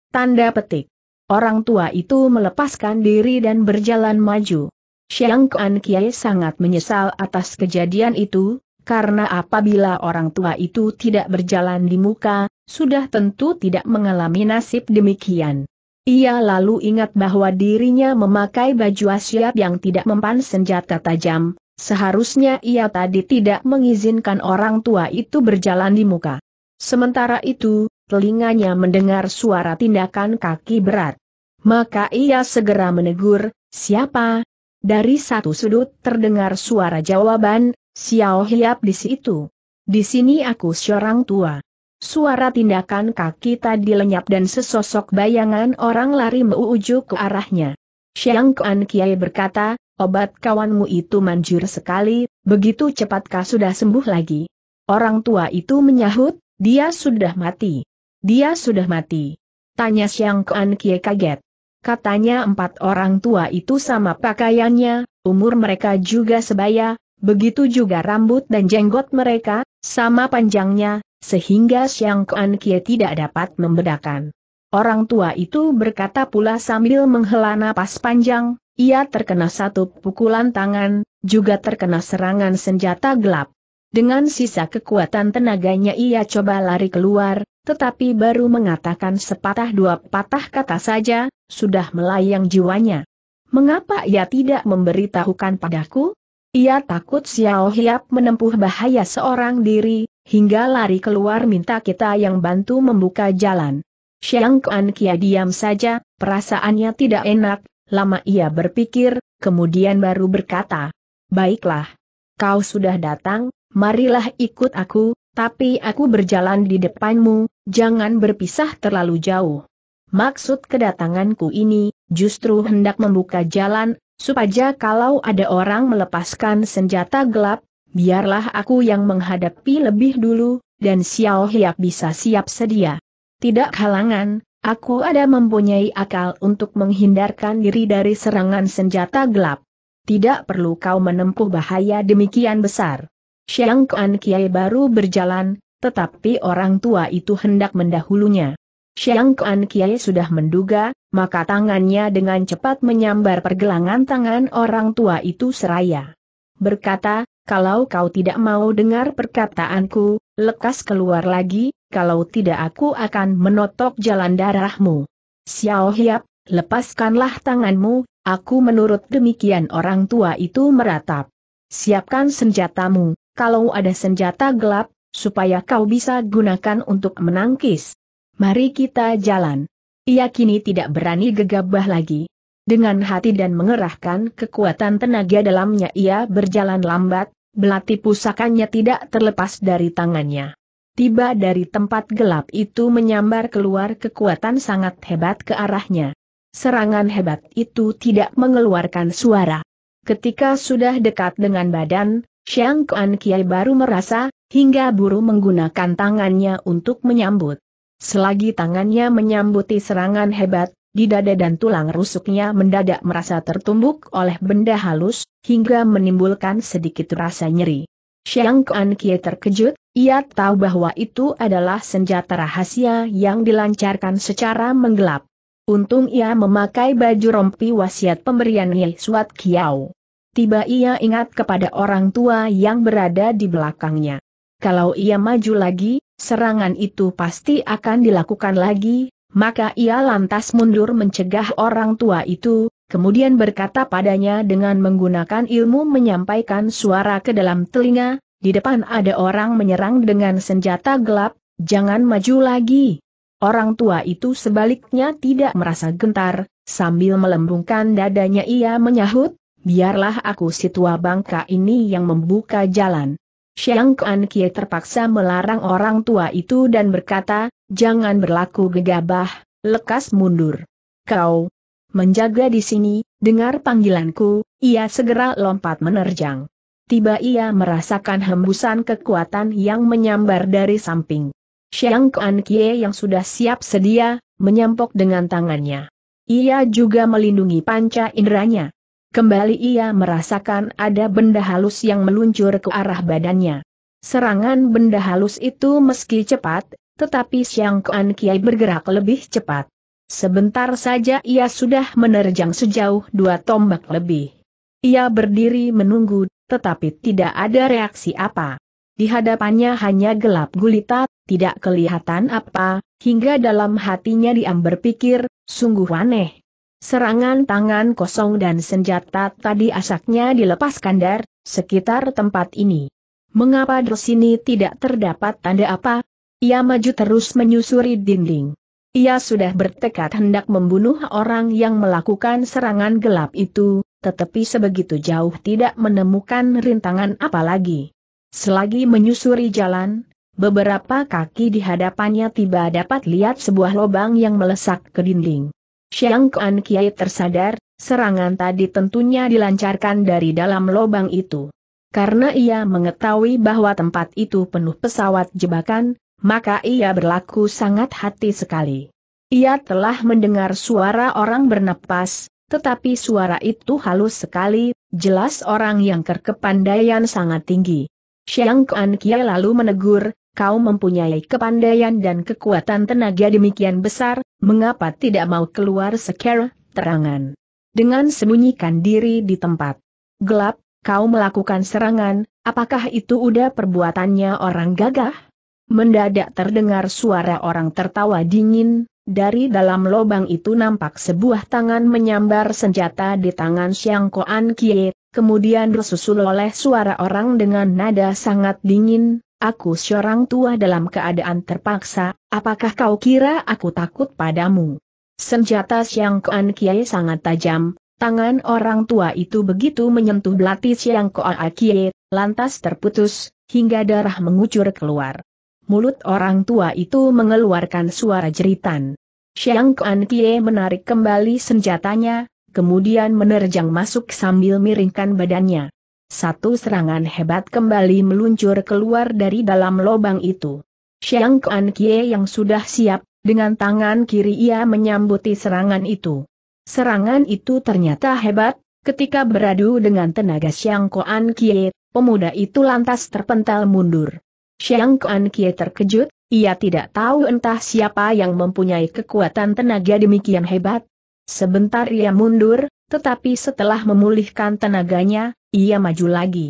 Tanda petik. Orang tua itu melepaskan diri dan berjalan maju. Xiang Kuan Kiai sangat menyesal atas kejadian itu, karena apabila orang tua itu tidak berjalan di muka, sudah tentu tidak mengalami nasib demikian. Ia lalu ingat bahwa dirinya memakai baju asyap yang tidak mempan senjata tajam, seharusnya ia tadi tidak mengizinkan orang tua itu berjalan di muka. Sementara itu, telinganya mendengar suara tindakan kaki berat. Maka ia segera menegur, siapa? Dari satu sudut terdengar suara jawaban, Xiao Hiap di situ. Di sini aku seorang tua. Suara tindakan kaki tadi lenyap dan sesosok bayangan orang lari menuju ke arahnya. Xiang Kuan Kiai berkata, obat kawanmu itu manjur sekali, begitu cepatkah sudah sembuh lagi? Orang tua itu menyahut, dia sudah mati. Dia sudah mati. Tanya Xiang Kuan Kiai kaget. Katanya empat orang tua itu sama pakaiannya, umur mereka juga sebaya, begitu juga rambut dan jenggot mereka, sama panjangnya, sehingga Xiang Kuan Kie tidak dapat membedakan. Orang tua itu berkata pula sambil menghela napas panjang, ia terkena satu pukulan tangan, juga terkena serangan senjata gelap. Dengan sisa kekuatan tenaganya ia coba lari keluar, tetapi baru mengatakan sepatah dua patah kata saja, sudah melayang jiwanya. Mengapa ia tidak memberitahukan padaku? Ia takut Xiao Hiap menempuh bahaya seorang diri, hingga lari keluar minta kita yang bantu membuka jalan. Xiang Kuan Kia diam saja, perasaannya tidak enak, lama ia berpikir, kemudian baru berkata, Baiklah, kau sudah datang, marilah ikut aku, tapi aku berjalan di depanmu, jangan berpisah terlalu jauh. Maksud kedatanganku ini, justru hendak membuka jalan, supaya kalau ada orang melepaskan senjata gelap, biarlah aku yang menghadapi lebih dulu, dan Xiao Hiap bisa siap sedia. Tidak halangan, aku ada mempunyai akal untuk menghindarkan diri dari serangan senjata gelap. Tidak perlu kau menempuh bahaya demikian besar. Xiang Kuan Kiai baru berjalan, tetapi orang tua itu hendak mendahulunya. Xiang Kuan Kiai sudah menduga, maka tangannya dengan cepat menyambar pergelangan tangan orang tua itu seraya. Berkata, kalau kau tidak mau dengar perkataanku, lekas keluar lagi, kalau tidak aku akan menotok jalan darahmu. Xiao Hiap, lepaskanlah tanganmu, aku menurut demikian orang tua itu meratap. Siapkan senjatamu, kalau ada senjata gelap, supaya kau bisa gunakan untuk menangkis. Mari kita jalan. Ia kini tidak berani gegabah lagi. Dengan hati dan mengerahkan kekuatan tenaga dalamnya ia berjalan lambat, belati pusakanya tidak terlepas dari tangannya. Tiba dari tempat gelap itu menyambar keluar kekuatan sangat hebat ke arahnya. Serangan hebat itu tidak mengeluarkan suara. Ketika sudah dekat dengan badan, Xiang Kuan Kiai baru merasa, hingga buru menggunakan tangannya untuk menyambut. Selagi tangannya menyambuti serangan hebat, di dada dan tulang rusuknya mendadak merasa tertumbuk oleh benda halus, hingga menimbulkan sedikit rasa nyeri. Xiang Kuan Kie terkejut, ia tahu bahwa itu adalah senjata rahasia yang dilancarkan secara menggelap. Untung ia memakai baju rompi wasiat pemberian Ye Suat Kiao. Tiba ia ingat kepada orang tua yang berada di belakangnya. Kalau ia maju lagi, serangan itu pasti akan dilakukan lagi, maka ia lantas mundur mencegah orang tua itu, kemudian berkata padanya dengan menggunakan ilmu menyampaikan suara ke dalam telinga, di depan ada orang menyerang dengan senjata gelap, jangan maju lagi. Orang tua itu sebaliknya tidak merasa gentar, sambil melembungkan dadanya ia menyahut, biarlah aku si tua bangka ini yang membuka jalan. Xiang Kuan Kie terpaksa melarang orang tua itu dan berkata, Jangan berlaku gegabah, lekas mundur. Kau menjaga di sini, dengar panggilanku, ia segera lompat menerjang. Tiba ia merasakan hembusan kekuatan yang menyambar dari samping. Xiang Kuan Kie yang sudah siap sedia, menyampok dengan tangannya. Ia juga melindungi panca inderanya. Kembali ia merasakan ada benda halus yang meluncur ke arah badannya. Serangan benda halus itu meski cepat, tetapi Siang Kuan Kiai bergerak lebih cepat. Sebentar saja ia sudah menerjang sejauh dua tombak lebih. Ia berdiri menunggu, tetapi tidak ada reaksi apa. Di hadapannya hanya gelap gulita, tidak kelihatan apa, hingga dalam hatinya diam berpikir, sungguh aneh. Serangan tangan kosong dan senjata tadi asaknya dilepaskan dari sekitar tempat ini. Mengapa di sini tidak terdapat tanda apa, ia maju terus menyusuri dinding. Ia sudah bertekad hendak membunuh orang yang melakukan serangan gelap itu, tetapi sebegitu jauh tidak menemukan rintangan apalagi. Selagi menyusuri jalan, beberapa kaki di hadapannya tiba dapat lihat sebuah lubang yang melesak ke dinding. Xiang Kuan Kiai tersadar, serangan tadi tentunya dilancarkan dari dalam lubang itu. Karena ia mengetahui bahwa tempat itu penuh pesawat jebakan, maka ia berlaku sangat hati sekali. Ia telah mendengar suara orang bernapas, tetapi suara itu halus sekali, jelas orang yang kerkepandaian sangat tinggi. Xiang Kuan Kia lalu menegur, kau mempunyai kepandaian dan kekuatan tenaga demikian besar, mengapa tidak mau keluar secara terangan? Dengan sembunyikan diri di tempat gelap, kau melakukan serangan, apakah itu udah perbuatannya orang gagah? Mendadak terdengar suara orang tertawa dingin, dari dalam lobang itu nampak sebuah tangan menyambar senjata di tangan Xiang Koan Kie, kemudian disusul oleh suara orang dengan nada sangat dingin, aku seorang tua dalam keadaan terpaksa, apakah kau kira aku takut padamu? Senjata Xiang Koan Kie sangat tajam, tangan orang tua itu begitu menyentuh belati Xiang Koan Kie, lantas terputus, hingga darah mengucur keluar. Mulut orang tua itu mengeluarkan suara jeritan. Xiang Kuan Kie menarik kembali senjatanya, kemudian menerjang masuk sambil miringkan badannya. Satu serangan hebat kembali meluncur keluar dari dalam lubang itu. Xiang Kuan Kie yang sudah siap, dengan tangan kiri ia menyambuti serangan itu. Serangan itu ternyata hebat, ketika beradu dengan tenaga Xiang Kuan Kie, pemuda itu lantas terpental mundur. Xiang Kuan Kie terkejut, ia tidak tahu entah siapa yang mempunyai kekuatan tenaga demikian hebat. Sebentar ia mundur, tetapi setelah memulihkan tenaganya, ia maju lagi.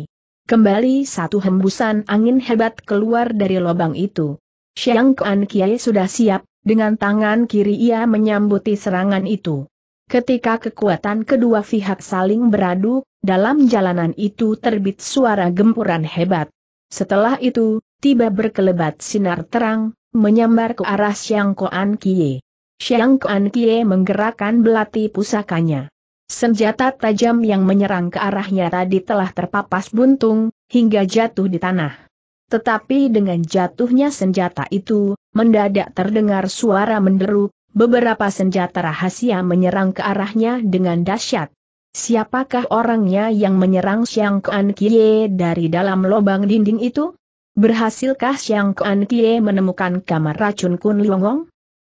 Kembali satu hembusan angin hebat keluar dari lubang itu. Xiang Kuan Kie sudah siap, dengan tangan kiri ia menyambuti serangan itu. Ketika kekuatan kedua pihak saling beradu, dalam jalanan itu terbit suara gempuran hebat. Setelah itu, tiba berkelebat sinar terang, menyambar ke arah Xiang Koan Kie. Xiang Koan Kie menggerakkan belati pusakanya. Senjata tajam yang menyerang ke arahnya tadi telah terpapas buntung, hingga jatuh di tanah. Tetapi dengan jatuhnya senjata itu, mendadak terdengar suara menderu, beberapa senjata rahasia menyerang ke arahnya dengan dahsyat. Siapakah orangnya yang menyerang Xiang Kuan Kie dari dalam lubang dinding itu? Berhasilkah Xiang Kuan Kie menemukan kamar racun Kun Liongong?